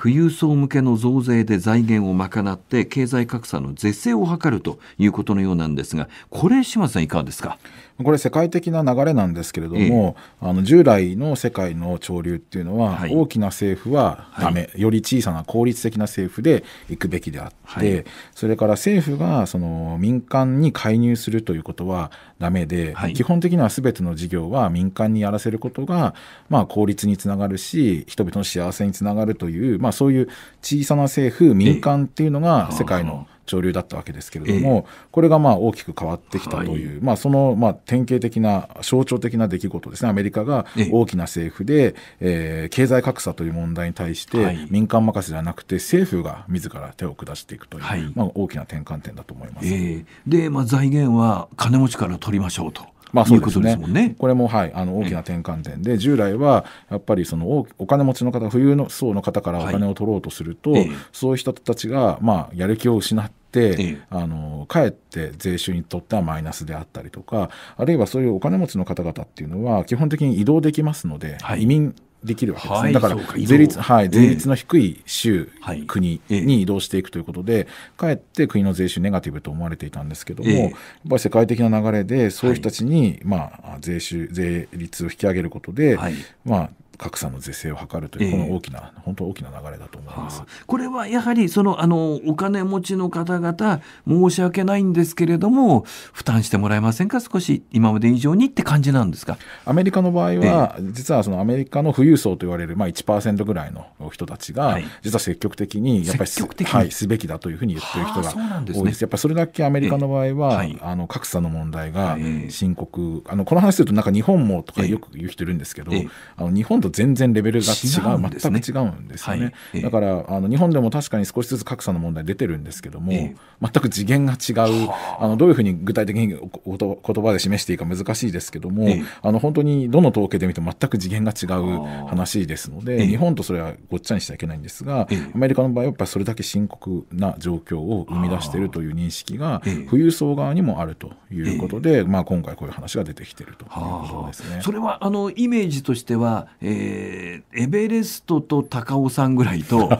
富裕層向けの増税で財源を賄って経済格差の是正を図るということのようなんですがこれ島さんいかがですかこれ世界的な流れなんですけれども、えあの従来の世界の潮流っていうのは、はい、大きな政府はダメ、はい、より小さな効率的な政府で行くべきであって、はい、それから政府がその民間に介入するということはダメで、基本的には全ての事業は民間にやらせることが、まあ、効率につながるし人々の幸せにつながるという、まあ、そういう小さな政府民間っていうのが世界の、え潮流だったわけですけれども、えー、これがまあ大きく変わってきたという、はい、まあ、そのまあ典型的な象徴的な出来事ですねアメリカが大きな政府で、ええー、経済格差という問題に対して、民間任せではなくて政府が自ら手を下していくという、はい、まあ、大きな転換点だと思います、えー、でまあ、財源は金持ちから取りましょうとまあそうですね。こすねこれも、はい、あの大きな転換点で、うん、従来はやっぱりそのお金持ちの方、富裕の層の方からお金を取ろうとすると、はい、そういう人たちが、まあ、やる気を失って、あのかえって税収にとってはマイナスであったりとかあるいはそういうお金持ちの方々っていうのは基本的に移動できますので、はい、移民できるわけですね、はい、だから税率,、はい、税率の低い州、え国に移動していくということで、かえって国の税収ネガティブと思われていたんですけども、え、やっぱり世界的な流れでそういう人たちに、まあ、税収税率を引き上げることで、まあ、格差の是正を図るという、この大きな、えー、本当大きな流れだと思います、これはやはりそのあのお金持ちの方々、申し訳ないんですけれども、負担してもらえませんか、少し今まで以上にって感じなんですかアメリカの場合は、えー、実はそのアメリカの富裕層と言われる、まあ、1%ぐらいの人たちが、はい、実は積極的にやっぱり積す,、はい、すべきだというふうに言ってる人が多いです。ですね、やっぱりそれだけアメリカの場合は、えーはい、あの格差の問題が深刻、あのこの話すると、なんか日本もとかよく言う人いるんですけど、あの日本と全然レベルが違う、ね、全く違うんですよね、はいえー、だからあの日本でも確かに少しずつ格差の問題出てるんですけども、えー、全く次元が違うあのどういうふうに具体的に言葉で示していいか難しいですけども、えー、あの本当にどの統計で見ても全く次元が違う話ですので、日本とそれはごっちゃにしちゃいけないんですが、アメリカの場合はやっぱりそれだけ深刻な状況を生み出しているという認識が富裕層側にもあるということで、まあ、今回こういう話が出てきているということですね。それはあのイメージとしては、ええー、エベレストと高尾山ぐらいと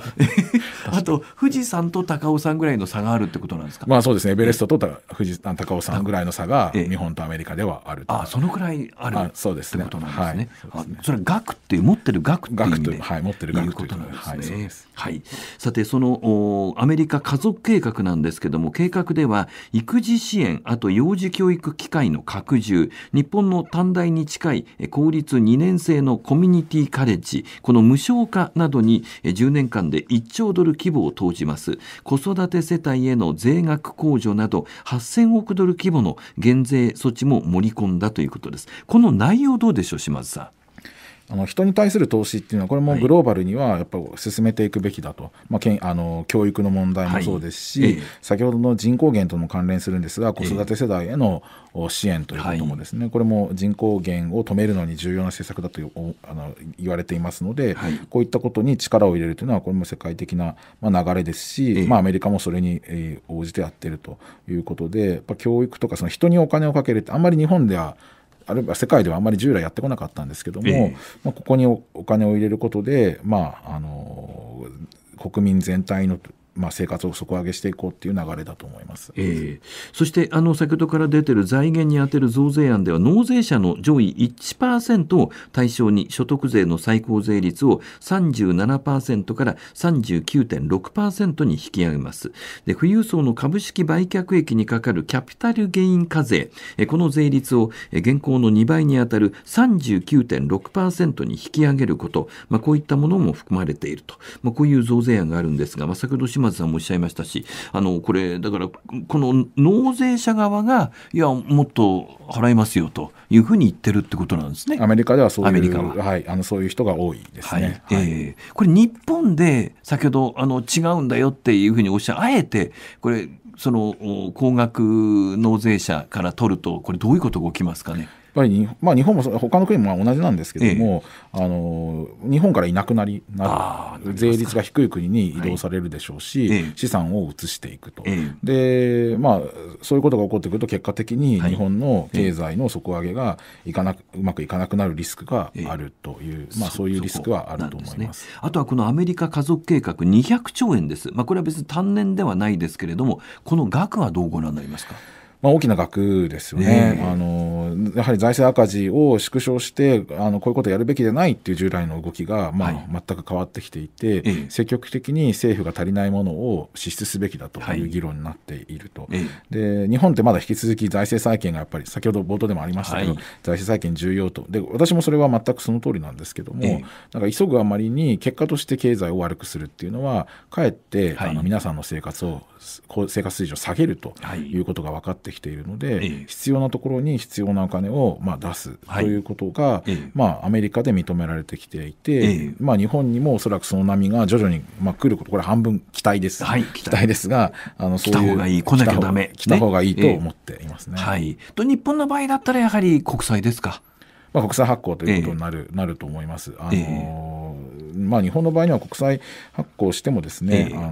あと富士山と高尾山ぐらいの差があるってことなんですか、まあ、そうですねエベレストと富士山高尾山ぐらいの差が日本とアメリカではあるあそのくらいあるそうです、ね、ってことなんですねはい、そねそれ額っていう持ってる額っていう意味で、はい、持ってる額ということなんですね。はい、さてそのアメリカ家族計画なんですけども計画では育児支援あと幼児教育機会の拡充日本の短大に近い公立2年生のコミュニティカレッジこの無償化などに10年間で1兆ドル規模を投じます子育て世帯への税額控除など8000億ドル規模の減税措置も盛り込んだということですこの内容どうでしょう島津さんあの人に対する投資っていうのはこれもグローバルにはやっぱり進めていくべきだと、まあ、けんあの教育の問題もそうですし、はい、先ほどの人口減とも関連するんですが子育て世代への支援ということもですね、はい、これも人口減を止めるのに重要な政策だというあの言われていますので、こういったことに力を入れるというのはこれも世界的な流れですし、まあ、アメリカもそれに応じてやっているということでやっぱ教育とかその人にお金をかけるってあんまり日本ではあるいは世界ではあんまり従来やってこなかったんですけども、えー、まあ、ここにお金を入れることで、まあ、あの国民全体のまあ、生活を底上げしていこうっていう流れだと思います、えー、そしてあの先ほどから出てる財源に充てる増税案では納税者の上位1%を対象に所得税の最高税率を37%から39.6%に引き上げますで富裕層の株式売却益にかかるキャピタルゲイン課税この税率を現行の2倍に当たる39.6%に引き上げること、まあ、こういったものも含まれていると、まあ、こういう増税案があるんですが、まあ、先ほど島さんもおっしゃいましたしあのこれだからこの納税者側がいやもっと払いますよというふうに言ってるってことなんですね。アメリカではそういうは、はい、あのそういう人が多いですね。はいはえー、これ日本で先ほどあの違うんだよっていうふうにおっしゃあえてこれその高額納税者から取るとこれどういうことが起きますかね。ぱりまあ、日本も他の国も同じなんですけども、ええ、あの日本からいなくなりな税率が低い国に移動されるでしょうし、はい、資産を移していくと、え、でまあ、そういうことが起こってくると結果的に日本の経済の底上げがいかなくうまくいかなくなるリスクがあるという、まあ、そういうリスクはあると思います、ね、あとはこのアメリカ家族計画200兆円です、まあ、これは別に単年ではないですけれどもこの額はどうご覧になりますか、まあ、大きな額ですよね。あのやはり財政赤字を縮小してあのこういうことやるべきでないっていう従来の動きが、まあ、はい、全く変わってきていて、ええ、積極的に政府が足りないものを支出すべきだという議論になっていると、はい、で日本ってまだ引き続き財政再建がやっぱり先ほど冒頭でもありましたけど、はい、財政再建重要とで私もそれは全くその通りなんですけども、え、なんか急ぐあまりに結果として経済を悪くするっていうのはかえって、あの皆さんの生活を生活水準を下げるということが分かってきているので、はい、必要なところに必要なお金をまあ出すということが、はい、まあ、アメリカで認められてきていて、まあ、日本にもおそらくその波が徐々にまあ来ることこれ半分期待です、はい、期待ですがあのそういう来た方がいい来なきゃだめ。来た方がいいと思っていますね。はい、と日本の場合だったらやはり国債ですか。まあ、国債発行ということになるえー、なると思います。あのーえーまあ、日本の場合には国債発行してもですね、えー、あ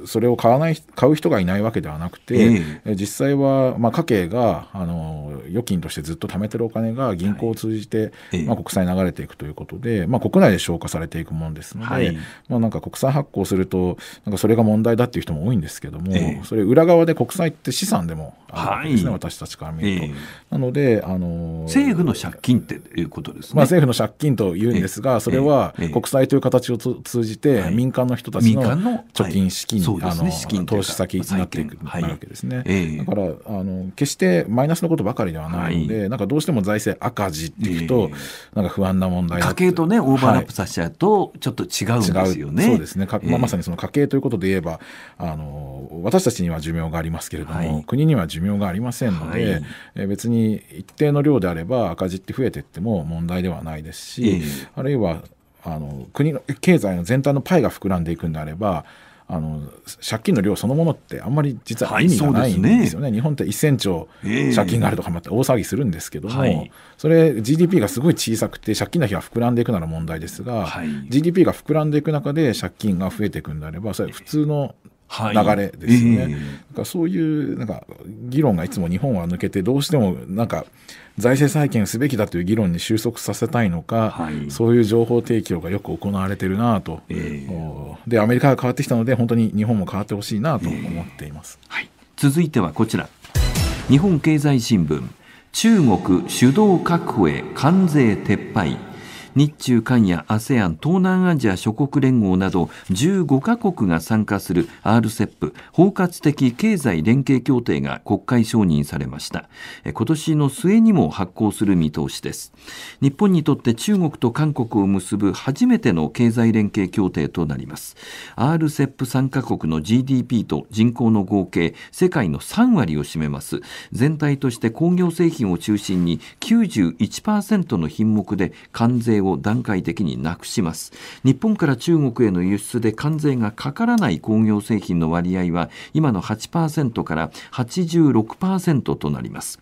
のそれを買わない買う人がいないわけではなくて、えー、実際は、まあ、家計があの預金としてずっと貯めてるお金が銀行を通じて、はい、まあ、国債流れていくということで、まあ、国内で消化されていくものですので、はい、まあ、なんか国債発行するとなんかそれが問題だっていう人も多いんですけども、えー、それ裏側で国債って資産でもあるんですね、はい、私たちから見ると。えー、なのであの政府の借金っていうことですね、まあ、政府の借金というんですが、それは国国債という形を通じて、民間の人たちの貯金資金、あの投資先になっていくわけですね、だからあの決してマイナスのことばかりではないので、なんかどうしても財政赤字っていうと、なんか不安な問題家計とねオーバーラップさせちゃうとちょっと違うんですよね。そうですねまあ、まさにその家計ということで言えばあの私たちには寿命がありますけれども、国には寿命がありませんので、は別に一定の量であれば赤字って増えていっても問題ではないですし、あるいはあの国の経済の全体のパイが膨らんでいくんであればあの借金の量そのものってあんまり実は意味がないんですよね、はい、ね日本って1000兆借金があるとかまて大騒ぎするんですけども、はい、それ GDP がすごい小さくて借金の日が膨らんでいくなら問題ですが、はい、GDP が膨らんでいく中で借金が増えていくんであればそれ普通の流れですよね、はいえー、そういうなんか議論がいつも日本は抜けてどうしてもなんか財政再建すべきだという議論に収束させたいのか、はい、そういう情報提供がよく行われてるなと、えー、でアメリカが変わってきたので本当に日本も変わってほしいなと思っています、えー、はい、続いてはこちら日本経済新聞中国主導確保へ関税撤廃日中韓や ASEAN 東南アジア諸国連合など15カ国が参加する RCEP 包括的経済連携協定が国会承認されました今年の末にも発行する見通しです日本にとって中国と韓国を結ぶ初めての経済連携協定となります RCEP 参加国の GDP と人口の合計世界の3割を占めます全体として工業製品を中心に91%の品目で関税を段階的になくします日本から中国への輸出で関税がかからない工業製品の割合は今の8%から86%となります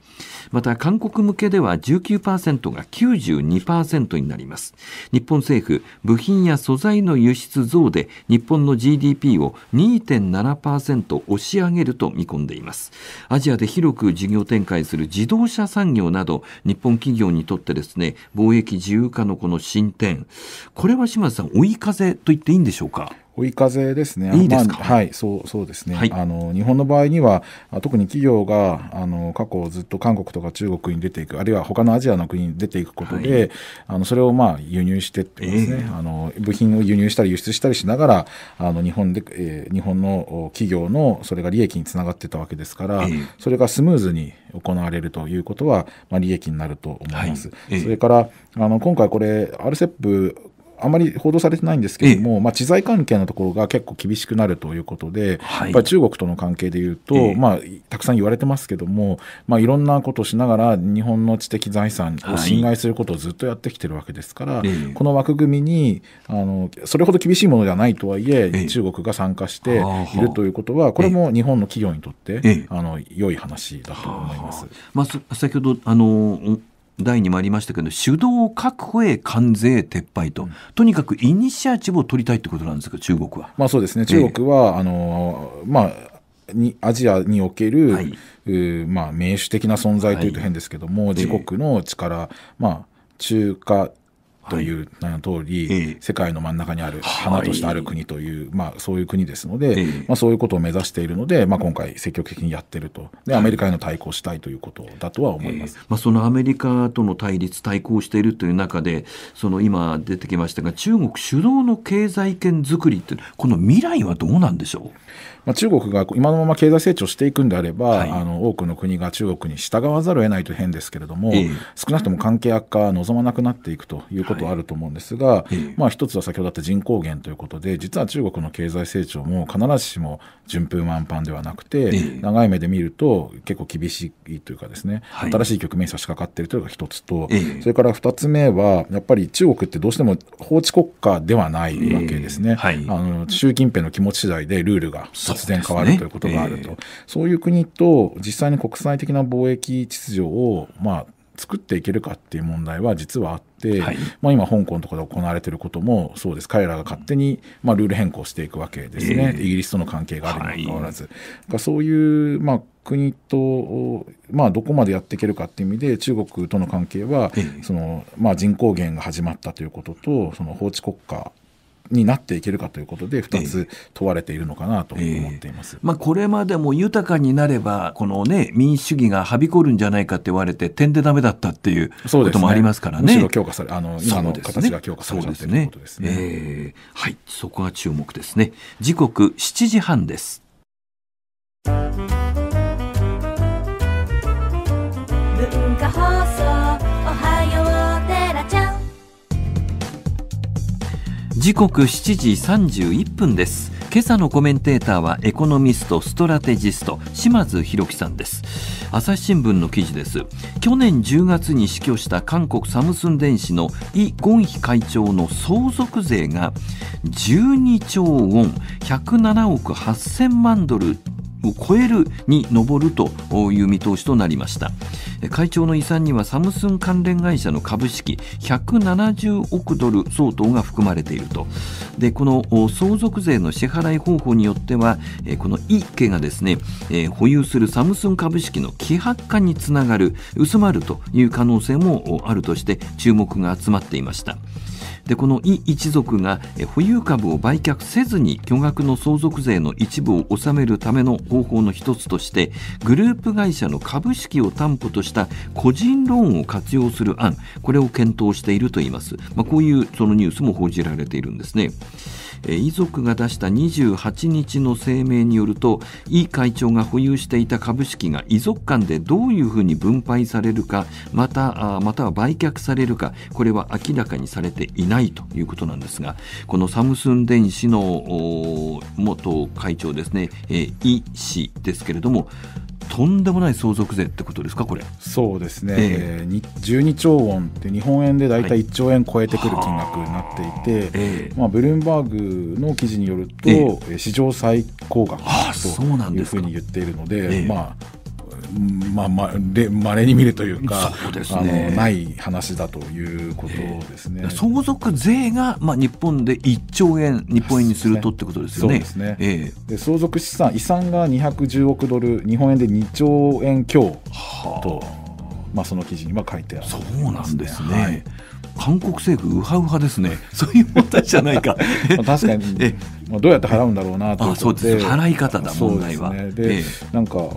また韓国向けでは19%が92%になります日本政府部品や素材の輸出増で日本の GDP を2.7%押し上げると見込んでいますアジアで広く事業展開する自動車産業など日本企業にとってですね貿易自由化のこのの進展これは島津さん追い風と言っていいんでしょうか追い風ですね。いいですか、まあ、はい、そうそうですね、はい、あの。日本の場合には、特に企業があの過去ずっと韓国とか中国に出ていく、あるいは他のアジアの国に出ていくことで、はい、あのそれをまあ輸入してってですね、えー、あの部品を輸入したり輸出したりしながら、あの日本で、えー、日本の企業のそれが利益につながってたわけですから、えー、それがスムーズに行われるということは、まあ、利益になると思います。はい、それからあの今回これアルセップあまり報道されてないんですけれども、まあ、知財関係のところが結構厳しくなるということで、はい、中国との関係でいうと、まあ、たくさん言われてますけども、まあ、いろんなことをしながら日本の知的財産を侵害することをずっとやってきてるわけですから、はい、この枠組みにあのそれほど厳しいものではないとはいえ中国が参加しているということはこれも日本の企業にとってあの良い話だと思います。まあ、先ほどあの第2もありましたけど主導確保へ関税撤廃と、とにかくイニシアチブを取りたいってことなんですか中国は。まあ、そうですね中国は、えー、あのまあにアジアにおける、はい、まあ、民主的な存在というと変ですけども、はい、自国の力、まあ、中華という名の通り、世界の真ん中にある花としてある国という、まあ、そういう国ですので、まあ、そういうことを目指しているので、まあ、今回積極的にやってるとでアメリカへの対抗したいということだとは思います、まあ、そのアメリカとの対立対抗しているという中でその今出てきましたが中国主導の経済圏づくりってこの未来はどうなんでしょうまあ、中国が今のまま経済成長していくんであれば、はい、あの多くの国が中国に従わざるを得ないと変ですけれども、えー、少なくとも関係悪化は望まなくなっていくということはあると思うんですが、はいまあ、一つは先ほどあった人口減ということで実は中国の経済成長も必ずしも順風満帆ではなくて、えー、長い目で見ると結構厳しいというかですね、はい、新しい局面に差し掛かっているというのが一つと、それから二つ目はやっぱり中国ってどうしても法治国家ではないわけですね。あの習近平の気持ち次第でルールが突然変わるということがあると、ねえー、そういう国と実際に国際的な貿易秩序を、まあ、作っていけるかっていう問題は実はあって、はい、まあ、今、香港とかで行われていることもそうです、彼らが勝手に、まあ、ルール変更していくわけですね、えー、イギリスとの関係があるにもかかわらず。はい、そういう、まあ国と、まあ、どこまでやっていけるかっていう意味で中国との関係は、そのまあ、人口減が始まったということとその法治国家になっていけるかということで2つ問われているのかなと思っています、えーえー、まあ、これまでも豊かになればこの、ね、民主主義がはびこるんじゃないかって言われて点でだめだったっていうこともありますからね。ねむしろ強化されあの今の形が強化されたということですね。えー、はいそこは注目ですね。時刻七時半です。文化時刻7時31分です今朝のコメンテーターはエコノミストストラテジスト島津博樹さんです朝日新聞の記事です去年10月に死去した韓国サムスン電子のイ・ゴンヒ会長の相続税が12兆ウォン107億8000万ドルを超えるに上るという見通しとなりました会長の遺産にはサムスン関連会社の株式170億ドル相当が含まれているとでこの相続税の支払い方法によってはこの一家がですね保有するサムスン株式の希薄化につながる薄まるという可能性もあるとして注目が集まっていました。でこのイ一族が保有株を売却せずに巨額の相続税の一部を納めるための方法の一つとしてグループ会社の株式を担保とした個人ローンを活用する案これを検討しているといいます、まあ、こういうそのニュースも報じられているんですね。遺族が出した28日の声明によるとイ会長が保有していた株式が遺族間でどういうふうに分配されるかまたまたは売却されるかこれは明らかにされていないということなんですがこのサムスン電子の元会長ですね、イ氏ですけれどもとんでもない相続税ってことですか、これそうですね、えー、12兆ウォンって、日本円で大体1兆円超えてくる金額になっていて、はい、まあ、ブルームバーグの記事によると、えー、史上最高額というふうに言っているので、えー、まあ、まあまあ、で稀に見るというかそうです、ね、あのない話だということですね、えー、相続税が、まあ、日本で1兆円日本円にするとってことですよね。そうですね、えー、で相続資産遺産が210億ドル日本円で2兆円強と、はあ、まあ、その記事には書いてある、そうなんですね。はい韓国政府、ウハウハですね、そういう問題じゃないか、確かに、まあ、どうやって払うんだろうなということで、そうです払い方だ、問題は。で、ねええ、なんか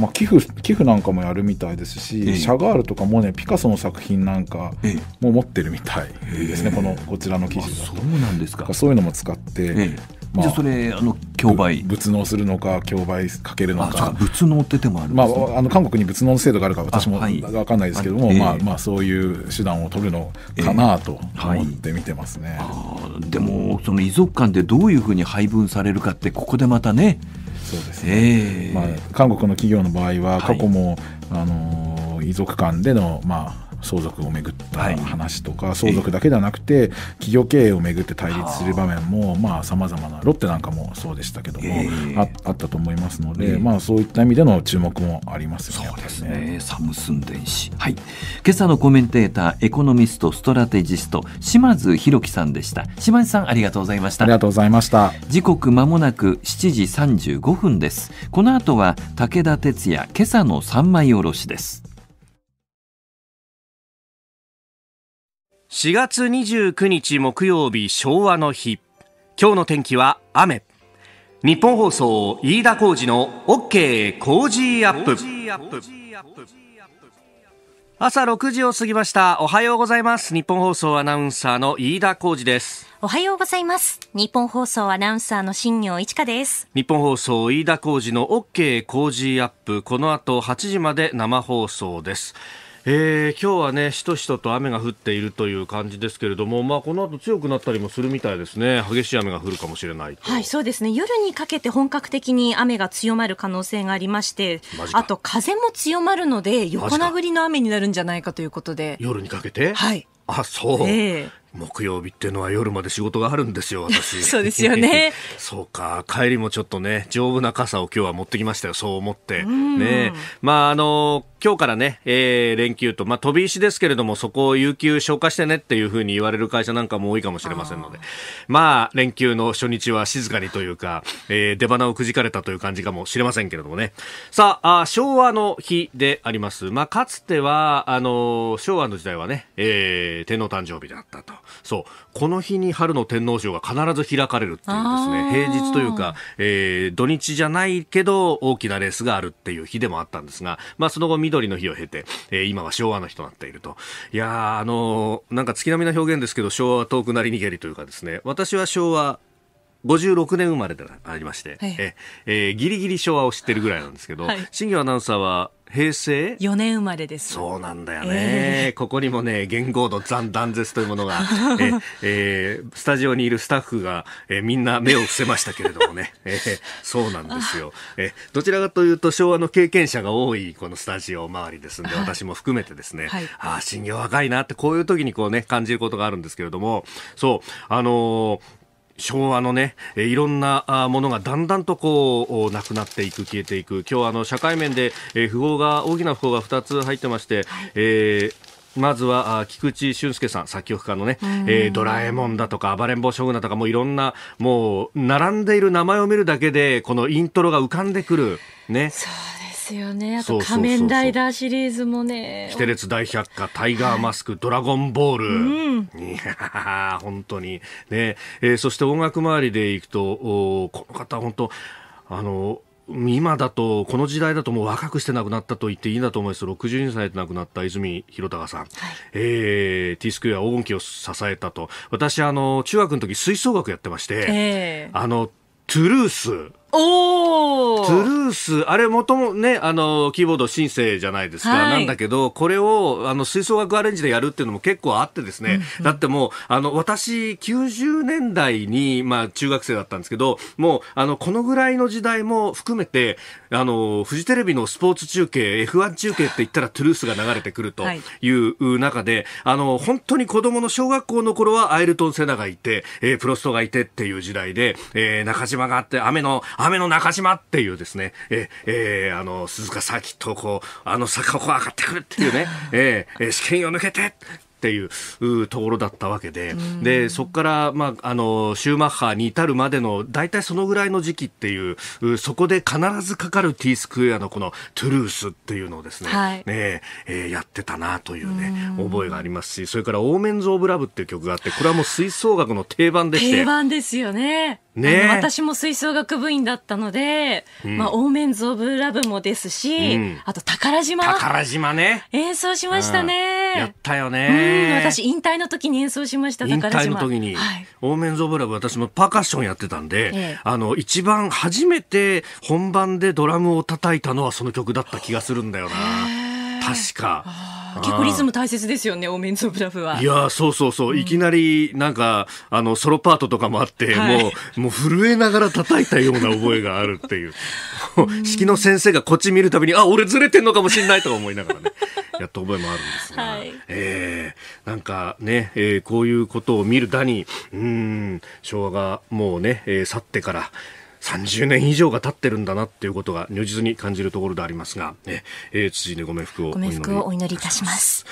まあ、寄付寄付なんかもやるみたいですし、ええ、シャガールとかもねピカソの作品なんかも持ってるみたいですね、え、このこちらの記事だとそうなんですかそういうのも使って、まあ、じゃあそれあの競売仏能するのか競売かけるのか仏能っててもある、ね、まあ、あの韓国に仏能制度があるか私も分かんないですけども、はい、まあまあ、そういう手段を取るのかなと思って見てますね、はい、でもその遺族間でどういうふうに配分されるかってここでまたねそうですね、まあ、韓国の企業の場合は過去も、はい、あのー遺族間での、まあ相続をめぐった話とか、はい、相続だけではなくて企業経営をめぐって対立する場面もさまざ、あ、まなロッテなんかもそうでしたけども、えー、ああったと思いますので、えー、まあ、そういった意味での注目もありますよね。そうですねサムスン電子、はい、今朝のコメンテーターエコノミストストラテジスト島津弘樹さんでした島津さんありがとうございましたありがとうございました時刻まもなく7時35分ですこの後は武田鉄矢今朝の三枚おろしです4月29日木曜日昭和の日今日の天気は雨日本放送飯田浩二の OK 工事アップ朝6時を過ぎましたおはようございます日本放送アナウンサーの飯田浩二ですおはようございます。日本放送アナウンサーの新業一華です。日本放送飯田浩二の OK 工事アップ。この後8時まで生放送です。えー、今日はね、しとしとと雨が降っているという感じですけれども、まあ、この後強くなったりもするみたいですね、激しい雨が降るかもしれないはい、そうですね、夜にかけて本格的に雨が強まる可能性がありまして、あと風も強まるので、横殴りの雨になるんじゃないかということで、夜にかけて、はい、あそう、えー、木曜日っていうのは夜まで仕事があるんですよ、私。そうですよね。そうか、帰りもちょっとね、丈夫な傘を今日は持ってきましたよ、そう思って。ね、まあ、あの、今日からね、えー、連休と、まあ、飛び石ですけれども、そこを有給消化してねっていうふうに言われる会社なんかも多いかもしれませんので、あまあ、連休の初日は静かにというか、えー、出花をくじかれたという感じかもしれませんけれどもね。さあ、あ昭和の日であります。まあ、かつては、あの、昭和の時代はね、えー、天皇誕生日だったと。そうこの日に春の天皇賞が必ず開かれるっていうですね平日というか、えー、土日じゃないけど大きなレースがあるっていう日でもあったんですが、まあ、その後緑の日を経て、えー、今は昭和の日となっているといやあのー、なんか月並みな表現ですけど昭和は遠くなりにげりというかですね私は昭和56年生まれでありまして、はい、ええー、ギリギリ昭和を知ってるぐらいなんですけど、はい、新庄アナウンサーは平成4年生まれですそうなんだよね、えー、ここにもね元号の残断絶というものが え、えー、スタジオにいるスタッフが、えー、みんな目を伏せましたけれどもね、えー、そうなんですよ、えどちらかというと昭和の経験者が多いこのスタジオ周りですんで私も含めてですね、はい、ああ新庄若いなってこういう時にこうね感じることがあるんですけれどもそうあのー昭和のね、いろんなものがだんだんとこう、なくなっていく、消えていく。今日あの、社会面で、え符号が、大きな不号が2つ入ってまして、はい、えーまずは菊池俊介さん、作曲家のね、えー、ドラえもんだとか、暴れん坊将軍だとか、もういろんな、もう、並んでいる名前を見るだけで、このイントロが浮かんでくる。ね。そうですよね。あと仮面ライダーシリーズもね。キテレツ大百科、タイガーマスク、ドラゴンボール。うん、いや本当に。ね、えー、そして音楽周りでいくと、おこの方本当、あの、今だと、この時代だともう若くして亡くなったと言っていいんだと思います。62歳で亡くなった泉弘隆さん。はい、えー、T スクエア黄金期を支えたと。私、あの、中学の時吹奏楽やってまして、えー、あの、トゥルース。おートゥルース、あれもともね、あの、キーボード新ンじゃないですか、はい、なんだけど、これを、あの、吹奏楽アレンジでやるっていうのも結構あってですね、うんうん、だってもう、あの、私、90年代に、まあ、中学生だったんですけど、もう、あの、このぐらいの時代も含めて、あの、フジテレビのスポーツ中継、F1 中継って言ったらトゥルースが流れてくるという中で、はい、あの、本当に子供の小学校の頃はアイルトン・セナがいて、えー、プロストがいてっていう時代で、えー、中島があって、雨の、雨の中島っていうですね、ええー、あの、鈴鹿サーキットをこう、あの坂をこう上がってくるっていうね、えー、試験を抜けて、っていうところだったわけで、でそこから、まあ、あのシューマッハに至るまでの大体そのぐらいの時期っていうそこで必ずかかる T スクエアのこのトゥルースっていうのをですねはい、ねえー、やってたなというね覚えがありますしそれから「オーメンズ・オブ・ラブ」っていう曲があってこれはもう吹奏楽の定番でして定番ですよねね、私も吹奏楽部員だったので、うん、まあ、オーメンズ・オブ・ラブもですし、うん、あと宝島。宝島ね。演奏しましたね。うん、やったよね。私、引退の時に演奏しました、宝島。引退の時に、はい、オーメンズ・オブ・ラブ、私もパーカッションやってたんで、ええ、あの、一番初めて本番でドラムを叩いたのはその曲だった気がするんだよな。確か。結構リズム大切ですよね、オーメンズ・オブ・ラフは。いやそうそうそう、うん、いきなりなんか、あの、ソロパートとかもあって、はい、もう、もう震えながら叩いたような覚えがあるっていう。式 の先生がこっち見るたびに、あ、俺ずれてんのかもしれないとか思いながらね。やった覚えもあるんですが、はい、えー、なんかね、えー、こういうことを見るだに、うん、昭和がもうね、えー、去ってから、30年以上が経ってるんだなっていうことが如実に感じるところでありますが、ねえー、辻でご冥福をお祈りお祈りいたします。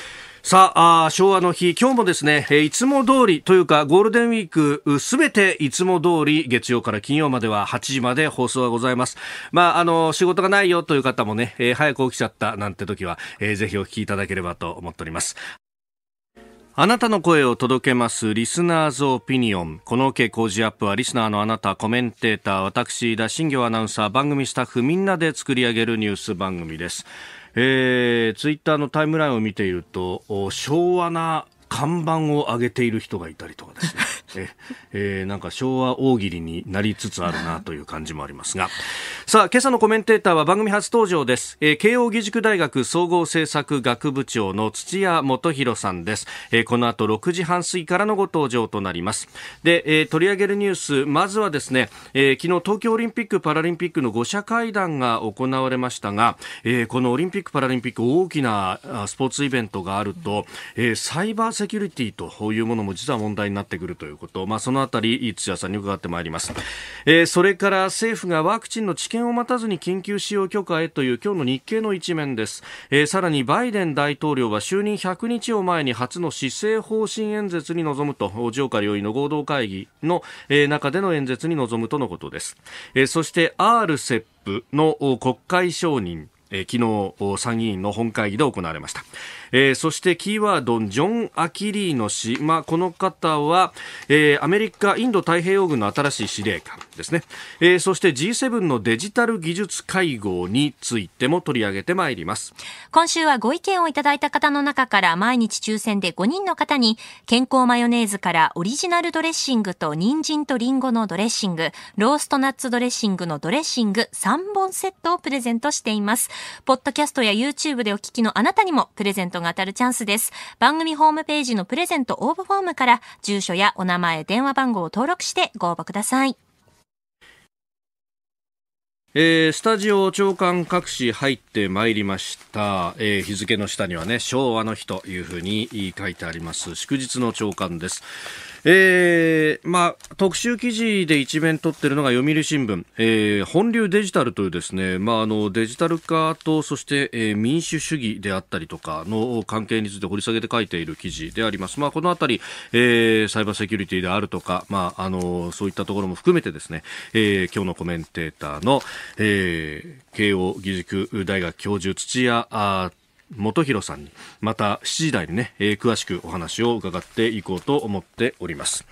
さあ昭和の日、今日もですね、えいつも通りというか、ゴールデンウィーク、すべていつも通り、月曜から金曜までは8時まで放送がございます。まあ、あの、仕事がないよという方もね、えー、早く起きちゃったなんて時は、えー、ぜひお聞きいただければと思っております。あなたの声を届けますリスナーズオピニオン。この OK 工事アップはリスナーのあなた、コメンテーター、私、田新業アナウンサー、番組スタッフみんなで作り上げるニュース番組です。えー、ツイッターのタイムラインを見ていると、昭和な看板を上げている人がいたりとかですね ええー、なんか昭和大喜利になりつつあるなという感じもありますがさあ今朝のコメンテーターは番組初登場です、えー、慶應義塾大学総合政策学部長の土屋元博さんです、えー、この後6時半過ぎからのご登場となりますで、えー、取り上げるニュースまずはですね、えー、昨日東京オリンピック・パラリンピックの5者会談が行われましたが、えー、このオリンピック・パラリンピック大きなスポーツイベントがあると、えー、サイバーセキュリティというものも実は問題になってくるということ、まあ、そのあたり土屋さんに伺ってまいります、えー、それから政府がワクチンの治験を待たずに緊急使用許可へという今日の日経の一面です、えー、さらにバイデン大統領は就任100日を前に初の施政方針演説に臨むと上下両院の合同会議の、え中での演説に臨むとのことです、えそして RCEP の国会承認え昨日参議院の本会議で行われましたえー、そしてキーワードジョン・アキリーノ氏、まあ、この方は、えー、アメリカインド太平洋軍の新しい司令官ですね、えー、そして G7 のデジタル技術会合についても取り上げてまいります今週はご意見をいただいた方の中から毎日抽選で5人の方に健康マヨネーズからオリジナルドレッシングと人参とリンゴのドレッシングローストナッツドレッシングのドレッシング3本セットをプレゼントしていますポッドキャストや YouTube でお聞きのあなたにもプレゼントトが当たるチャンスです。番組ホームページのプレゼント応募フォームから、住所やお名前、電話番号を登録してご応募ください。えー、スタジオ長官各紙入ってまいりました、えー、日付の下にはね昭和の日というふうに書いてあります祝日の長官ですえー、まあ、特集記事で一面取ってるのが読売新聞、えー、本流デジタルというですね、まあ、あのデジタル化とそして、えー、民主主義であったりとかの関係について掘り下げて書いている記事であります、まあ、このあたり、えー、サイバーセキュリティであるとか、まあ、あのそういったところも含めてですね、えー、今日のコメンテーターの、えー、慶応義塾大学教授土屋元弘さんにまた7時台にね、えー、詳しくお話を伺っていこうと思っております。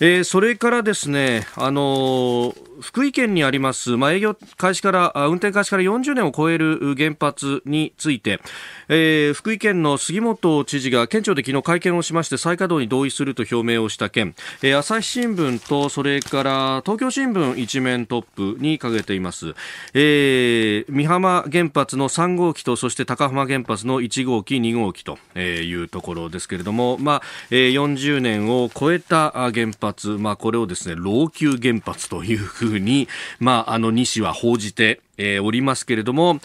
えー、それからですね、あのー、福井県にあります、まあ、営業開始から、運転開始から40年を超える原発について、えー、福井県の杉本知事が県庁で昨日会見をしまして、再稼働に同意すると表明をした件、えー、朝日新聞と、それから東京新聞一面トップに掲げています、えー、美浜原発の3号機と、そして高浜原発の1号機、2号機というところですけれども、まあ、えー、40年を超えた原発発、まあ、これをですね老朽原発というふうに、まあ、あの西は報じて、えー、おりますけれども、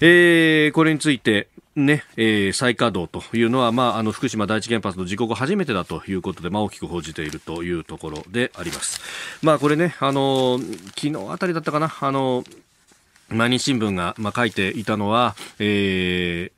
えー、これについて、ねえー、再稼働というのは、まあ、あの福島第一原発の事故後初めてだということで、まあ、大きく報じているというところであります。まあ、これね、あの昨日あたりだったかな、あの毎日新聞が、まあ、書いていたのは、えー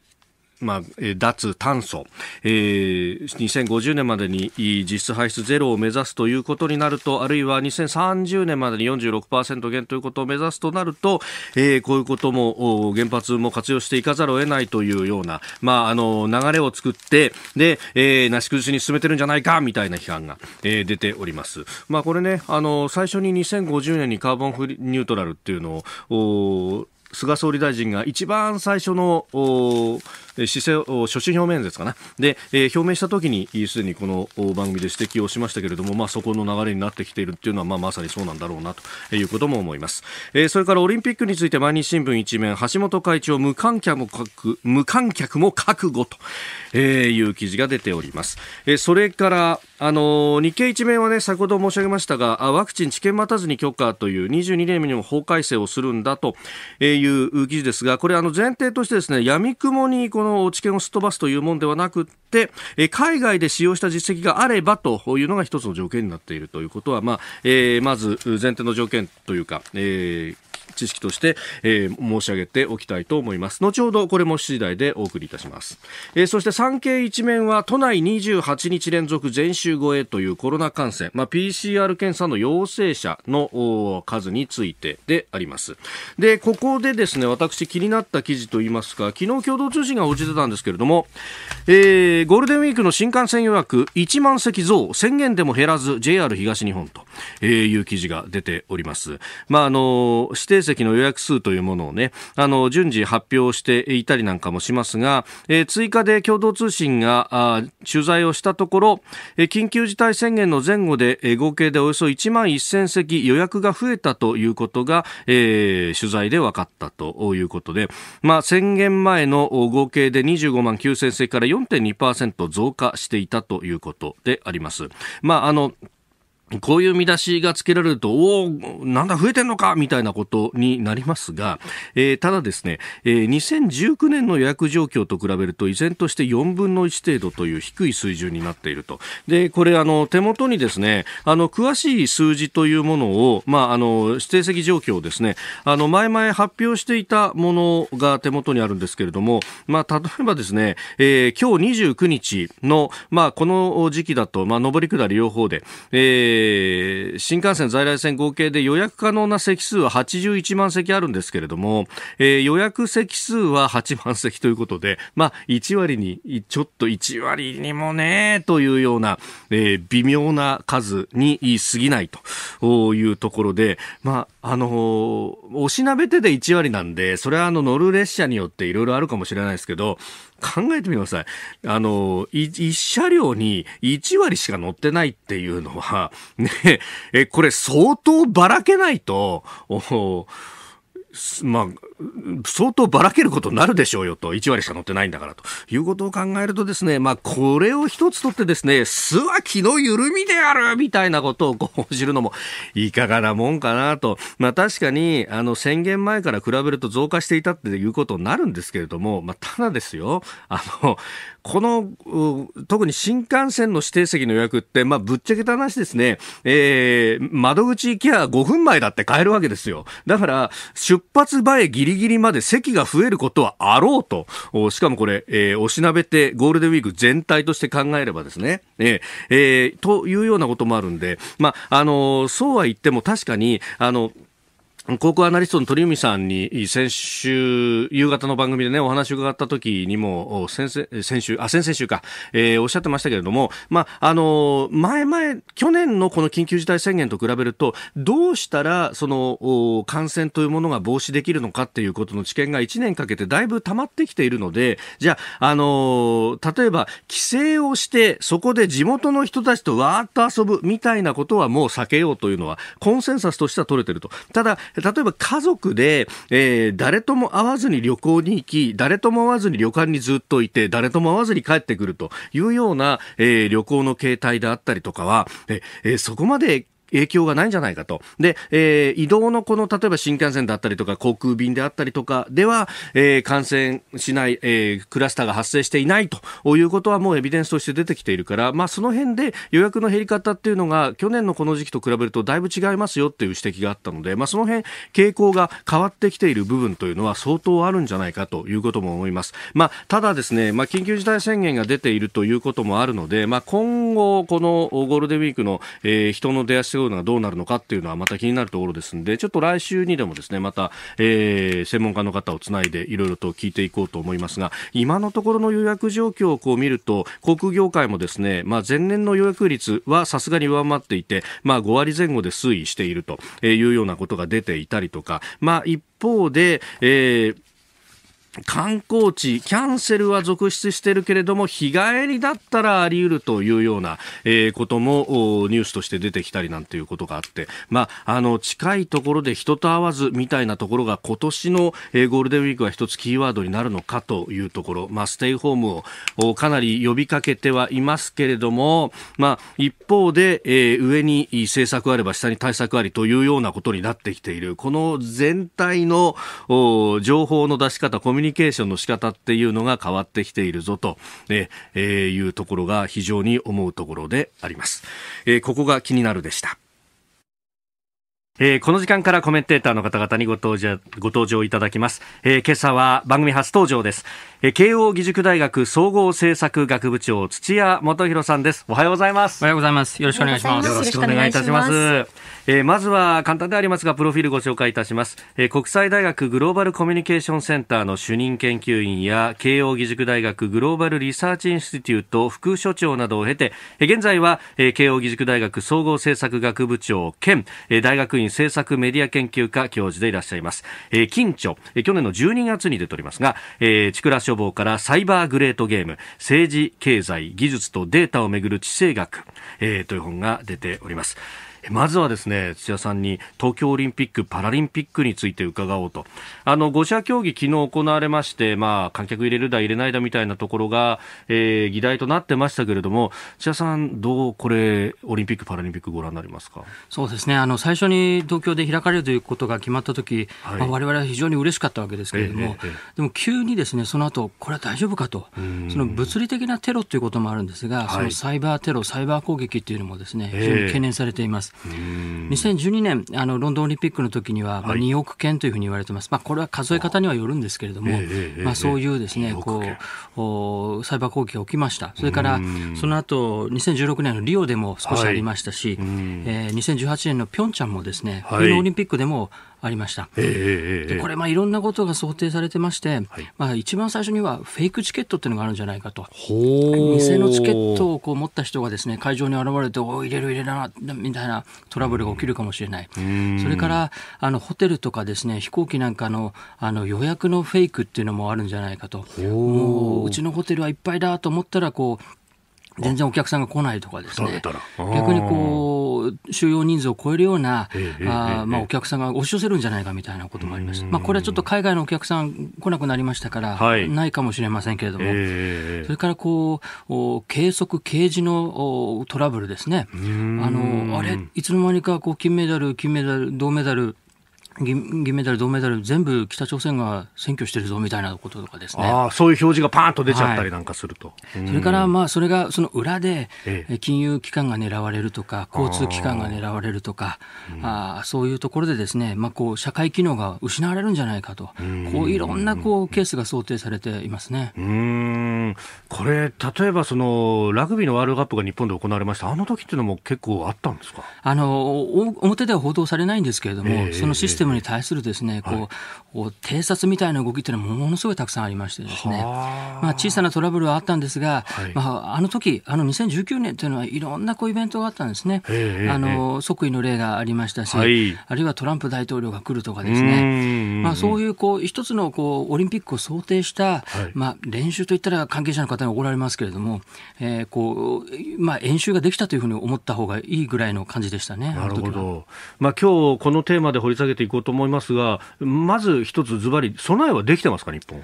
まあ、脱炭素、えー、2050年までに実質排出ゼロを目指すということになるとあるいは2030年までに46%減ということを目指すとなると、えー、こういうことも原発も活用していかざるを得ないというような、まあ、あの流れを作ってで、えー、なし崩しに進めてるんじゃないかみたいな批判が、えー、出ております、まあ、これねあの最初に2050年にカーボンフニュートラルっていうのを菅総理大臣が一番最初の姿勢を所信表明演説かなで、えー、表明したときにすでにこの番組で指摘をしましたけれども、まあ、そこの流れになってきているというのは、まあ、まさにそうなんだろうなということも思います、えー、それからオリンピックについて毎日新聞一面橋本会長無観客も無観客も覚悟と、えー、いう記事が出ております。えー、それから、あのー、日経一面はね、先ほど申し上げましたが、ワクチン治験待たずに許可という22年目にも法改正をするんだという記事ですが、これあの前提としてですね、闇雲にこの治験をすっ飛ばすというものではなくて、えー、海外で使用した実績があればというのが一つの条件になっているということは、まあ、えー、まず前提の条件というか、えー、知識として、えー、申し上げておきたいと思います後ほどこれも次第でお送りいたします、えー、そして産経一面は都内28日連続全週超えというコロナ感染、まあ、PCR 検査の陽性者の数についてでありますでここでですね私気になった記事といいますか昨日共同通信が報じてたんですけれども、えー、ゴールデンウィークの新幹線予約1万席増宣言でも減らず JR 東日本という記事が出ております、まあ、あの指定席の予約数というものをね、あの、順次発表していたりなんかもしますが、えー、追加で共同通信があ取材をしたところ、えー、緊急事態宣言の前後で、えー、合計でおよそ1万1000席予約が増えたということが、えー、取材で分かったということで、まあ、宣言前の合計で25万9000席から4.2%増加していたということであります。まあ、あの、こういう見出しがつけられると、おお、なんだ増えてんのかみたいなことになりますが、えー、ただですね、えー、2019年の予約状況と比べると、依然として4分の1程度という低い水準になっていると。で、これ、あの、手元にですね、あの、詳しい数字というものを、まあ、あの、指定席状況をですね、あの、前々発表していたものが手元にあるんですけれども、まあ、例えばですね、えー、今日29日の、まあ、この時期だと、まあ、上り下り両方で、えーえー、新幹線、在来線合計で予約可能な席数は81万席あるんですけれども、えー、予約席数は8万席ということで、まあ、1割に、ちょっと1割にもね、というような、えー、微妙な数に過ぎないというところで、まあ、あのー、おしなべてで1割なんで、それはあの乗る列車によっていろいろあるかもしれないですけど、考えてみなください。あの、一車両に1割しか乗ってないっていうのは、ね、え、これ相当ばらけないと、おまあ、相当ばらけることになるでしょうよと、1割しか乗ってないんだからということを考えるとですね、まあ、これを一つとってですね、巣は気の緩みであるみたいなことをこう報じるのもいかがなもんかなと、まあ、確かに、あの、宣言前から比べると増加していたっていうことになるんですけれども、まあ、ただですよ、あの、この特に新幹線の指定席の予約って、まあ、ぶっちゃけた話ですね、えー、窓口行きゃ5分前だって買えるわけですよ。だから、出発前ギリギリまで席が増えることはあろうと、しかもこれ、えー、おしなべてゴールデンウィーク全体として考えればですね、えーえー、というようなこともあるんで、まあ、あのー、そうは言っても確かに、あのー、高校アナリストの鳥海さんに先週夕方の番組でねお話を伺った時にも先先週あ先々週か、えー、おっしゃってましたけれどもまああの前々去年のこの緊急事態宣言と比べるとどうしたらその感染というものが防止できるのかっていうことの知見が1年かけてだいぶ溜まってきているのでじゃああの例えば帰省をしてそこで地元の人たちとわーっと遊ぶみたいなことはもう避けようというのはコンセンサスとしては取れてるとただ例えば家族で、えー、誰とも会わずに旅行に行き、誰とも会わずに旅館にずっといて、誰とも会わずに帰ってくるというような、えー、旅行の形態であったりとかは、えー、そこまで影響がないんじゃないかと。で、えー、移動のこの、例えば新幹線だったりとか、航空便であったりとかでは、えー、感染しない、えー、クラスターが発生していないということはもうエビデンスとして出てきているから、まあ、その辺で予約の減り方っていうのが、去年のこの時期と比べるとだいぶ違いますよっていう指摘があったので、まあ、その辺、傾向が変わってきている部分というのは相当あるんじゃないかということも思います。まあ、ただですね、まあ、緊急事態宣言が出ているということもあるので、まあ、今後、このゴールデンウィークの、えー、人の出足ようなどうなるのかっていうのはまた気になるところですんで、ちょっと来週にでもですね、また、えー、専門家の方をつないでいろいろと聞いていこうと思いますが、今のところの予約状況をこう見ると、航空業界もですね、まあ前年の予約率はさすがに上回っていて、まあ5割前後で推移しているというようなことが出ていたりとか、まあ一方で、えー観光地、キャンセルは続出してるけれども、日帰りだったらあり得るというような、えー、こともニュースとして出てきたりなんていうことがあって、まあ、あの、近いところで人と会わずみたいなところが今年の、えー、ゴールデンウィークは一つキーワードになるのかというところ、まあ、ステイホームをかなり呼びかけてはいますけれども、まあ、一方で、えー、上に政策あれば下に対策ありというようなことになってきている。この全体の情報の出し方、コミュミュニケーションの仕方っていうのが変わってきているぞと、ええいうところが非常に思うところであります。えここが気になるでした。えー、この時間からコメンテーターの方々にご登場ご登場いただきます、えー、今朝は番組初登場です、慶応義塾大学総合政策学部長土屋元博さんですおはようございますおはようございますよろしくお願いしますよろしくお願いいたしますえー、まずは簡単でありますがプロフィールご紹介いたします、えー、国際大学グローバルコミュニケーションセンターの主任研究員や慶応義塾大学グローバルリサーチインスティテュート副所長などを経て、えー、現在は、えー、慶応義塾大学総合政策学部長兼、えー、大学院政策メディア研究科教授でいらっしゃいます、えー、近著、えー、去年の12月に出ておりますが、えー、千倉消防からサイバーグレートゲーム政治経済技術とデータをめぐる地政学、えー、という本が出ております。まずはですね土屋さんに東京オリンピック・パラリンピックについて伺おうとあの5者協議、昨日行われまして、まあ、観客入れるだ入れないだみたいなところが、えー、議題となってましたけれども土屋さん、どうこれオリンピック・パラリンピックご覧になりますかそうですねあの最初に東京で開かれるということが決まった時、はいまあ、我々は非常に嬉しかったわけですけれども、えええ、でも急にですねその後これは大丈夫かとその物理的なテロということもあるんですが、はい、そのサイバーテロ、サイバー攻撃というのもですね非常に懸念されています。。2012年、あの、ロンドンオリンピックの時には、まあ、2億件というふうに言われてます。まあ、これは数え方にはよるんですけれども、まあ、そういうですね、こうお、サイバー攻撃が起きました。それから、その後、2016年のリオでも少しありましたし、はい、えー、2018年のピョンチャンもですね、冬のオリンピックでも、ありました。でこれ、まあ、いろんなことが想定されてまして、はい、まあ、一番最初にはフェイクチケットっていうのがあるんじゃないかと。偽のチケットをこう持った人がですね、会場に現れて、お入れる入れるな、みたいなトラブルが起きるかもしれない。それから、あの、ホテルとかですね、飛行機なんかの、あの、予約のフェイクっていうのもあるんじゃないかと。もう、うちのホテルはいっぱいだと思ったら、こう、全然お客さんが来ないとかですね、逆にこう、収容人数を超えるような、あまあ、お客さんが押し寄せるんじゃないかみたいなこともありました。まあ、これはちょっと海外のお客さん来なくなりましたから、はい、ないかもしれませんけれども、それからこう、計測、掲示のトラブルですね。あの、あれ、いつの間にかこう、金メダル、金メダル、銅メダル、銀メダル、銅メダル、全部北朝鮮が占拠してるぞみたいなこととかですね。そういう表示がパーンと出ちゃったりなんかすると。はい、それから、まあ、それがその裏で、え金融機関が狙われるとか、交通機関が狙われるとか、あ、そういうところでですね、まあ、こう、社会機能が失われるんじゃないかと、こう、いろんな、こう、ケースが想定されていますね。うん。これ、例えば、その、ラグビーのワールドカップが日本で行われました。あの時っていうのも結構あったんですかあの、表では報道されないんですけれども、そのシステムムに対するですね、こう、偵察みたいな動きというのはものすごいたくさんありましてですね、まあ、小さなトラブルはあったんですが、はい、まあ、あの時、あの2019年というのはいろんなこうイベントがあったんですね。あの即位の例がありましたし、はい、あるいはトランプ大統領が来るとかですね、まあ、そういうこう一つのこうオリンピックを想定した、はい、まあ、練習といったら関係者の方に怒られますけれども、えーこうまあ、演習ができたというふうに思った方がいいぐらいの感じでしたね。なるほどまあ、今日このテーマで掘り下げてこうと思いますが、まず一つずばり、備えはできてますか、日本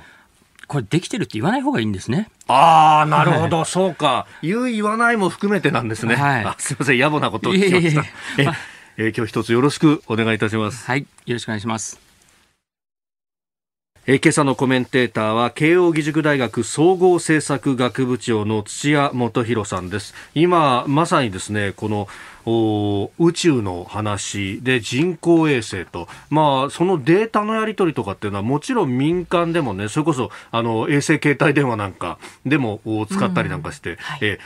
これできてるって言わない方がいいんですね。ああ、なるほど、はい、そうか。言う言わないも含めてなんですね。はい、すみません、野暮なことを聞きました。え今日一つよろしくお願いいたします。はい、よろしくお願いします。え今朝のコメンテーターは慶應義塾大学総合政策学部長の土屋元博さんです。今まさにですねこの宇宙の話で人工衛星と、まあ、そのデータのやり取りとかっていうのはもちろん民間でもねそれこそあの衛星携帯電話なんかでも使ったりなんかして、うんはい、え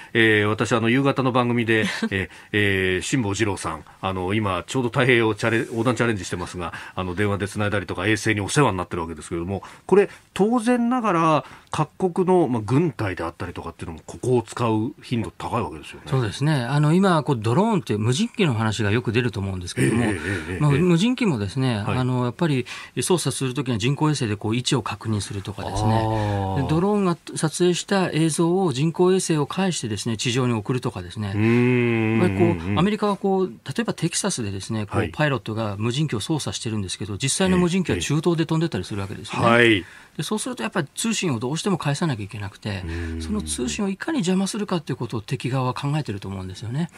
ー、私あの夕方の番組で、ええー、辛坊二郎さんあの今ちょうど太平洋チャレ横断チャレンジしてますがあの電話でつないだりとか衛星にお世話になってるわけですけれどもこれ当然ながら各国の、まあ、軍隊であったりとかっていうのも、ここを使う頻度高いわけですよね。そうですね。あの、今、こう、ドローンって無人機の話がよく出ると思うんですけれども、えーえー、まあ、無人機もですね、はい、あの、やっぱり操作するときには人工衛星でこう、位置を確認するとかですね、ドローンが撮影した映像を人工衛星を介してですね、地上に送るとかですね、やこう、アメリカはこう、例えばテキサスでですね、こう、パイロットが無人機を操作してるんですけど、実際の無人機は中東で飛んでたりするわけですよね。えーはいでそうするとやっぱり通信をどうしても返さなきゃいけなくてその通信をいかに邪魔するかということを敵側は考えてると思うんですよね。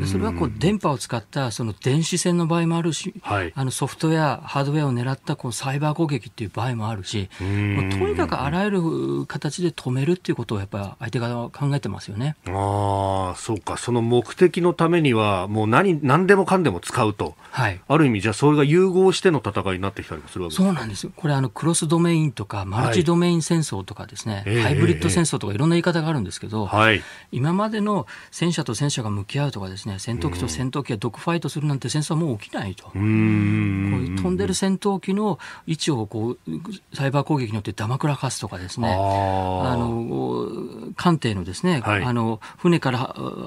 でそれはこう電波を使ったその電子戦の場合もあるし、はい、あのソフトウェアハードウェアを狙ったこうサイバー攻撃っていう場合もあるしもうとにかくあらゆる形で止めるっていうことをやっぱ相手側は考えてますよね。あそうかその目的のためにはもう何何でもかんでも使うと、はい、ある意味じゃあそれが融合しての戦いになってきたりもするわけですそうなんですこれあのクロスドメインとかマルチドメイン戦争とかですね、はい、ハイブリッド戦争とかいろんな言い方があるんですけど、はい、今までの戦車と戦車が向き合うとかですね戦闘機と戦闘機がドッグファイトするなんて戦争はもう起きないとこういう飛んでる戦闘機の位置をこうサイバー攻撃によってだまくらかすとかですねあの艦艇のですね、はい、あの船から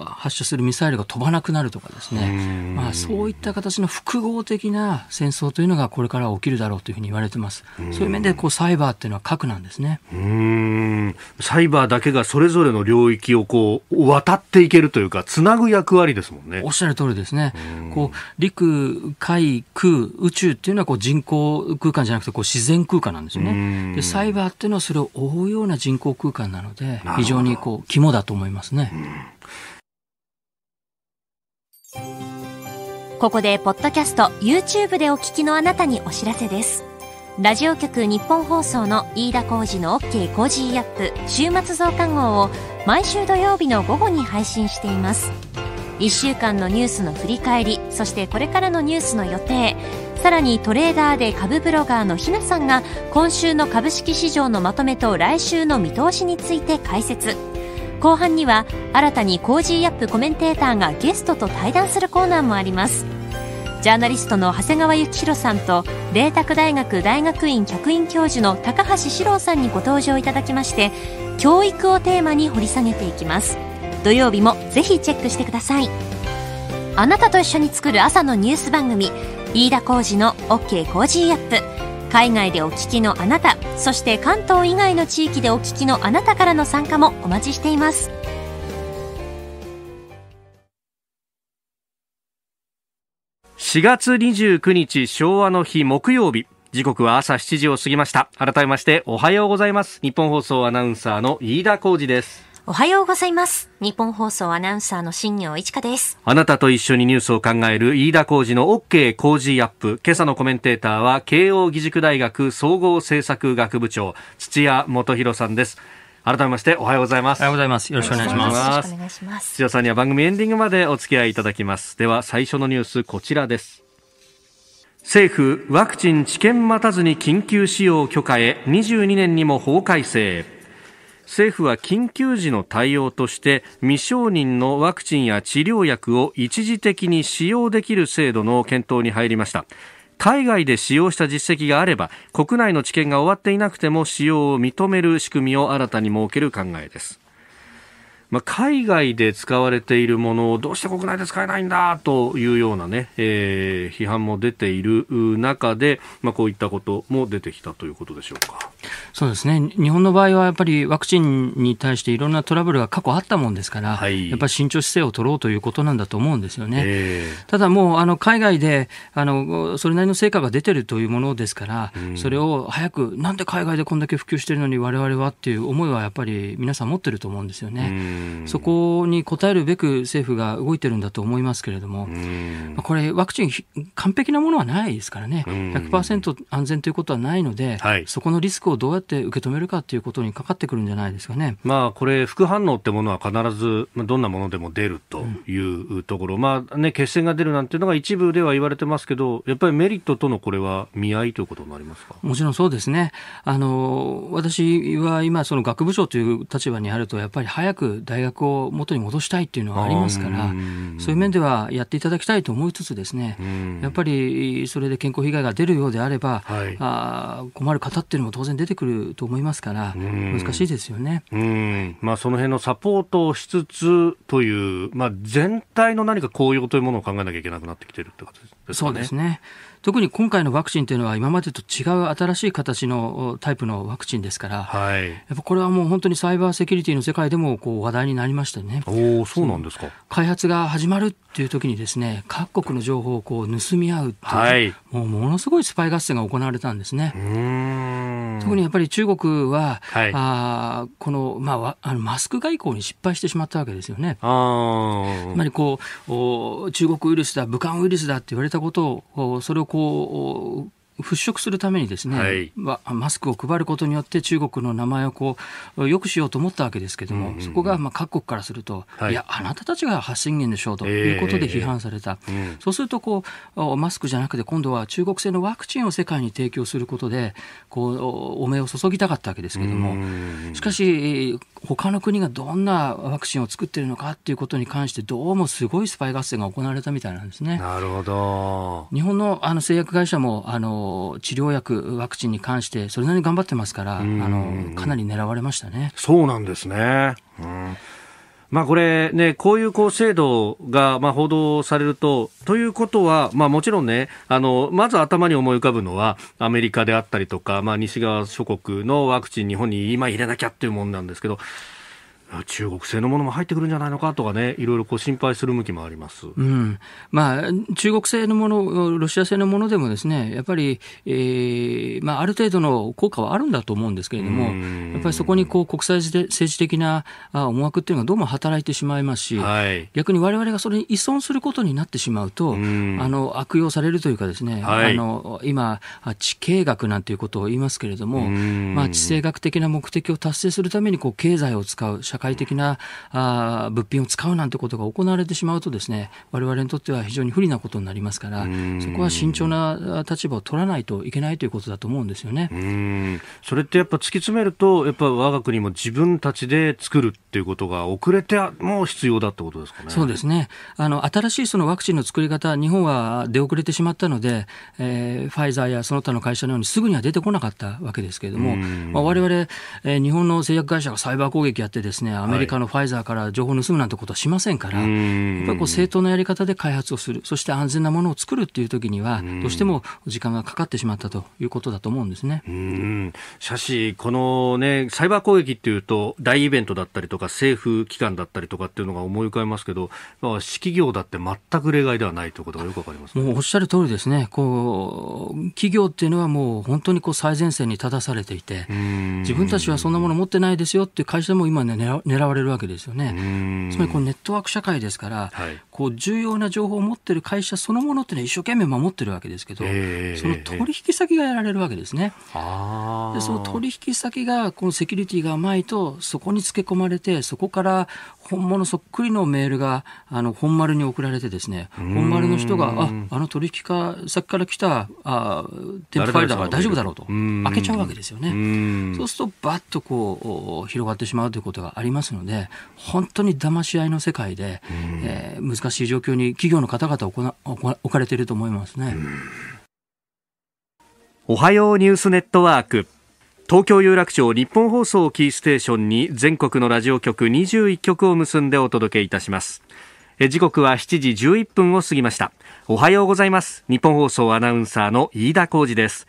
発射するミサイルが飛ばなくなるとかですねまあ、そういった形の複合的な戦争というのがこれから起きるだろうというふうに言われてます。そういう面でこうサイバーバーっていうのは核なんですねうんサイバーだけがそれぞれの領域をこう渡っていけるというかつなぐ役割ですもんねおっしゃる通りですねこう陸海空宇宙っていうのはこう人工空間じゃなくてこう自然空間なんですよねでサイバーっていうのはそれを覆うような人工空間なので非常にこう肝だと思いますねここでポッドキャスト YouTube でお聞きのあなたにお知らせですラジオ局日本放送の飯田浩二の OK コージーアップ週末増刊号を毎週土曜日の午後に配信しています。1週間のニュースの振り返り、そしてこれからのニュースの予定、さらにトレーダーで株ブロガーのひなさんが今週の株式市場のまとめと来週の見通しについて解説。後半には新たにコージーアップコメンテーターがゲストと対談するコーナーもあります。ジャーナリストの長谷川幸宏さんと麗澤大学大学院客員教授の高橋史郎さんにご登場いただきまして教育をテーマに掘り下げていきます土曜日もぜひチェックしてくださいあなたと一緒に作る朝のニュース番組飯田浩二の OK コージーアップ海外でお聞きのあなたそして関東以外の地域でお聞きのあなたからの参加もお待ちしています4月29日昭和の日木曜日時刻は朝7時を過ぎました改めましておはようございます日本放送アナウンサーの飯田浩二ですおはようございます。日本放送アナウンサーの新業一華です。あなたと一緒にニュースを考える飯田浩二の OK 工事アップ。今朝のコメンテーターは慶応義塾大学総合政策学部長土屋元博さんです。改めましておはようございます。おはようございます。よろしくお願いします。よろしくお願いします。土屋さんには番組エンディングまでお付き合いいただきます。では最初のニュースこちらです。政府ワクチン治験待たずに緊急使用許可へ22年にも法改正。政府は緊急時の対応として未承認のワクチンや治療薬を一時的に使用できる制度の検討に入りました海外で使用した実績があれば国内の治験が終わっていなくても使用を認める仕組みを新たに設ける考えですまあ、海外で使われているものをどうして国内で使えないんだというようなね、えー、批判も出ている中で、まあ、こういったことも出てきたということでしょうか。そうですね。日本の場合はやっぱりワクチンに対していろんなトラブルが過去あったもんですから、はい、やっぱり慎重姿勢を取ろうということなんだと思うんですよね。えー、ただもうあの海外であのそれなりの成果が出てるというものですから、うん、それを早くなんで海外でこんだけ普及してるのに我々はっていう思いはやっぱり皆さん持ってると思うんですよね。うんそこに応えるべく政府が動いてるんだと思いますけれども、これ、ワクチン、完璧なものはないですからね、100%安全ということはないので、はい、そこのリスクをどうやって受け止めるかということにかかってくるんじゃないですかね、まあ、これ、副反応ってものは必ず、どんなものでも出るというところ、うん、まあね、血栓が出るなんていうのが一部では言われてますけど、やっぱりメリットとのこれは見合いということになりますかもちろんそうですね。あの私は今、その学部長という立場にあると、やっぱり早く大学を元に戻したいっていうのはありますから、そういう面ではやっていただきたいと思いつつですね、やっぱりそれで健康被害が出るようであれば、はい、あ困る方っていうのも当然出てくると思いますから、難しいですよね。まあ、その辺のサポートをしつつという、まあ、全体の何か効用というものを考えなきゃいけなくなってきてるってことですね。そうですね。特に今回のワクチンというのは今までと違う新しい形のタイプのワクチンですから、はい、やっぱこれはもう本当にサイバーセキュリティの世界でもこう話題になりましたねおそうなんですか開発が始まるっていう時にですね各国の情報をこう盗み合うっいう、はい、もうものすごいスパイ合戦が行われたんですね。うん特にやっぱり中国は、はい、あこの,、まあ、あのマスク外交に失敗してしまったわけですよね。あつまりこうお中国ウイルスだ武漢ウイルスだって言われたことをそれをこう払拭するためにですね、はい、マスクを配ることによって中国の名前をこうよくしようと思ったわけですけれども、うんうん、そこがまあ各国からすると、はい、いや、あなたたちが発信源でしょうということで批判された、えーうん、そうするとこう、マスクじゃなくて、今度は中国製のワクチンを世界に提供することで、こうお目を注ぎたかったわけですけれども、うんうん、しかし、他の国がどんなワクチンを作っているのかということに関して、どうもすごいスパイ合戦が行われたみたいなんですね。なるほど日本のあの製薬会社もあの治療薬、ワクチンに関して、それなりに頑張ってますから、あのかなり狙われましたねそうなんですね。うんまあ、これ、ね、こういうこう制度がまあ報道されると、ということは、まあ、もちろんね、あのまず頭に思い浮かぶのは、アメリカであったりとか、まあ、西側諸国のワクチン、日本に今入れなきゃっていうもんなんですけど、中国製のものも入ってくるんじゃないのかとかね、いろいろこう心配する向きもあります、うんまあ、中国製のもの、ロシア製のものでも、ですねやっぱり、えーまあ、ある程度の効果はあるんだと思うんですけれども、やっぱりそこにこう国際政治的な思惑っていうのがどうも働いてしまいますし、はい、逆にわれわれがそれに依存することになってしまうと、うあの悪用されるというか、ですね、はい、あの今、地形学なんていうことを言いますけれども、まあ、地政学的な目的を達成するためにこう経済を使う、社会快適なあ物品を使うなんてことが行われてしまうとですね我々にとっては非常に不利なことになりますからそこは慎重な立場を取らないといけないということだと思うんですよねそれってやっぱ突き詰めるとやっぱ我が国も自分たちで作るっていうことが遅れても必要だってことですかね。そうですねあの新しいそのワクチンの作り方日本は出遅れてしまったので、えー、ファイザーやその他の会社のようにすぐには出てこなかったわけですけれども、まあ、我々、えー、日本の製薬会社がサイバー攻撃やってですねね、アメリカのファイザーから情報を盗むなんてことはしませんから、はい、やっぱりこう正当なやり方で開発をする、そして安全なものを作るっていう時には、どうしても時間がかかってしまったということだと思うんですね。うんしかし、このね、サイバー攻撃っていうと、大イベントだったりとか、政府機関だったりとかっていうのが思い浮かべますけど、市企業だって全く例外ではないということがよくわかります、ね、もうおっしゃる通りですね、こう企業っていうのはもう本当にこう最前線に立たされていて、自分たちはそんなもの持ってないですよっていう会社も今ね、狙狙われるわけですよね。つまりこうネットワーク社会ですから、はい、こう重要な情報を持ってる会社そのものってのは一生懸命守ってるわけですけど、えー、その取引先がやられるわけですね。でその取引先がこのセキュリティが甘いとそこにつけ込まれてそこから本物そっくりのメールがあの本丸に送られてですね本丸の人がああの取引先から来たあ添付ファイルだから大丈夫だろうと開けちゃうわけですよねそうするとばっとこう広がってしまうということがありますので本当に騙し合いの世界で、えー、難しい状況に企業の方々置かれていると思いますね。おはようニュースネットワーク東京有楽町日本放送キーステーションに全国のラジオ局21局を結んでお届けいたします時刻は7時11分を過ぎましたおはようございます日本放送アナウンサーの飯田浩二です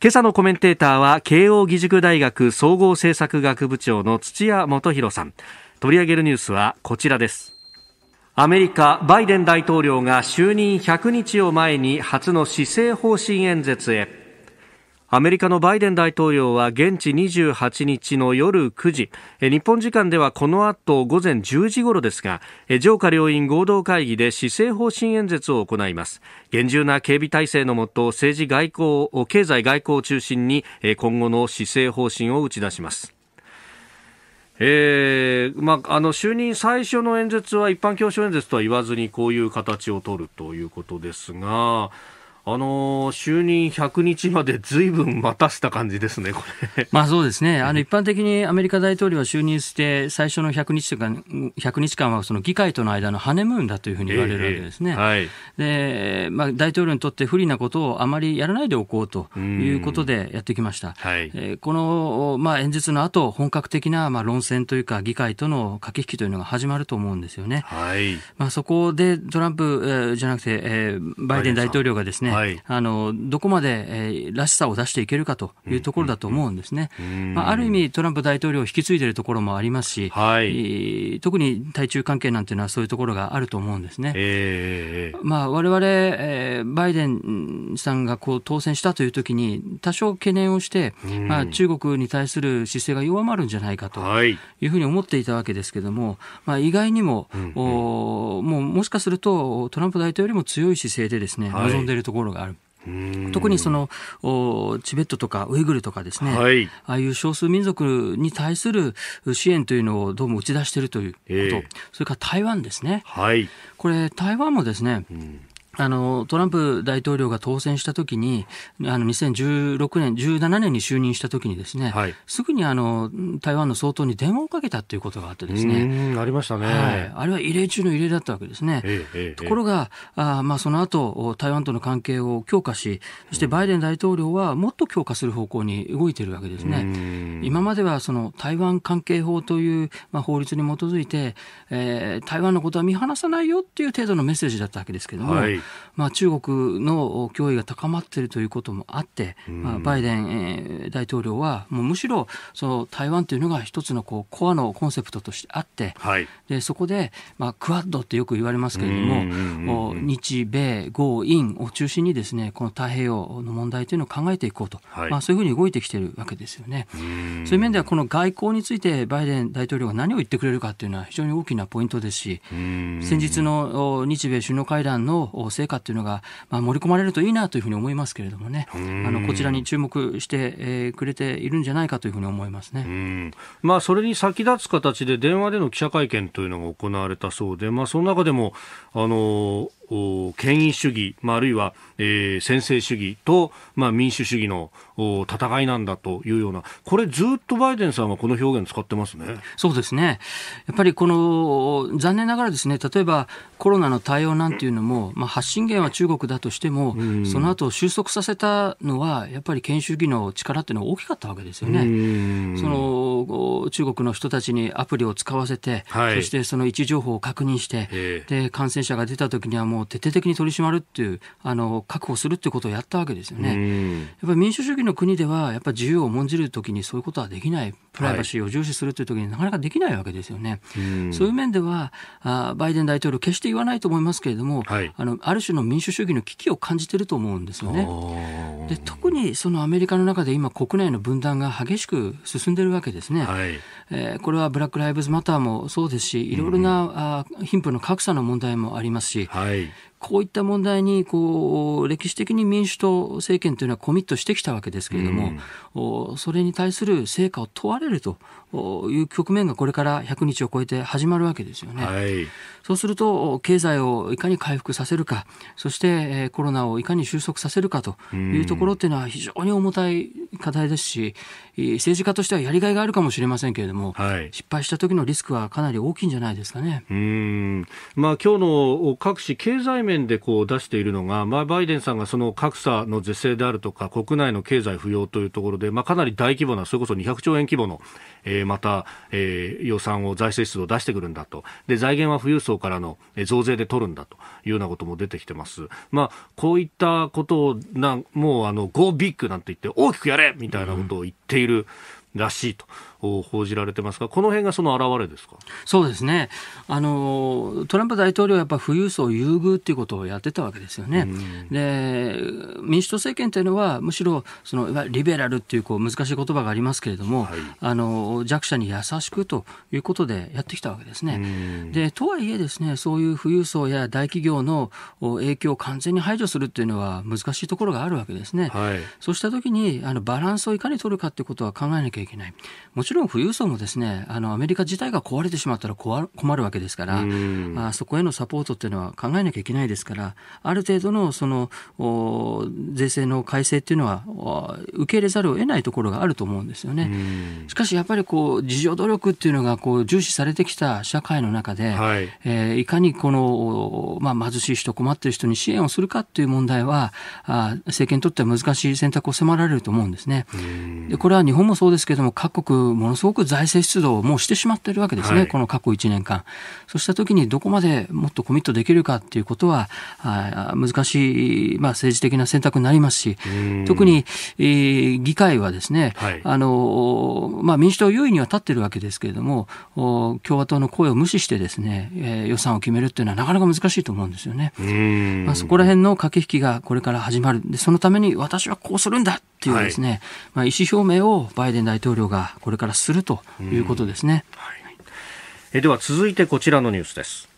今朝のコメンテーターは慶応義塾大学総合政策学部長の土屋元博さん取り上げるニュースはこちらですアメリカバイデン大統領が就任100日を前に初の施政方針演説へアメリカのバイデン大統領は現地28日の夜9時日本時間ではこの後午前10時頃ですが上下両院合同会議で施政方針演説を行います厳重な警備体制のもと政治外交経済外交を中心に今後の施政方針を打ち出しますえーまあ、あの就任最初の演説は一般教書演説とは言わずにこういう形を取るということですが。あのー、就任100日までずいぶん待たせた感じですね、これ。まあそうですね。あの、一般的にアメリカ大統領は就任して、最初の100日間、1日間はその議会との間のハネムーンだというふうに言われるわけですね。えー、はい、で、まあ大統領にとって不利なことをあまりやらないでおこうということでやってきました。はい、えー、この、まあ演説の後、本格的なまあ論戦というか、議会との駆け引きというのが始まると思うんですよね。はい。まあそこでトランプ、えー、じゃなくて、えー、バイデン大統領がですね、はい、あのどこまで、えー、らしさを出していけるかというところだと思うんですね。まあ、ある意味、トランプ大統領を引き継いでいるところもありますし、はい、特に対中関係なんていうのはそういうところがあると思うんですね。われまれ、我々、えバイデンさんがこう当選したというときに、多少懸念をして、まあ、中国に対する姿勢が弱まるんじゃないかというふうに思っていたわけですけれども、まあ、意外にも、うんうん、おもうもしかするとトランプ大統領よりも強い姿勢でですね、臨んでいるところころがある。特にそのチベットとかウイグルとかですね、はい、ああいう少数民族に対する支援というのをどうも打ち出しているということ、えー、それから台湾ですね、はい、これ、台湾もですね、うんあのトランプ大統領が当選したときにあの2016年、17年に就任したときにですね、はい、すぐにあの台湾の総統に電話をかけたということがあってですねありましたね、はい、あれは異例中の異例だったわけですね、えええ、ところがあ、まあ、その後台湾との関係を強化しそしてバイデン大統領はもっと強化する方向に動いているわけですね今まではその台湾関係法という、まあ、法律に基づいて、えー、台湾のことは見放さないよっていう程度のメッセージだったわけですけども、はいまあ、中国の脅威が高まっているということもあって、まあ、バイデン、大統領はもうむしろその台湾というのが一つのこうコアのコンセプトとしてあって、はい、でそこで、まあ、クワッドってよく言われますけれども、日米豪印を中心にですねこの太平洋の問題というのを考えていこうと、はい、まあ、そういうふうに動いてきているわけですよね。うそういう面ではこの外交についてバイデン大統領が何を言ってくれるかというのは非常に大きなポイントですし先日の日米首脳会談の成果っていうのが、まあ、盛り込まれるといいなというふうに思いますけれどもね、あのこちらに注目して、えー、くれているんじゃないかというふうに思いますね、まあ、それに先立つ形で、電話での記者会見というのが行われたそうで、まあ、その中でも、あの権威主義、まあ、あるいは、えー、専制主義と、まあ、民主主義の戦いなんだというような、これ、ずっとバイデンさんはこの表現使ってますねそうですね、やっぱりこの残念ながら、ですね例えばコロナの対応なんていうのも、まあ、発信源は中国だとしても、うん、その後収束させたのは、やっぱり研修技能、力っていうのは大きかったわけですよね。うん、その中国の人たちにアプリを使わせて、はい、そしてその位置情報を確認して、で感染者が出たときにはもう徹底的に取り締まるっていう、あの確保するっていうことをやったわけですよね。やっぱり民主主義のの国ではやっぱり自由を重んじるときにそういうことはできない、プライバシーを重視するというときになかなかできないわけですよね。はい、そういう面ではあ、バイデン大統領、決して言わないと思いますけれども、はい、あのある種の民主主義の危機を感じてると思うんですよね。で特にそのアメリカの中で今、国内の分断が激しく進んでるわけですね。はい、えー、これはブラック・ライブズ・マターもそうですし、いろいろな、うん、あ貧富の格差の問題もありますし、はい、こういった問題にこう歴史的に民主党政権というのはコミットしてきたわけですけれども、うん、それに対する成果を問われるという局面がこれから100日を超えて始まるわけですよね。はいそうすると経済をいかに回復させるかそしてコロナをいかに収束させるかというところっていうのは非常に重たい課題ですし政治家としてはやりがいがあるかもしれませんけれども、はい、失敗した時のリスクはかなり大きいんじゃないですかね。うんまあ、今日の各紙経済面でこう出しているのが、まあ、バイデンさんがその格差の是正であるとか国内の経済不要というところで、まあ、かなり大規模なそれこそ200兆円規模の、えー、また、えー、予算を財政出動を出してくるんだとで財源は富裕層層からの増税で取るんだというようなことも出てきてます。まあ、こういったことをな、もうあの、ゴービッグなんて言って大きくやれみたいなことを言っているらしいと。うん報じられてますがこの辺がその表れですかそうですねあのトランプ大統領はやっぱ富裕層優遇ということをやってたわけですよね。で民主党政権というのはむしろそのリベラルというこう難しい言葉がありますけれども、はい、あの弱者に優しくということでやってきたわけですね。でとはいえですねそういう富裕層や大企業の影響を完全に排除するというのは難しいところがあるわけですね。はい、そうした時にあのバランスをいかに取るかということは考えなきゃいけない。もちちろん富裕層もですね、あの、アメリカ自体が壊れてしまったら困るわけですから、まあ、そこへのサポートっていうのは考えなきゃいけないですから、ある程度の、その、税制の改正っていうのは、受け入れざるを得ないところがあると思うんですよね。しかし、やっぱりこう、自助努力っていうのが、こう、重視されてきた社会の中で、はい、えー、いかにこの、まあ、貧しい人、困ってる人に支援をするかっていう問題は、あ政権にとっては難しい選択を迫られると思うんですね。でこれは日本もそうですけども、各国ものすごく財政出動をもうしてしまっているわけですね、はい、この過去1年間。そうした時にどこまでもっとコミットできるかっていうことは難しい、まあ、政治的な選択になりますし特に、えー、議会はですね、はい、あのまあ、民主党優位には立ってるわけですけれども共和党の声を無視してですね、えー、予算を決めるっていうのはなかなか難しいと思うんですよね。まあ、そこら辺の駆け引きがこれから始まるでそのために私はこうするんだっていうですね、はい、まあ、意思表明をバイデン大統領がこれからするということですね。えでは続いてこちらのニュースです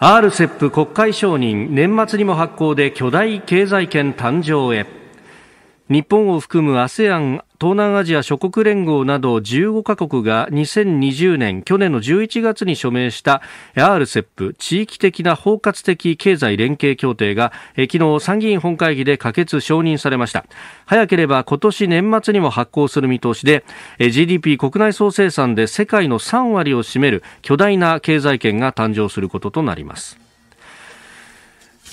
RCEP 国会承認年末にも発行で巨大経済圏誕生へ日本を含む ASEAN 東南アジア諸国連合など15カ国が2020年去年の11月に署名した RCEP 地域的な包括的経済連携協定が昨日参議院本会議で可決承認されました早ければ今年年末にも発行する見通しで GDP 国内総生産で世界の3割を占める巨大な経済圏が誕生することとなります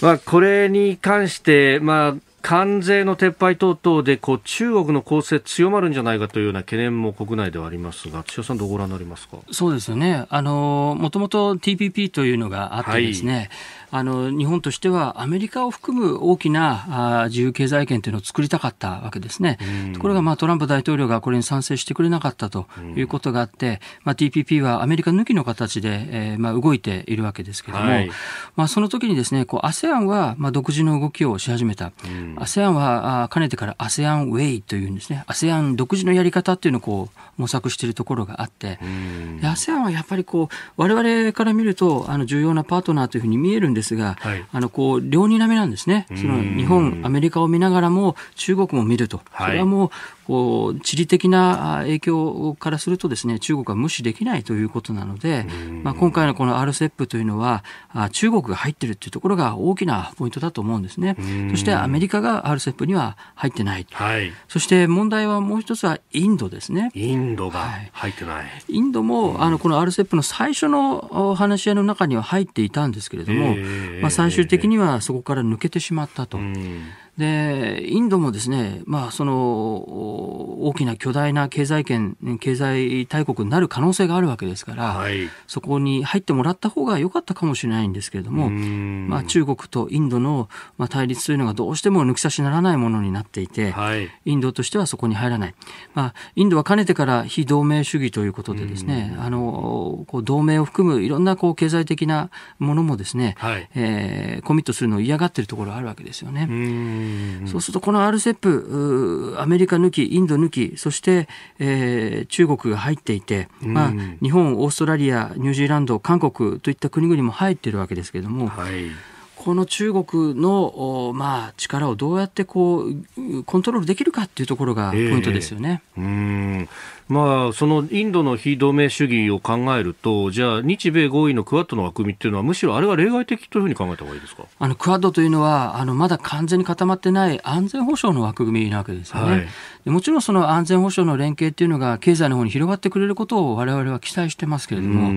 まあ、これに関して、まあ、関税の撤廃等々でこう中国の攻勢強まるんじゃないかというような懸念も国内ではありますが、千代さん、どうご覧になりますかそうですよね、もともと TPP というのがあってですね、はいあの日本としてはアメリカを含む大きなあ自由経済圏というのを作りたかったわけですね。ところが、まあ、トランプ大統領がこれに賛成してくれなかったということがあって、まあ、TPP はアメリカ抜きの形で、えーまあ、動いているわけですけれども、はい、まあ、その時にですね、ASEAN は、まあ、独自の動きをし始めた。ASEAN はあかねてから ASEAN ウェイというんですね、ASEAN 独自のやり方っていうのをこう模索しているところがあって、ASEAN はやっぱりこう、我々から見ると、あの重要なパートナーというふうに見えるんですですが、はい、あのこう両にらめなんですね、その日本、アメリカを見ながらも、中国も見ると、それはもうこう地理的な影響からするとですね中国は無視できないということなので、まあ、今回のこの RCEP というのは中国が入っているというところが大きなポイントだと思うんですね。そしてアメリカが RCEP には入ってない、はい、そして問題はもう一つはインドですね。インドが入ってない、はい、インドもあのこの RCEP の最初の話し合いの中には入っていたんですけれども、まあ、最終的にはそこから抜けてしまったと。で、インドもですね、まあ、その、大きな巨大な経済圏、経済大国になる可能性があるわけですから、はい、そこに入ってもらった方が良かったかもしれないんですけれども、まあ、中国とインドの対立というのがどうしても抜き差しならないものになっていて、はい、インドとしてはそこに入らない。まあ、インドはかねてから非同盟主義ということでですね、あの、こう同盟を含むいろんなこう経済的なものもですね、はい、えー、コミットするのを嫌がっているところがあるわけですよね。そうするとこの RCEP アメリカ抜きインド抜きそして、えー、中国が入っていて、まあ、日本オーストラリアニュージーランド韓国といった国々も入っているわけですけれども。はいこの中国の、まあ、力をどうやってこうコントロールできるかっていうところがポイントですよね。えー、うんまあ、そのインドの非同盟主義を考えると、じゃあ、日米合意のクアッドの枠組みっていうのは、むしろあれは例外的というふうに考えた方がいいですかあのクアッドというのはあの、まだ完全に固まってない安全保障の枠組みなわけですよね、はい、もちろんその安全保障の連携っていうのが、経済の方に広がってくれることをわれわれは期待してますけれども、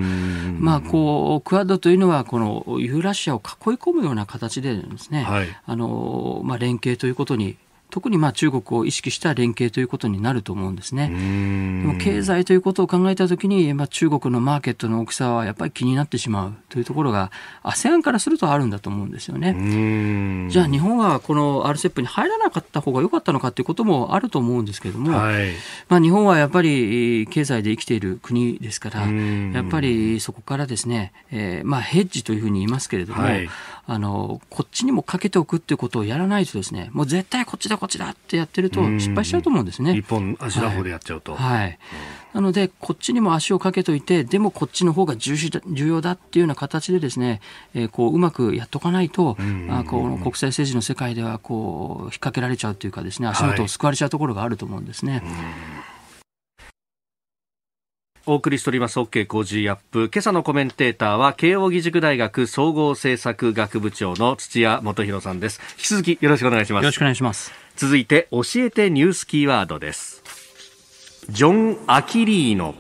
まあ、こうクアッドというのは、このユーラシアを囲い込むような形でですね、はい、あのまあ、連携ということに特にまあ中国を意識した連携ということになると思うんですね。でも経済ということを考えたときに、まあ、中国のマーケットの大きさはやっぱり気になってしまうというところが、ASEAN からするとあるんだと思うんですよね。じゃあ日本はこの RCEP に入らなかった方が良かったのかということもあると思うんですけれども、はい、まあ、日本はやっぱり経済で生きている国ですから、やっぱりそこからですね、えー、まあヘッジというふうに言いますけれども、はい、あのこっちにもかけておくということをやらないとですね、もう絶対こっちだこっちだってやってると失敗しちゃうと思うんですね。一本足打法でやっちゃうと。はい。はい、なので、こっちにも足をかけといて、でもこっちの方が重視重要だっていうような形でですね、えー、こう、うまくやっとかないと、あこの国際政治の世界では、こう、引っ掛けられちゃうというかですね、足元をすくわれちゃうところがあると思うんですね。はいお送りしております OK 工事アップ。今朝のコメンテーターは慶応義塾大学総合政策学部長の土屋元弘さんです。引き続きよろしくお願いします。よろしくお願いします。続いて教えてニュースキーワードですジョン・アキリーノ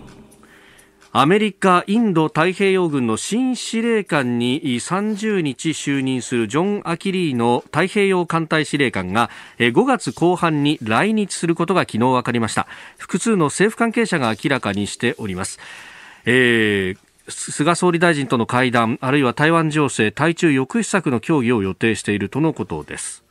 アメリカ、インド太平洋軍の新司令官に30日就任するジョン・アキリーノ太平洋艦隊司令官が5月後半に来日することが昨日分かりました。複数の政府関係者が明らかにしております。えー菅総理大臣との会談、あるいは台湾情勢、対中抑止策の協議を予定しているとのことです。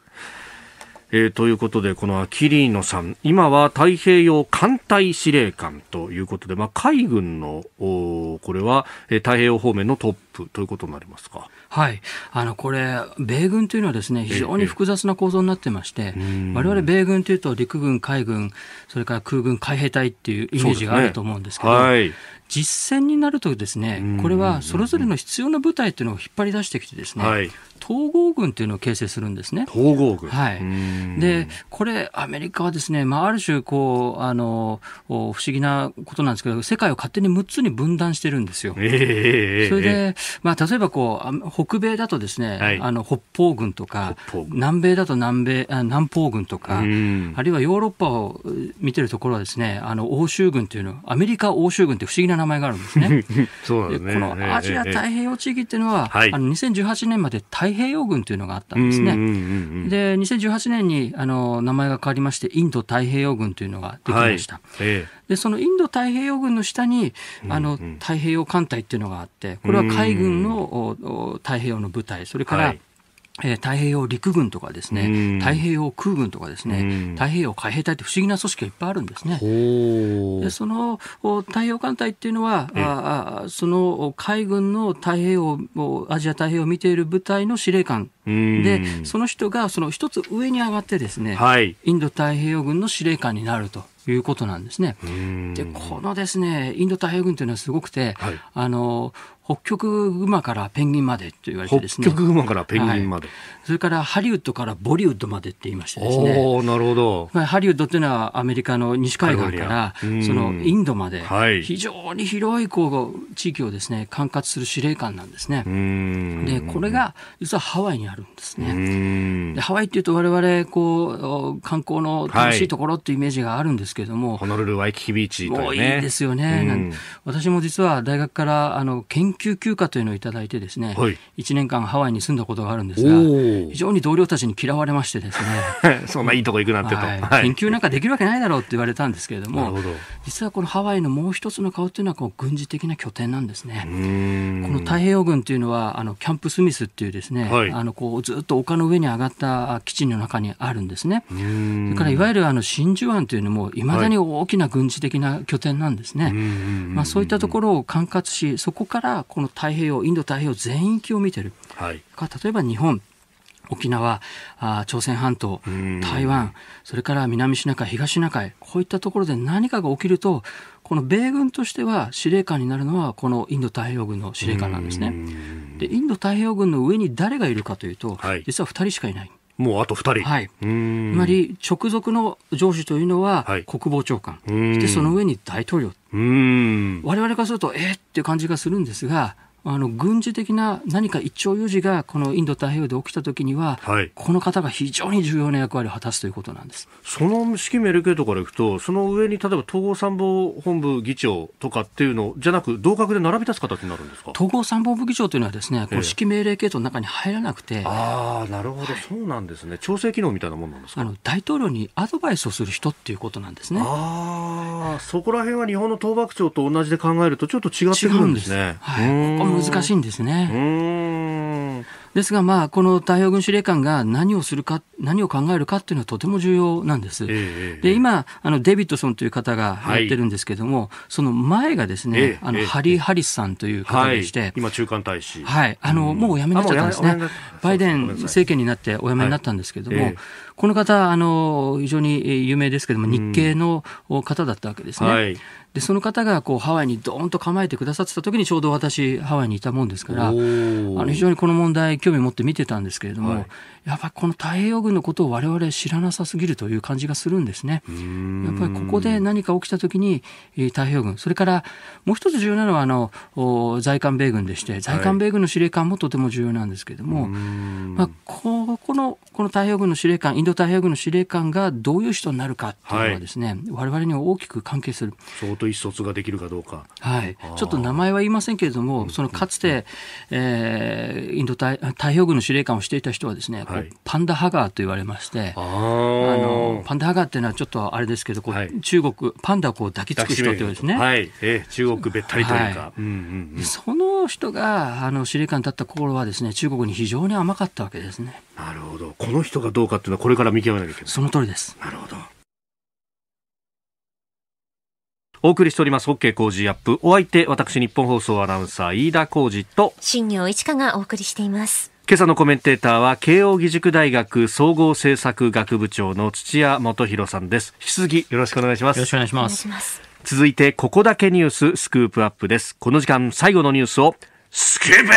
えー、ということで、このアキリーノさん、今は太平洋艦隊司令官ということで、まあ、海軍の、これは、えー、太平洋方面のトップということになりますか。はい。あの、これ、米軍というのはですね、非常に複雑な構造になってまして、えー、我々米軍というと、陸軍、海軍、それから空軍、海兵隊っていうイメージがあると思うんですけど、ねはい、実戦になるとですね、これはそれぞれの必要な部隊というのを引っ張り出してきてですね、統合軍というのを形成するんですね。統合軍、はい、でこれ、アメリカはですね、まあ、ある種こうあの、不思議なことなんですけど、世界を勝手に6つに分断してるんですよ。えー、それで、まあ、例えばこう北米だとですね、はい、あの北方軍とか、南米だと南米あ南方軍とか、あるいはヨーロッパを見てるところはですね、あの欧州軍というの、アメリカ欧州軍って不思議な名前があるんですね。そう、ね、このアジア太平洋地域っていうのは、はい、あの2018年まで太平洋軍というのがあったんですね。で、2018年にあの名前が変わりまして、インド太平洋軍というのができました。はいええ、で、そのインド太平洋軍の下に、あの、太平洋艦隊っていうのがあって、これは海軍の、太平洋の部隊、それから、はいえ太平洋陸軍とかですね、太平洋空軍とかですね、太平洋海兵隊って不思議な組織がいっぱいあるんですね。でその太平洋艦隊っていうのは、あその海軍の太平洋アジア太平洋を見ている部隊の司令官で、その人がその一つ上に上がってですね、はい、インド太平洋軍の司令官になると。いうことなんですね。で、このですね、インド太平洋軍というのはすごくて、はい、あの、北極馬からペンギンまでと言われてですね。北極馬からペンギンまで。はいそれからハリウッドからボリウッドまでって言いましてですね。なるほど。ハリウッドっていうのはアメリカの西海岸から、そのインドまで、非常に広いこう地域をですね、管轄する司令官なんですね。で、これが実はハワイにあるんですね。でハワイっていうと我々、こう、観光の楽しいところっていうイメージがあるんですけれども。はい、ホノルルワイキキビーチとかね。もういいですよね。私も実は大学からあの研究休暇というのをいただいてですね、はい、1年間ハワイに住んだことがあるんですが、非常に同僚たちに嫌われましてですね そんないいとこ行くなんてと、はい、研究なんかできるわけないだろうって言われたんですけれども実はこのハワイのもう一つの顔というのはこう軍事的な拠点なんですねこの太平洋軍というのはあのキャンプ・スミスっていうですね、はい、あのこうずっと丘の上に上がった基地の中にあるんですねそれからいわゆるあの真珠湾というのもいまだに大きな軍事的な拠点なんですね、はい、まあ、そういったところを管轄しそこからこの太平洋インド太平洋全域を見てる、はい、例えば日本沖縄あ朝鮮半島台湾それから南シナ海東シナ海こういったところで何かが起きるとこの米軍としては司令官になるのはこのインド太平洋軍の司令官なんですね。でインド太平洋軍の上に誰がいるかというと、はい、実は2人しかいない。もうあと2人。はい。つまり、直属の上司というのは、国防長官。はい、そしてその上に大統領。我々からすると、えー、っていう感じがするんですが、あの軍事的な何か一朝有事がこのインド太平洋で起きたときには、はい、この方が非常に重要な役割を果たすということなんですその指揮命令系統からいくと、その上に例えば統合参謀本部議長とかっていうのじゃなく、同格で並び立つ形になるんですか統合参謀部議長というのはです、ね、こう指揮命令系統の中に入らなくて、ああなるほど、はい、そうなんですね、調整機能みたいなもんなんですあの大統領にアドバイスをする人っていうことなんですね。あそこら辺は日本の統幕長と同じで考えると、ちょっと違ってくるんですね。違うんですはい難しいんですね。ですが、まあ、この太平洋軍司令官が何をするか、何を考えるかっていうのはとても重要なんです。えー、で、今、あの、デビッドソンという方がやってるんですけれども、はい、その前がですね、えー、あの、えー、ハリー・ハリスさんという方でして、はい、今、中間大使。はい。あの、もうお辞めになっちゃったんですね。バイデン政権になってお辞めになったんですけれども、はい、この方、あの、非常に有名ですけれども、日系の方だったわけですね。でその方がこうハワイにどーんと構えてくださってた時にちょうど私ハワイにいたもんですからあの非常にこの問題興味を持って見てたんですけれども、やっぱりこの太平洋軍のことを我々知らなさすぎるという感じがするんですね。やっぱりここで何か起きたときに、太平洋軍、それからもう一つ重要なのはあの在韓米軍でして、在韓米軍の司令官もとても重要なんですけれども、はい、まあ、ここのこの太平洋軍の司令官、インド太平洋軍の司令官がどういう人になるかっていうのはですね、はい、我々に大きく関係する。相当一卒ができるかどうか。はい。ちょっと名前は言いませんけれども、そのかつて、えー、インド太平洋軍の司令官をしていた人はですね、パンダハガーと言われまして、あのパンダハガーっていうのはちょっとあれですけど、こう中国パンダをこう抱きつく人っていうですね、はいえ中国べったりというか、その人があの司令官だった頃はですね中国に非常に甘かったわけですね。なるほどこの人がどうかっていうのはこれから見極めなきゃいけないその通りですなるほどお送りしております OK 工事アップお相手私日本放送アナウンサー飯田浩二と新庄一華がお送りしています今朝のコメンテーターは慶応義塾大学総合政策学部長の土屋元博さんです引き続きよろしくお願いしますよろしくお願いします続いてここだけニューススクープアップですこの時間最後のニュースをスクープアップ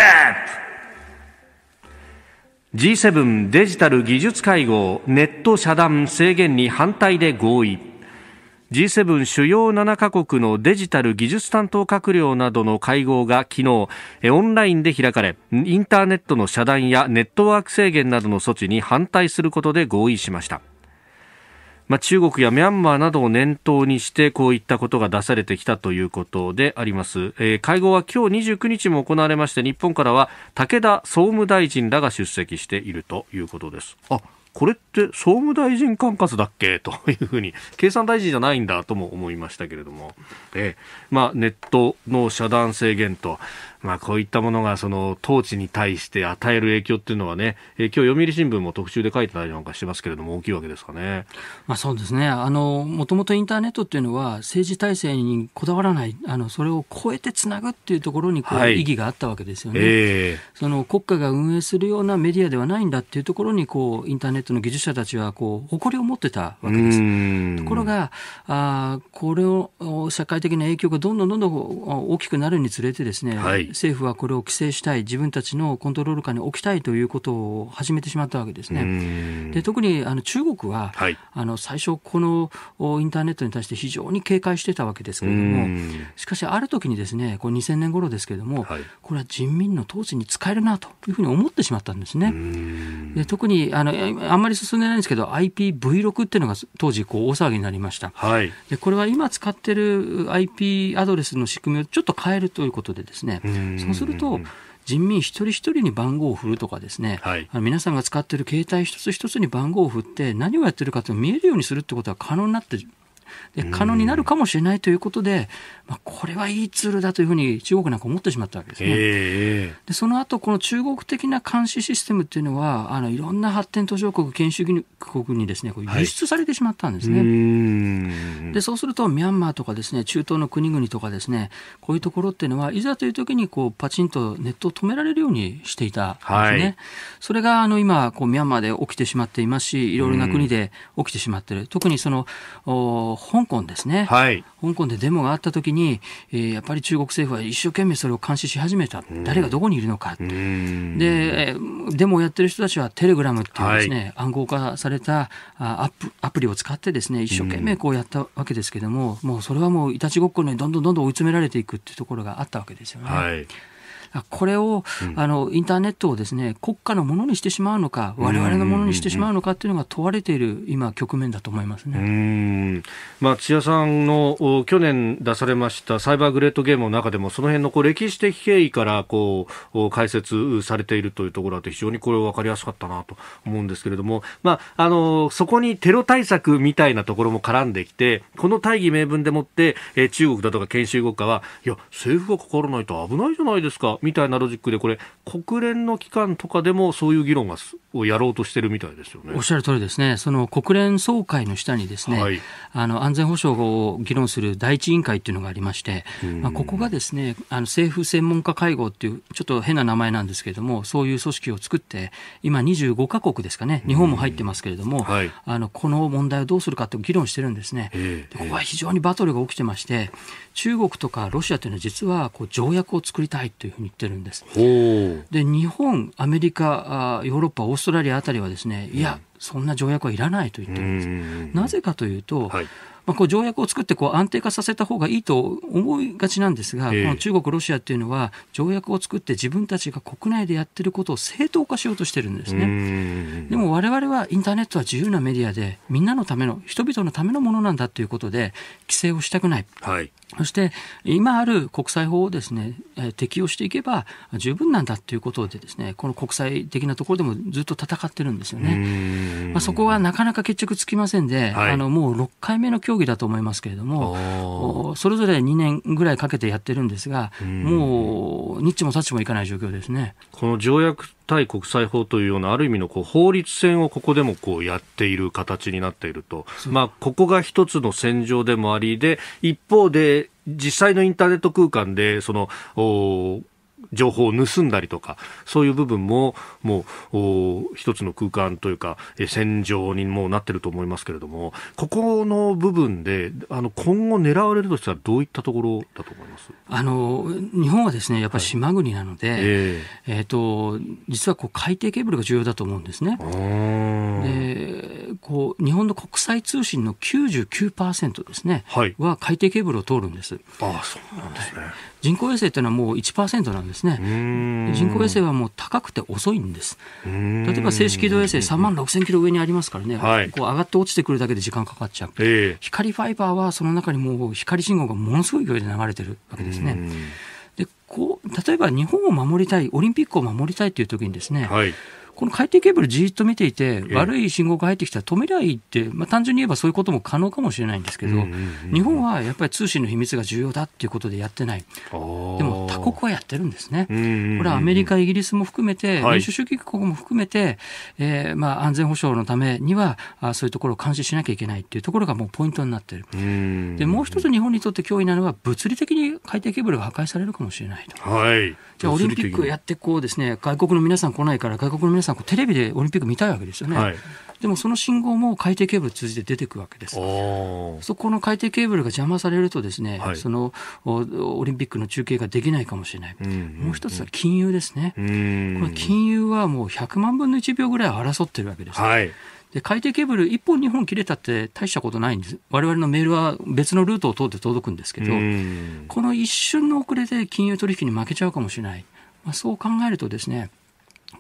G7 デジタル技術会合ネット遮断制限に反対で合意 G7 主要7カ国のデジタル技術担当閣僚などの会合が昨日オンラインで開かれインターネットの遮断やネットワーク制限などの措置に反対することで合意しました。まあ、中国やミャンマーなどを念頭にしてこういったことが出されてきたということであります、えー、会合は今日29日も行われまして日本からは武田総務大臣らが出席しているということですあこれって総務大臣管轄だっけ というふうに経産大臣じゃないんだとも思いましたけれども、えまあ、ネットの遮断制限と、まあ、こういったものがその統治に対して与える影響っていうのはね、えー、今日読売新聞も特集で書いてたりなんかしてますけれども、大きいわけですかね。まあ、そうですね。あの、もともとインターネットっていうのは政治体制にこだわらない、あの、それを超えてつなぐっていうところにこう、意義があったわけですよね、えー、その国家が運営するようなメディアではないんだっていうところに、こう、インターネットの技術者たちは、こう、誇りを持ってたわけです。ところが、あこれを、社会的な影響がどんどんどんどん大きくなるにつれてですね、はい政府はこれを規制したい、自分たちのコントロール下に置きたいということを始めてしまったわけですね。で特にあの中国は、はい、あの最初、このインターネットに対して非常に警戒してたわけですけれども、しかし、ある時にですねこう2000年頃ですけれども、はい、これは人民の統治に使えるなというふうに思ってしまったんですね。で特にあのあんまり進んでないんですけど、IPv6 っていうのが当時こう大騒ぎになりました。はい、でこれは今使ってる IP アドレスの仕組みをちょっと変えるということでですね、うんそうすると、人民一人一人に番号を振るとかですね、はい、皆さんが使っている携帯一つ一つに番号を振って何をやってるかと見えるようにするってことは可能になってで可能になるかもしれないということで、まあ、これはいいツールだというふうに中国なんか思ってしまったわけですね。えー、でその後この中国的な監視システムっていうのはあのいろんな発展途上国、研修国にですねこう輸出されてしまったんですね。はい、でそうするとミャンマーとかですね中東の国々とかですねこういうところっていうのはいざという時にこうパチンとネットを止められるようにしていたんですね。はい、それがあの今こうミャンマーで起きてしまっていますしいろいろな国で起きてしまっている。特にその香港ですね、はい、香港でデモがあった時に、えー、やっぱり中国政府は一生懸命それを監視し始めた、誰がどこにいるのか、で、デモをやってる人たちはテレグラムっていうですね、はい、暗号化されたアプアプリを使ってです、ね、一生懸命こうやったわけですけども、もうそれはもういたちごっこにどんどんどんどん追い詰められていくっていうところがあったわけですよね。はいこれを、あのインターネットをですね国家のものにしてしまうのかわれわれのものにしてしまうのかというのが問われている今局面だと思いますね、まあ、津屋さんの去年出されましたサイバーグレートゲームの中でもその辺のこう歴史的経緯からこう解説されているというところで非常にこれ分かりやすかったなと思うんですけれども、まあ、あのそこにテロ対策みたいなところも絡んできてこの大義名分でもって、え中国だとか研修国家はいや政府が関わらないと危ないじゃないですかみたいなロジックでこれ国連の機関とかでもそういう議論がすをやろうとしてるみたいですよねおっしゃる通りですねその国連総会の下にですね、はい、あの安全保障を議論する第一委員会というのがありまして、まあ、ここがですねあの政府専門家会合っていうちょっと変な名前なんですけれどもそういう組織を作って今25か国ですかね日本も入ってますけれども、はい、あのこの問題をどうするかって議論してるんですね。ここは非常にバトルが起きてまして中国とかロシアというのは実はこう条約を作りたいというふうにってるんです。で日本、アメリカ、ヨーロッパ、オーストラリアあたりはですね、いや、そんな条約はいらないと言ってるんです。なぜかというと、はいまあ、こう条約を作ってこう安定化させた方がいいと思いがちなんですが、この中国、ロシアっていうのは、条約を作って自分たちが国内でやってることを正当化しようとしてるんですね。でも我々はインターネットは自由なメディアで、みんなのための、人々のためのものなんだということで、規制をしたくない。はいそして今ある国際法をですね適用していけば十分なんだということでですねこの国際的なところでもずっと戦ってるんですよね。まあ、そこはなかなか決着つきませんで、はい、あのもう6回目の協議だと思いますけれどもそれぞれ2年ぐらいかけてやってるんですがもう日もサッもいかない状況ですね。この条約対国際法というようなある意味のこう法律戦をここでもこうやっている形になっていると、まあ、ここが一つの戦場でもありで一方で実際のインターネット空間でその情報を盗んだりとか、そういう部分も、もう、一つの空間というか、戦場にもうなってると思いますけれども、ここの部分で、あの、今後狙われるとしたらどういったところだと思いますあの、日本はですね、やっぱり島国なので、はい、えー、えー、と、実はこう海底ケーブルが重要だと思うんですね。で、こう、日本の国際通信の99%ですね、はい、は海底ケーブルを通るんです。ああ、そうなんですね。はい人工衛星というのはもう1%なんですね。人工衛星はもう高くて遅いんです。例えば静止軌道衛星3万6000キロ上にありますからね、はい、こう上がって落ちてくるだけで時間かかっちゃう、えー、光ファイバーはその中にもう光信号がものすごい勢いで流れてるわけですね。でこう例えば日本を守りたい、オリンピックを守りたいという時にですね、はいこの海底ケーブルじっと見ていて、悪い信号が入ってきたら止めりゃいいって、まあ、単純に言えばそういうことも可能かもしれないんですけど、日本はやっぱり通信の秘密が重要だっていうことでやってない、でも他国はやってるんですね、これはアメリカ、イギリスも含めて、民主主義国も含めて、はい、えー、まあ、安全保障のためにはあ、そういうところを監視しなきゃいけないっていうところがもうポイントになってる、でもう一つ、日本にとって脅威なのは、物理的に海底ケーブルが破壊されるかもしれないと。はい、じゃあ、オリンピックやってこうです、ね、外国の皆さん来ないから、外国の皆さん、テレビでオリンピック見たいわけですよね。はい、でもその信号も海底ケーブル通じて出てくるわけです。そこの海底ケーブルが邪魔されるとですね、はい、そのオリンピックの中継ができないかもしれない。うんうんうん、もう一つは金融ですね。この金融はもう100万分の1秒ぐらい争ってるわけです、はいで海底ケーブル1本2本切れたって大したことないんです我々のメールは別のルートを通って届くんですけどこの一瞬の遅れで金融取引に負けちゃうかもしれない、まあ、そう考えるとですね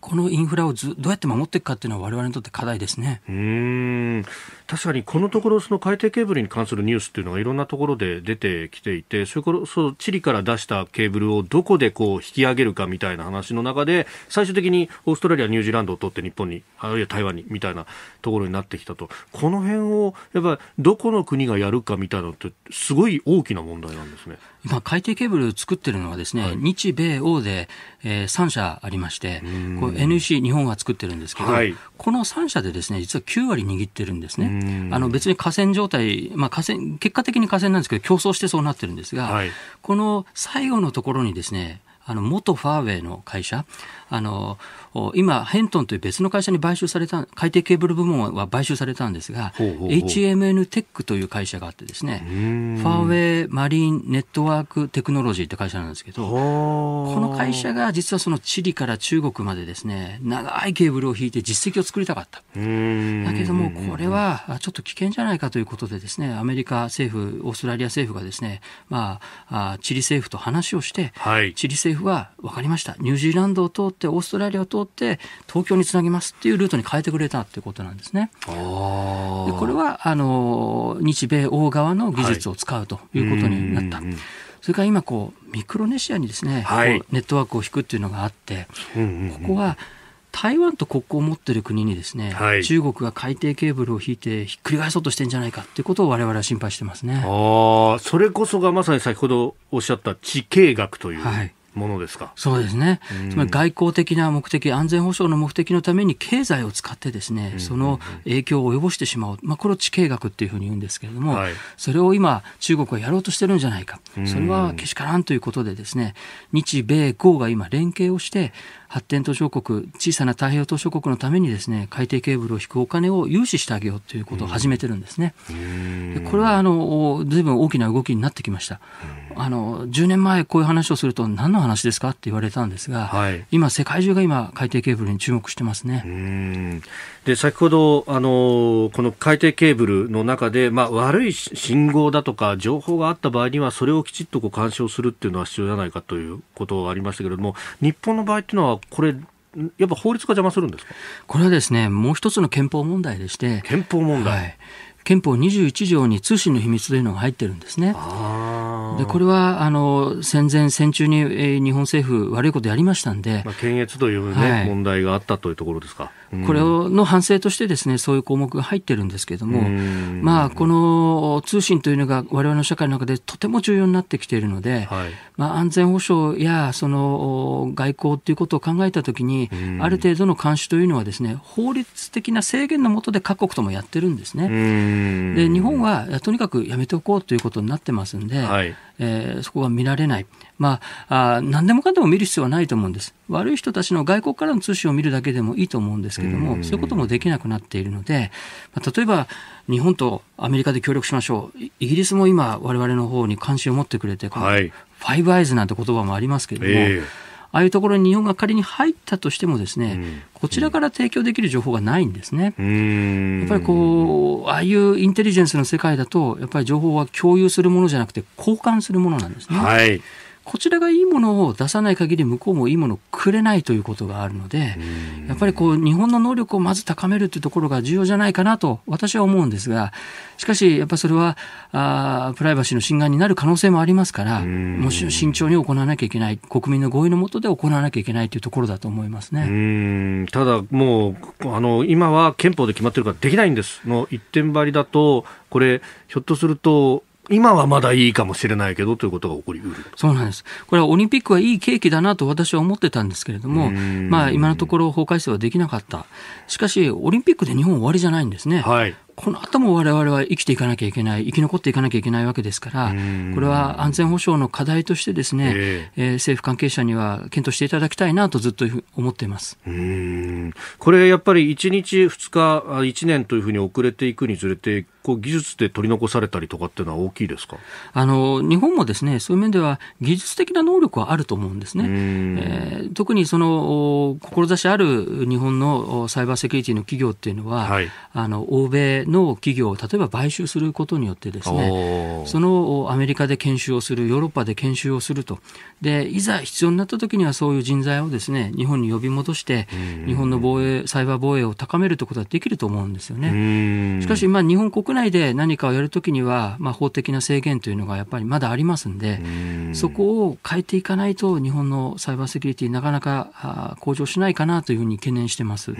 このインフラをずどうやって守っていくかっていうのは、我々にとって課題ですねうん確かにこのところ、その海底ケーブルに関するニュースっていうのがいろんなところで出てきていて、それこそ地理から出したケーブルをどこでこう引き上げるかみたいな話の中で、最終的にオーストラリア、ニュージーランドを取って日本に、あるいは台湾にみたいなところになってきたと、この辺をやっぱどこの国がやるかみたいなのって、すごい大きな問題なんですね。今、海底ケーブル作ってるのはですね、はい、日米欧で、えー、3社ありまして、こ NEC、日本が作ってるんですけど、はい、この3社でですね、実は9割握ってるんですね。あの別に河川状態、まあ河川、結果的に河川なんですけど、競争してそうなってるんですが、はい、この最後のところにですね、あの元ファーウェイの会社、あの今ヘントンという別の会社に買収された海底ケーブル部門は買収されたんですが HMN テックという会社があってですねファーウェイマリンネットワークテクノロジーって会社なんですけどこの会社が実はそのチリから中国までですね長いケーブルを引いて実績を作りたかっただけどもこれはちょっと危険じゃないかということでですねアメリカ政府オーストラリア政府がですね、まあ、チリ政府と話をして、はい、チリ政府は分かりましたニュージーランドを通ってオーストラリアを通って東京につなぎますっていうルートに変えてくれたっていうことなんですね。でこれはあの日米欧側の技術を使うということになった。はいそれから今こうミクロネシアにですね、はい、ネットワークを引くっていうのがあって、うんうんうん、ここは台湾と国交を持っている国にですね、はい、中国が海底ケーブルを引いてひっくり返そうとしてんじゃないかということを我々は心配してますねあそれこそがまさに先ほどおっしゃった地形学という、はい、ものですかそうですね、つまり外交的な目的、安全保障の目的のために経済を使って、ですねその影響を及ぼしてしまう、まあ、これを地経学っていうふうに言うんですけれども、はい、それを今、中国はやろうとしてるんじゃないか、それはけしからんということで、ですね日米豪が今、連携をして、発展途上国、小さな太平洋途上国のためにですね、海底ケーブルを引くお金を融資してあげようということを始めてるんですね。これは、あの、随分大きな動きになってきました。あの、10年前こういう話をすると何の話ですかって言われたんですが、はい、今、世界中が今、海底ケーブルに注目してますね。で先ほど、あのこの海底ケーブルの中で、まあ、悪い信号だとか情報があった場合にはそれをきちっとこう干渉するっていうのは必要じゃないかということがありましたけれども日本の場合っていうのはこれやっぱ法律が邪魔するんですかこれはですねもう一つの憲法問題でして憲法問題、はい、憲法21条に通信の秘密というのが入ってるんですね。でこれはあの戦前、戦中に、えー、日本政府、悪いことやりましたんで、まあ、検閲というね、はい、問題があったというところですか。これの反省としてですね、そういう項目が入ってるんですけれども、まあ、この通信というのが我々の社会の中でとても重要になってきているので、はい、まあ、安全保障やその外交ということを考えたときに、ある程度の監視というのはですね、法律的な制限の下で各国ともやってるんですね。で、日本はとにかくやめておこうということになってますんで、はい、えー、そこが見られない。まあ、あ何でもかんでも見る必要はないと思うんです。悪い人たちの外国からの通信を見るだけでもいいと思うんですけども、そういうこともできなくなっているので、まあ、例えば日本とアメリカで協力しましょう。イギリスも今、我々の方に関心を持ってくれて、ファイブアイズなんて言葉もありますけども、えーああいうところに日本が仮に入ったとしてもですね、うん、こちらから提供できる情報がないんですね。やっぱりこう、ああいうインテリジェンスの世界だと、やっぱり情報は共有するものじゃなくて、交換するものなんですね。はいこちらがいいものを出さない限り向こうもいいものをくれないということがあるので、やっぱりこう日本の能力をまず高めるというところが重要じゃないかなと私は思うんですが、しかしやっぱりそれはあプライバシーの侵害になる可能性もありますから、もし慎重に行わなきゃいけない、国民の合意のもとで行わなきゃいけないというところだと思いますねただもうあの、今は憲法で決まってるからできないんですの一点張りだと、これ、ひょっとすると、今はまだいいかもしれないけどということが起こりうるそうなんです、これはオリンピックはいい契機だなと私は思ってたんですけれども、まあ、今のところ法改正はできなかった、しかし、オリンピックで日本終わりじゃないんですね、はい、この後も我々は生きていかなきゃいけない、生き残っていかなきゃいけないわけですから、これは安全保障の課題としてですね、ええー、政府関係者には検討していただきたいなとずっと思っていますこれ、やっぱり1日、2日、1年というふうに遅れていくにつれて、こう技術で取り残されたりとかっていうのは大きいですかあの日本もですねそういう面では技術的な能力はあると思うんですね、えー、特にその志ある日本のサイバーセキュリティの企業っていうのは、はい、あの欧米の企業を例えば買収することによってですねそのアメリカで研修をするヨーロッパで研修をするとでいざ必要になった時にはそういう人材をですね日本に呼び戻して日本の防衛サイバー防衛を高めるということはできると思うんですよね。しかし、まあ、日本国内で何かをやるときには、まあ、法的な制限というのがやっぱりまだありますんでそこを変えていかないと日本のサイバーセキュリティなかなか向上しないかなというふうに懸念してます。確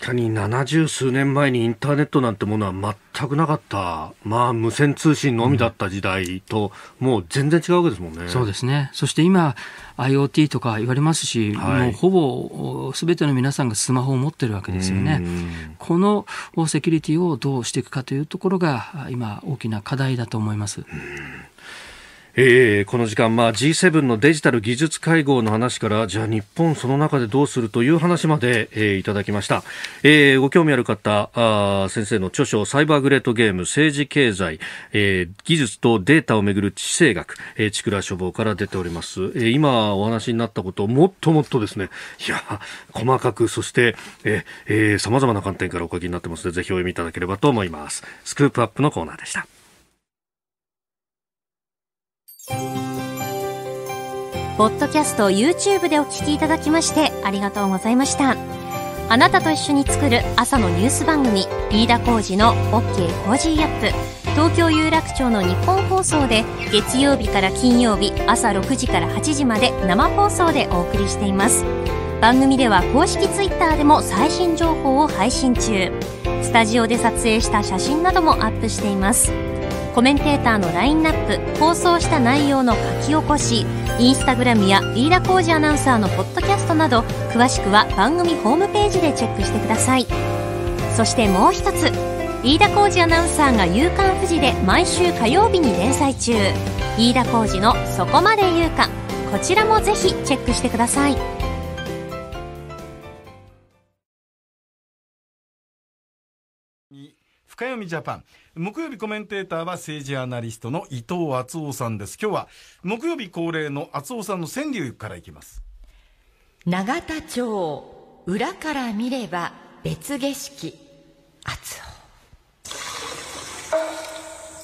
かに70数年前にインターネットなんてものは全くなかった、まあ、無線通信のみだった時代と、もう全然違うわけですもんね、そうですね。そして今、IoT とか言われますし、はい、もうほぼすべての皆さんがスマホを持ってるわけですよね。このセキュリティをどうしていくかというところが、今、大きな課題だと思います。えー、この時間、まあ、G7 のデジタル技術会合の話からじゃあ日本その中でどうするという話まで、えー、いただきました、えー、ご興味ある方あ先生の著書サイバーグレートゲーム政治経済、えー、技術とデータをめぐる地政学、えー、千倉書房から出ております、えー、今お話になったことをもっともっとですねいや細かくそしてえまざな観点からお書きになってますのでぜひお読みいただければと思いますスクープアップのコーナーでしたポッドキャスト YouTube でお聞きいただきましてありがとうございましたあなたと一緒に作る朝のニュース番組飯田浩二の OK コージーアップ東京有楽町の日本放送で月曜日から金曜日朝6時から8時まで生放送でお送りしています番組では公式 Twitter でも最新情報を配信中スタジオで撮影した写真などもアップしていますコメンテーターのラインナップ放送した内容の書き起こしインスタグラムや飯田浩二アナウンサーのポッドキャストなど詳しくは番組ホームページでチェックしてくださいそしてもう一つ飯田浩二アナウンサーが「夕刊富士」で毎週火曜日に連載中飯田浩二の「そこまで言うか」こちらもぜひチェックしてください深読みジャパン木曜日コメンテーターは政治アナリストの伊藤敦夫さんです今日は木曜日恒例の敦夫さんの川柳からいきます永田町裏から見れば別景色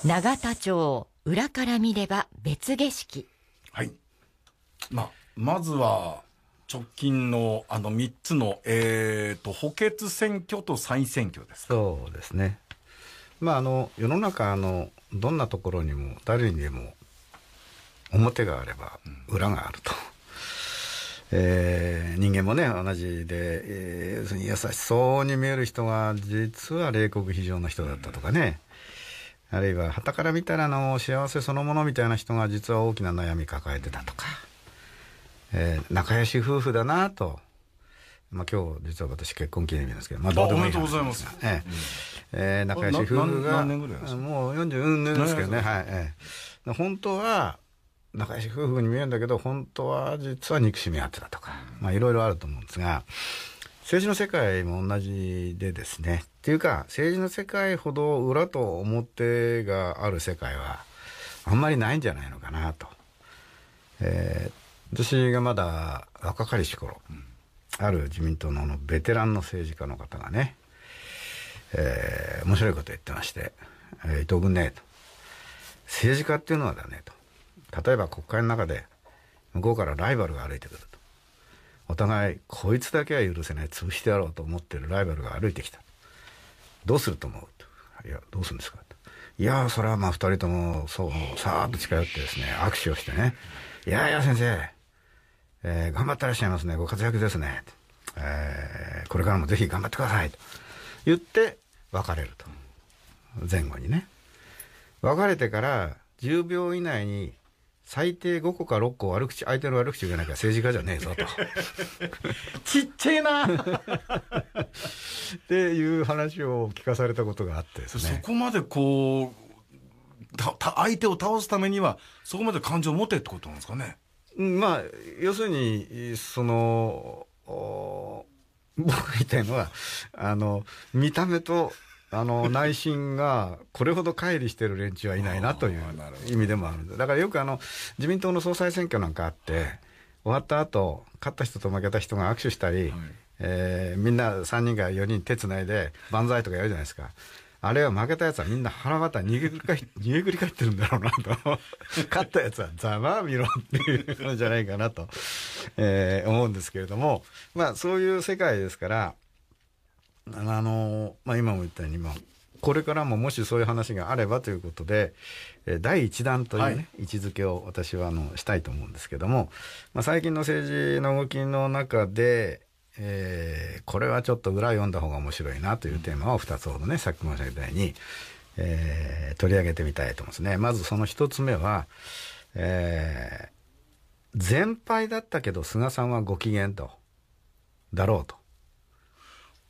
永田町裏から見れば別景色はいまあまずは直近のあの3つの、えーと補欠選挙と再選挙ですそうですねまあ、あの世の中のどんなところにも誰にでも表があれば裏があると、うん、えー、人間もね同じで、えー、優しそうに見える人が実は冷酷非情な人だったとかね、うん、あるいははたから見たらの幸せそのものみたいな人が実は大きな悩み抱えてたとか、えー、仲良し夫婦だなとまあ、今日実は私結婚記念日なんですけど、まあ、どうでもいいおめでとうございます、えええー、仲良し夫婦がもう40年ですけどねはい、ええ、本当は仲良し夫婦に見えるんだけど本当は実は憎しみ合ってたとかまあいろいろあると思うんですが政治の世界も同じでですねっていうか政治の世界ほど裏と表がある世界はあんまりないんじゃないのかなと、えー、私がまだ若かりし頃、うんある自民党のあのベテランの政治家の方がね、えー、面白いこと言ってまして、えー、伊藤君ね、と。政治家っていうのはだね、と。例えば国会の中で、向こうからライバルが歩いてくると。お互い、こいつだけは許せない、潰してやろうと思ってるライバルが歩いてきた。どうすると思うと。いや、どうするんですかと。いやそれはまあ二人とも、そう、さーっと近寄ってですね、握手をしてね、いやいや先生、えー、頑張ってらっしゃいますね。ご活躍ですね。えー、これからもぜひ頑張ってください。と言って、別れると。前後にね。別れてから10秒以内に最低5個か6個悪口、相手の悪口言わなきゃ政治家じゃねえぞと。ちっちゃいな っていう話を聞かされたことがあってですね。そこまでこう、た相手を倒すためには、そこまで感情を持てってことなんですかね。まあ要するにその僕が言いたいのはあの見た目とあの 内心がこれほど乖離してる連中はいないなという意味でもあるだからよくあの自民党の総裁選挙なんかあって終わった後勝った人と負けた人が握手したり、はい、えー、みんな3人が4人手つないで万歳とかやるじゃないですかあれは負けたやつはみんな腹渡逃げり 逃げくり返ってるんだろうなと 勝ったやつはざまあみろっていうのじゃないかなと、えー、思うんですけれども、まあそういう世界ですから、あの、まあ今も言ったように、まあ、これからももしそういう話があればということで、第1弾というね、ね、はい、位置づけを私はあのしたいと思うんですけども、まあ、最近の政治の動きの中で、えー、これはちょっと裏読んだ方が面白いなというテーマを2つほどね、さっき申し上げたように、えー、取り上げてみたいと思いますね。まずその1つ目は、えー、全敗だったけど菅さんはご機嫌と、だろうと。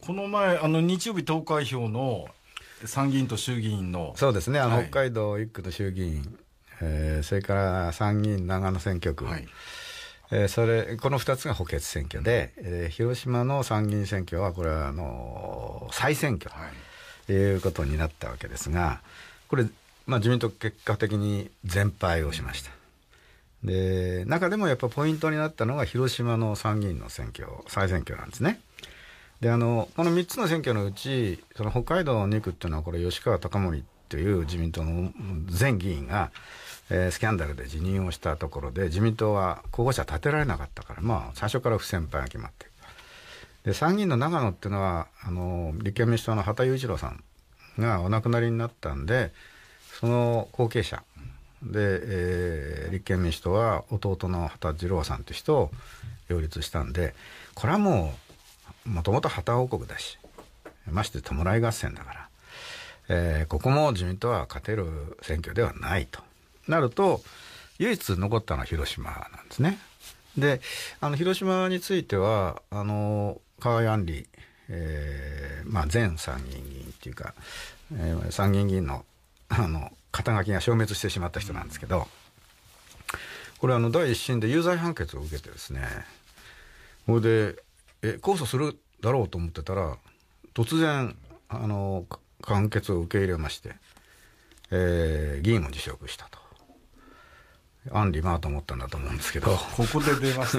この前、あの日曜日投開票の参議院と衆議院の。そうですね、あの、はい、北海道1区と衆議院、えー、それから参議院長野選挙区。はいえー、それこの2つが補欠選挙で、えー、広島の参議院選挙はこれはあのー、再選挙ということになったわけですがこれ、まあ、自民党結果的に全敗をしました。で中でもやっぱポイントになったのが広島の参議院の選挙再選挙なんですね。であのこの3つの選挙のうちその北海道の2区っていうのはこれ吉川貴盛っていう自民党の前議員がえー、スキャンダルで辞任をしたところで自民党は候補者立てられなかったから、まあ、最初から不戦敗が決まってで参議院の長野っていうのはあの立憲民主党の畑雄一郎さんがお亡くなりになったんでその後継者で、えー、立憲民主党は弟の畑次郎さんという人を擁立したんでこれはもうもともと旗王国だしまして弔い合戦だから、えー、ここも自民党は勝てる選挙ではないとなると唯一残ったのは広島なんですね。であの広島についてはあの河合案里、えーまあ、前参議院議員っていうか、えー、参議院議員のあの肩書きが消滅してしまった人なんですけどこれあの第一審で有罪判決を受けてですねそれでえ控訴するだろうと思ってたら突然あの判決を受け入れまして、えー、議員を辞職したとアンリマーと思ったんだと思うんですけど。ここで出ます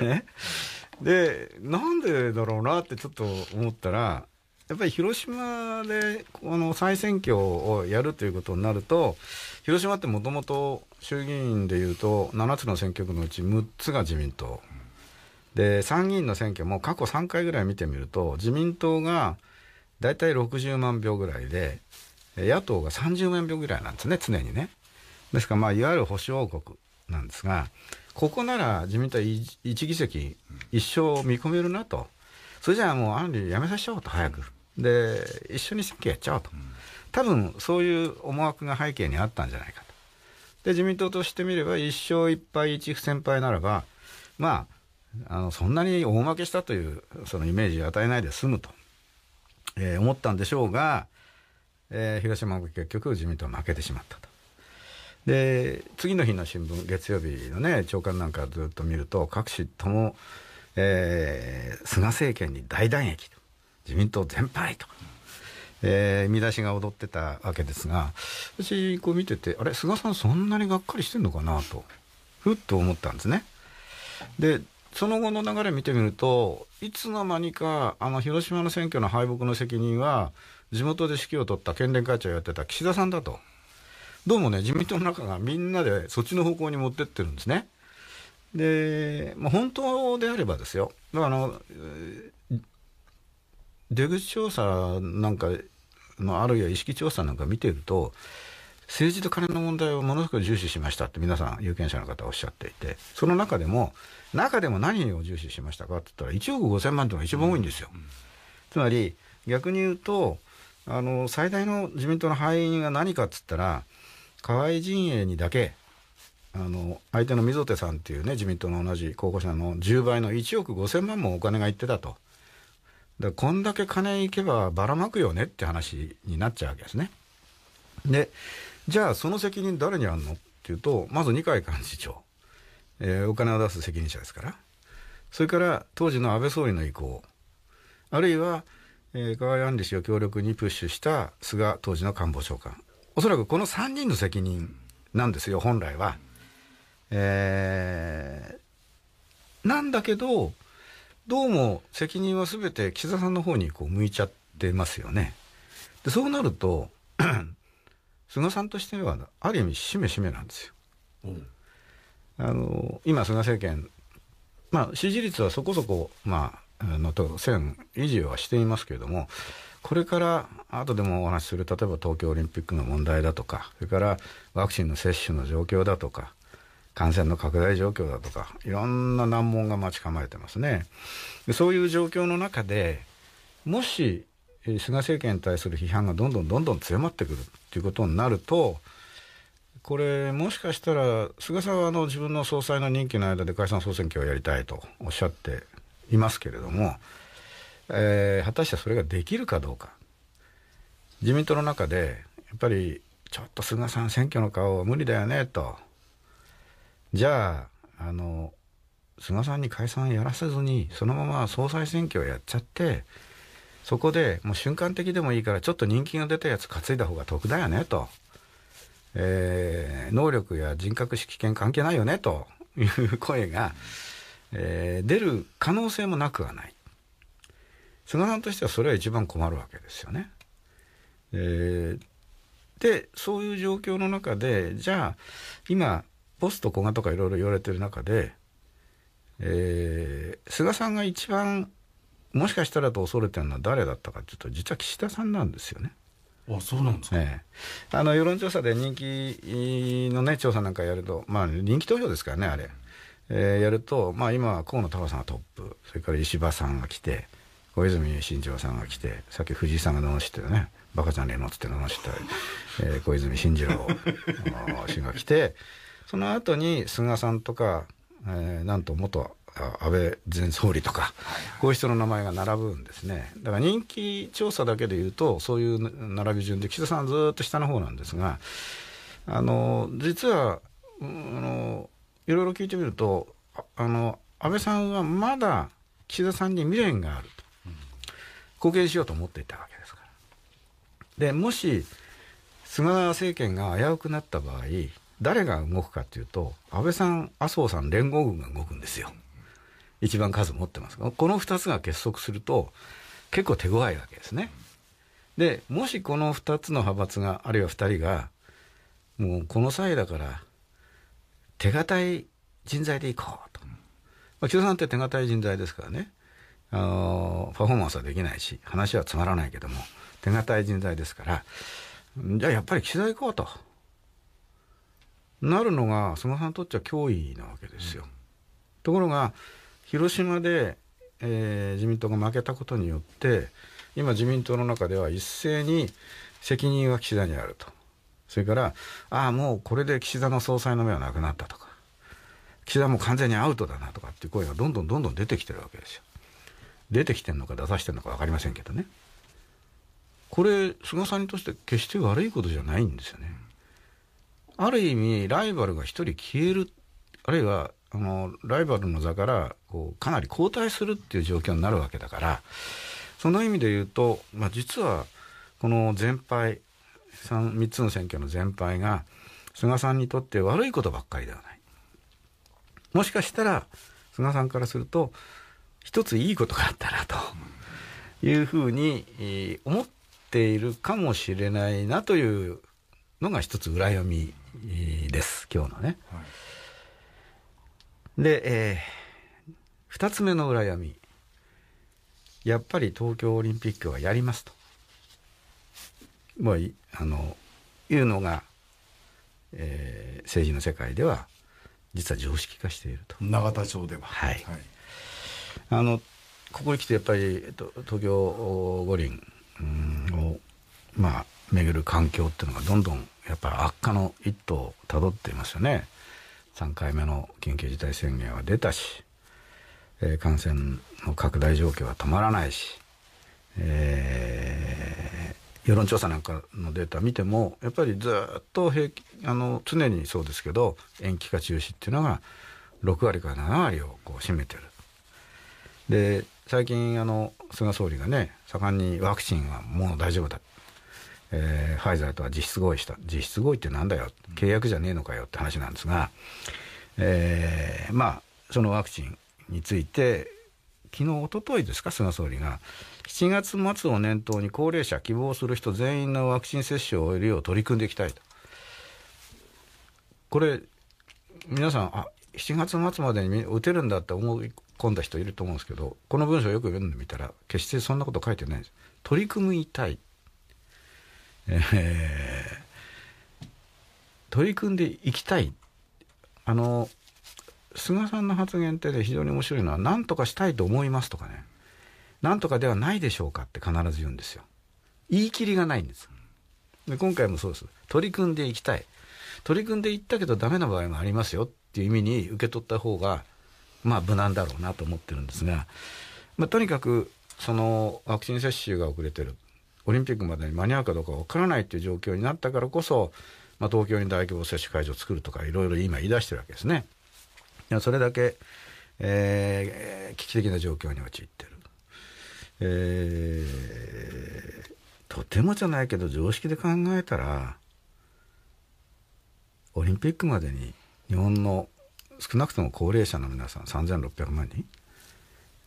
ね。で、なんでだろうなってちょっと思ったら、やっぱり広島でこの再選挙をやるということになると、広島ってもともと衆議院でいうと、7つの選挙区のうち6つが自民党。で、参議院の選挙も過去3回ぐらい見てみると、自民党が大体60万票ぐらいで、野党が30万票ぐらいなんですね、常にね。ですから、まあ、いわゆる保守王国なんですが、ここなら自民党1議席一生見込めるなと。それじゃあもう、案里リやめさせちゃおうと、早く。で、一緒に選挙やっちゃおうと。多分、そういう思惑が背景にあったんじゃないかと。で、自民党としてみれば、一勝一敗一不先敗ならば、まあ、あの、そんなに大負けしたという、そのイメージを与えないで済むと、えー、思ったんでしょうが、えー、広島も結局自民党負けてしまったと。で次の日の新聞月曜日のね朝刊なんかずっと見ると各紙とも、えー、菅政権に大団撃と自民党全敗と。えー、見出しが踊ってたわけですが私こう見ててあれ菅さんそんなにがっかりしてんのかなとふっと思ったんですね。でその後の流れ見てみるといつの間にかあの広島の選挙の敗北の責任は地元で指揮を取った県連会長をやってた岸田さんだとどうもね、自民党の中がみんなでそっちの方向に持ってってるんですね。で、まあ、本当であればですよ、だからあの出口調査なんかの、あるいは意識調査なんか見てると、政治と金の問題をものすごく重視しましたって皆さん有権者の方おっしゃっていてその中でも中でも何を重視しましたかって言ったら1億5000万というのが一番多いんですよ、うんうん、つまり逆に言うとあの最大の自民党の敗因が何かって言ったら河合陣営にだけあの相手の溝手さんっていうね自民党の同じ候補者の10倍の1億5000万もお金がいってたとだこんだけ金いけばばらまくよねって話になっちゃうわけですねでじゃあその責任誰にあるのっていうとまず二階幹事長、えー、お金を出す責任者ですからそれから当時の安倍総理の意向あるいは、え河合案里氏を強力にプッシュした菅当時の官房長官おそらくこの3人の責任なんですよ、本来は。えー、なんだけど、どうも責任はすべて岸田さんの方にこう向いちゃってますよね。でそうなると 菅さんとしてはある意味しめしめなんですよ。うん、あの今菅政権、まあ、支持率はそこそこ、まあ、のと線維持はしていますけれどもこれから後でもお話しする例えば東京オリンピックの問題だとかそれからワクチンの接種の状況だとか感染の拡大状況だとかいろんな難問が待ち構えてますねでそういう状況の中でもし菅政権に対する批判がどんどんどんどん強まってくるっていうことになるとこれもしかしたら菅さんはあの自分の総裁の任期の間で解散総選挙をやりたいとおっしゃっていますけれどもえー、果たしてそれができるかどうか自民党の中でやっぱりちょっと菅さん選挙の顔は無理だよねとじゃああの菅さんに解散やらせずにそのまま総裁選挙をやっちゃってそこでもう瞬間的でもいいからちょっと人気が出たやつ担いだ方が得だよねと、えー、能力や人格指揮権関係ないよねという声が、えー、出る可能性もなくはない。菅さんとしてはそれは一番困るわけですよね。えー、でそういう状況の中でじゃあ今ボスと古賀とかいろいろ言われてる中で、えー、菅さんが一番もしかしたらと恐れてるのは誰だったかというと実は岸田さんなんですよね。あそうなんですか、ね、あの世論調査で人気の、ね、調査なんかやると、まあ、人気投票ですからねあれ、えー、やると、まあ、今は河野太郎さんがトップそれから石破さんが来て小泉進次郎さんが来てさっき藤井さんが罵ってたね「バカじゃねえの」っつって罵った、えー、小泉進次郎氏が来てその後に菅さんとか、えー、なんと元安倍前総理とか、こういう人の名前が並ぶんですね、だから人気調査だけでいうと、そういう並び順で、岸田さん、ずっと下の方なんですが、あの実はあの、いろいろ聞いてみるとあの、安倍さんはまだ岸田さんに未練がある。貢献しようと思っていたわけですから。でもし菅政権が危うくなった場合誰が動くかというと安倍さん麻生さん連合軍が動くんですよ一番数持ってますがこの2つが結束すると結構手強いわけですねでもしこの2つの派閥があるいは2人がもうこの際だから手堅い人材でいこうと、まあ、共産って手堅い人材ですからねあのパフォーマンスはできないし話はつまらないけども手堅い人材ですからじゃあやっぱり岸田行こうとなるのが菅さんにとっちゃ脅威なわけですよ。うん、ところが広島で、えー、自民党が負けたことによって今自民党の中では一斉に責任は岸田にあるとそれからああもうこれで岸田の総裁の目はなくなったとか岸田も完全にアウトだなとかっていう声がどんどんどんどん出てきてるわけですよ。出てきてるのか出さしてるのか分かりませんけどねこれ菅さんにとして決して悪いことじゃないんですよねある意味ライバルが一人消えるあるいはあのライバルの座からこうかなり後退するっていう状況になるわけだからその意味で言うと、まあ、実はこの全敗 3, 3つの選挙の全敗が菅さんにとって悪いことばっかりではないもしかしたら菅さんからすると一ついいことがあったなというふうに思っているかもしれないなというのが一つ裏読みです今日のね。はい、で、えー、二つ目の裏読みやっぱり東京オリンピックはやりますと。まあ、あのいうのが、えー、政治の世界では実は常識化していると永田町でははい、はいあのここに来てやっぱり東京五輪をまあ巡る環境っていうのがどんどんやっぱり悪化の一途をたどっていますよね。3回目の緊急事態宣言は出たし、えー、感染の拡大状況は止まらないし、えー、世論調査なんかのデータ見てもやっぱりずっと平あの常にそうですけど延期か中止っていうのが6割から7割をこう占めてる。で最近あの菅総理がね盛んにワクチンはもう大丈夫だ、えー、ファイザーとは実質合意した実質合意ってなんだよ契約じゃねえのかよって話なんですが、えー、まあそのワクチンについて昨日おとといですか菅総理が7月末を念頭に高齢者希望する人全員のワクチン接種を終えるよう取り組んでいきたいとこれ皆さんあ7月末までに打てるんだって思い込んだ人いると思うんですけどこの文章をよく読んでみたら決してそんなこと書いてないんです取り組みたい、えー、取り組んでいきたいあの菅さんの発言ってね非常に面白いのは何とかしたいと思いますとかね何とかではないでしょうかって必ず言うんですよ言い切りがないんですで今回もそうです取り組んでいきたい取り組んでいったけどダメな場合もありますよっていう意味に受け取った方がまあ、無難だろうなと思ってるんですが、まあ、とにかくそのワクチン接種が遅れてるオリンピックまでに間に合うかどうか分からないという状況になったからこそ、まあ、東京に大規模接種会場を作るとかいろいろ今言い出してるわけですね。それだけ、えー、危機的な状況に陥ってる。えー、とてもじゃないけど常識で考えたらオリンピックまでに日本の少なくとも高齢者の皆さん3600万人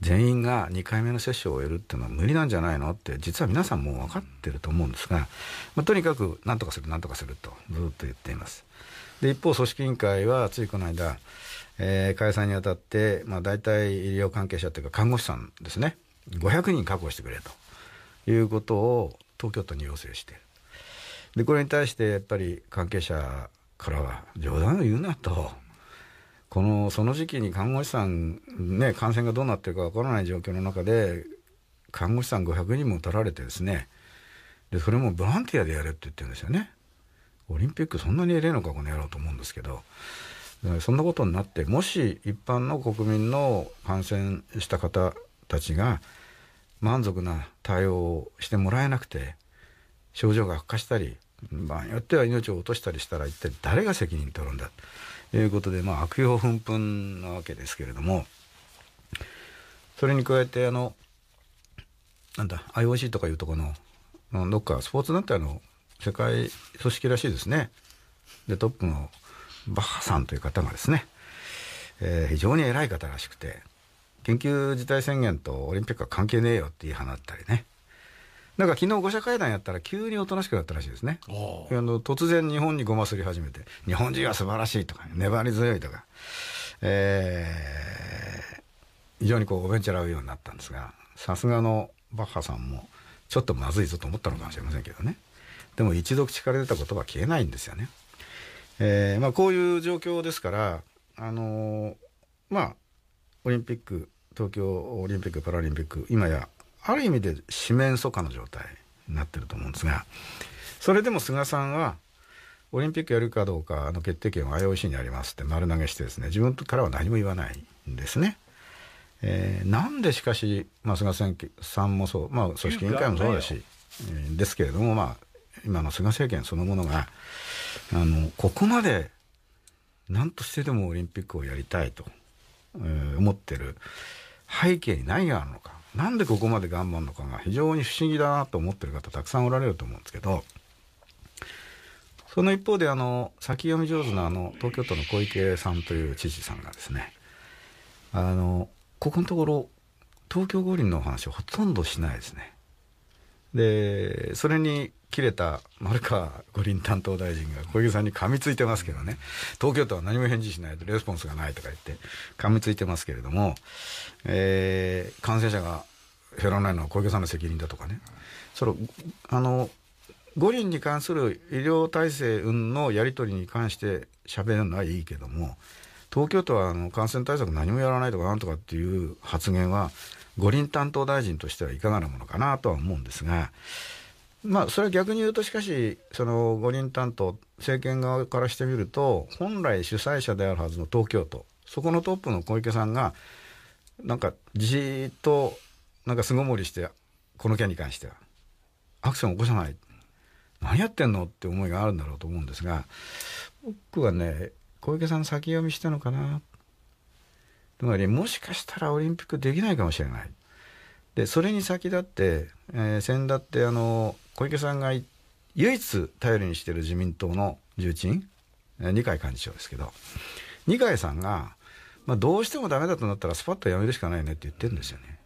全員が2回目の接種を終えるっていうのは無理なんじゃないのって実は皆さんもう分かってると思うんですが、まあ、とにかくなんとかするなんとかするとずっと言っていますで一方組織委員会はついこの間、えー、開催にあたって、まあ、大体医療関係者というか看護師さんですね500人確保してくれということを東京都に要請してでこれに対してやっぱり関係者からは冗談を言うなとこのその時期に看護師さん、ね、感染がどうなってるかわからない状況の中で看護師さん500人も取られてですねでそれもボランティアでやれって言ってるんですよねオリンピックそんなにええのかこの野郎と思うんですけどそんなことになってもし一般の国民の感染した方たちが満足な対応をしてもらえなくて症状が悪化したり場合によっては命を落としたりしたら一体誰が責任取るんだいうことで、まあ、悪用奮奮なわけですけれども、それに加えて、あの、なんだ、IOC とかいうとこの、どっかスポーツ団体の世界組織らしいですね。で、トップのバッハさんという方がですね、えー、非常に偉い方らしくて、緊急事態宣言とオリンピックは関係ねえよって言い放ったりね。なんか昨日五者会談やったら急におとなしくなったらしいですね。あの突然日本にごますり始めて、日本人は素晴らしいとか、粘り強いとか、えー、非常にこうおべんちゃらうようになったんですが、さすがのバッハさんも、ちょっとまずいぞと思ったのかもしれませんけどね。でも一度口から出た言葉は消えないんですよね。えー、まあこういう状況ですから、あのー、まあ、オリンピック、東京オリンピック・パラリンピック、今やある意味で四面楚歌の状態になってると思うんですが、それでも菅さんは、オリンピックやるかどうか、の決定権は IOC にありますって丸投げしてですね、自分からは何も言わないんですね。えー、なんでしかし、まあ、菅さんもそう、まあ、組織委員会もそうだし、ですけれども、まあ、今の菅政権そのものが、あの、ここまで、何としてでもオリンピックをやりたいと、えー、思ってる背景に何があるのか。なんでここまで頑張るのかが非常に不思議だなと思ってる方たくさんおられると思うんですけど、その一方であの、先読み上手なあの、東京都の小池さんという知事さんがですね、あの、ここのところ、東京五輪の話をほとんどしないですね。で、それに切れた丸川五輪担当大臣が小池さんに噛みついてますけどね、東京都は何も返事しないとレスポンスがないとか言って噛みついてますけれども、えー、感染者が減らないのは小池さんの責任だとかね、そのあの五輪に関する医療体制のやり取りに関して喋るのはいいけども、東京都はあの感染対策何もやらないとかなんとかっていう発言は、五輪担当大臣としてはいかがなものかなとは思うんですが、まあ、それは逆に言うと、しかし、その五輪担当、政権側からしてみると、本来主催者であるはずの東京都、そこのトップの小池さんが、なんか、じーっとなんか巣ごもりして、この件に関しては、アクションを起こさない。何やってんのって思いがあるんだろうと思うんですが、僕はね、小池さん先読みしたのかな。つまり、もしかしたらオリンピックできないかもしれない。で、それに先立って、えー、先だって、あの、小池さんが唯一頼りにしてる自民党の重鎮、二階幹事長ですけど、二階さんが、まあ、どうしてもダメだとなったらスパッとやめるしかないねって言ってるんですよね。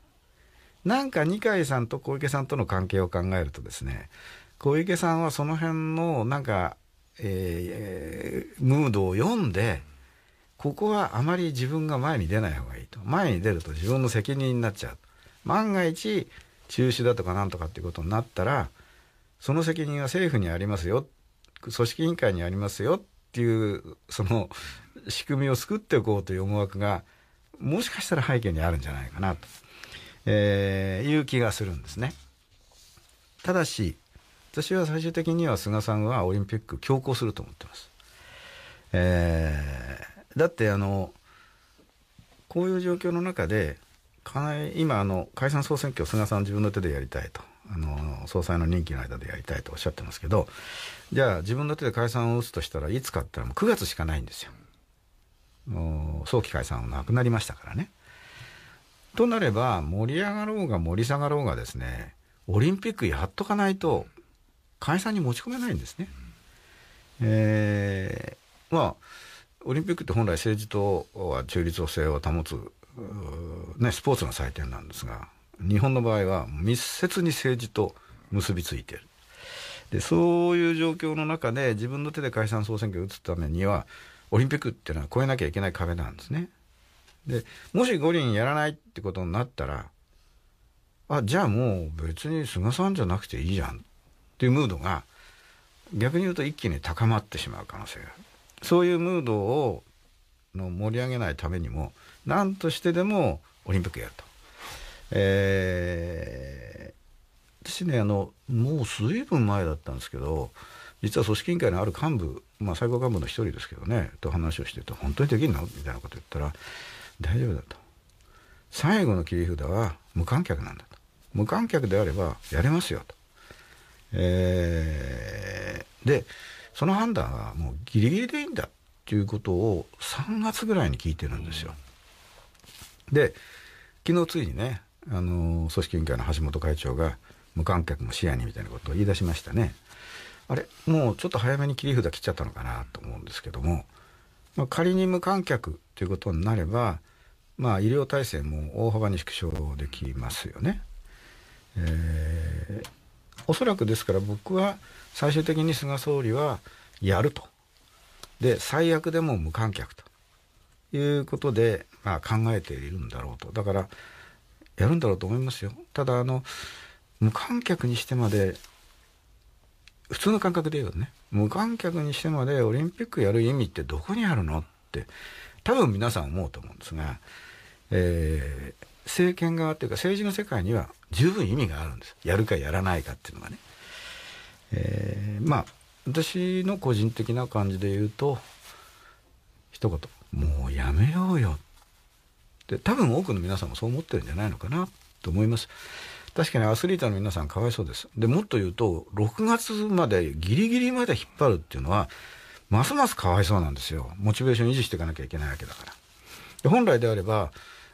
なんか二階さんと小池さんとの関係を考えるとですね、小池さんはその辺のなんか、えー、ムードを読んで、ここはあまり自分が前に出ない方がいいと。前に出ると自分の責任になっちゃう。万が一、中止だとかなんとかっていうことになったら、その責任は政府にありますよ。組織委員会にありますよっていう、その仕組みを作っておこうという思惑が、もしかしたら背景にあるんじゃないかなと。えー、いう気がするんですね。ただし、私は最終的には菅さんはオリンピック強行すると思ってます。えー、だってあの、こういう状況の中で、今あの、解散総選挙を菅さん自分の手でやりたいと。あの総裁の任期の間でやりたいとおっしゃってますけどじゃあ自分の手で解散を打つとしたらいつかって言ったらもう9月しかないんですよ早期解散はなくなりましたからねとなれば、盛り上がろうが盛り下がろうがですね、オリンピックやっとかないと、解散に持ち込めないんですね。えー、まあ、オリンピックって本来政治とは中立性を保つ、ね、スポーツの祭典なんですが、日本の場合は密接に政治と結びついてる。で、そういう状況の中で自分の手で解散総選挙を打つためには、オリンピックっていうのは超えなきゃいけない壁なんですね。で、もし五輪やらないってことになったら、あ、じゃあもう別に菅さんじゃなくていいじゃんっていうムードが、逆に言うと一気に高まってしまう可能性がある。そういうムードをの盛り上げないためにも、何としてでもオリンピックやると。えー、私ね、あの、もう随分前だったんですけど、実は組織委員会のある幹部、まあ、最高幹部の一人ですけどねと話をしてると本当にできるのみたいなこと言ったら大丈夫だと最後の切り札は無観客なんだと無観客であればやれますよと、えー、でその判断はもうギリギリでいいんだっていうことを3月ぐらいに聞いてるんですよ、で昨日ついにねあの組織委員会の橋本会長が無観客も視野にみたいなことを言い出しましたねあれもうちょっと早めに切り札切っちゃったのかなと思うんですけどもまあ、仮に無観客ということになれば、まあ、医療体制も大幅に縮小できますよね。えー、おそらくですから僕は最終的に菅総理はやると。で、最悪でも無観客ということで、まあ、考えているんだろうと。だから、やるんだろうと思いますよ。ただ、あの、無観客にしてまで普通の感覚で言うとね無観客にしてまでオリンピックやる意味ってどこにあるのって多分皆さん思うと思うんですが、えー、政権側っていうか政治の世界には十分意味があるんですやるかやらないかっていうのがね。えー、まあ私の個人的な感じで言うと一言「もうやめようよ」って多分多くの皆さんもそう思ってるんじゃないのかなと思います。確かにアスリートの皆さんかわいそうです。で、もっと言うと、6月まで、ギリギリまで引っ張るっていうのは、ますますかわいそうなんですよ。モチベーション維持していかなきゃいけないわけだから。で本来であれば、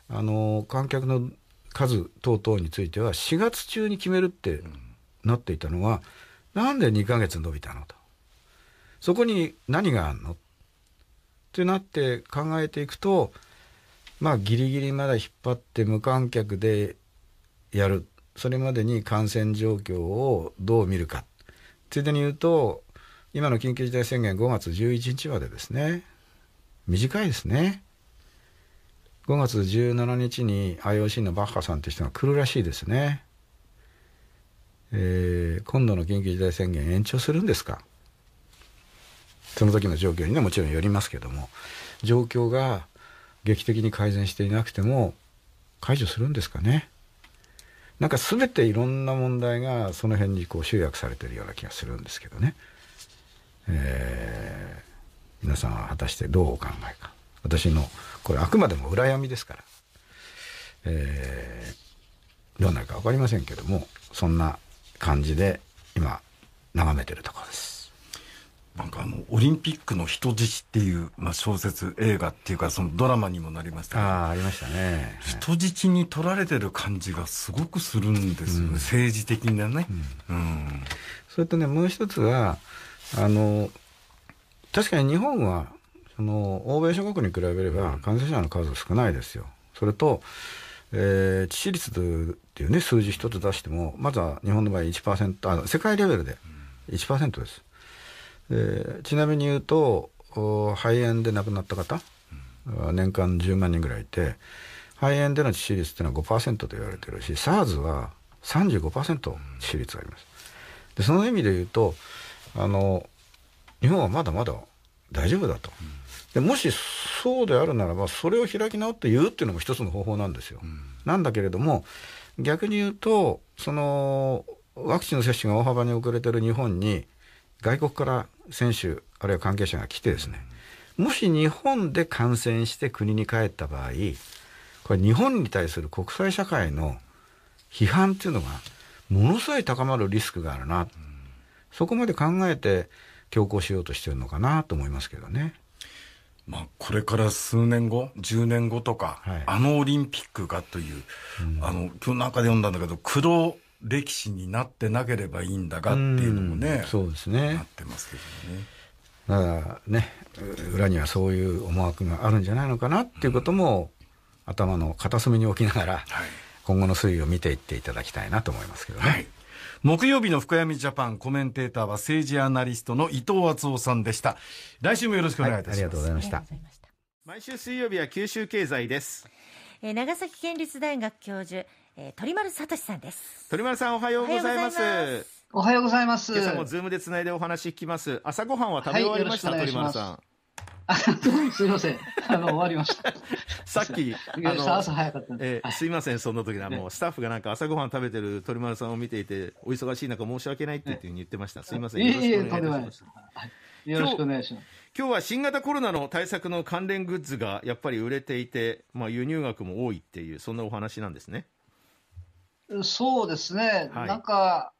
あの、観客の数等々については、4月中に決めるってなっていたのは、なんで2ヶ月伸びたのと。そこに何があんのってなって考えていくと、まあ、ギリギリまで引っ張って無観客でやる。それまでに感染状況をどう見るかついでに言うと今の緊急事態宣言5月11日までですね短いですね5月17日に IOC のバッハさんという人が来るらしいですねえー、今度の緊急事態宣言延長するんですかその時の状況にねもちろんよりますけども状況が劇的に改善していなくても解除するんですかねなんか全ていろんな問題がその辺にこう集約されてるような気がするんですけどね。えー、皆さんは果たしてどうお考えか。私の、これあくまでも裏闇ですから。えー、どうなるか分かりませんけども、そんな感じで今眺めてるところです。なんかあの、オリンピックの人質っていう、まあ、小説、映画っていうか、そのドラマにもなりましたけど。ああ、ありましたね。人質に取られてる感じがすごくするんですよね。うん、政治的なね、うん、うん。それとね、もう一つは、あの、確かに日本は、その、欧米諸国に比べれば感染者の数少ないですよ。それと、えー、致死率っていうね、数字一つ出しても、まずは日本の場合1%、あ世界レベルで1%です。えー、ちなみに言うと肺炎で亡くなった方、うん、年間10万人ぐらいいて肺炎での致死率っていうのは5%と言われてるし SARS は35%致死率があります。でその意味で言うとあの日本はまだまだ大丈夫だと。でもしそうであるならばそれを開き直って言うっていうのも一つの方法なんですよ。うん、なんだけれども逆に言うとそのワクチンの接種が大幅に遅れてる日本に外国から選手あるいは関係者が来てですねもし日本で感染して国に帰った場合これ日本に対する国際社会の批判っていうのがものすごい高まるリスクがあるな、うん、そこまで考えて強行しようとしてるのかなと思いますけどね。まあ、これから数年後、10年後とか、はい、あのオリンピックがという、うん、あの今日なんかで読んだんだけど、工藤歴史になってなければいいんだがっていうのもね、そうですねなってますけどね。だからね裏にはそういう思惑があるんじゃないのかなっていうことも、うん、頭の片隅に置きながら、はい、今後の推移を見ていっていただきたいなと思いますけどね。はい、木曜日の福山ジャパンコメンテーターは政治アナリストの伊藤敦夫さんでした。来週もよろしくお願いいたします。はい、ありがとうございました。毎週水曜日は九州経済です。えー、長崎県立大学教授えー、鳥丸聡さんです鳥丸さんおはようございますおはようございます今朝もズームでつないでお話聞きます朝ごはんは食べ終わりました、鳥丸さん すみません。あの、終わりました。さっき、あの、朝早かったえーすみません、そんな時は、ね、もう、スタッフがなんか朝ごはん食べてる鳥丸さんを見ていて、お忙しい中申し訳ないっていううに言ってました。すみません。よろしくお願いします。いいよろしくお願いします。今日は新型コロナの対策の関連グッズがやっぱり売れていて、まあ、輸入額も多いっていう、そんなお話なんですね。そうですね、はい、なんか、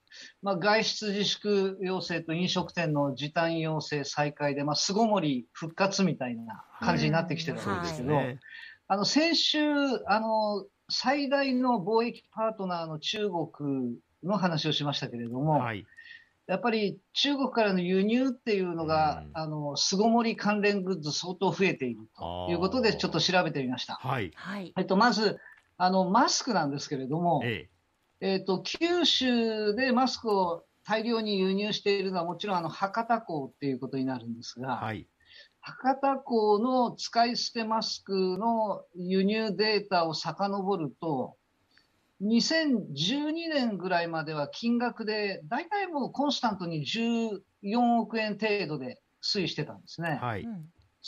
まあ、外出自粛要請と飲食店の時短要請再開で、まあ、巣ごもり復活みたいな感じになってきてるんですけど、はい、あの先週あの、最大の貿易パートナーの中国の話をしましたけれども、はい、やっぱり中国からの輸入っていうのが、うん、あの巣ごもり関連グッズ、相当増えているということで、ちょっと調べてみました。はい、えっと、まずあのマスクなんですけれども、えええー、と、九州でマスクを大量に輸入しているのはもちろんあの博多港ということになるんですが、はい、博多港の使い捨てマスクの輸入データを遡ると、2012年ぐらいまでは金額で、大体もうコンスタントに14億円程度で推移してたんですね。はい、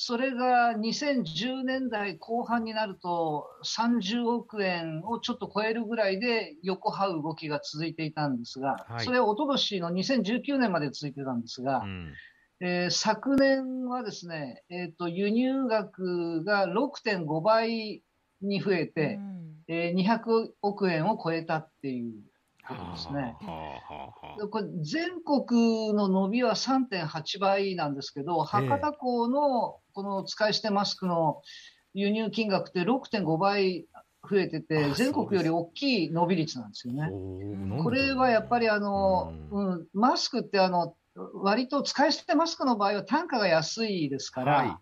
それが2010年代後半になると30億円をちょっと超えるぐらいで横はう動きが続いていたんですが、はい、それはおととしの2019年まで続いてたんですが、うん、えー、昨年はですね、えーと、輸入額が6.5倍に増えて、うん、えー、200億円を超えたっていうことですね。これ全国の伸びは3.8倍なんですけど、博多港のこの使い捨てマスクの輸入金額って6.5倍増えてて、全国より大きい伸び率なんですよね。これはやっぱりあの、うん、マスクってあの割と使い捨てマスクの場合は単価が安いですから、はい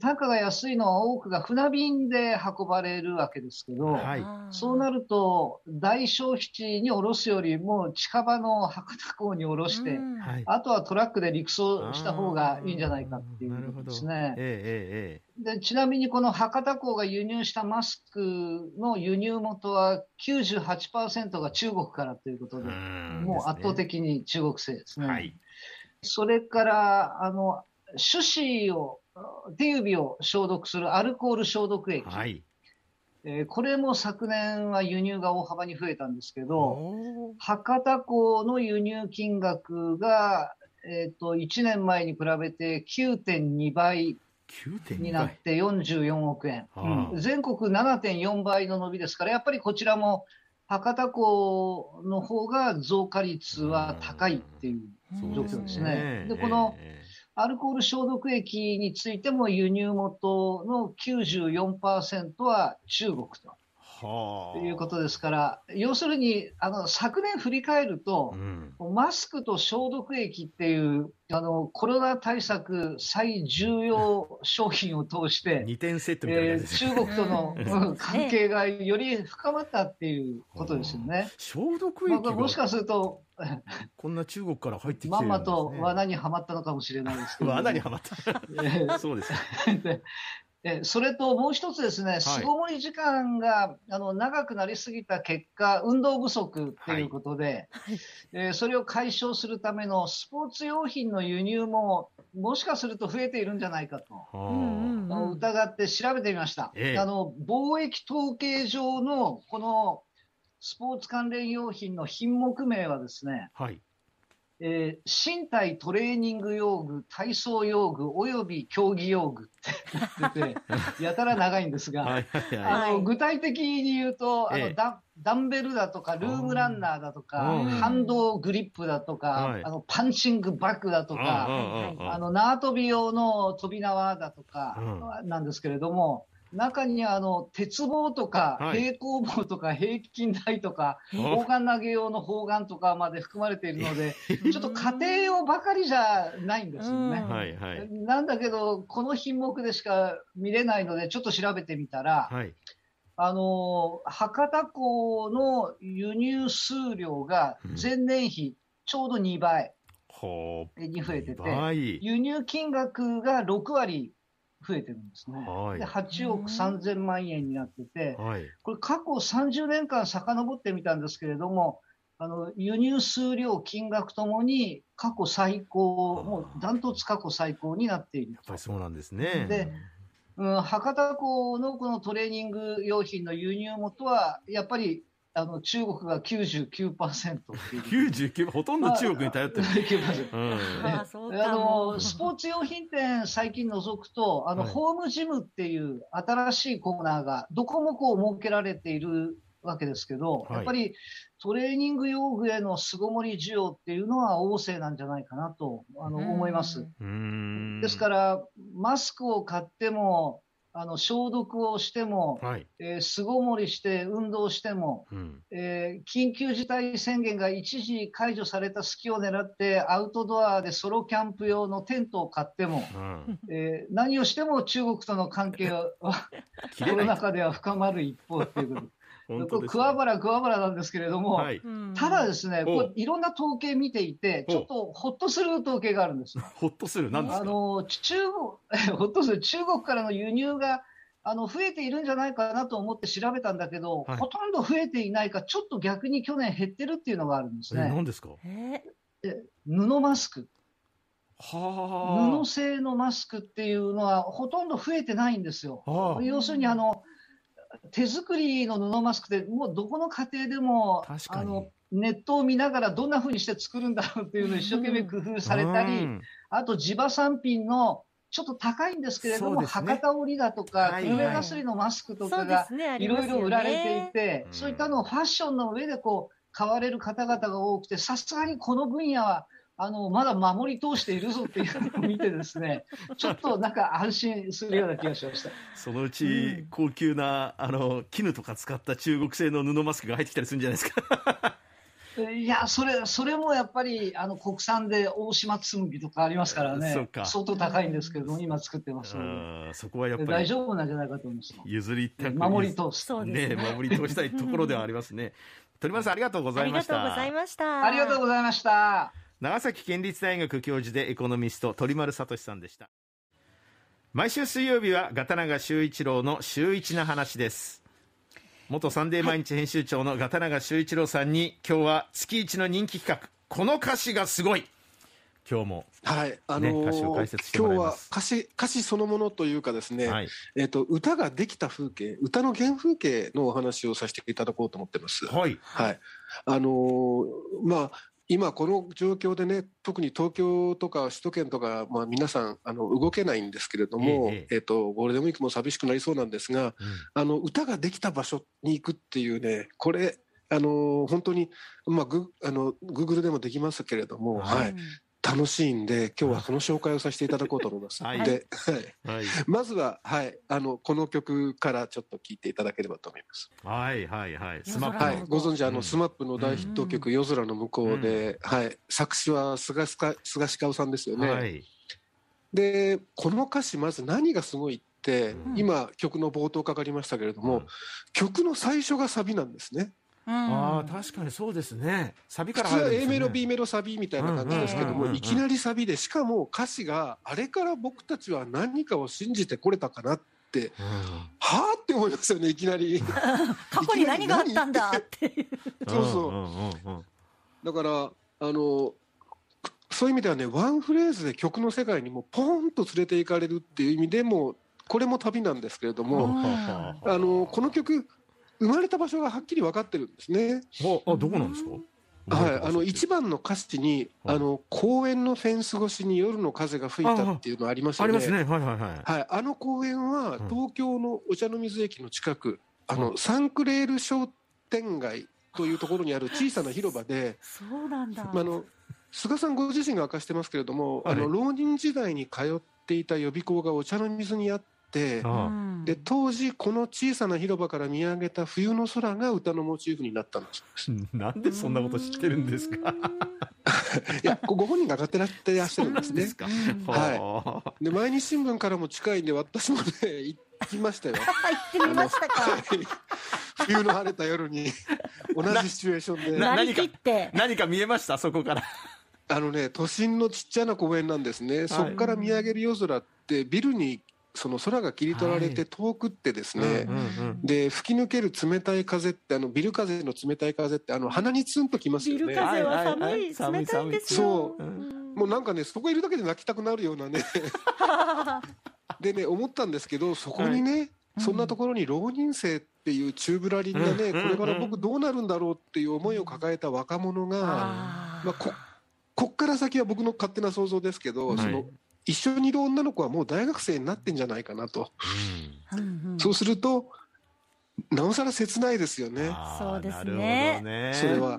単価が安いのは多くが船便で運ばれるわけですけど、はい、そうなると大消費地に卸すよりも近場の博多港に卸して、うん、あとはトラックで陸送した方がいいんじゃないかっていうことですね。えええ、でちなみにこの博多港が輸入したマスクの輸入元は98%が中国からということで、うもう圧倒的に中国製ですね。すねはい、それからあの種子を手指を消毒するアルコール消毒液、はい、えー、これも昨年は輸入が大幅に増えたんですけど、博多港の輸入金額が、えーと、1年前に比べて9.2倍になって44億円、うん、全国7.4倍の伸びですから、やっぱりこちらも博多港の方が増加率は高いっていう状況ですね。で、ね、この、えーアルコール消毒液についても輸入元の94%は中国と。ということですから、要するにあの昨年振り返ると、うん、マスクと消毒液っていうあのコロナ対策最重要商品を通して、点セット、え中国との、関係がより深まったっていうことですよね。消毒液、まあ、もしかすると こんな中国から入ってきて、ね、まんまと罠にはまったのかもしれないですけど、ね、罠にはまった。そうです。それともう一つですね、巣ごもり時間が、あの長くなりすぎた結果、運動不足ということで、はい、えー、それを解消するためのスポーツ用品の輸入も、もしかすると増えているんじゃないかと、疑って調べてみました。えあの貿易統計上のこのスポーツ関連用品の品目名はですね、はい、えー、身体トレーニング用具、体操用具、および競技用具ってなってて、やたら長いんですが、具体的に言うと、あのダダンベルだとか、ルームランナーだとか、ハンドグリップだとか、あのパンチングバッグだとか、あの縄跳び用の飛び縄だとかなんですけれども、中にあの鉄棒とか、平行棒とか平均台とか、砲丸投げ用の砲丸とかまで含まれているので、ちょっと家庭用ばかりじゃないんですよね。なんだけど、この品目でしか見れないので、ちょっと調べてみたら、あの博多港の輸入数量が前年比ちょうど2倍に増えてて、輸入金額が6割増えてるんですね。はい、で8億3千万円になってて、これ過去30年間遡ってみたんですけれども、あの輸入数量、金額ともに過去最高、もうダントツ過去最高になっているやっぱりそうなんですね。でうん、博多港のこのトレーニング用品の輸入元は、やっぱりあの中国が99%っていう。99? ほとんど中国に頼ってる。あの、スポーツ用品店最近覗くと、あの、はい、ホームジムっていう新しいコーナーがどこもこう設けられているわけですけど、はい、やっぱりトレーニング用具への巣ごもり需要っていうのは旺盛なんじゃないかなとあの思います。ですから、マスクを買っても、あの消毒をしても、はい、えー、巣ごもりして運動しても、うん、えー、緊急事態宣言が一時解除された隙を狙ってアウトドアでソロキャンプ用のテントを買っても、うん、えー、何をしても中国との関係は コロナ禍では深まる一方ということこれ、桑原、桑原なんですけれども、はい、ただですね、こういろんな統計見ていて、ちょっとほっとする統計があるんです。ほっとするなんですかあの、中国、ほっとする中国からの輸入が、あの、増えているんじゃないかなと思って調べたんだけど、はい、ほとんど増えていないか、ちょっと逆に去年減ってるっていうのがあるんですね。何ですかえ布マスク。は布製のマスクっていうのはほとんど増えてないんですよ。要するにあの、手作りの布マスクって、もうどこの家庭でも、あのネットを見ながらどんなふうにして作るんだろうっていうのを一生懸命工夫されたり、うん、あと地場産品のちょっと高いんですけれども、ね、博多織だとか、久米すりのマスクとかがいろいろ売られていて、そう、ねね、そういったのをファッションの上でこう、買われる方々が多くて、さすがにこの分野はあの、まだ守り通しているぞっていうのを見てですね、ちょっとなんか安心するような気がしました。そのうち、高級な、あの、絹とか使った中国製の布マスクが入ってきたりするんじゃないですか。いや、それ、それもやっぱり、あの、国産で大島紬とかありますからね。相当高いんですけど、今作ってますので。そこはやっぱり。大丈夫なんじゃないかと思います。譲りたく守り通す。ねね、守り通したいところではありますね。鳥丸さん、ありがとうございました。ありがとうございました。ありがとうございました。長崎県立大学教授でエコノミスト鳥丸聡さんでした毎週水曜日はガタナガ修一郎の週一な話です元サンデー毎日編集長のガタナガ修一郎さんに、今日は月一の人気企画この歌詞がすごい今日も、はいあのーね、歌詞を解説して今日は歌詞歌詞そのものというかですね、はい、えーと、と歌ができた風景歌の原風景のお話をさせていただこうと思ってます。はい、はいあのー、まあ今この状況でね、特に東京とか首都圏とか、まあ、皆さんあの動けないんですけれども、ええっと、ゴールデンウィークも寂しくなりそうなんですが、うん、あの歌ができた場所に行くっていうね、これ、あの本当に、まあ、グあの g でもできますけれども、はい、はい、楽しいんで、今日はその紹介をさせていただこうと思います。はい、で、はい、まずは、はい、あの、この曲からちょっと聞いていただければと思います。はい、はい、はい。スマップ。はい、ご存知、あの、スマップの大ヒット曲、夜空の向こうで、はい、作詞は菅すか、菅氏かおさんですよね。はい。で、この歌詞、まず何がすごいって、今、曲の冒頭かかりましたけれども、曲の最初がサビなんですね。うん、あ確かにそうですねサビから、ね、普通は A メロ B メロサビみたいな感じですけどもいきなりサビでしかも歌詞があれから僕たちは何かを信じてこれたかなって、うん、はあって思いますよねいきなり 過去に何があったんだっていうそうそうだからあのそういう意味ではねワンフレーズで曲の世界にもポンと連れていかれるっていう意味でもこれも旅なんですけれども、あのこの曲生まれた場所がはっきり分かってるんですね。あ、あどこなんですかはい、あの一番の歌詞に、あの公園のフェンス越しに夜の風が吹いたっていうのありますよね。ありますね、はいはいはい。はい、あの公園は東京のお茶の水駅の近く、うん、あのサンクレール商店街というところにある小さな広場で、そうなんだ。あの菅さんご自身が明かしてますけれども、あの浪人時代に通っていた予備校がお茶の水にあっ、で当時この小さな広場から見上げた冬の空が歌のモチーフになったんです。なんでそんなこと知ってるんですかいやご本人が語ってらってらっしゃるんですね。すはい、で毎日新聞からも近いんで私もね行きましたよ。行ってみましたか。冬の晴れた夜に 同じシチュエーションで何か何か見えましたそこから。あのね都心のちっちゃな公園なんですね、はい、そこから見上げる夜空ってビルにその空が切り取られて遠くってですね、で吹き抜ける冷たい風ってあのビル風の冷たい風ってあの鼻にツンときますよね。ビル風は寒い、はい、冷たいですそう、うん、もうなんかねそこいるだけで泣きたくなるようなね でね思ったんですけどそこにね、はいそんなところに浪人生っていう宙ぶらりんがね、これから僕どうなるんだろうっていう思いを抱えた若者が、まあここっから先は僕の勝手な想像ですけど、はい、その一緒にいる女の子はもう大学生になってんじゃないかなと、うん、そうするとなおさら切ないですよね。そうですね。それは、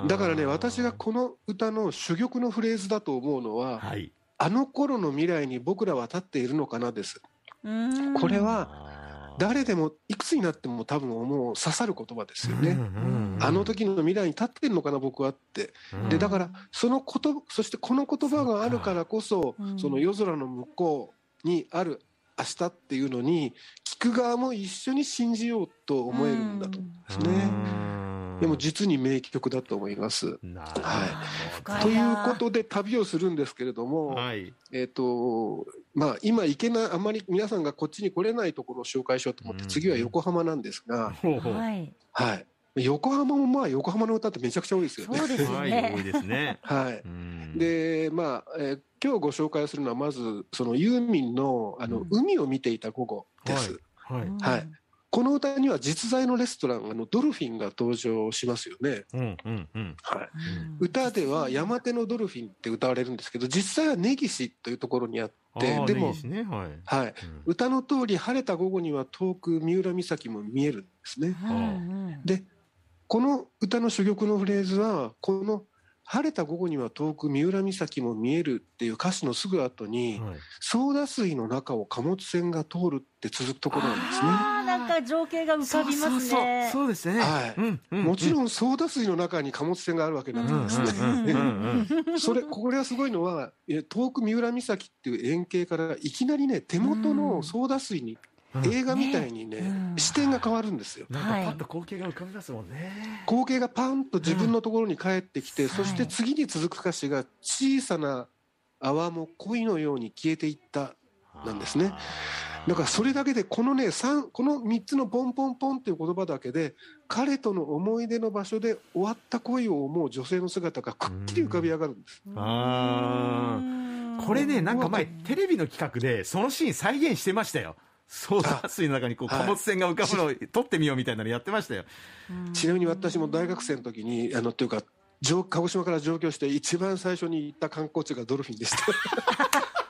うん、だからね、私がこの歌の珠玉のフレーズだと思うのは、はい、あの頃の未来に僕らは立っているのかなです。これは誰でもいくつになっても多分もう刺さる言葉ですよね。あの時の未来に立ってるのかな僕はって。でだからそのことそしてこの言葉があるからこそその夜空の向こうにある明日っていうのに聞く側も一緒に信じようと思えるんだと思うんですね。でも実に名曲だと思います。はい、ということで旅をするんですけれども、はい、えっ、ー、とまあ、今行けないあまり皆さんがこっちに来れないところを紹介しようと思って次は横浜なんですが、はい、はい、横浜もまあ横浜の歌ってめちゃくちゃ多いですよね。そうですね多いですね。はい。で、まあ、えー、今日ご紹介するのはまずそのユーミンのあの、うん、海を見ていた午後です。はい。はい、はいこの歌には実在のレストラン、あのドルフィンが登場しますよね。歌では山手のドルフィンって歌われるんですけど、実際は根岸というところにあって、でも、はい、歌の通り晴れた午後には遠く三浦岬も見えるんですね。で、この歌の主曲のフレーズは、この晴れた午後には遠く三浦岬も見えるっていう歌詞のすぐ後に、はい、ソーダ水の中を貨物船が通るって続くところなんですね。情景が浮かびますね。そうですね。はい。うんうん、もちろんソーダ水の中に貨物船があるわけなんですね。それこれはすごいのは遠く三浦岬っていう円形からいきなりね手元のソーダ水に映画みたいにね、ね、視点が変わるんですよ。なんかパッと光景が浮かびますもんね。光景がパンと自分のところに帰ってきて、うん、そして次に続く歌詞が小さな泡も恋のように消えていったなんですね。だからそれだけでこのね3この3つのポンポンポンっていう言葉だけで彼との思い出の場所で終わった恋を思う女性の姿がくっきり浮かび上がるんです。あこれねなんか前テレビの企画でそのシーン再現してましたよ。ソーダ水の中にこう貨物船が浮かぶのを撮ってみようみたいなのやってましたよ。ちなみに私も大学生の時にあのっていうか鹿児島から上京して一番最初に行った観光地がドルフィンでした。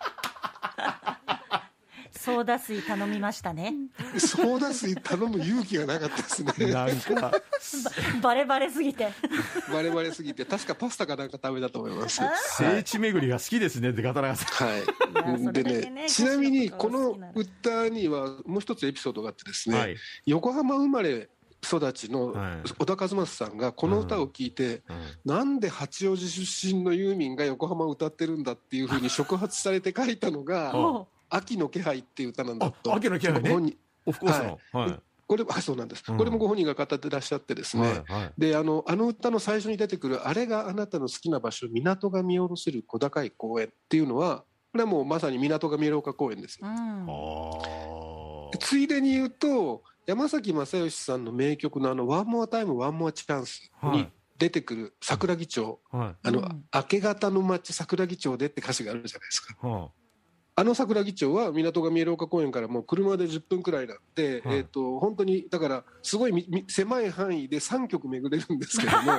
ソーダ水頼みましたね。ソーダ水頼む勇気がなかったですね。なんか バレバレすぎて。バレバレすぎて、確かパスタかなんか食べたと思います。聖地巡りが好きですね、でガタラガさはい。でね、ねちなみにこの歌にはもう一つエピソードがあってですね、はい、横浜生まれ育ちの小田和正さんがこの歌を聞いて、うなんで八王子出身のユーミンが横浜を歌ってるんだっていうふうに触発されて書いたのが。秋の気配っていう歌なんだと。秋の気配ね。オフコースの。はい。これはそうなんです、これもご本人が語ってらっしゃってですね、うんはいはい、であのあの歌の最初に出てくる「あれがあなたの好きな場所港が見下ろせる小高い公園」っていうのはこれはもうまさに港が見える丘公園ですよ、うん、ついでに言うと山崎正義さんの名曲の「あのワンモアタイムワンモアチャンス」に出てくる桜木町、はい、あの、うん、明け方の街桜木町でって歌詞があるじゃないですか。はああの桜木町は港が見える丘公園からもう車で10分くらいなんで、はい、えーと、本当にだからすごい狭い範囲で3曲巡れるんですけども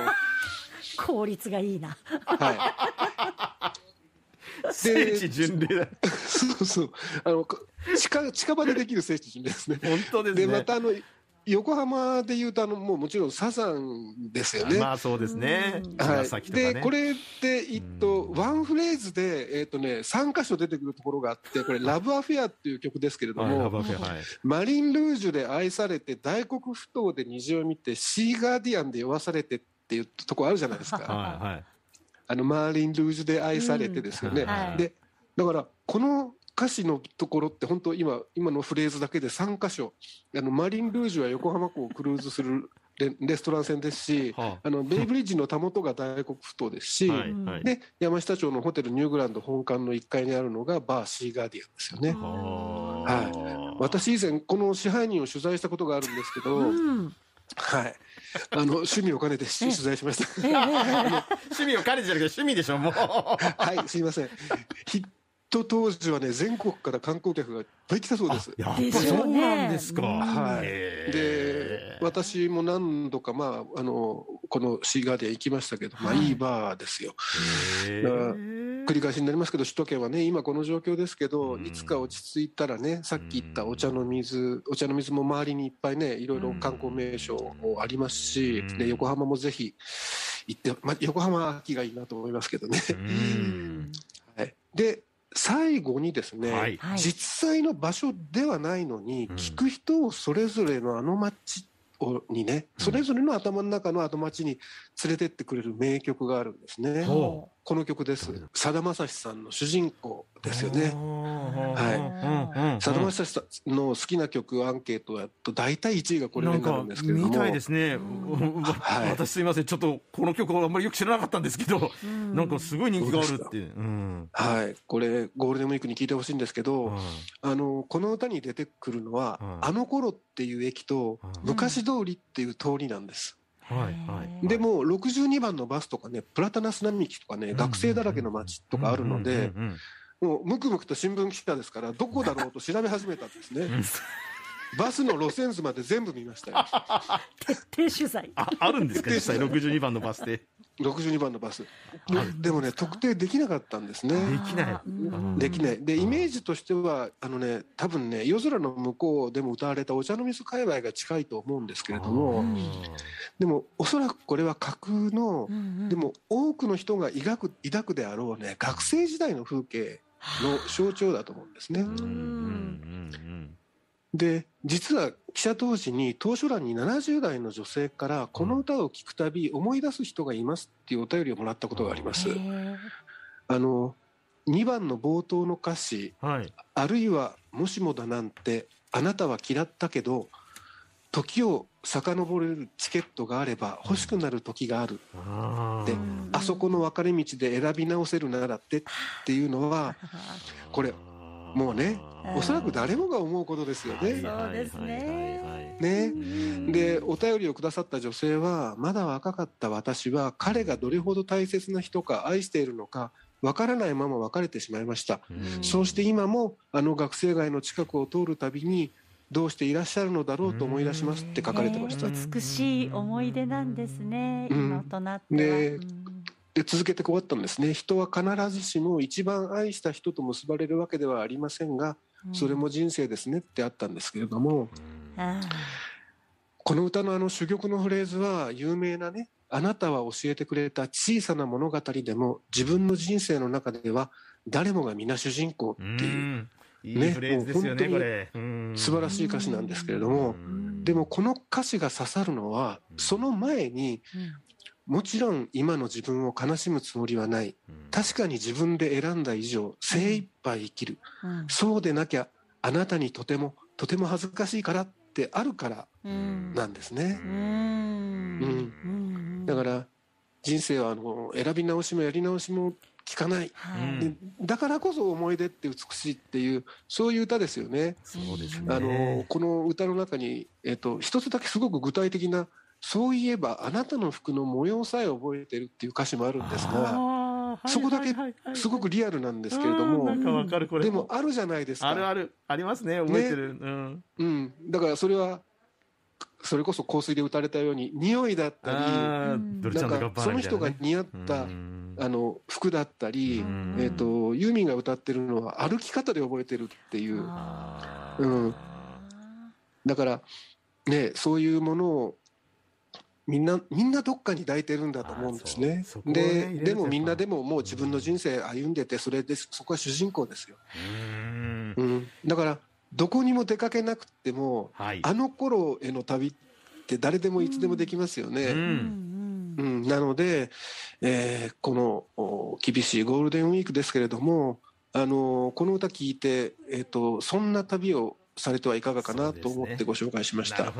効率がいいな、はい、聖地巡礼だ そうそうあの近近場でできる聖地巡礼ですね本当です、ね、でまたあの横浜でいうとあの、もうもちろんサザンですよね。まあそうですね。はい、ね、で、これって、えっと、ワンフレーズで、えっとね、3箇所出てくるところがあって、これ、ラブアフェアっていう曲ですけれども、はいはい、マリン・ルージュで愛されて、大黒ふ頭で虹を見て、シー・ガーディアンで酔わされてっていうとこあるじゃないですか。はいはい、あの、マーリン・ルージュで愛されてですよね。うんはい、で、だから、この歌詞のところって本当今今のフレーズだけで3箇所あのマリン・ルージュは横浜港をクルーズするレレストラン船ですし、はあ、あのベイブリッジのたもとが大黒ふ頭ですし、はいはい、で山下町のホテルニューグランド本館の1階にあるのがバーシーガーディアンですよね。はい、私以前この支配人を取材したことがあるんですけど、うんはい。あの、趣味を兼ねて取材しました。趣味を兼ねてじゃなくて趣味でしょ、もう。はい、すみません。と当時はね全国から観光客がいっぱい来たそうです。やっぱそうなんですか。はい。で私も何度かまああのこのシーガーデン行きましたけど、まあいいバーですよ。繰り返しになりますけど首都圏はね今この状況ですけど、いつか落ち着いたらねさっき言ったお茶の水、お茶の水も周りにいっぱいねいろいろ観光名所ありますし、で横浜もぜひ行って、まあ、横浜秋がいいなと思いますけどね。はい、で最後にですね、はい、実際の場所ではないのに、聞く人をそれぞれのあの街にね、それぞれの頭の中の後町に連れてってくれる名曲があるんですね。この曲です。さだまさしさんの主人公ですよね。はい。さだまさしさんの好きな曲アンケートやと大体1位がこれになるんですけども。みたいですね。はい、私すいませんちょっとこの曲をあんまりよく知らなかったんですけど、なんかすごい人気があるってはい。これゴールデンウィークに聞いてほしいんですけど、あのこの歌に出てくるのは、あの頃っていう駅と昔通りっていう通りなんです。でも62番のバスとかねプラタナス並木とかね学生だらけの街とかあるので。もうムクムクと新聞記者ですからどこだろうと調べ始めたんですね。バスの路線図まで全部見ましたよ徹取材ああるんですか実際62番のバス停62番のバスでもね特定できなかったんですねできない、できないでイメージとしてはあのね多分ね夜空の向こうでも歌われたお茶の水界隈が近いと思うんですけれどもでもおそらくこれは架空の、うんうん、でも多くの人が抱く抱くであろうね学生時代の風景の象徴だと思うんですね。うんうんうんで実は記者当時に当初欄に70代の女性からこの歌を聴くたび思い出す人がいますっていうお便りをもらったことがあります。あの2番の冒頭の歌詞、はい、あるいはもしもだなんてあなたは嫌ったけど時を遡れるチケットがあれば欲しくなる時がある、であそこの分かれ道で選び直せるならってっていうのはこれもうねおそらく誰もが思うことですよね。そうですねね、でお便りをくださった女性はまだ若かった私は彼がどれほど大切な人か愛しているのかわからないまま別れてしまいました、そうして今もあの学生街の近くを通るたびにどうしていらっしゃるのだろうと思い出しますって書かれてました、美しい思い出なんですね、今となってで続けてこうあったんですね人は必ずしも一番愛した人と結ばれるわけではありませんが、それも人生ですねってあったんですけれども、この歌のあの珠玉のフレーズは有名なね「あなたは教えてくれた小さな物語」でも自分の人生の中では誰もが皆主人公っていう。いいね、本当に素晴らしい歌詞なんですけれどもでもこの歌詞が刺さるのはその前にもちろん今の自分を悲しむつもりはない、確かに自分で選んだ以上精一杯生きる、うんそうでなきゃあなたにとてもとても恥ずかしいからってあるからなんですね、うん、うんだから人生はあの選び直しもやり直しも聞かない、でだからこそ思い出って美しいっていうそういう歌ですよね。そうでねあのこの歌の中に、えーと一つだけすごく具体的なそういえばあなたの服の模様さえ覚えてるっていう歌詞もあるんですが、そこだけすごくリアルなんですけれども、でもあるじゃないですか。あるある、ありますね、覚えてる。うん。うん。だからそれは、それこそ香水で打たれたように、匂いだったり、なんかその人が似合った、あの、服だったり、えっと、ユーミンが歌ってるのは歩き方で覚えてるっていう。うん。だから、ね、そういうものをみんな、みんなどっかに抱いてるんだと思うんですね。ねで、でもみんなでももう自分の人生歩んでて、それで、す、そこは主人公ですよ。うんうん。だから、どこにも出かけなくても、はい、あの頃への旅って誰でもいつでもできますよね。うん、うん、なので、えー、この厳しいゴールデンウィークですけれども、あのこの歌聞いて、えーとそんな旅をされてはいかがかなと思ってご紹介しました。ね、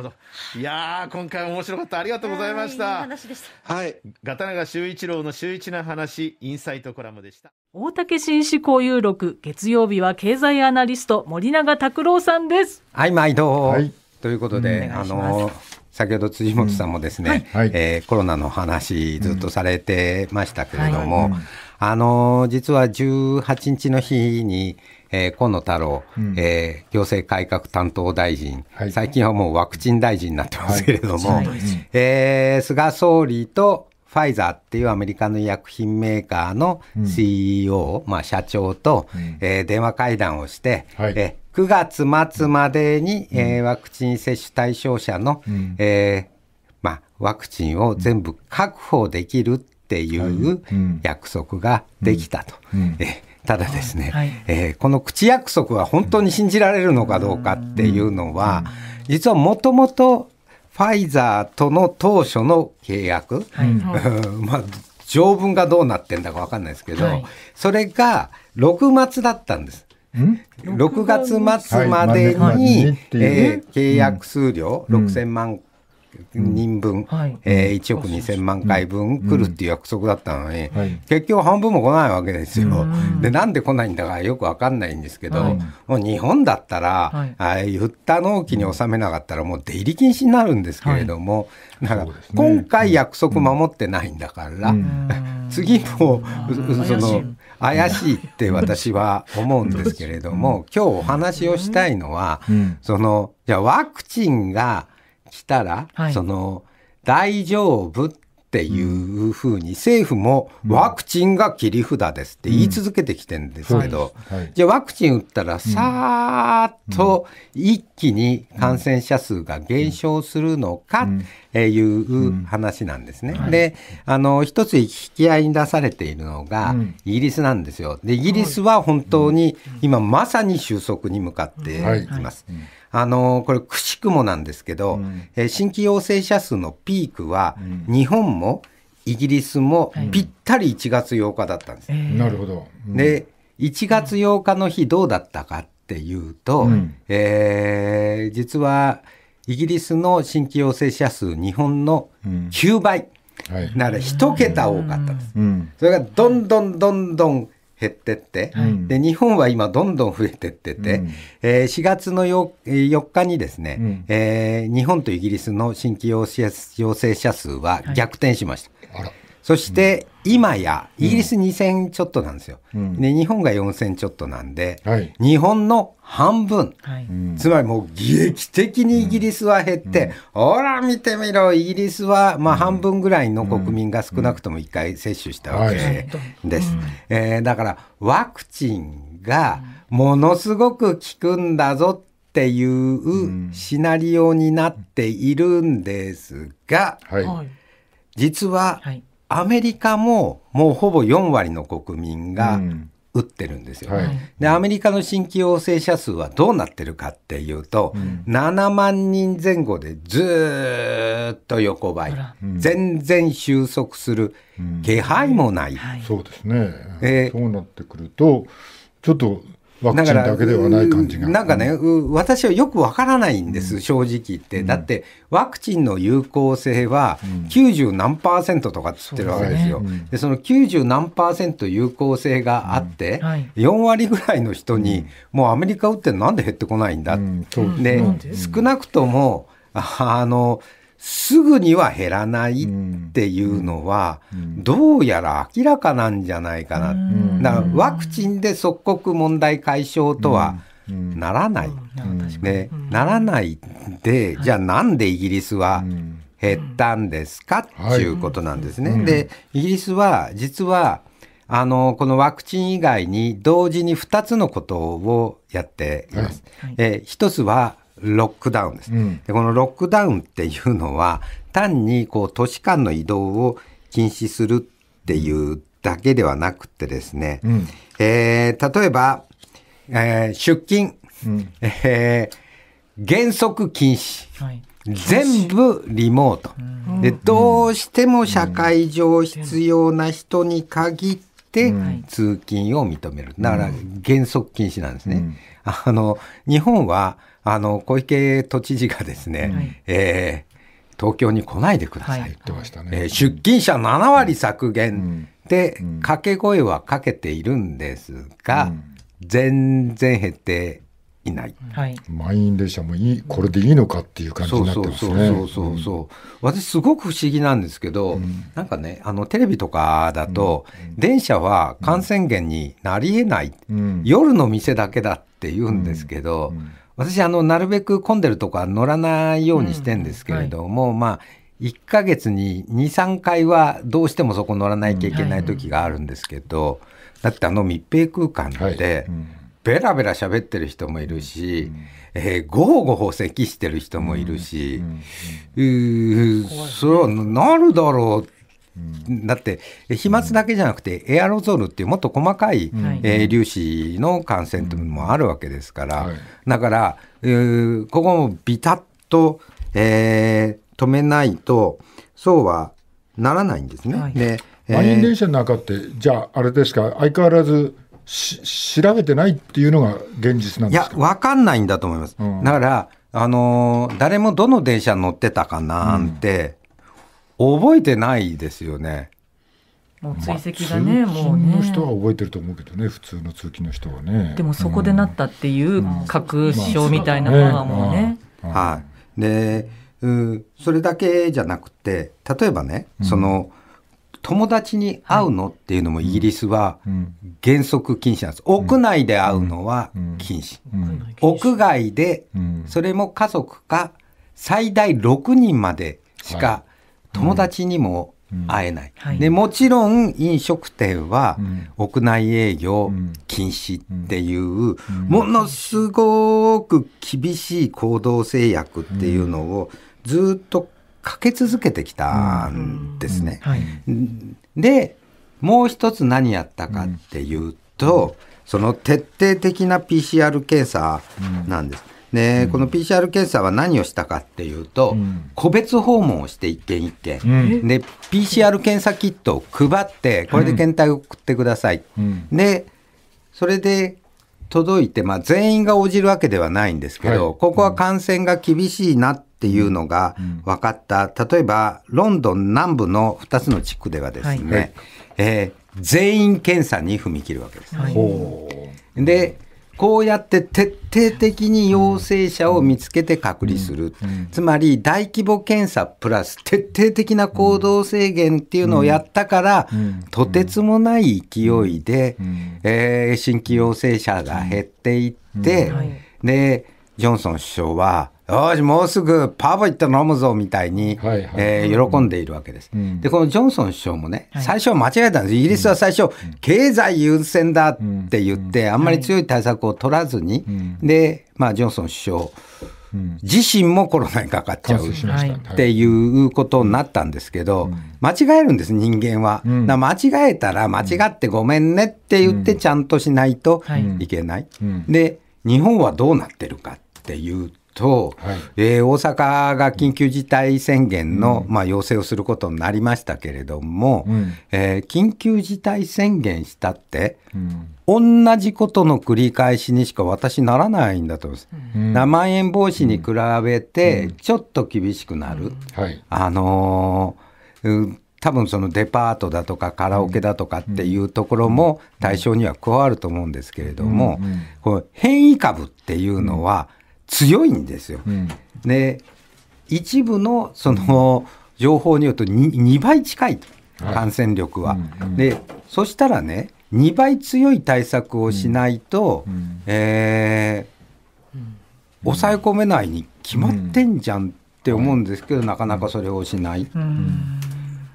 いや今回面白かった。ありがとうございました。いいしたはい。ガタナ一郎の秀一な話、インサイトコラムでした。大竹紳士交友録、月曜日は経済アナリスト、森永拓郎さんです。はい、毎度。はい、ということで、うん、あの先ほど辻元さんもですね、うんはい、えー、コロナの話ずっとされてましたけれども、うんはい、あの実は18日の日にえー、河野太郎、うん、えー、行政改革担当大臣、はい、最近はもうワクチン大臣になってますけれども、はい、えー、菅総理とファイザーっていうアメリカの医薬品メーカーの CEO、うん、まあ、社長と、うん、えー、電話会談をして、はい、えー、9月末までに、うん、えー、ワクチン接種対象者の、うん、えまワクチンを全部確保できるっていう約束ができたと。うん、えただですね、はい、えー、この口約束は本当に信じられるのかどうかっていうのは、実はもともとファイザーとの当初の契約、はいまあ、条文がどうなってんだか分かんないですけど、はい、それが6末だったんです。6月末までに、はい、えー、契約数量、6000万人分、はい、えー、1億2000万回分来るっていう約束だったのに、うん結局半分も来ないわけですよ、でなんで来ないんだかよく分かんないんですけど、はい、もう日本だったら、はい、あ言った納期に納めなかったらもう出入り禁止になるんですけれども、はい、だから今回約束守ってないんだから、うん、次もその怪しいって私は思うんですけれども今日お話をしたいのは、そのじゃあワクチンがしたら、はい、その大丈夫っていうふうに、政府もワクチンが切り札ですって言い続けてきてるんですけど、じゃあワクチン打ったらさーっと一気に感染者数が減少するのかっていう話なんですね。で、あの、一つ引き合いに出されているのが、イギリスなんですよ。で、イギリスは本当に今まさに収束に向かっています。はいはいあのこれくしくもなんですけど、うん、えー、新規陽性者数のピークは、うん、日本もイギリスもぴったり1月8日だったんです。なるほど。で1月8日の日どうだったかっていうと、うん、えー、実はイギリスの新規陽性者数日本の9倍、うんはい、なら1桁多かったです、うん、それがどんどんどんどん減ってって、はい、で日本は今どんどん増えてってて、うん、えー、4月の 4, 4, 日にですね、うん、えー、日本とイギリスの新規陽性者数は逆転しました。はいそして今やイギリス2000ちょっとなんですよ、うん、で日本が4000ちょっとなんで、はい、日本の半分、はい、つまりもう劇的にイギリスは減って、うん、ほら見てみろイギリスはまあ半分ぐらいの国民が少なくとも1回接種したわけです、はい、えー、だからワクチンがものすごく効くんだぞっていうシナリオになっているんですが、はい、実は、はいアメリカももうほぼ4割の国民が打ってるんですよ、うんはい、でアメリカの新規陽性者数はどうなってるかっていうと、うん、7万人前後でずっと横ばい、うん、全然収束する気配もない、そうですね、えー、そうなってくるとちょっとワクチンだけではない感じが。なんかね、私はよくわからないんです、正直言って。だって、ワクチンの有効性は90何パーセントとかって言ってるわけですよ。で、その90何パーセント有効性があって、4割ぐらいの人に、もうアメリカ打ってなんで減ってこないんだ、で少なくとも、あの、すぐには減らないっていうのは、どうやら明らかなんじゃないかな。だからワクチンで即刻問題解消とはならない。ね、ならないで、じゃあなんでイギリスは減ったんですかっていうことなんですね。で、イギリスは実は、あの、このワクチン以外に同時に2つのことをやっています。はい、え1つはロックダウンです、うん、でこのロックダウンっていうのは単にこう都市間の移動を禁止するっていうだけではなくてですね、うん、えー、例えば、えー、出勤、うん、えー、原則禁止、はい、全部リモート、うん、でどうしても社会上必要な人に限って通勤を認める。だから原則禁止なんですね。うん、あの、日本はあの小池都知事がですね、はい、えー、東京に来ないでください、え出勤者7割削減で、掛け声はかけているんですが、全然減っていない、はい、満員電車もいいこれでいいのかっていう感じになってますね。そうそうそう、う私すごく不思議なんですけど、うん、なんかねあのテレビとかだと、うん、電車は感染源になりえない、夜の店だけだって言うんですけど、私、あの、なるべく混んでるとこは乗らないようにしてんですけれども、うんはい、まあ、1ヶ月に2、3回はどうしてもそこ乗らないといけない時があるんですけど、だってあの密閉空間でて、ベラベラ喋ってる人もいるし、えー、ごほごほきしてる人もいるし、うんそれはなるだろうって。だって飛沫だけじゃなくてエアロゾルっていうもっと細かい、え粒子の感染というのもあるわけですから、だから、えー、ここもビタッと、えー、止めないとそうはならないんですね。はい、で満員電車の中ってじゃああれですか相変わらず調べてないっていうのが現実なんですかいや分かんないんだと思います。うん、だからあのー、誰もどの電車に乗ってたかなんて、覚えてないですよね。もう追跡がね、もうね。の人は覚えてると思うけどね、普通の通勤の人はね。でもそこでなったっていう確証みたいなものはもうね。はい。で、うん、それだけじゃなくて、例えばね、その、友達に会うのっていうのもイギリスは原則禁止なんです。屋内で会うのは禁止。屋外で、それも家族か最大6人までしか友達にも会えない、うん、でもちろん飲食店は屋内営業禁止っていう、ものすごく厳しい行動制約っていうのをずっとかけ続けてきたんですね。はい、でもう一つ何やったかっていうと、その徹底的な PCR 検査なんです。で、この PCR 検査は何をしたかっていうと、うん、個別訪問をして一件一件、うん、で、PCR 検査キットを配って、これで検体を送ってください。うん、で、それで届いて、まあ、全員が応じるわけではないんですけど、はい、ここは感染が厳しいなっていうのが分かった、例えばロンドン南部の2つの地区ではですね、はい、えー、全員検査に踏み切るわけです。はい、でこうやって徹底的に陽性者を見つけて隔離する、つまり大規模検査プラス徹底的な行動制限っていうのをやったから、とてつもない勢いで、えー、新規陽性者が減っていって、でジョンソン首相はよし、もうすぐパーポ行って飲むぞみたいに、はいはい、えー、喜んでいるわけです、うん、で、このジョンソン首相もね、最初は間違えたんです、イギリスは最初、経済優先だって言って、あんまり強い対策を取らずに、で、まあ、ジョンソン首相、うん、自身もコロナにかかっちゃうっていうことになったんですけど、間違えるんです人間は、うん、間違えたら間違ってごめんねって言ってちゃんとしないといけない、うんい、で日本はどうなってるかっていうと、はい、えー、大阪が緊急事態宣言の、うん、まあ、要請をすることになりましたけれども、うん、えー、緊急事態宣言したって、うん、同じことの繰り返しにしか私ならないんだと思います。うん、まん延防止に比べて、ちょっと厳しくなる。はい、あのー多分そのデパートだとかカラオケだとかっていうところも対象には加わると思うんですけれども、この変異株っていうのは、強いんですよ。うん、で一部のその情報によると 2, 2倍近い感染力は。はいうんうん、でそしたらね2倍強い対策をしないと、うん、えー、抑え込めないに決まってんじゃんって思うんですけど、なかなかそれをしない。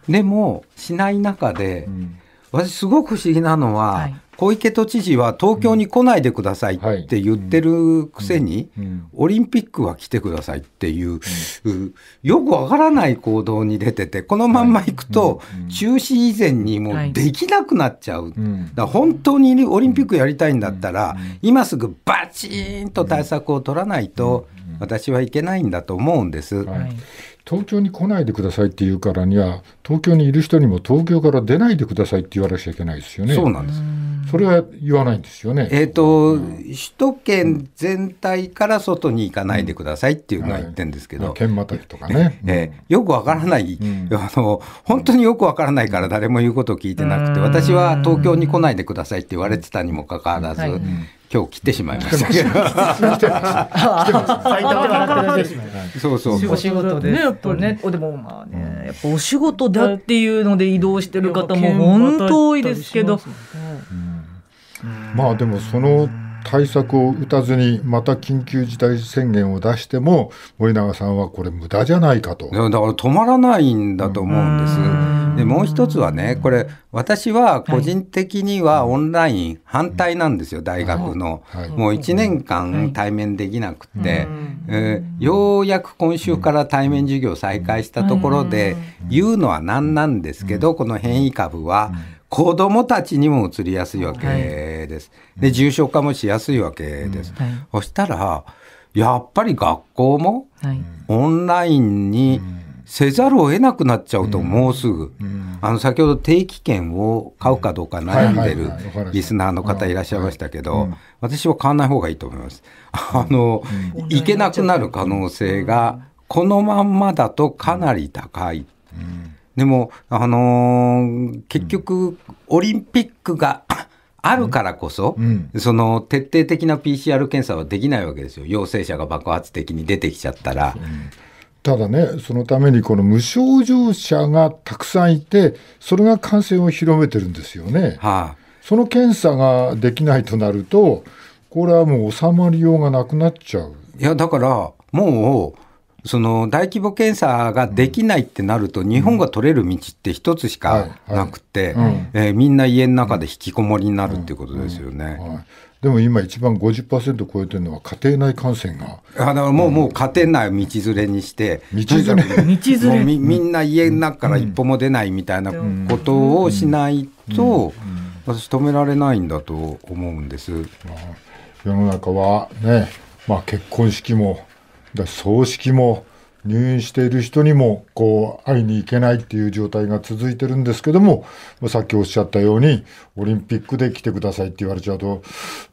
でもしない中で、私すごく不思議なのは、はい小池都知事は東京に来ないでくださいって言ってるくせに、オリンピックは来てくださいっていう、よくわからない行動に出てて、このまんま行くと、中止以前にもうできなくなっちゃう。だ本当にオリンピックやりたいんだったら、今すぐバチーンと対策を取らないと、私はいけないんだと思うんです。東京に来ないでくださいって言うからには、東京にいる人にも東京から出ないでくださいって言わなきゃいけないですよね。そうなんです。それは言わないんですよね。えっ、ー、と、うん、首都圏全体から外に行かないでくださいっていうのは言ってるんですけど、はい、県またぎとかね、うん、えー、よくわからない、あの本当によくわからないから誰も言うことを聞いてなくて、私は東京に来ないでくださいって言われてたにもかかわらず。はい今日来てしまいました。そうそう。お仕事でね、やっぱね、でもまあね、やっぱお仕事だっていうので移動してる方も本当多いですけど。まあでもその対策を打たずに、また緊急事態宣言を出しても、森永さんはこれ、無駄じゃないかと。だから止まらないんだと思うんです。でもう一つはね、これ、私は個人的にはオンライン反対なんですよ、大学の。もう1年間対面できなくて、えー、ようやく今週から対面授業再開したところで、言うのは何なんですけど、この変異株は。子どもたちにもうつりやすいわけです。はい、で重症化もしやすいわけです。うんはい、そしたらやっぱり学校もオンラインにせざるを得なくなっちゃうと、もうすぐ、あの先ほど定期券を買うかどうか悩んでるリスナーの方いらっしゃいましたけど、私は買わない方がいいと思います。あの、行けなくなる可能性がこのまんまだとかなり高い。うんでも、あのー、結局、オリンピックが、あるからこそ、うんその徹底的な PCR 検査はできないわけですよ、陽性者が爆発的に出てきちゃったら。ただね、そのためにこの無症状者がたくさんいて、それが感染を広めてるんですよね。はあ、その検査ができないとなると、これはもう収まりようがなくなっちゃう。いやだからもうその大規模検査ができないってなると、日本が取れる道って一つしかなくて、みんな家の中で引きこもりになるっていうことですよね。でも今、一番50%超えてるのは家庭内感染が。あのもう、うん、もう家庭内を道連れにして、道連れ 道連れみみんな家の中から一歩も出ないみたいなことをしないと、私、止められないんだと思うんです。世の中はね、まあ、結婚式もだ葬式も入院している人にもこう会いに行けないっていう状態が続いてるんですけども、さっきおっしゃったように、オリンピックで来てくださいって言われちゃうと、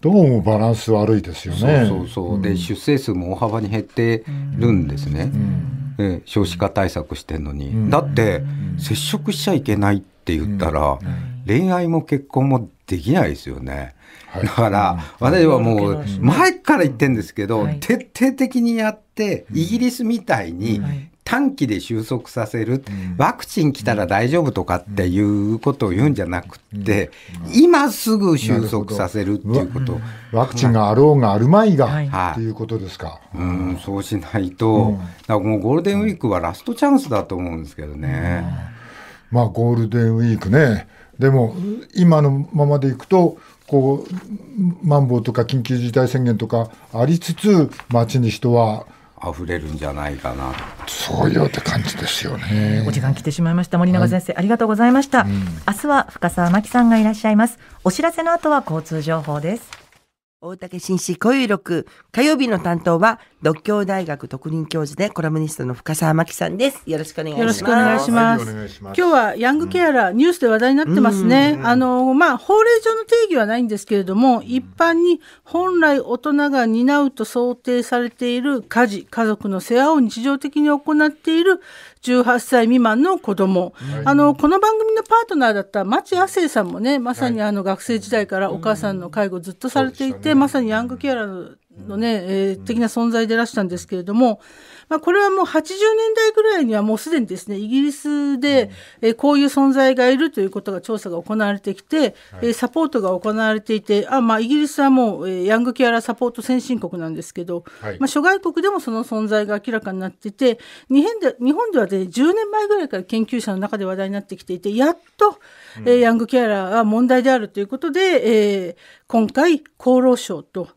どうもバランス悪いですよね。そうそうで、うん、出生数も大幅に減ってるんですね。うん、え少子化対策してんのに、うん、だって、接触しちゃいけないって言ったら、恋愛も結婚もできないですよね。だから、私はもう前から言ってるんですけど、徹底的にやってイギリスみたいに短期で収束させる、ワクチン来たら大丈夫とかっていうことを言うんじゃなくて、今すぐ収束させるっていうこと。ワクチンがあろうがあるまいが、はい、っていうことですか。うん、そうしないと、うん、もうゴールデンウィークはラストチャンスだと思うんですけどね。まあゴールデンウィークね、でも今のままでいくと、こう、マンボウとか緊急事態宣言とかありつつ、街に人は溢れるんじゃないかなそういうって感じですよね。お時間来てしまいました。森永先生、はい、ありがとうございました。うん、明日は深澤真紀さんがいらっしゃいます。お知らせの後は交通情報です。大竹紳士恋録火曜日の担当は独協大学特任教授でコラムニストの深澤真紀さんですよろしくお願いしますよろしくお願いします今日はヤングケアラー、うん、ニュースで話題になってますね、うんうん、あのまあ法令上の定義はないんですけれども一般に本来大人が担うと想定されている家事家族の世話を日常的に行っている18歳未満の子供、はい、あのこの番組のパートナーだった町亜生さんもねまさにあの学生時代からお母さんの介護ずっとされていて、はいうんね、まさにヤングケアラーのね、えー、的な存在でいらしたんですけれども、まあ、これはもう80年代ぐらいにはもうすでにですねイギリスで、うん、えこういう存在がいるということが調査が行われてきて、はい、サポートが行われていてあ、まあ、イギリスはもう、えヤングケアラーサポート先進国なんですけど、はい、まあ、諸外国でもその存在が明らかになってて日本で日本ではで、ね、10年前ぐらいから研究者の中で話題になってきていてやっと、えヤングケアラーが問題であるということで、えー、今回厚労省と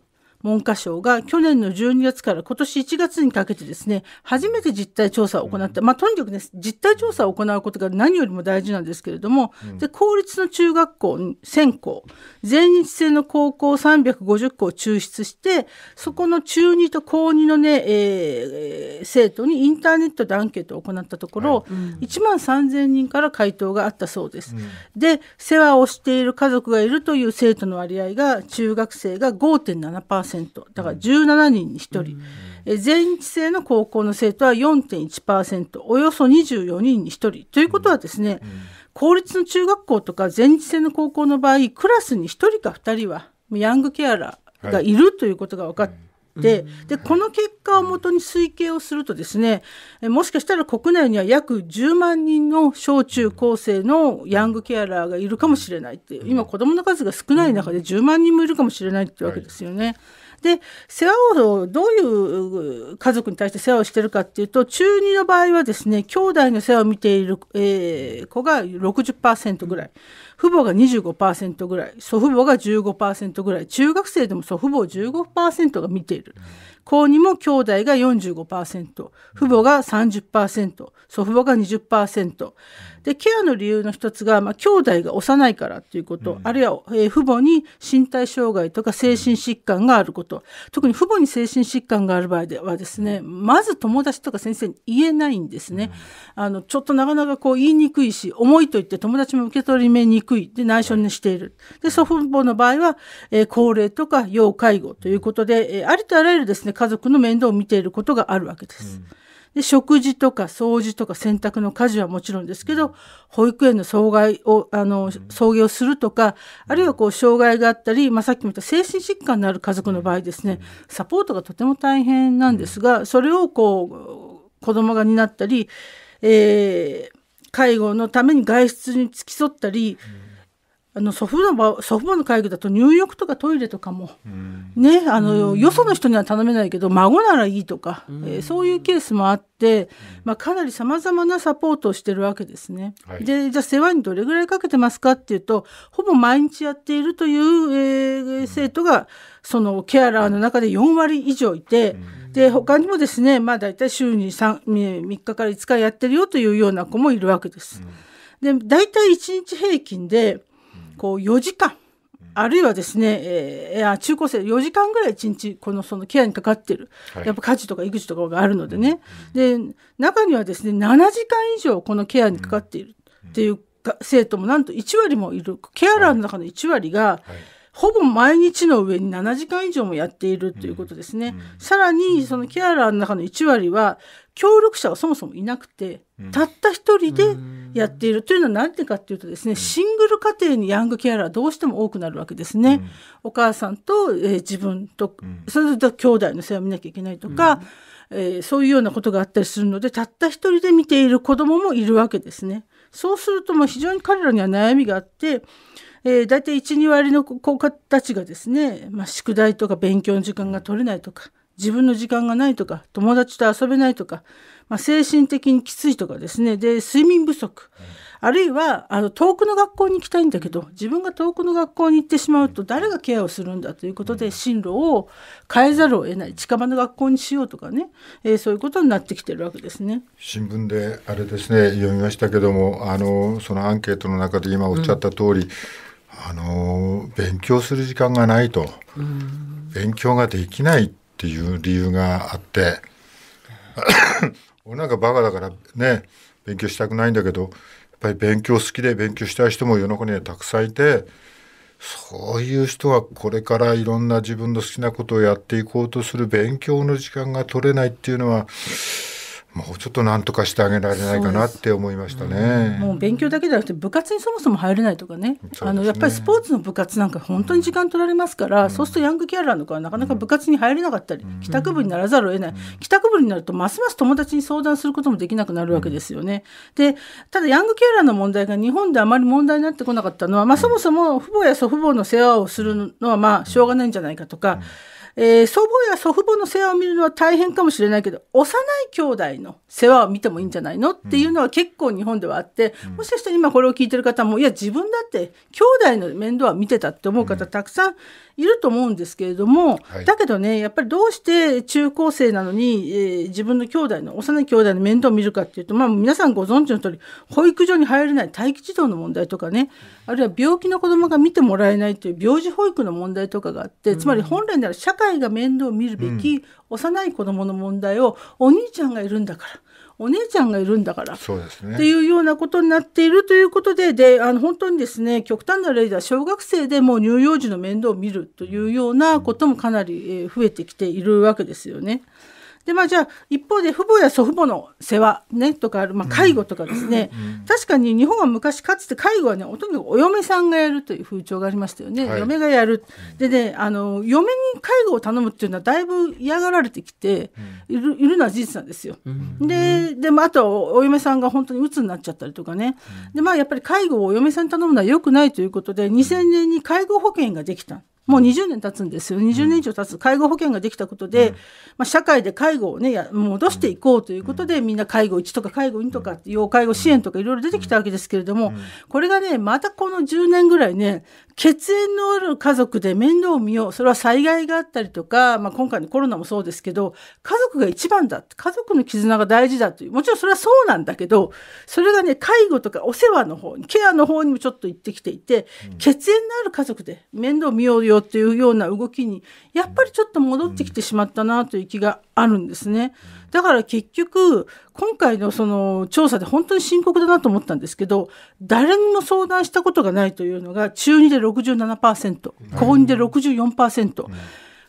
文科省が去年の12月から今年1月にかけてですね、初めて実態調査を行った。まあ、とにかくね、実態調査を行うことが何よりも大事なんですけれども、で、公立の中学校1000校、全日制の高校350校を抽出して、そこの中2と高2のね、えー、生徒にインターネットでアンケートを行ったところ、はい1万3000人から回答があったそうです。で、世話をしている家族がいるという生徒の割合が中学生が5.7%。だから17人に1人、うん、え全日制の高校の生徒は4.1%およそ24人に1人ということはですね、うん、公立の中学校とか全日制の高校の場合クラスに1人か2人はヤングケアラーがいるということが分かって、ででこの結果をもとに推計をするとですねもしかしたら国内には約10万人の小中高生のヤングケアラーがいるかもしれないって今子どもの数が少ない中で10万人もいるかもしれないってわけですよね。はいで世話をどういう家族に対して世話をしてるかっていうと中2の場合はですね兄弟の世話を見ている、えー、子が60%ぐらい。うん父母が25%ぐらい祖父母が15%ぐらい中学生でも祖父母を15%が見ている子にも兄弟が45%父母が30%祖父母が20%でケアの理由の一つが、まあ、兄弟が幼いからということ、うん、あるいは、えー、父母に身体障害とか精神疾患があること特に父母に精神疾患がある場合ではですねまず友達とか先生に言えないんですね。うん、あのちょっとなかなかこう言いにくいし重いと言って友達も受け取り目にくいで、内緒にしている。で、祖父母の場合は、えー、高齢とか要介護ということで、えー、ありとあらゆるですね、家族の面倒を見ていることがあるわけです。で食事とか掃除とか洗濯の家事はもちろんですけど、保育園の送害を、あの、送迎をするとか、あるいはこう、障害があったり、まあ、さっきも言った精神疾患のある家族の場合ですね、サポートがとても大変なんですが、それをこう、子供が担ったり、えー、介護のために外出に付き添ったり、うんあの祖父の場祖父母の介護だと入浴とかトイレとかも、うん、ね、あの、うよその人には頼めないけど孫ならいいとか、うん、えー、そういうケースもあって、まあ、かなりさまざまなサポートをしてるわけですね。はい、でじゃあ世話にどれぐらいかけてますかっていうとほぼ毎日やっているという、えー、生徒がそのケアラーの中で4割以上いて。で他にもですね、まあ、大体週に 3, 3日から5日やってるよというような子もいるわけです。で大体1日平均でこう4時間あるいはですね、えー、中高生4時間ぐらい一日このそのケアにかかってる、やっぱ家事とか育児とかがあるのでね、で中にはですね7時間以上このケアにかかっているっていう生徒もなんと1割もいるケアラーの中の1割が、ほぼ毎日の上に7時間以上もやっているということですね。さらにそのケアラーの中の1割は協力者はそもそもいなくて、たった一人でやっているというのは何でかっていうとですね、シングル家庭にヤングケアラーどうしても多くなるわけですね。お母さんと、えー、自分と、それと兄弟の世話を見なきゃいけないとか、えー、そういうようなことがあったりするので、たった一人で見ている子供もいるわけですね。そうするともう非常に彼らには悩みがあって、えー、大体1、2割の子たちがですね、まあ、宿題とか勉強の時間が取れないとか、自分の時間がないとか友達と遊べないとか、まあ、精神的にきついとかですねで睡眠不足、あるいはあの遠くの学校に行きたいんだけど自分が遠くの学校に行ってしまうと誰がケアをするんだということで進路を変えざるを得ない近場の学校にしようとかね、えー、そういうことになってきてるわけですね新聞であれですね読みましたけどもあのそのアンケートの中で今おっしゃった通り、うんあの勉強する時間がないと、勉強ができないっていう理由があって 俺なんかバカだからね勉強したくないんだけどやっぱり勉強好きで勉強したい人も世の中にはたくさんいてそういう人はこれからいろんな自分の好きなことをやっていこうとする勉強の時間が取れないっていうのは。もうちょっと何とかしてあげられないかなって思いましたね、うん、もう勉強だけじゃなくて部活にそもそも入れないとかね、ね、あのやっぱりスポーツの部活なんか本当に時間取られますから、うん、そうするとヤングケアラーの子はなかなか部活に入れなかったり、うん、帰宅部にならざるを得ない、帰宅部になるとますます友達に相談することもできなくなるわけですよね。でただヤングケアラーの問題が日本であまり問題になってこなかったのは、まあ、そもそも父母や祖父母の世話をするのはまあしょうがないんじゃないかとか。えー、祖母や祖父母の世話を見るのは大変かもしれないけど、幼い兄弟の世話を見てもいいんじゃないのっていうのは結構日本ではあって、もしかしたら今これを聞いてる方も、いや、自分だって兄弟の面倒は見てたって思う方たくさんいると思うんですけれども、はい、だけどねやっぱりどうして中高生なのに、えー、自分の兄弟の幼い兄弟の面倒を見るかっていうと、まあ、皆さんご存知の通り保育所に入れない待機児童の問題とかねあるいは病気の子どもが見てもらえないという病児保育の問題とかがあって、つまり本来なら社会が面倒を見るべき、幼い子どもの問題をお兄ちゃんがいるんだから。お姉ちゃんがいるんだからそうです、ね、っていうようなことになっているということでであの本当にですね極端な例では小学生でも乳幼児の面倒を見るというようなこともかなり増えてきているわけですよね。うんでまあじゃあ一方で父母や祖父母の世話ねとかまあ、介護とかですね、うん、確かに日本は昔かつて介護はねとにかくお嫁さんがやるという風潮がありましたよね、はい、嫁がやるでねあの嫁に介護を頼むっていうのはだいぶ嫌がられてきている,、いるのは事実なんですよ。ででもあとお嫁さんが本当に鬱になっちゃったりとかね、でまあやっぱり介護をお嫁さんに頼むのは良くないということで2000年に介護保険ができた。もう20年経つんですよ。20年以上経つ。介護保険ができたことで、うん、まあ、社会で介護をね、戻していこうということで、うん、みんな介護1とか介護2とか、要介護支援とかいろいろ出てきたわけですけれども、これがね、またこの10年ぐらいね、血縁のある家族で面倒を見よう。それは災害があったりとか、まあ、今回のコロナもそうですけど、家族が一番だ。家族の絆が大事だという。もちろんそれはそうなんだけど、それがね、介護とかお世話の方に、ケアの方にもちょっと行ってきていて、血縁のある家族で面倒を見ようよっていうような動きに、やっぱりちょっと戻ってきてしまったなという気があるんですね。だから結局、今回のその調査で本当に深刻だなと思ったんですけど、誰にも相談したことがないというのが、中2で67%、高2で64%、うん、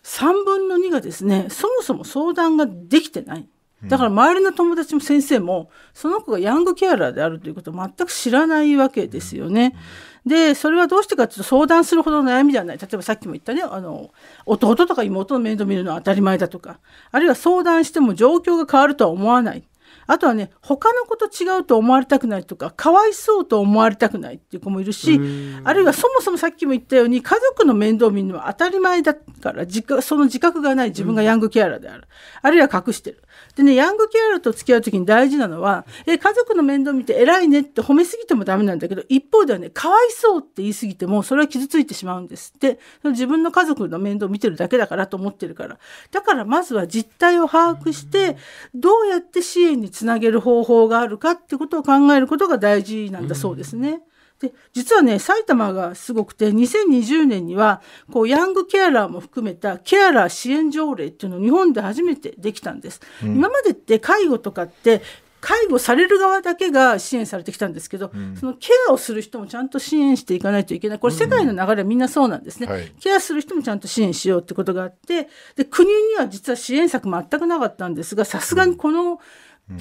3分の2がですね、そもそも相談ができてない。だから周りの友達も先生も、その子がヤングケアラーであるということを全く知らないわけですよね。うんでそれはどうしてかっていうと相談するほどの悩みではない例えばさっきも言ったねあの弟とか妹の面倒見るのは当たり前だとかあるいは相談しても状況が変わるとは思わないあとはね他の子と違うと思われたくないとかかわいそうと思われたくないっていう子もいるしあるいはそもそもさっきも言ったように家族の面倒見るのは当たり前だからその自覚がない自分がヤングケアラーであるあるいは隠してるでねヤングケアラーと付き合う時に大事なのはえ家族の面倒見て偉いねって褒めすぎてもダメなんだけど一方ではねかわいそうって言い過ぎてもそれは傷ついてしまうんですで自分の家族の面倒を見てるだけだからと思ってるからだからまずは実態を把握してどうやって支援につなげる方法があるかってことを考えることが大事なんだそうですね。うんで実はね埼玉がすごくて2020年にはこうヤングケアラーも含めたケアラー支援条例っていうのを日本で初めてできたんです。うん、今までって介護とかって介護される側だけが支援されてきたんですけど、うん、そのケアをする人もちゃんと支援していかないといけないこれ世界の流れはみんなそうなんですね、うんはい、ケアする人もちゃんと支援しようってことがあってで国には実は支援策全くなかったんですがさすがにこの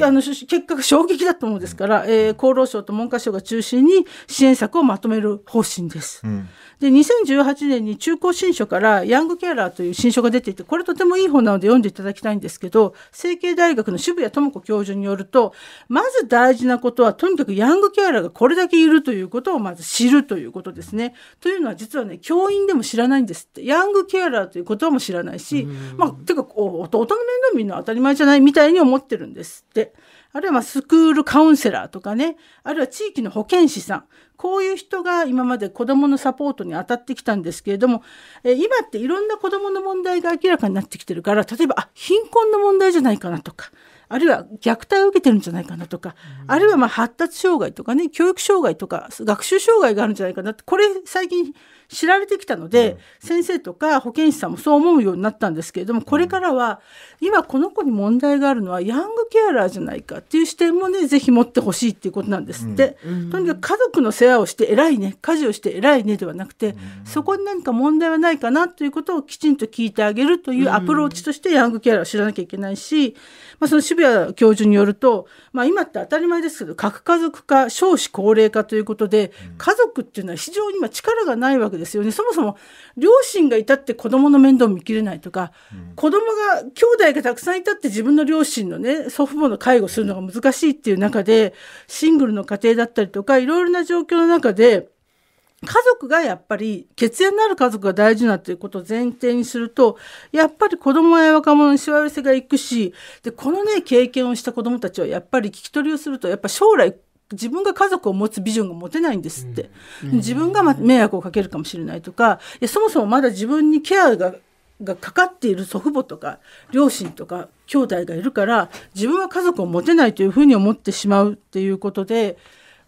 あの結果が衝撃だと思うんですから、えー、厚労省と文科省が中心に支援策をまとめる方針です。うんで2018年に中高新書からヤングケアラーという新書が出ていてこれとてもいい本なので読んでいただきたいんですけど成蹊大学の渋谷智子教授によるとまず大事なことはとにかくヤングケアラーがこれだけいるということをまず知るということですね。というのは実はね教員でも知らないんですってヤングケアラーということも知らないしまあてか弟の面倒見るのは当たり前じゃないみたいに思ってるんですって。あるいはスクールカウンセラーとかね、あるいは地域の保健師さん、こういう人が今まで子供のサポートに当たってきたんですけれども、え今っていろんな子供の問題が明らかになってきてるから、例えば、あ、貧困の問題じゃないかなとか、あるいは虐待を受けてるんじゃないかなとか、あるいはま発達障害とかね、教育障害とか、学習障害があるんじゃないかなって、これ最近知られてきたので、先生とか保健師さんもそう思うようになったんですけれどもこれからは今この子に問題があるのはヤングケアラーじゃないかっていう視点もねぜひ持ってほしいっていうことなんですって、うん、とにかく家族の世話をして偉いね家事をして偉いねではなくて、そこに何か問題はないかなということをきちんと聞いてあげるというアプローチとしてヤングケアラーを知らなきゃいけないしまあ、その渋谷教授によると、まあ、今って当たり前ですけど核家族化少子高齢化ということで、家族っていうのは非常に今力がないわけですよねそもそも両親がいたって子供の面倒を見きれないとか、子供が兄弟がたくさんいたって自分の両親のね祖父母の介護するのが難しいっていう中でシングルの家庭だったりとかいろいろな状況の中で。家族がやっぱり血縁のある家族が大事なっていうことを前提にするとやっぱり子供や若者にしわ寄せがいくしでこのね経験をした子どもたちはやっぱり聞き取りをするとやっぱ将来自分が家族を持つビジョンが持てないんですって、うんうん、自分が迷惑をかけるかもしれないとかいやそもそもまだ自分にケアががかかっている祖父母とか両親とか兄弟がいるから自分は家族を持てないというふうに思ってしまうっていうことで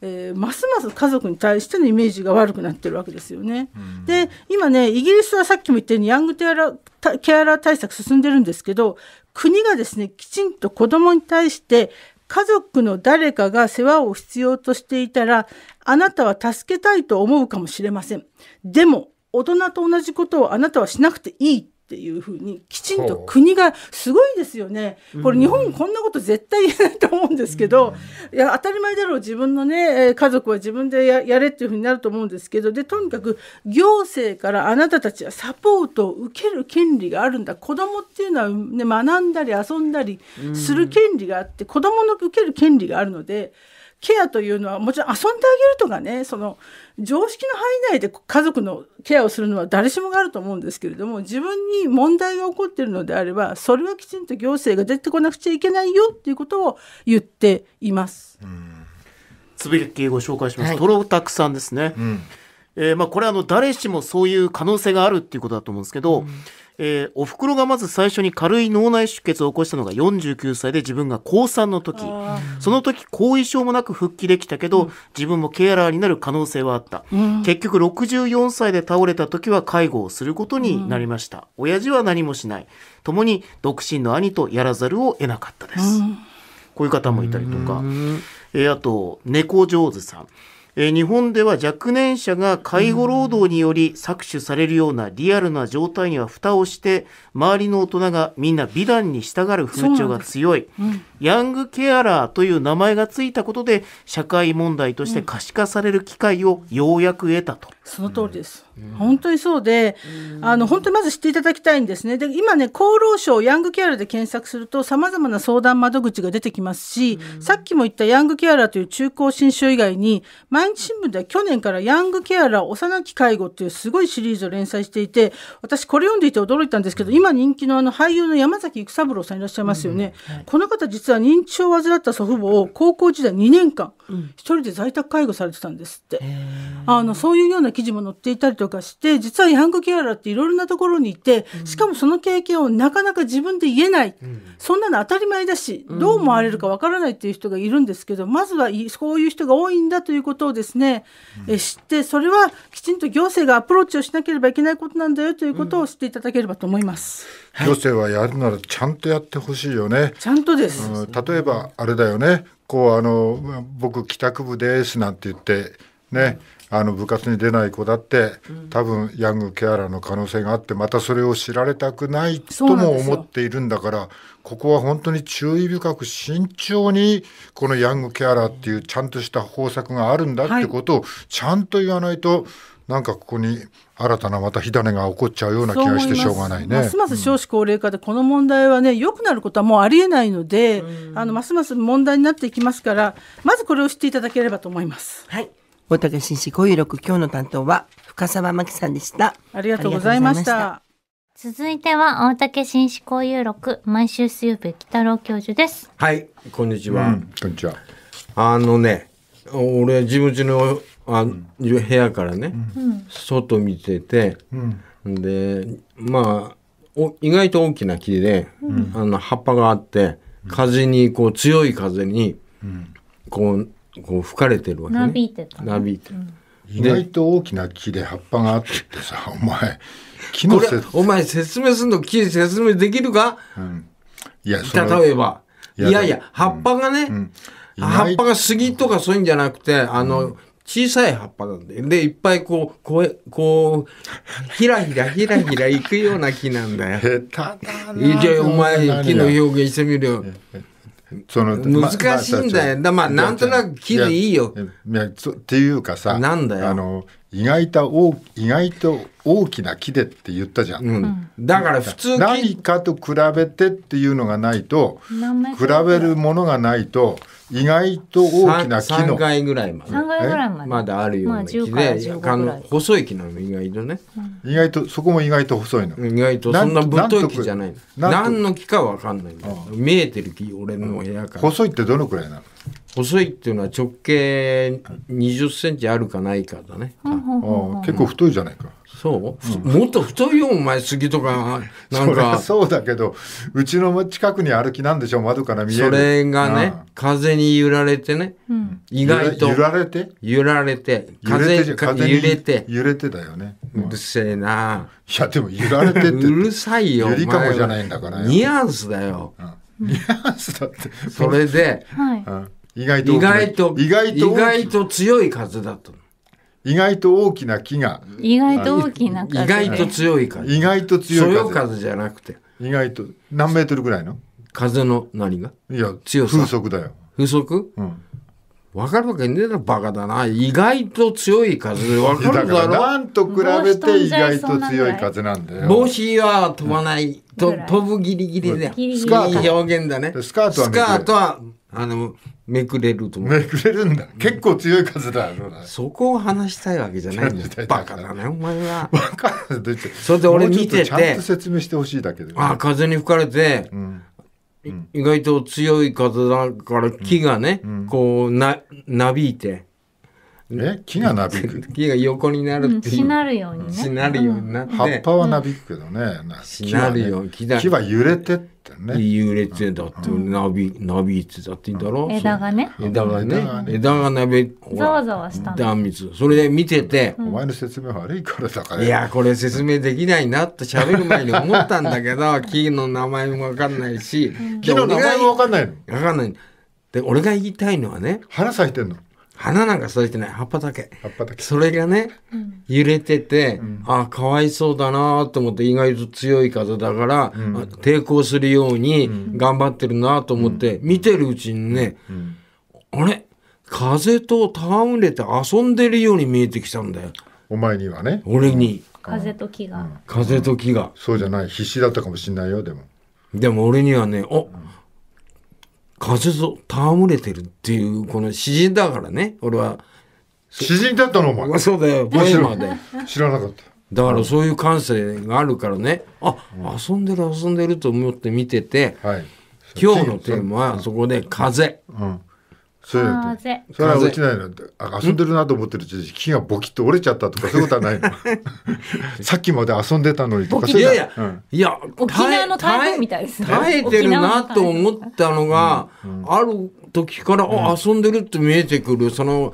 えー、ますます家族に対してのイメージが悪くなってるわけですよね。うん、で今ねイギリスはさっきも言ったようにヤングケアラー対策進んでるんですけど国がですねきちんと子どもに対して家族の誰かが世話を必要としていたらあなたは助けたいと思うかもしれません。でも大人と同じことをあなたはしなくていいっていうふうにきちんと国がすごいですよねこれ日本こんなこと絶対言えないと思うんですけど、いや当たり前だろう自分のね家族は自分でやれっていうふうになると思うんですけどでとにかく行政からあなたたちはサポートを受ける権利があるんだ子どもっていうのは、ね、学んだり遊んだりする権利があって、子どもの受ける権利があるので。ケアというのはもちろん遊んであげるとかねその常識の範囲内で家族のケアをするのは誰しもがあると思うんですけれども自分に問題が起こっているのであればそれはきちんと行政が出てこなくちゃいけないよっていうことを言っています。つぶやきご紹介します。トロタクさんですね。うん、えー、まあこれあの誰しもそういう可能性があるっていうことだと思うんですけど。うんえー、お袋がまず最初に軽い脳内出血を起こしたのが49歳で自分が高3の時その時後遺症もなく復帰できたけど、うん、自分もケアラーになる可能性はあった、うん、結局64歳で倒れた時は介護をすることになりました、うん、親父は何もしない共に独身の兄とやらざるを得なかったです、こういう方もいたりとか、えー、あと猫上手さんえ日本では若年者が介護労働により搾取されるようなリアルな状態には蓋をして周りの大人がみんな美談に従う風潮が強い、うんヤングケアラーという名前がついたことで社会問題として可視化される機会をようやく得たと。その通りです、うん、本当にそうで、あの本当にまず知っていただきたいんですね。で今ね厚労省ヤングケアラーで検索するとさまざまな相談窓口が出てきますし、うん、さっきも言ったヤングケアラーという中高新書以外に毎日新聞では去年からヤングケアラー幼き介護っていうすごいシリーズを連載していて私これ読んでいて驚いたんですけど今人気のあの俳優の山崎育三郎さんいらっしゃいますよね。この方実実は認知症を患った祖父母を高校時代2年間、一人で在宅介護されてたんですって。あの、そういうような記事も載っていたりとかして、実はヤングケアラーっていろいろなところにいて、しかもその経験をなかなか自分で言えない。うん、そんなの当たり前だし、どう思われるかわからないっていう人がいるんですけど、まずはそういう人が多いんだということをですね、うん、え知って、それはきちんと行政がアプローチをしなければいけないことなんだよということを知っていただければと思います。うん行政はやるならちゃんとやってほしいよね。ちゃんとです、うん、例えばあれだよねこうあの僕帰宅部ですなんて言ってね、あの部活に出ない子だって多分ヤングケアラーの可能性があってまたそれを知られたくないとも思っているんだからここは本当に注意深く慎重にこのヤングケアラーっていうちゃんとした方策があるんだってことをちゃんと言わないとなんかここに新たなまた火種が起こっちゃうような気がしてしょうがないね。ますます少子高齢化でこの問題はね良くなることはもうありえないので、うん、あのますます問題になっていきますからまずこれを知っていただければと思います。はい。大竹紳士交友録今日の担当は深沢真紀さんでした。ありがとうございました。続いては大竹紳士交友録毎週水曜日北郎教授です。はい、こんにちは。うん、こんにちは。あのね、俺事務所のあ、うん、部屋からね、うん、外見てて、うん、でまあ意外と大きな木で、あの葉っぱがあって風にこう強い風にこうこう吹かれてるわけね。なびいてた、ね、なびいて意外と大きな木で葉っぱがあってってさ、お前、木の説お前説明すんの木説明できるか、うん、いや、例えば。いやいや、葉っぱがね、うんうん、葉っぱが杉とかそういうんじゃなくて、あの、小さい葉っぱなんで、で、いっぱいこう、こう、こう、ひらひらひらひらいくような木なんだよ。下手だな。じゃあお前、木の表現してみるよ。その難しいんだよ。だまあ、なんとなく木でいいよ。いやっていうかさ、なんだよ。あの、意外と大、意外と大きな木でって言ったじゃん、うん、だから普通何かと比べてっていうのがないと比べるものがないと意外と大きな木の3回ぐらいまでぐらいまでまだあるような木で、まあ、細い木なの意外とね、うん、意外とそこも意外と細いの意外とそんな太い木じゃないの何の木か分かんないんだ見えてる木俺の部屋から、細いってどのくらいなの細いっていうのは直径20センチあるかないかだね、うん、ああ結構太いじゃないか、そう、うん、もっと太いよお前杉とかなんかそうだけどうちの近くに歩きなんでしょう、窓から見えるそれがね風に揺られてね、うん、意外と揺られて揺られて風風揺れて揺れてだよね、うるせえないやでも揺られてってうるさいよゆりかもじゃないんだからニュアンスだよ、ニュアンスだってそれで、はい、意外と意外と意外と強い風だと意外と大きな木が意外と大きな風、意外と強い風意外と強い風風じゃなくて意外と何メートルぐらいの風の何がいや強さ風速だよ風速、うん、分かるわけねえだバカだな意外と強い風分 かるだろ何と比べて意外と強い風なんだよ帽子は飛ばない、うん、と飛ぶギリギリだよいい表現だねスカートはあの、めくれると思う。めくれるんだ。結構強い風だ。そこを話したいわけじゃないんだよ。バカだね、お前は。バカだね。それで俺見てて。ちゃんと説明してほしいだけで、ね。ああ、風に吹かれて、うん意外と強い風だから木がね、うん、こうな、なびいて。え木がなびく 木が横になるっていう、しなるようにねなるようになって、葉っぱはなびくけどね、ね木は揺れてってったねだってなびなびいてたっていいんだろ枝がね枝がね枝がなべ。ざわざわした断蜜それで見ててお前の説明悪いからだからいやこれ説明できないなって喋る前に思ったんだけど 木の名前も分かんないし木の名前も分かんないの分かんないで俺が言いたいのはね花咲いてんの花なんか咲いてない葉っぱだけ葉っぱだけそれがね、うん、揺れてて、うん、ああかわいそうだなと思って意外と強い風だから、うん、抵抗するように頑張ってるなと思って、見てるうちにね、あれ風と戯れて遊んでるように見えてきたんだよお前にはね俺に、風と木が、風と木が、そうじゃない必死だったかもしんないよでもでも俺にはねお、うん仮説を戯れてるっていう、この詩人だからね、俺は。詩人だったのお前。そうだよ、ポエで。知らなかった。だからそういう感性があるからね、あ、うん、遊んでる遊んでると思って見てて、はい、今日のテーマはそこで風、うん、そうそれは落ちないのあ遊んでるなと思ってるうちに木がボキッと折れちゃったとか そういうことはないの さっきまで遊んでたのにとかそういやいや、うん、いや沖縄の台風みたいですね耐えてるなと思ったのが、ある時から、うん、遊んでるって見えてくるその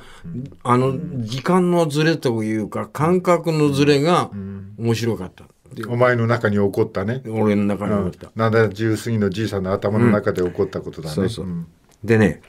あの時間のずれというか感覚のずれが面白かった。お前の中に起こったね俺の中に起こった、うん、70過ぎのじいさんの頭の中で起こったことだね、そうそうでね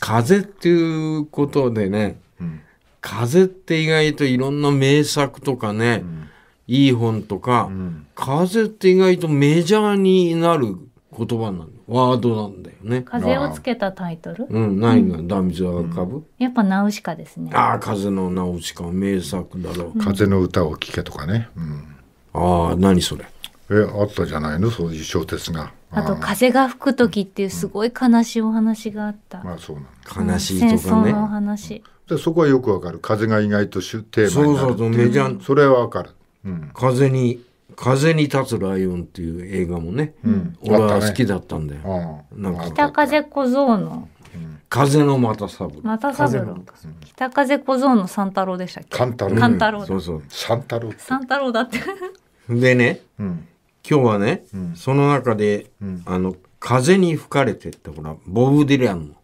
風っていうことでね、うん、風って意外といろんな名作とかね、うん、いい本とか、うん、風って意外とメジャーになる言葉なんワードなんだよね。風をつけたタイトル。うん、何が、ダミズアぶ。やっぱナウシカですね。ああ、風のナウシカ、名作だろう。風の歌を聴けとかね。うん、ああ、何それ。え、あったじゃないの、そういう小説が。あと風が吹く時っていうすごい悲しいお話があった。まあそうなん悲しいとかね。のお話。そこはよくわかる。風が意外と主テーマになるそうそうメジャー。それはわかる。うん、風に風に立つライオンっていう映画もね、うん、俺は好きだったんだよ。なんか北風小僧の、風の又三郎。又三郎。北風小僧の三太郎でしたっけ？三太郎。三太郎。そうそう。三太郎。三太郎だって。でね、うん、今日はね、うん、その中で、うん、あの、風に吹かれてってほら、ボブ・ディランの。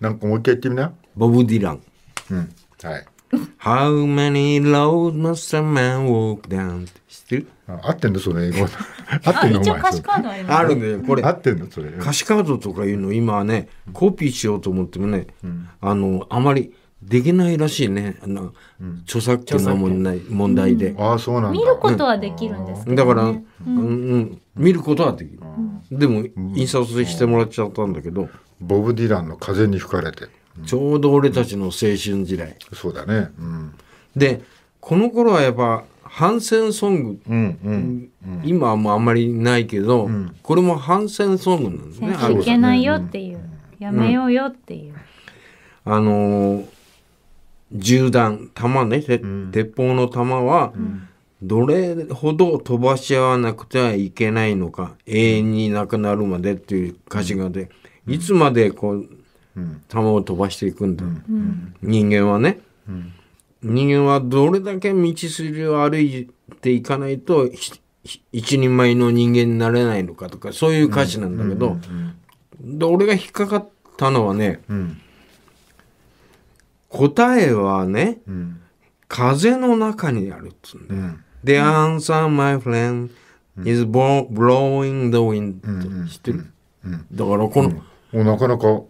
なんかもう一回言ってみな。ボブ・ディラン。うん。はい。How many r o a d must a man walk down? 知ってる合ってんだ、それ英語。合ってんのお前。あるんだこれ。合ってんのそれ。歌詞カードとかいうの今はね、コピーしようと思ってもね、うん、あの、あまりできないらしいねあの、うん、著作権の問題問題で、ああそうなん見ることはできるんですけど、ね、だから、うんうん見ることはできる、でも印刷してもらっちゃったんだけど、ボブ・ディランの「風に吹かれて」ちょうど俺たちの青春時代そうだね、うん、でこの頃はやっぱ反戦ソング、うんうん、うん、今はもうあんまりないけど、うん、これも反戦ソングなんですね。いけないよっていう、やめようよっていう。あのー銃弾弾ね、うん、鉄砲の弾は、どれほど飛ばし合わなくてはいけないのか永遠になくなるまでっていう歌詞がで、いつまでこう弾を飛ばしていくんだ、人間はね、人間はどれだけ道筋を歩いていかないと一人前の人間になれないのかとかそういう歌詞なんだけど、で俺が引っかかったのはね、うん答えはね、うん、風の中にあるっつうんだよ。The answer, my friend, is blowing the wind. 知ってるだからこの。なかなか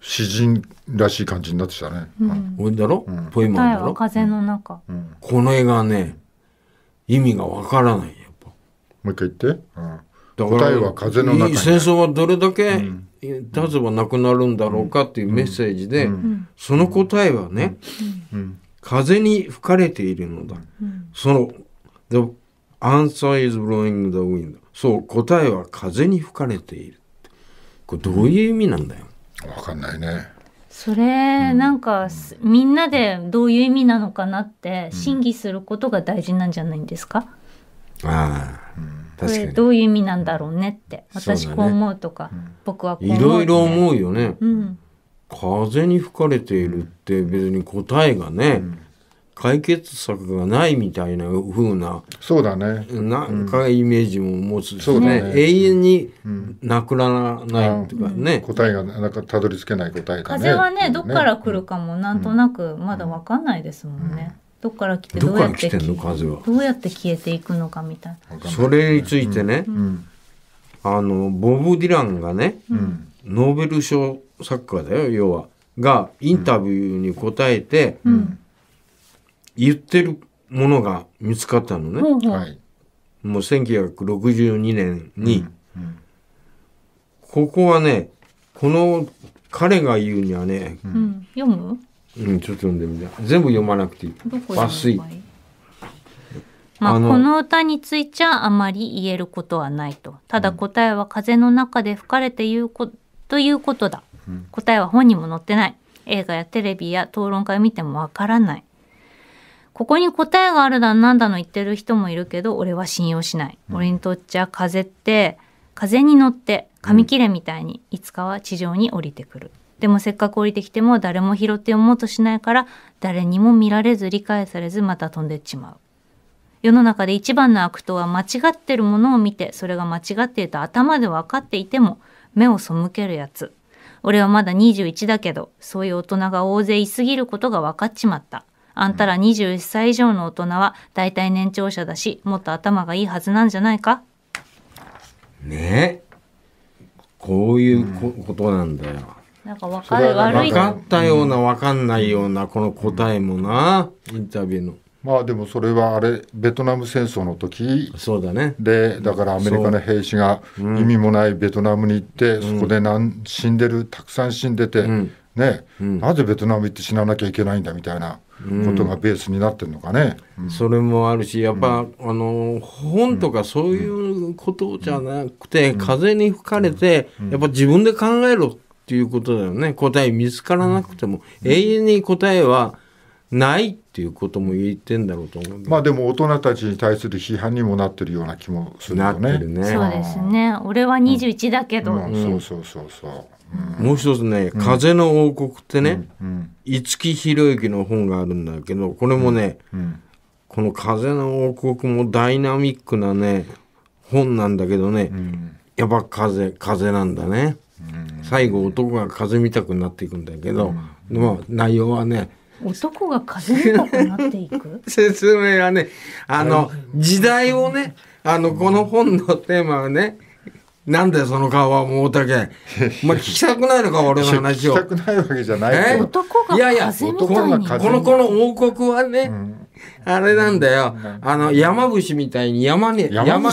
詩人らしい感じになってきたね。これだろポエマだろ風の中。この絵がね、意味がわからない。やっぱ。もう一回言って。答えは風の中。戦争はどれだけたずはなくなるんだろうかっていうメッセージで、その答えはね、風に吹かれているのだ。その、The answer is blowing the wind. そう、答えは風に吹かれている。これどういう意味なんだよ。わかんないね。それ、なんか、みんなでどういう意味なのかなって審議することが大事なんじゃないんですか、うん、ああ、うんこれどういう意味なんだろうねって私こう思うとか、ね、僕はこう思う、いろいろ思うよね、うん、風に吹かれているって別に答えがね、うん解決策がないみたいなふうなそうだねなんかイメージも持つ、うん、そうね永遠になくならないとかね、うん、答えがなんかたどり着けない答えね風はねどっから来るかもなんとなくまだ分かんないですもんね、どこから来てどうやってどうやって消えていくのかみたいなそれについてね、うんあのボブ・ディランがね、うん、ノーベル賞作家だよ要はがインタビューに答えて、言ってるものが見つかったのね、はい、もう1962年に、ここはねこの彼が言うにはね、読むうん、ちょっと読んでみて。全部読まなくていい。こ抜粋。まあ、この歌についちゃあまり言えることはないと。ただ答えは風の中で吹かれて言うこと、ということだ。答えは本にも載ってない。映画やテレビや討論会見てもわからない。ここに答えがあるだなんだの言ってる人もいるけど、俺は信用しない。俺にとっちゃ風って、風に乗って、紙切れみたいに、いつかは地上に降りてくる。でもせっかく降りてきても誰も拾って読もうとしないから誰にも見られず理解されずまた飛んでっちまう。世の中で一番の悪党は間違ってるものを見てそれが間違っていると頭で分かっていても目を背けるやつ。俺はまだ21だけどそういう大人が大勢いすぎることが分かっちまった。あんたら21歳以上の大人は大体年長者だしもっと頭がいいはずなんじゃないかねえこういうことなんだよ。なんか分か悪い分かったような分かんないようなこの答えもな、インタビューの。まあでもそれはあれベトナム戦争の時そうだねでだからアメリカの兵士が意味もないベトナムに行って、そこでなん死んでるたくさん死んでて、ね、なぜベトナム行って死ななきゃいけないんだみたいなことがベースになってるのかね、それもあるしやっぱ、あの本とかそういうことじゃなくて、風に吹かれて、やっぱ自分で考えろっていうことだよね答え見つからなくても、うん、永遠に答えはないっていうことも言ってんだろうと思うまあでも大人たちに対する批判にもなってるような気もするよね。ねそうですね俺は21だけど、うんうん、そうそうそうそう。もう一つね「風の王国」ってね、五木ひろゆきの本があるんだけどこれもね、この「風の王国」もダイナミックなね本なんだけどね、やっぱ風風なんだね。最後男が風見たくなっていくんだけど、うん、まあ内容はね男が風見たくなっていく 説明はねあの時代をねあのこの本のテーマはねなんだよその顔はもうたけ、お前聞きたくないのか俺の話を聞きたくないわけじゃない男がいやいや男このこの王国はね、うんあれなんだよ。あの、山伏みたいに山に、山山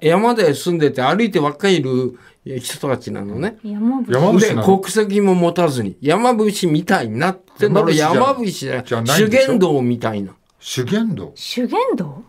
山で住んでて歩いてばっかりいる人たちなのね。山伏で、国籍も持たずに、山伏みたいになってんだろ、山伏じゃない。修験道みたいな。修験道修験道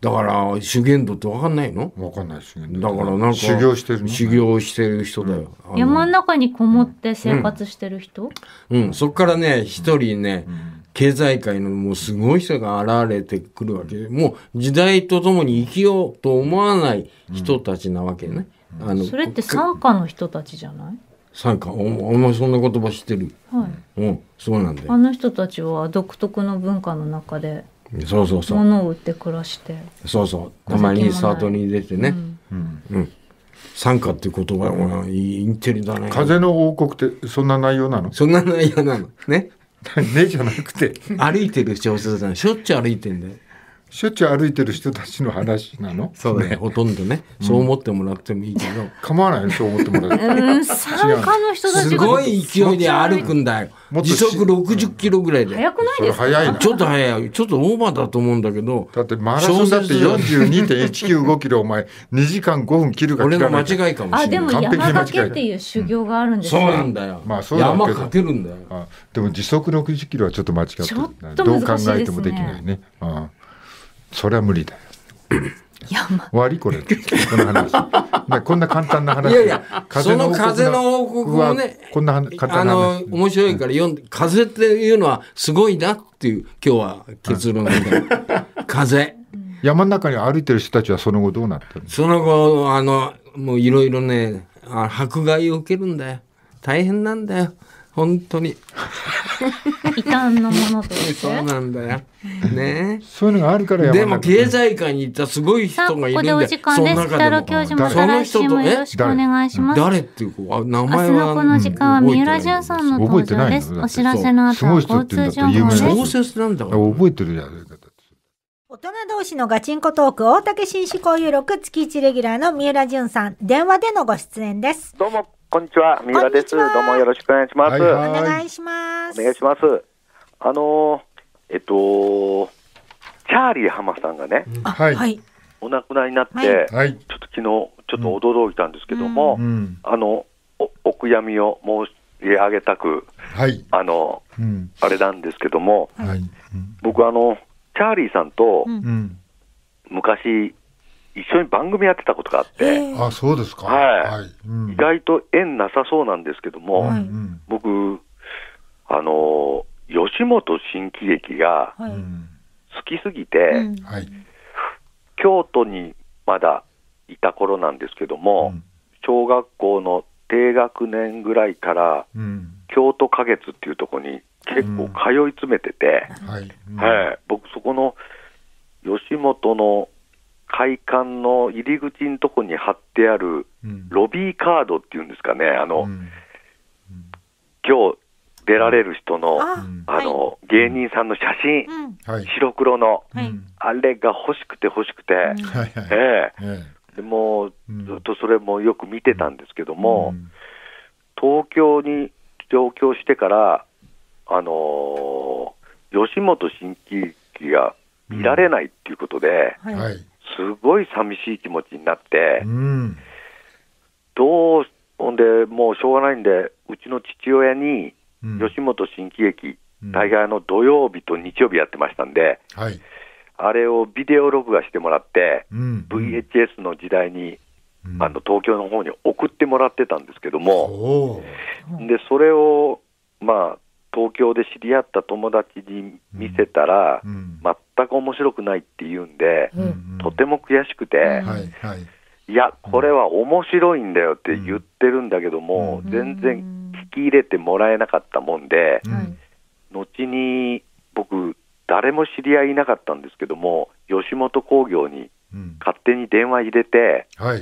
だから、修験道って分かんないの分かんない、修験道。だからなんか、修行してる、ね、修行してる人だよ、うん、山の中にこもって生活してる人、うん、うん、そっからね、一人ね、うん経済界のもうすごい人が現れてくるわけで、もう時代とともに生きようと思わない人たちなわけね。うんあのそれって傘下の人たちじゃない傘下おお前そんな言葉知ってる、はい、うんそうなんだあの人たちは独特の文化の中でそうそうそう物を売って暮らしてそうそうたまにサートに出てね、うんうんう参加っていう言葉はインテリだね風の王国ってそんな内容なのそんな内容なのね ねじゃなくて歩いてる小説だしょっちゅう歩いてんだよしょっちゅう歩いてる人たちの話なのそうね、ね、ほとんどね、うん、そう思ってもらってもいいけど構わないそう思ってもらってうん参加の人たちすごい勢いで歩くんだよ時速60キロぐらいで、うん、速くないですか早いちょっと早いちょっとオーバーだと思うんだけどだってマラソンだって42.195キロお前2時間5分切るか切らない俺の間違いかもしれないあでも山かけっていう修行があるんですね、そうなんだよ、まあ、そうだ山かけるんだよあでも時速60キロはちょっと間違ってるちょっと難しいですねどう考えてもできないねああそれは無理だよ。わりこれこの話 こんな簡単な話いやいやその風の王国はねこんな簡単な話面白いから読んで、風っていうのはすごいなっていう今日は結論みた 風山の中に歩いてる人たちはその後どうなったるその後あのもういろいろね迫害を受けるんだよ大変なんだよ本当に異端のものとしてそうなんだよねそういうのがあるからでも経済界にいたすごい人がいるんだよここでお時間です北郎教授もた来週もよろしくお願いします誰っていう子名前は明日のこの時間は三浦淳さんの登場ですお知らせの後は交通情報です小説なんだから覚えてるじゃなん大人同士のガチンコトーク、大竹紳士交有録、月1レギュラーの三浦淳さん、電話でのご出演です。どうも。こんにちは、三浦です。どうもよろしくお願いします。はいはい、お願いします。お願いします。あのー、えっと、チャーリー浜さんがね、はい、お亡くなりになって、はい、ちょっと昨日ちょっと驚いたんですけども、うんあのおお悔やみを申し上げたく、はい、あの、うん、あれなんですけども、はい、僕あのチャーリーさんと、うん、昔一緒に番組やってたことがあって、あそうですか、はい、はいうん、意外と縁なさそうなんですけども、はい、僕、あの吉本新喜劇が好きすぎて、はい、京都にまだいた頃なんですけども、うん、小学校の低学年ぐらいから、うん、京都花月っていうとこに結構通い詰めてて、はい僕そこの吉本の会館の入り口のとこに貼ってあるロビーカードっていうんですかね、あの、うん、今日出られる人の、あの、芸人さんの写真、白黒の、あれが欲しくて欲しくて、ええでもずっとそれもよく見てたんですけども、東京に上京してから、あの吉本新喜劇が見られないっていうことで、はいすごい寂しい気持ちになって、うん、どうほんで、もうしょうがないんで、うちの父親に、吉本新喜劇、大概の土曜日と日曜日やってましたんで、はい、あれをビデオ録画してもらって、うん、VHS の時代に、うん、あの東京の方に送ってもらってたんですけども、でそれを、まあ、東京で知り合った友達に見せたら、うん、全く面白くないって言うんで、うん、とても悔しくて、はいはい、いや、これは面白いんだよって言ってるんだけども、うん、全然聞き入れてもらえなかったもんで、後に僕、誰も知り合いいなかったんですけども、吉本興業に勝手に電話入れて、はい、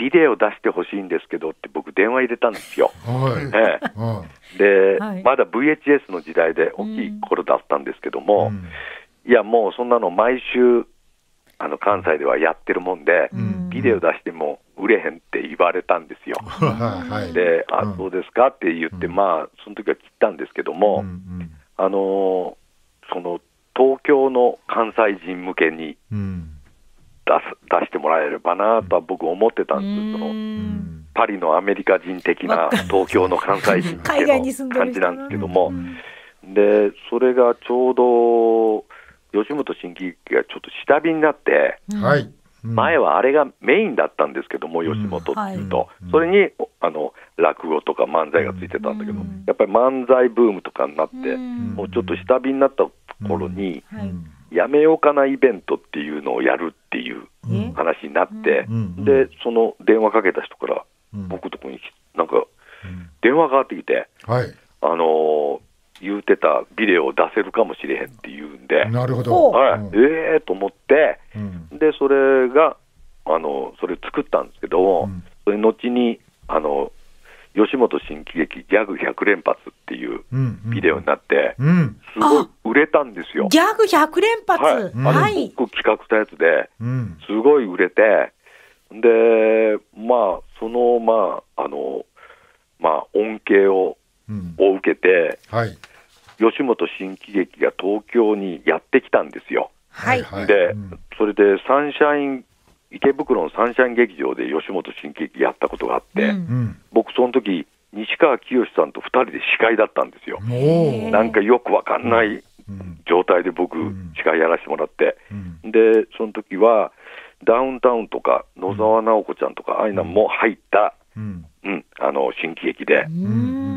ビデオ出してほしいんですけどって僕電話入れたんですよ。はい、で、はい、まだ VHS の時代で大きい頃だったんですけども、うん、いやもうそんなの毎週あの関西ではやってるもんで、うん、ビデオ出しても売れへんって言われたんですよ。はい、で、あ、どうですかって言って、うん、まあ、その時は切ったんですけども、うんうん、あのー、その東京の関西人向けに、うん出してもらえればなとは僕思ってたんですけど、パリのアメリカ人的な東京の関西人っていう感じなんですけども、でそれがちょうど吉本新喜劇がちょっと下火になって、はい、前はあれがメインだったんですけども、吉本っていうと、それにあの落語とか漫才がついてたんだけど、やっぱり漫才ブームとかになって、もうちょっと下火になった頃に、やめようかなイベントっていうのをやるっていう話になって、で、その電話かけた人から、僕とこに、なんか、電話がかかってきて、はい、あのー、言うてたビデオを出せるかもしれへんっていうんで、なるほど。はい、ええー、と思って、で、それが、あの、それ作ったんですけどうん、それ後に、あの、吉本新喜劇ギャグ100連発っていうビデオになって、すごい売れたんですよ。ギャグ100連発はい。うん、企画したやつで、すごい売れて、で、まあ、その、まあ、あの、まあ、恩恵を、を受けて、はい、吉本新喜劇が東京にやってきたんですよ。はい。で、それでサンシャイン池袋のサンシャイン劇場で吉本新喜劇やったことがあって、うん、僕、その時西川きよしさんと2人で司会だったんですよ。なんかよくわかんない状態で僕、司会やらせてもらって、うん、で、その時は、ダウンタウンとか野沢直子ちゃんとか、ああいうのも入った、うん、うん、あの新喜劇で、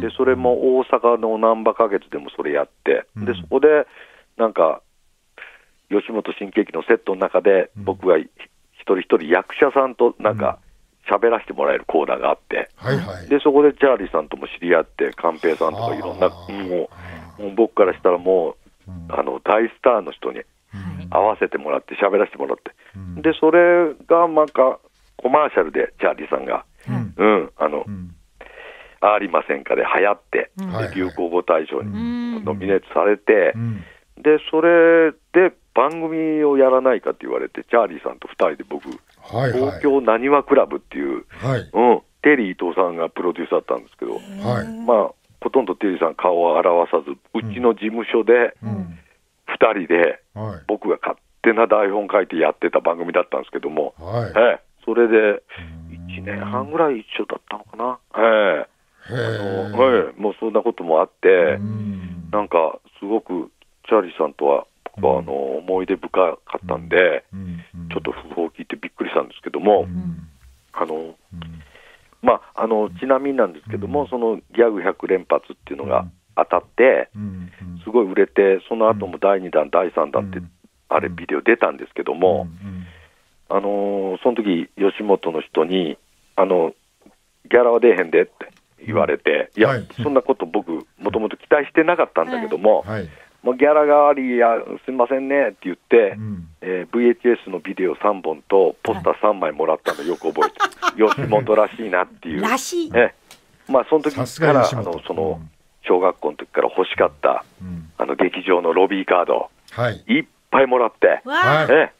で、それも大阪の難波花月でもそれやって、で、そこで、なんか、吉本新喜劇のセットの中で、僕が一人一人役者さんとなんか、喋らせてもらえるコーナーがあって、はいはい、でそこでチャーリーさんとも知り合って、寛平さんとかいろんな、もうもう僕からしたらもう、あの大スターの人に合わせてもらって、喋らせてもらって、でそれがなんか、コマーシャルでチャーリーさんが、うん、うん、あの、うん、ありませんかで流行って、うん、流行語大賞にノミネートされて、でそれで番組をやらないかって言われて、チャーリーさんと2人で僕、はいはい、東京なにわクラブっていう、はい、うん、テリー伊藤さんがプロデュースだったんですけど、はい、まあ、ほとんどテリーさん顔を表さず、うちの事務所で、2人で、僕が勝手な台本書いてやってた番組だったんですけども、はい、えそれで、1年半ぐらい一緒だったのかな。ええあのはい、もうそんなこともあって、なんかすごくチャーリーさんとはぱあの思い出深かったんで、ちょっと訃報を聞いてびっくりしたんですけども、あのまあ、あのちなみになんですけども、そのギャグ100連発っていうのが当たって、すごい売れて、その後も第2弾、第3弾って、あれ、ビデオ出たんですけども、あのその時吉本の人に、あのギャラは出えへんでって言われて、いや、そんなこと僕、もともと期待してなかったんだけども、もうギャラ代わりや、すみませんねって言って、うん、えー、VHS のビデオ3本とポスター3枚もらったのよく覚えてはい、吉 本らしいなっていう、らしいえまあ、その時からあのその、小学校の時から欲しかった、うん、あの劇場のロビーカード、はい、いっぱいもらって、はいえ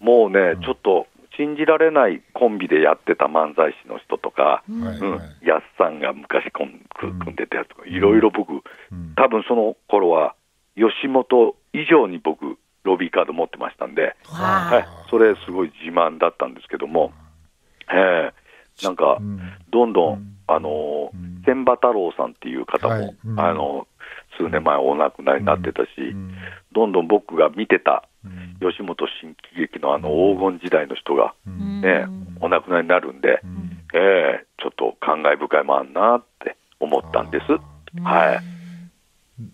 もうね、うん、ちょっと信じられないコンビでやってた漫才師の人とか、うん、や、う、っ、ん、さんが昔組んでたやつとか、いろいろ僕、多分その頃は。吉本以上に僕、ロビーカード持ってましたんで、はい、それ、すごい自慢だったんですけども、えー、なんか、どんどん、あのー、千葉太郎さんっていう方も、はい、あのー、数年前お亡くなりになってたし、どんどん僕が見てた吉本新喜劇のあの黄金時代の人が、ね、お亡くなりになるんで、えー、ちょっと感慨深いもあんなって思ったんです。はい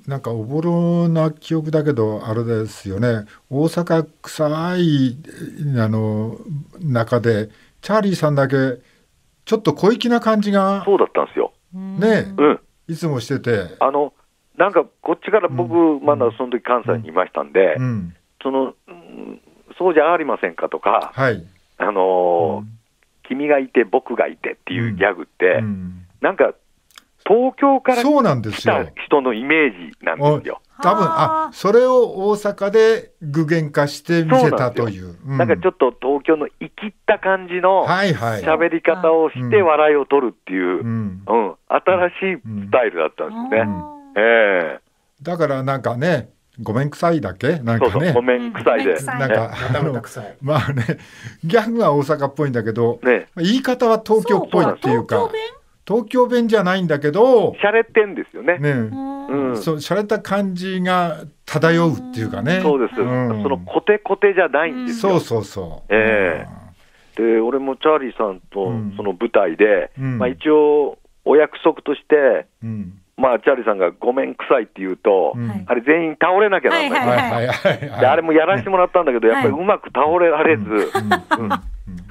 なんかおぼろな記憶だけどあれですよね大阪臭いあの中でチャーリーさんだけちょっと小粋な感じがそうだったんですよ。ねうん、いつもしてて。あのなんかこっちから僕、まだその時関西にいましたんで、うん、その、うん、そうじゃありませんかとか、はい、あのー、君がいて僕がいてっていうギャグって、なんか東京から来た人のイメージなんですよ。多分あそれを大阪で具現化して見せたという。なんうん、なんかちょっと東京の生きった感じの喋り方をして笑いを取るっていう、うん、新しいスタイルだったんですね。えー、だからなんかね、ごめんくさいだけなんかね。ごめんくさいで。なんか、あの、まあね、ギャグは大阪っぽいんだけど、ね、言い方は東京っぽいっていうか。東京弁じゃないんだけど、洒落てんですよね。ね、うん、そう洒落た感じが漂うっていうかね。そうです。うん、そのコテコテじゃないんですよ。そうそうそう。ええー、で、俺もチャーリーさんとその舞台で、うん、まあ一応お約束として、うん、まあ、チャーリーさんがごめんくさいって言うと、うん、あれ全員倒れなきゃなんない、はいはい、あれもやらせてもらったんだけど、やっぱりうまく倒れられず、純、は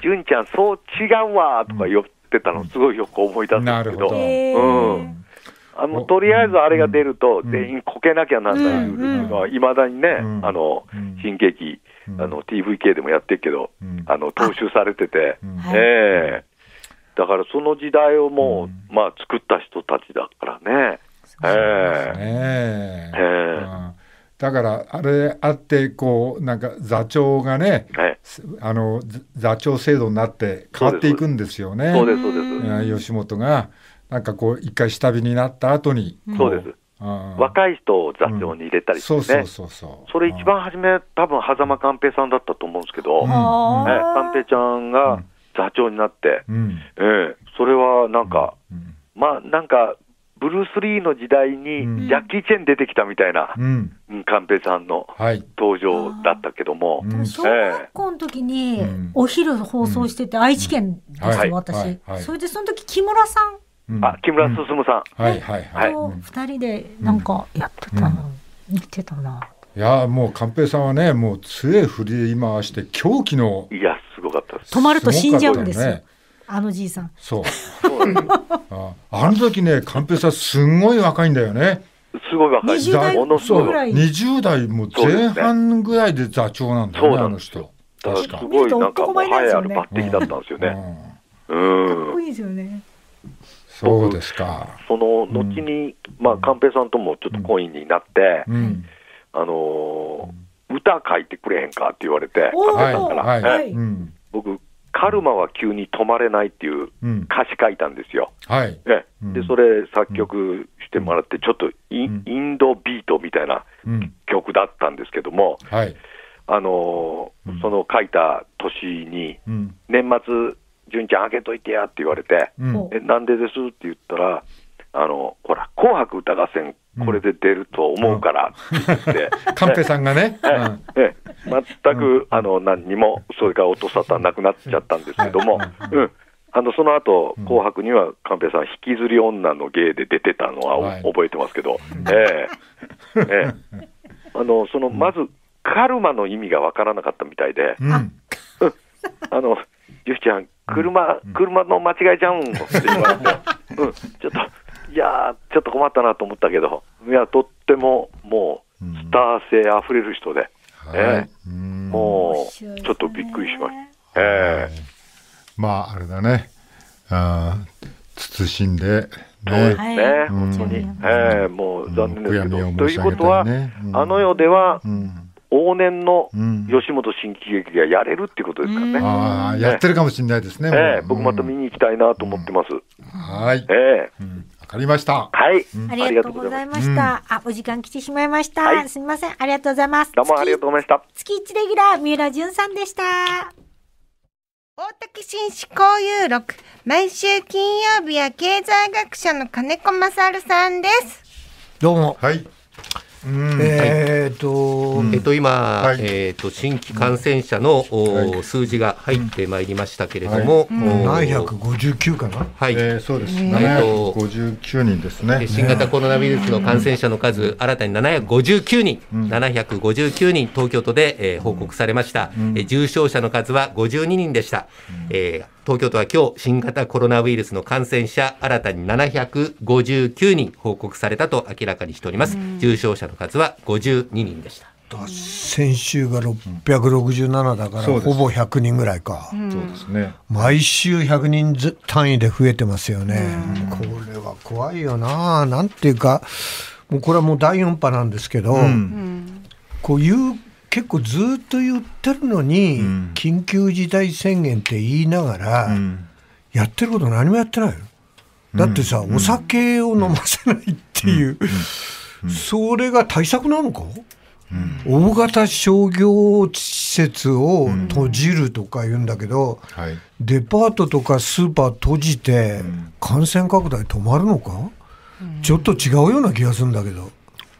うん、ちゃん、そう違うわとか言って、ってたの、すごいよく思い出すんですけど。あのとりあえずあれが出ると、全員こけなきゃなんないルールが、いまだにね、あの新劇、あの TVK でもやってるけど、あの踏襲されてて、ええだからその時代をもう、まあ、作った人たちだからね。ええええだからあれあってこうなんか座長がね、はい、あの座長制度になって変わっていくんですよね。そうですそうです。吉本がなんかこう一回下火になった後に、うそうです。若い人を座長に入れたりしてね、うん、そうそうそうそれ一番初め、多分狭間寛平さんだったと思うんですけど、寛、うん、ね、平ちゃんが座長になって、うん、えー、それはなんか、まあなんかブルース・リーの時代にジャッキー・チェン出てきたみたいな、うん寛平さんの登場だったけども、はい、小学校の時にお昼放送してて、愛知県ですよ、私、それでその時木村さん、あ木村進さん、はいはいはい、2人でなんかやってたの、うてたな。いやもう寛平さんはね、もう杖振り回して、狂気の。いや、すごかったです。止まると死んじゃうんですよ。あのじいさん。そう。ああの時ね、寛平さん、すごい若いんだよね。すごい若い。20代ものすごい。20代も前半ぐらいで座長なんだよね、あの人。確か。すごいなんかもう栄ある抜擢だったんですよね。うん。かっこいいですよね。そうですか。その後に、うん、まあ寛平さんともちょっとコイになって、うん、あのー、歌書いてくれへんかって言われて、寛平さんから。僕カルマは急に止まれないっていう歌詞書いたんですよ。うん、はい。ね、で、それ作曲してもらって、ちょっとイ,、ンドビートみたいな曲だったんですけども、うん、はい。あのー、その書いた年に、年末、純ちゃん、開けといてやって言われて、うん、えなんでですって言ったら、あのほら、紅白歌合戦、これで出ると思うからって寛平、う さんがね、ええ、全く、あの何にも、それから音沙汰なくなっちゃったんですけども、うんあのその後、紅白には寛平さん、引きずり女の芸で出てたのは覚えてますけど、ええええ、あのそのまず、カルマの意味が分からなかったみたいで、うん、あの、ゆきちゃん、車、車の間違いちゃうんって言われて、うん、ちょっと。いやー、ちょっと困ったなと思ったけど、いや、とってももう、スター性あふれる人で、うん、えー、もう、ちょっとびっくりしました。えー、まあ、あれだね、あ慎んで、ね、ですね、本当に、えー、もう残念ですけど。ね、ということは、うん、あの世では、うん往年の吉本新喜劇がやれるっていうことですからね。うん、ああ、やってるかもしれないですね。ええ、僕また見に行きたいなと思ってます。うん、はい。ええうんかりました。はい、うん、ありがとうございました。うん、あ、お時間来てしまいました。はい、すみません、ありがとうございます。どうもありがとうございました。月一レギュラー三浦淳さんでした。大竹紳士交友録、毎週金曜日は経済学者の金子勝さんです。どうも。はい。えっと、えっと今、はい、えっと新規感染者の、うん、数字が入ってまいりましたけれども、七百五十九かな。はい、えー、そうです。七百五十九人ですね。新型コロナウイルスの感染者の数、新たに七百五十九人、七百五十九人東京都で、えー、報告されました、えー。重症者の数は五十二人でした。えー東京都は今日新型コロナウイルスの感染者新たに759人報告されたと明らかにしております、うん、重症者の数は52人でした先週が667だから、ほぼ100人ぐらいか、うん、そうですね、毎週100人単位で増えてますよね、これは怖いよな、なんていうか、もうこれはもう第4波なんですけど、こうう結構ずっと言ってるのに、うん、緊急事態宣言って言いながら、うん、やってること何もやってないよ。だってさ、お酒を飲ませないっていう、それが対策なのか、大型商業施設を閉じるとか言うんだけど、はい、デパートとかスーパー閉じて、感染拡大止まるのか、ちょっと違うような気がするんだけど。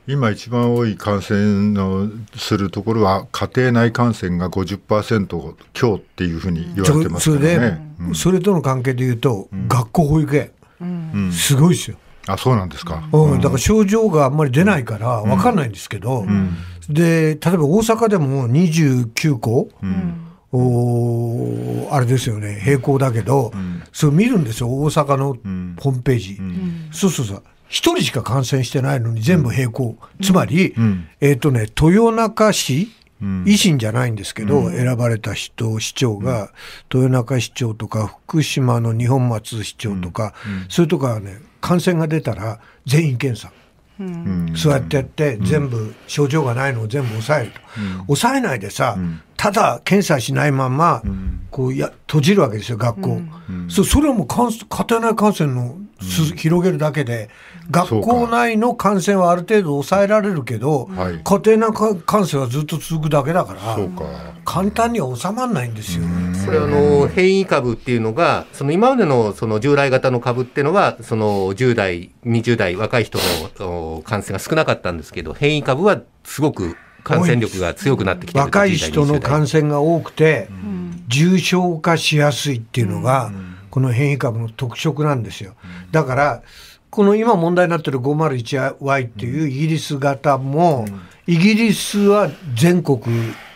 今一番多い感染のするところは家庭内感染が50%強っていうふうに言われてますからね、うん、それとの関係でいうと、うん、学校保育園、うん、すごいですよ。あそうなんですか、うん、だから症状があんまり出ないから分かんないんですけど、で例えば大阪でも29校、おあれですよね、並行だけど、うん、それ見るんですよ、大阪のホームページ。うん、そうそうそう人しか感染してないのに全部並行。うん、つまり、うん、えっ、ー、とね、豊中市、維新じゃないんですけど、選ばれた人、市長が、豊中市長とか、福島の二本松市長とか、そういうとこはね、感染が出たら全員検査。うん、そうやってやって、全部、症状がないのを全部抑えると、うん、抑えないでさ、うん、ただ検査しないまま、こうや閉じるわけですよ、学校、そそれはもう家庭内感染の広げるだけで、学校内の感染はある程度抑えられるけど、家庭内感染はずっと続くだけだから、簡単には収まらないんですよ、ね。これあの変異株っていうのが、その今までのその従来型の株っていうのは、その10代、20代、若い人の感染が少なかったんですけど、変異株はすごく感染力が強くなってきてる若い人の感染が多くて、重症化しやすいっていうのが。うんこの変異株の特色なんですよ。だから、この今問題になってる 501Y っていうイギリス型も、イギリスは全国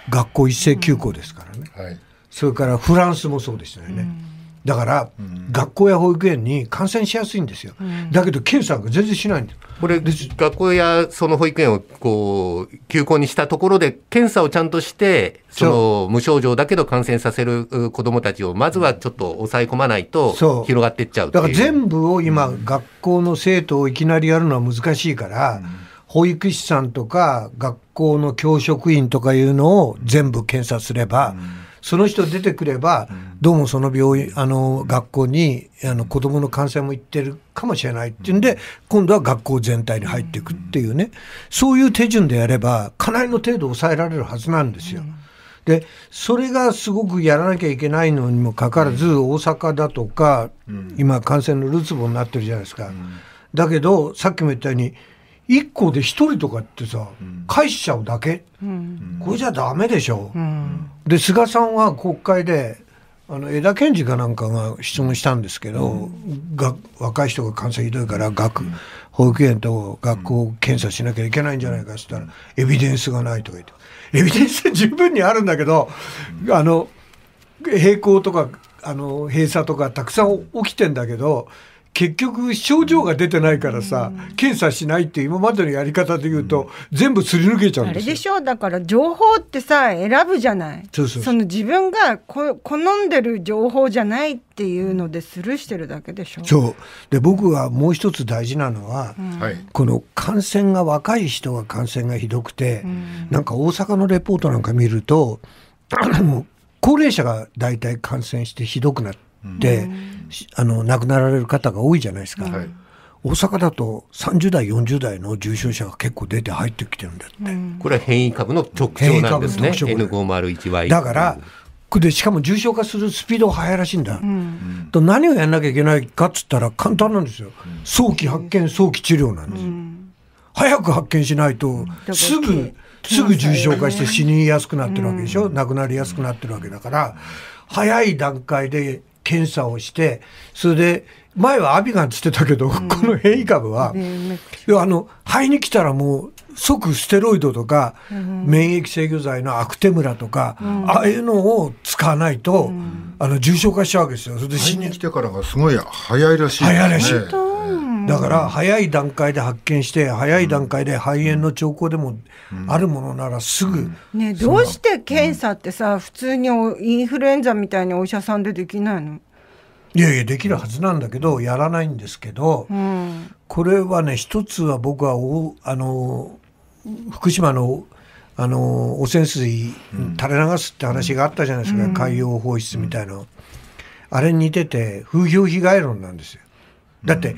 学校一斉休校ですからね、はい、それからフランスもそうでしたよね。だから、うん、学校や保育園に感染しやすいんですよ、うん、だけど検査が全然しないんですこれ学校やその保育園をこう休校にしたところで検査をちゃんとしてその無症状だけど感染させる子どもたちをまずはちょっと抑え込まないと広がってっちゃうだから全部を今、うん、学校の生徒をいきなりやるのは難しいから、保育士さんとか学校の教職員とかいうのを全部検査すれば、うんその人出てくれば、どうもその病院、あの、学校に、あの、子供の感染も行ってるかもしれないっていうんで、今度は学校全体に入っていくっていうね、そういう手順でやれば、かなりの程度抑えられるはずなんですよ。で、それがすごくやらなきゃいけないのにもかかわらず、大阪だとか、今、感染のるつぼになってるじゃないですか。だけど、さっきも言ったように、1個で1人とかってさ、返しちゃうだけ、うん、これじゃダメでしょ、うん、で菅さんは国会であの江田検事かなんかが質問したんですけど、うん、が若い人が感染ひどいから学、保育園と学校検査しなきゃいけないんじゃないかっつったら、エビデンスがないとか言ってエビデンス十分にあるんだけど、あの並行とかあの閉鎖とかたくさん起きてんだけど。結局症状が出てないからさ、うん、検査しないって今までのやり方でいうと、うん、全部すり抜けちゃうんですあれでしょうだから情報ってさ選ぶじゃないその自分がこ好んでる情報じゃないっていうのでスルーしてるだけでしょそうで僕はもう一つ大事なのは、うん、この感染が若い人が感染がひどくて、うん、なんか大阪のレポートなんか見ると 高齢者が大体感染してひどくなって。うんあの亡くなられる方が多いじゃないですか、大阪だと30代40代の重症者が結構出て入ってきてるんだって、うん、これは変異株の特徴なんですね N501Y だからでしかも重症化するスピードが速いらしいんだ、うん、と何をやらなきゃいけないかっつったら簡単なんですよ、うん、早期発見早期治療なんです、うん、早く発見しないとすぐすぐ重症化して死にやすくなってるわけでしょ、うん、亡くなりやすくなってるわけだから、早い段階で検査をして、それで、前はアビガンつってたけど、うん、この変異株は、要はあの、肺に来たらもう、即ステロイドとか、うん、免疫制御剤のアクテムラとか、うん、ああいうのを使わないと、あの重症化しちゃうわけですよ。それで死に来てからがすごい早いらしい、ね、早いらしい。だから早い段階で発見して早い段階で肺炎の兆候でもあるものならすぐ、ねどうして検査ってさ、普通にインフルエンザみたいにお医者さんでできないのいやいやできるはずなんだけどやらないんですけど、うん、これはね一つは僕はおあの福島のあの汚染水垂れ流すって話があったじゃないですか、うん、海洋放出みたいな、あれに似てて風評被害論なんですよ。だって、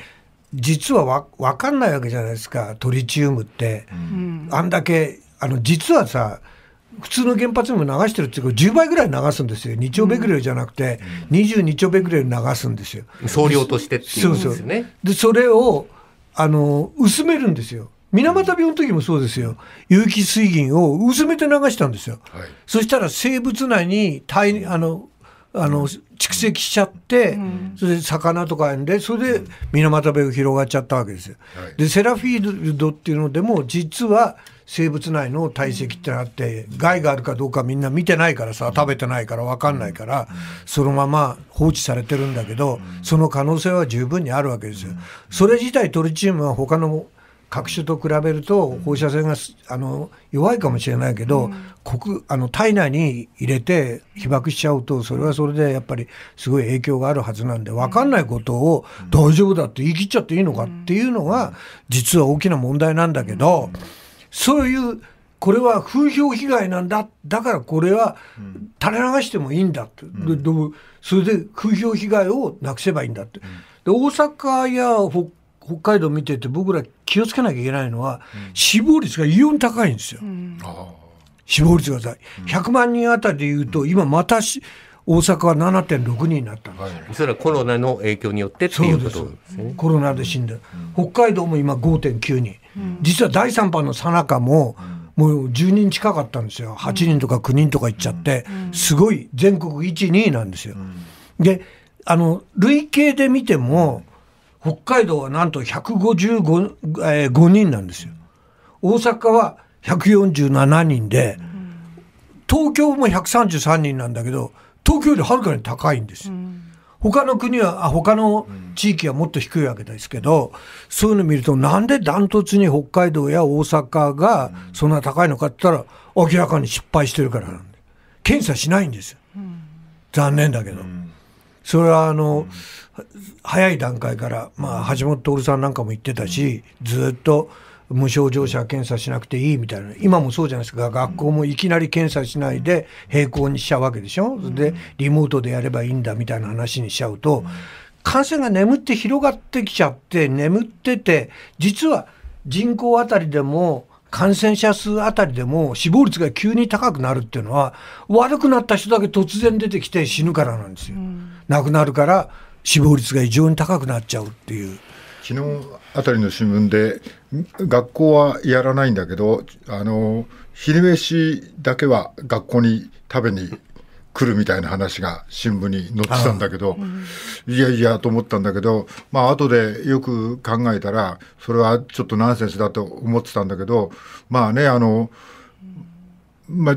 実はわ分かんないわけじゃないですかトリチウムって、うん、あんだけあの実はさ普通の原発にも流してるっていうか10倍ぐらい流すんですよ2兆ベクレルじゃなくて、22兆ベクレル流すんですよ総量としてっていうこですよねでそれをあの薄めるんですよ水俣病の時もそうですよ有機水銀を薄めて流したんですよ、はい、そしたら生物内に体あのあの蓄積しちゃって、うん、それで魚とかでそれで水俣病広がっちゃったわけですよ。はい、でセラフィールドっていうのでも実は生物内の体積ってあって害があるかどうかみんな見てないからさ食べてないから分かんないからそのまま放置されてるんだけどその可能性は十分にあるわけですよ。それ自体トリチウムは他の各種と比べると放射線があの弱いかもしれないけど、国あの体内に入れて被爆しちゃうとそれはそれでやっぱりすごい影響があるはずなんで分かんないことを大丈夫だって言い切っちゃっていいのかっていうのが実は大きな問題なんだけど、そういうこれは風評被害なんだだからこれは垂れ流してもいいんだって、うん、それで風評被害をなくせばいいんだって。で大阪や北北海道見てて僕ら気をつけなきゃいけないのは、うん、死亡率が異様に高いんですよ、うん、死亡率が高い、100万人あたりでいうと今またし大阪は7.6人になったんです、はい、それはコロナの影響によってっていうことですねコロナで死んだ、北海道も今5.9人、実は第3波のさなかも、もう10人近かったんですよ8人とか9人とかいっちゃって、すごい全国1位2位なんですよ、であの累計で見ても北海道はなんと155、人なんですよ。大阪は147人で、東京も133人なんだけど、東京よりはるかに高いんですよ。他の国は、あ他の地域はもっと低いわけですけど、そういうの見ると、なんでダントツに北海道や大阪がそんな高いのかって言ったら、明らかに失敗してるからなんで。検査しないんですよ。残念だけど。それはあの、早い段階から、まあ、橋本徹さんなんかも言ってたし、ずっと無症状者検査しなくていいみたいな、今もそうじゃないですか、学校もいきなり検査しないで並行にしちゃうわけでしょ、で、リモートでやればいいんだみたいな話にしちゃうと、感染が眠って広がってきちゃって、眠ってて、実は人口あたりでも、感染者数あたりでも死亡率が急に高くなるっていうのは悪くなった人だけ突然出てきて死ぬからなんですよ。亡くなるから死亡率が異常に高くなっちゃうっていう。昨日あたりの新聞で、学校はやらないんだけど、あの昼飯だけは学校に食べに来るみたいな話が新聞に載ってたんだけど、いやいやと思ったんだけど、まあ後でよく考えたら、それはちょっとナンセンスだと思ってたんだけど、まあね、あの、まあ、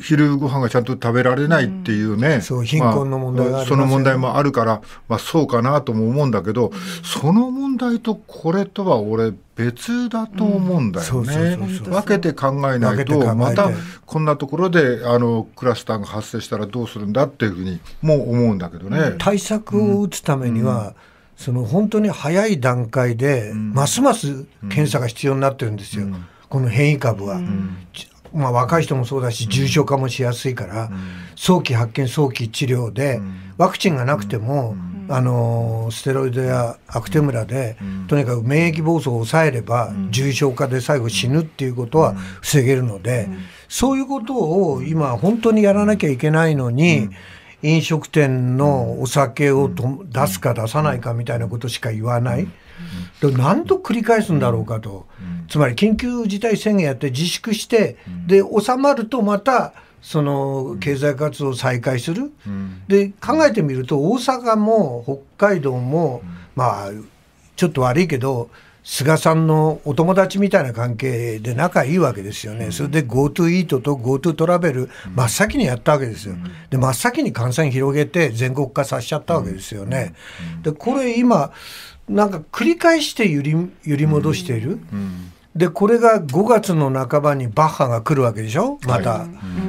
昼ご飯がちゃんと食べられないっていうね、うん、そう貧困の問題、ね、その問題もあるから、まあ、そうかなとも思うんだけど、その問題とこれとは俺別だと思うんだよね。分けて考えないとまたこんなところであのクラスターが発生したらどうするんだっていうふうにも思うんだけどね。対策を打つためには、うんうんその本当に早い段階で、ますます検査が必要になってるんですよ、うん、この変異株は、まあ、若い人もそうだし、重症化もしやすいから、早期発見、早期治療で、ワクチンがなくても、あのステロイドやアクテムラで、とにかく免疫暴走を抑えれば、重症化で最後死ぬっていうことは防げるので、そういうことを今、本当にやらなきゃいけないのに、飲食店のお酒をと出すか出さないかみたいなことしか言わない。何度繰り返すんだろうかと、つまり緊急事態宣言やって自粛して、で収まるとまたその経済活動を再開する、で考えてみると大阪も北海道も、まあちょっと悪いけど菅さんのお友達みたいな関係で仲いいわけですよね、それで GoTo イートと GoTo トラベル、真っ先にやったわけですよ、で真っ先に感染広げて、全国化させちゃったわけですよね。でこれ今なんか繰り返して揺り揺り戻している。うんうんでこれが5月の半ばにバッハが来るわけでしょまた、はい、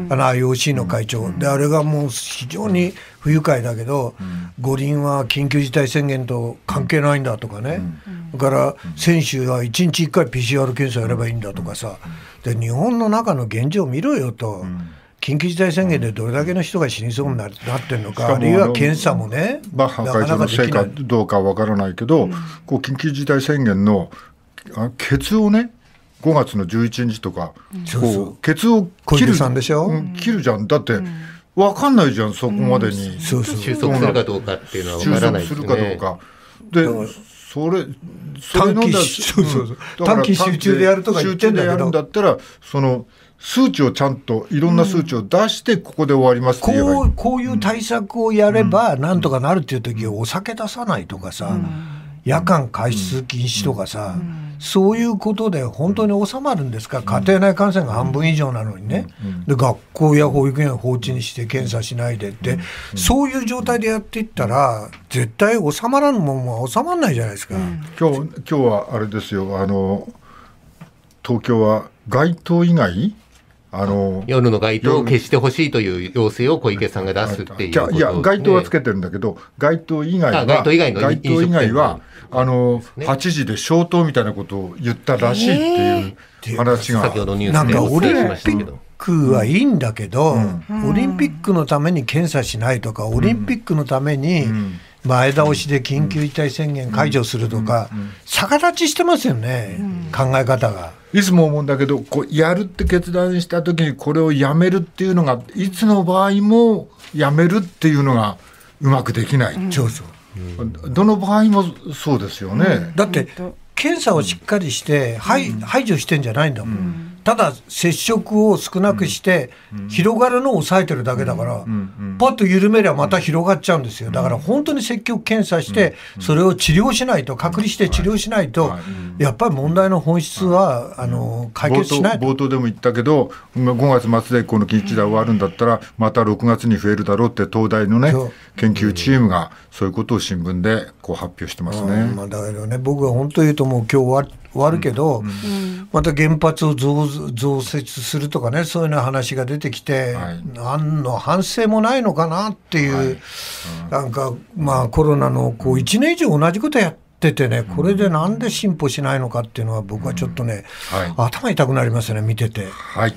あの IOC の会長、うん、であれがもう非常に不愉快だけど、うん、五輪は緊急事態宣言と関係ないんだとかね、うん、だから選手は1日1回 PCR 検査やればいいんだとかさで日本の中の現状を見ろよと。うん緊急事態宣言でどれだけの人が死にそうになってるのか、あるいは検査もね、バッハ会長のせいかどうかわからないけど、こう緊急事態宣言のケツをね、5月の11日とか、こうケツを切るでしょ、切るじゃん、だって。分かんないじゃん、そこまでに。収束するかどうかっていうのは分からないです、ね、するかどうか。で、それ、それ短期集中でやるとか言ってんだけど。集中でやるんだったら、その、数値をちゃんといろんな数値を出してここで終わりますって言えばいい、うん、こうこういう対策をやればなんとかなるっていう時お酒出さないとかさ、うん、夜間外出禁止とかさ、うん、そういうことで本当に収まるんですか家庭内感染が半分以上なのにね、で学校や保育園を放置にして検査しないでって、そういう状態でやっていったら絶対収まらんもんは収まらないじゃないですか。今日今日はあれですよあの東京は街頭以外あの夜の街灯を消してほしいという要請を小池さんが出すっていう、いや、街灯はつけてるんだけど、街灯以外は、街灯以外の街灯以外はあの、ね、8時で消灯みたいなことを言ったらしいっていう話が、えー、先ほどニュースでお伝えしましたけど。ッはいいんだけど、うん、オリンピックのために検査しないとか、オリンピックのために、うん前倒しで緊急事態宣言解除するとか、逆立ちしてますよね、考え方が。いつも思うんだけどこうやるって決断した時にこれをやめるっていうのがいつの場合もやめるっていうのがうまくできない、うん、どの場合もそうですよね。だって検査をしっかりして、はい、排除してんじゃないんだもんただ接触を少なくして、広がるのを抑えてるだけだから、パッと緩めりゃまた広がっちゃうんですよだから本当に積極検査して、それを治療しないと隔離して治療しないと、やっぱり問題の本質は、あの解決しない冒頭でも言ったけど5月末でこの緊急事態終わるんだったらまた6月に増えるだろうって東大のね研究チームがそういうことを新聞でこう発表してますね。まあ、だけどね僕は本当言うともう今日終わ終わるけど、うんうん、また原発を増増設するとかねそういうような話が出てきて、はい、何の反省もないのかなっていう、はいうん、なんかまあコロナのこう1年以上同じことやって。ってね、これでなんで進歩しないのかっていうのは僕はちょっとね、うんはい、頭痛くなりますね見てて。はい、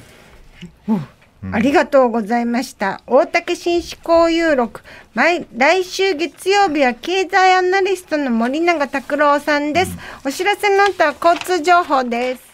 うんありがとうございました。大竹紳士交友録。毎、来週月曜日は経済アナリストの森永拓郎さんです。お知らせの後は交通情報です。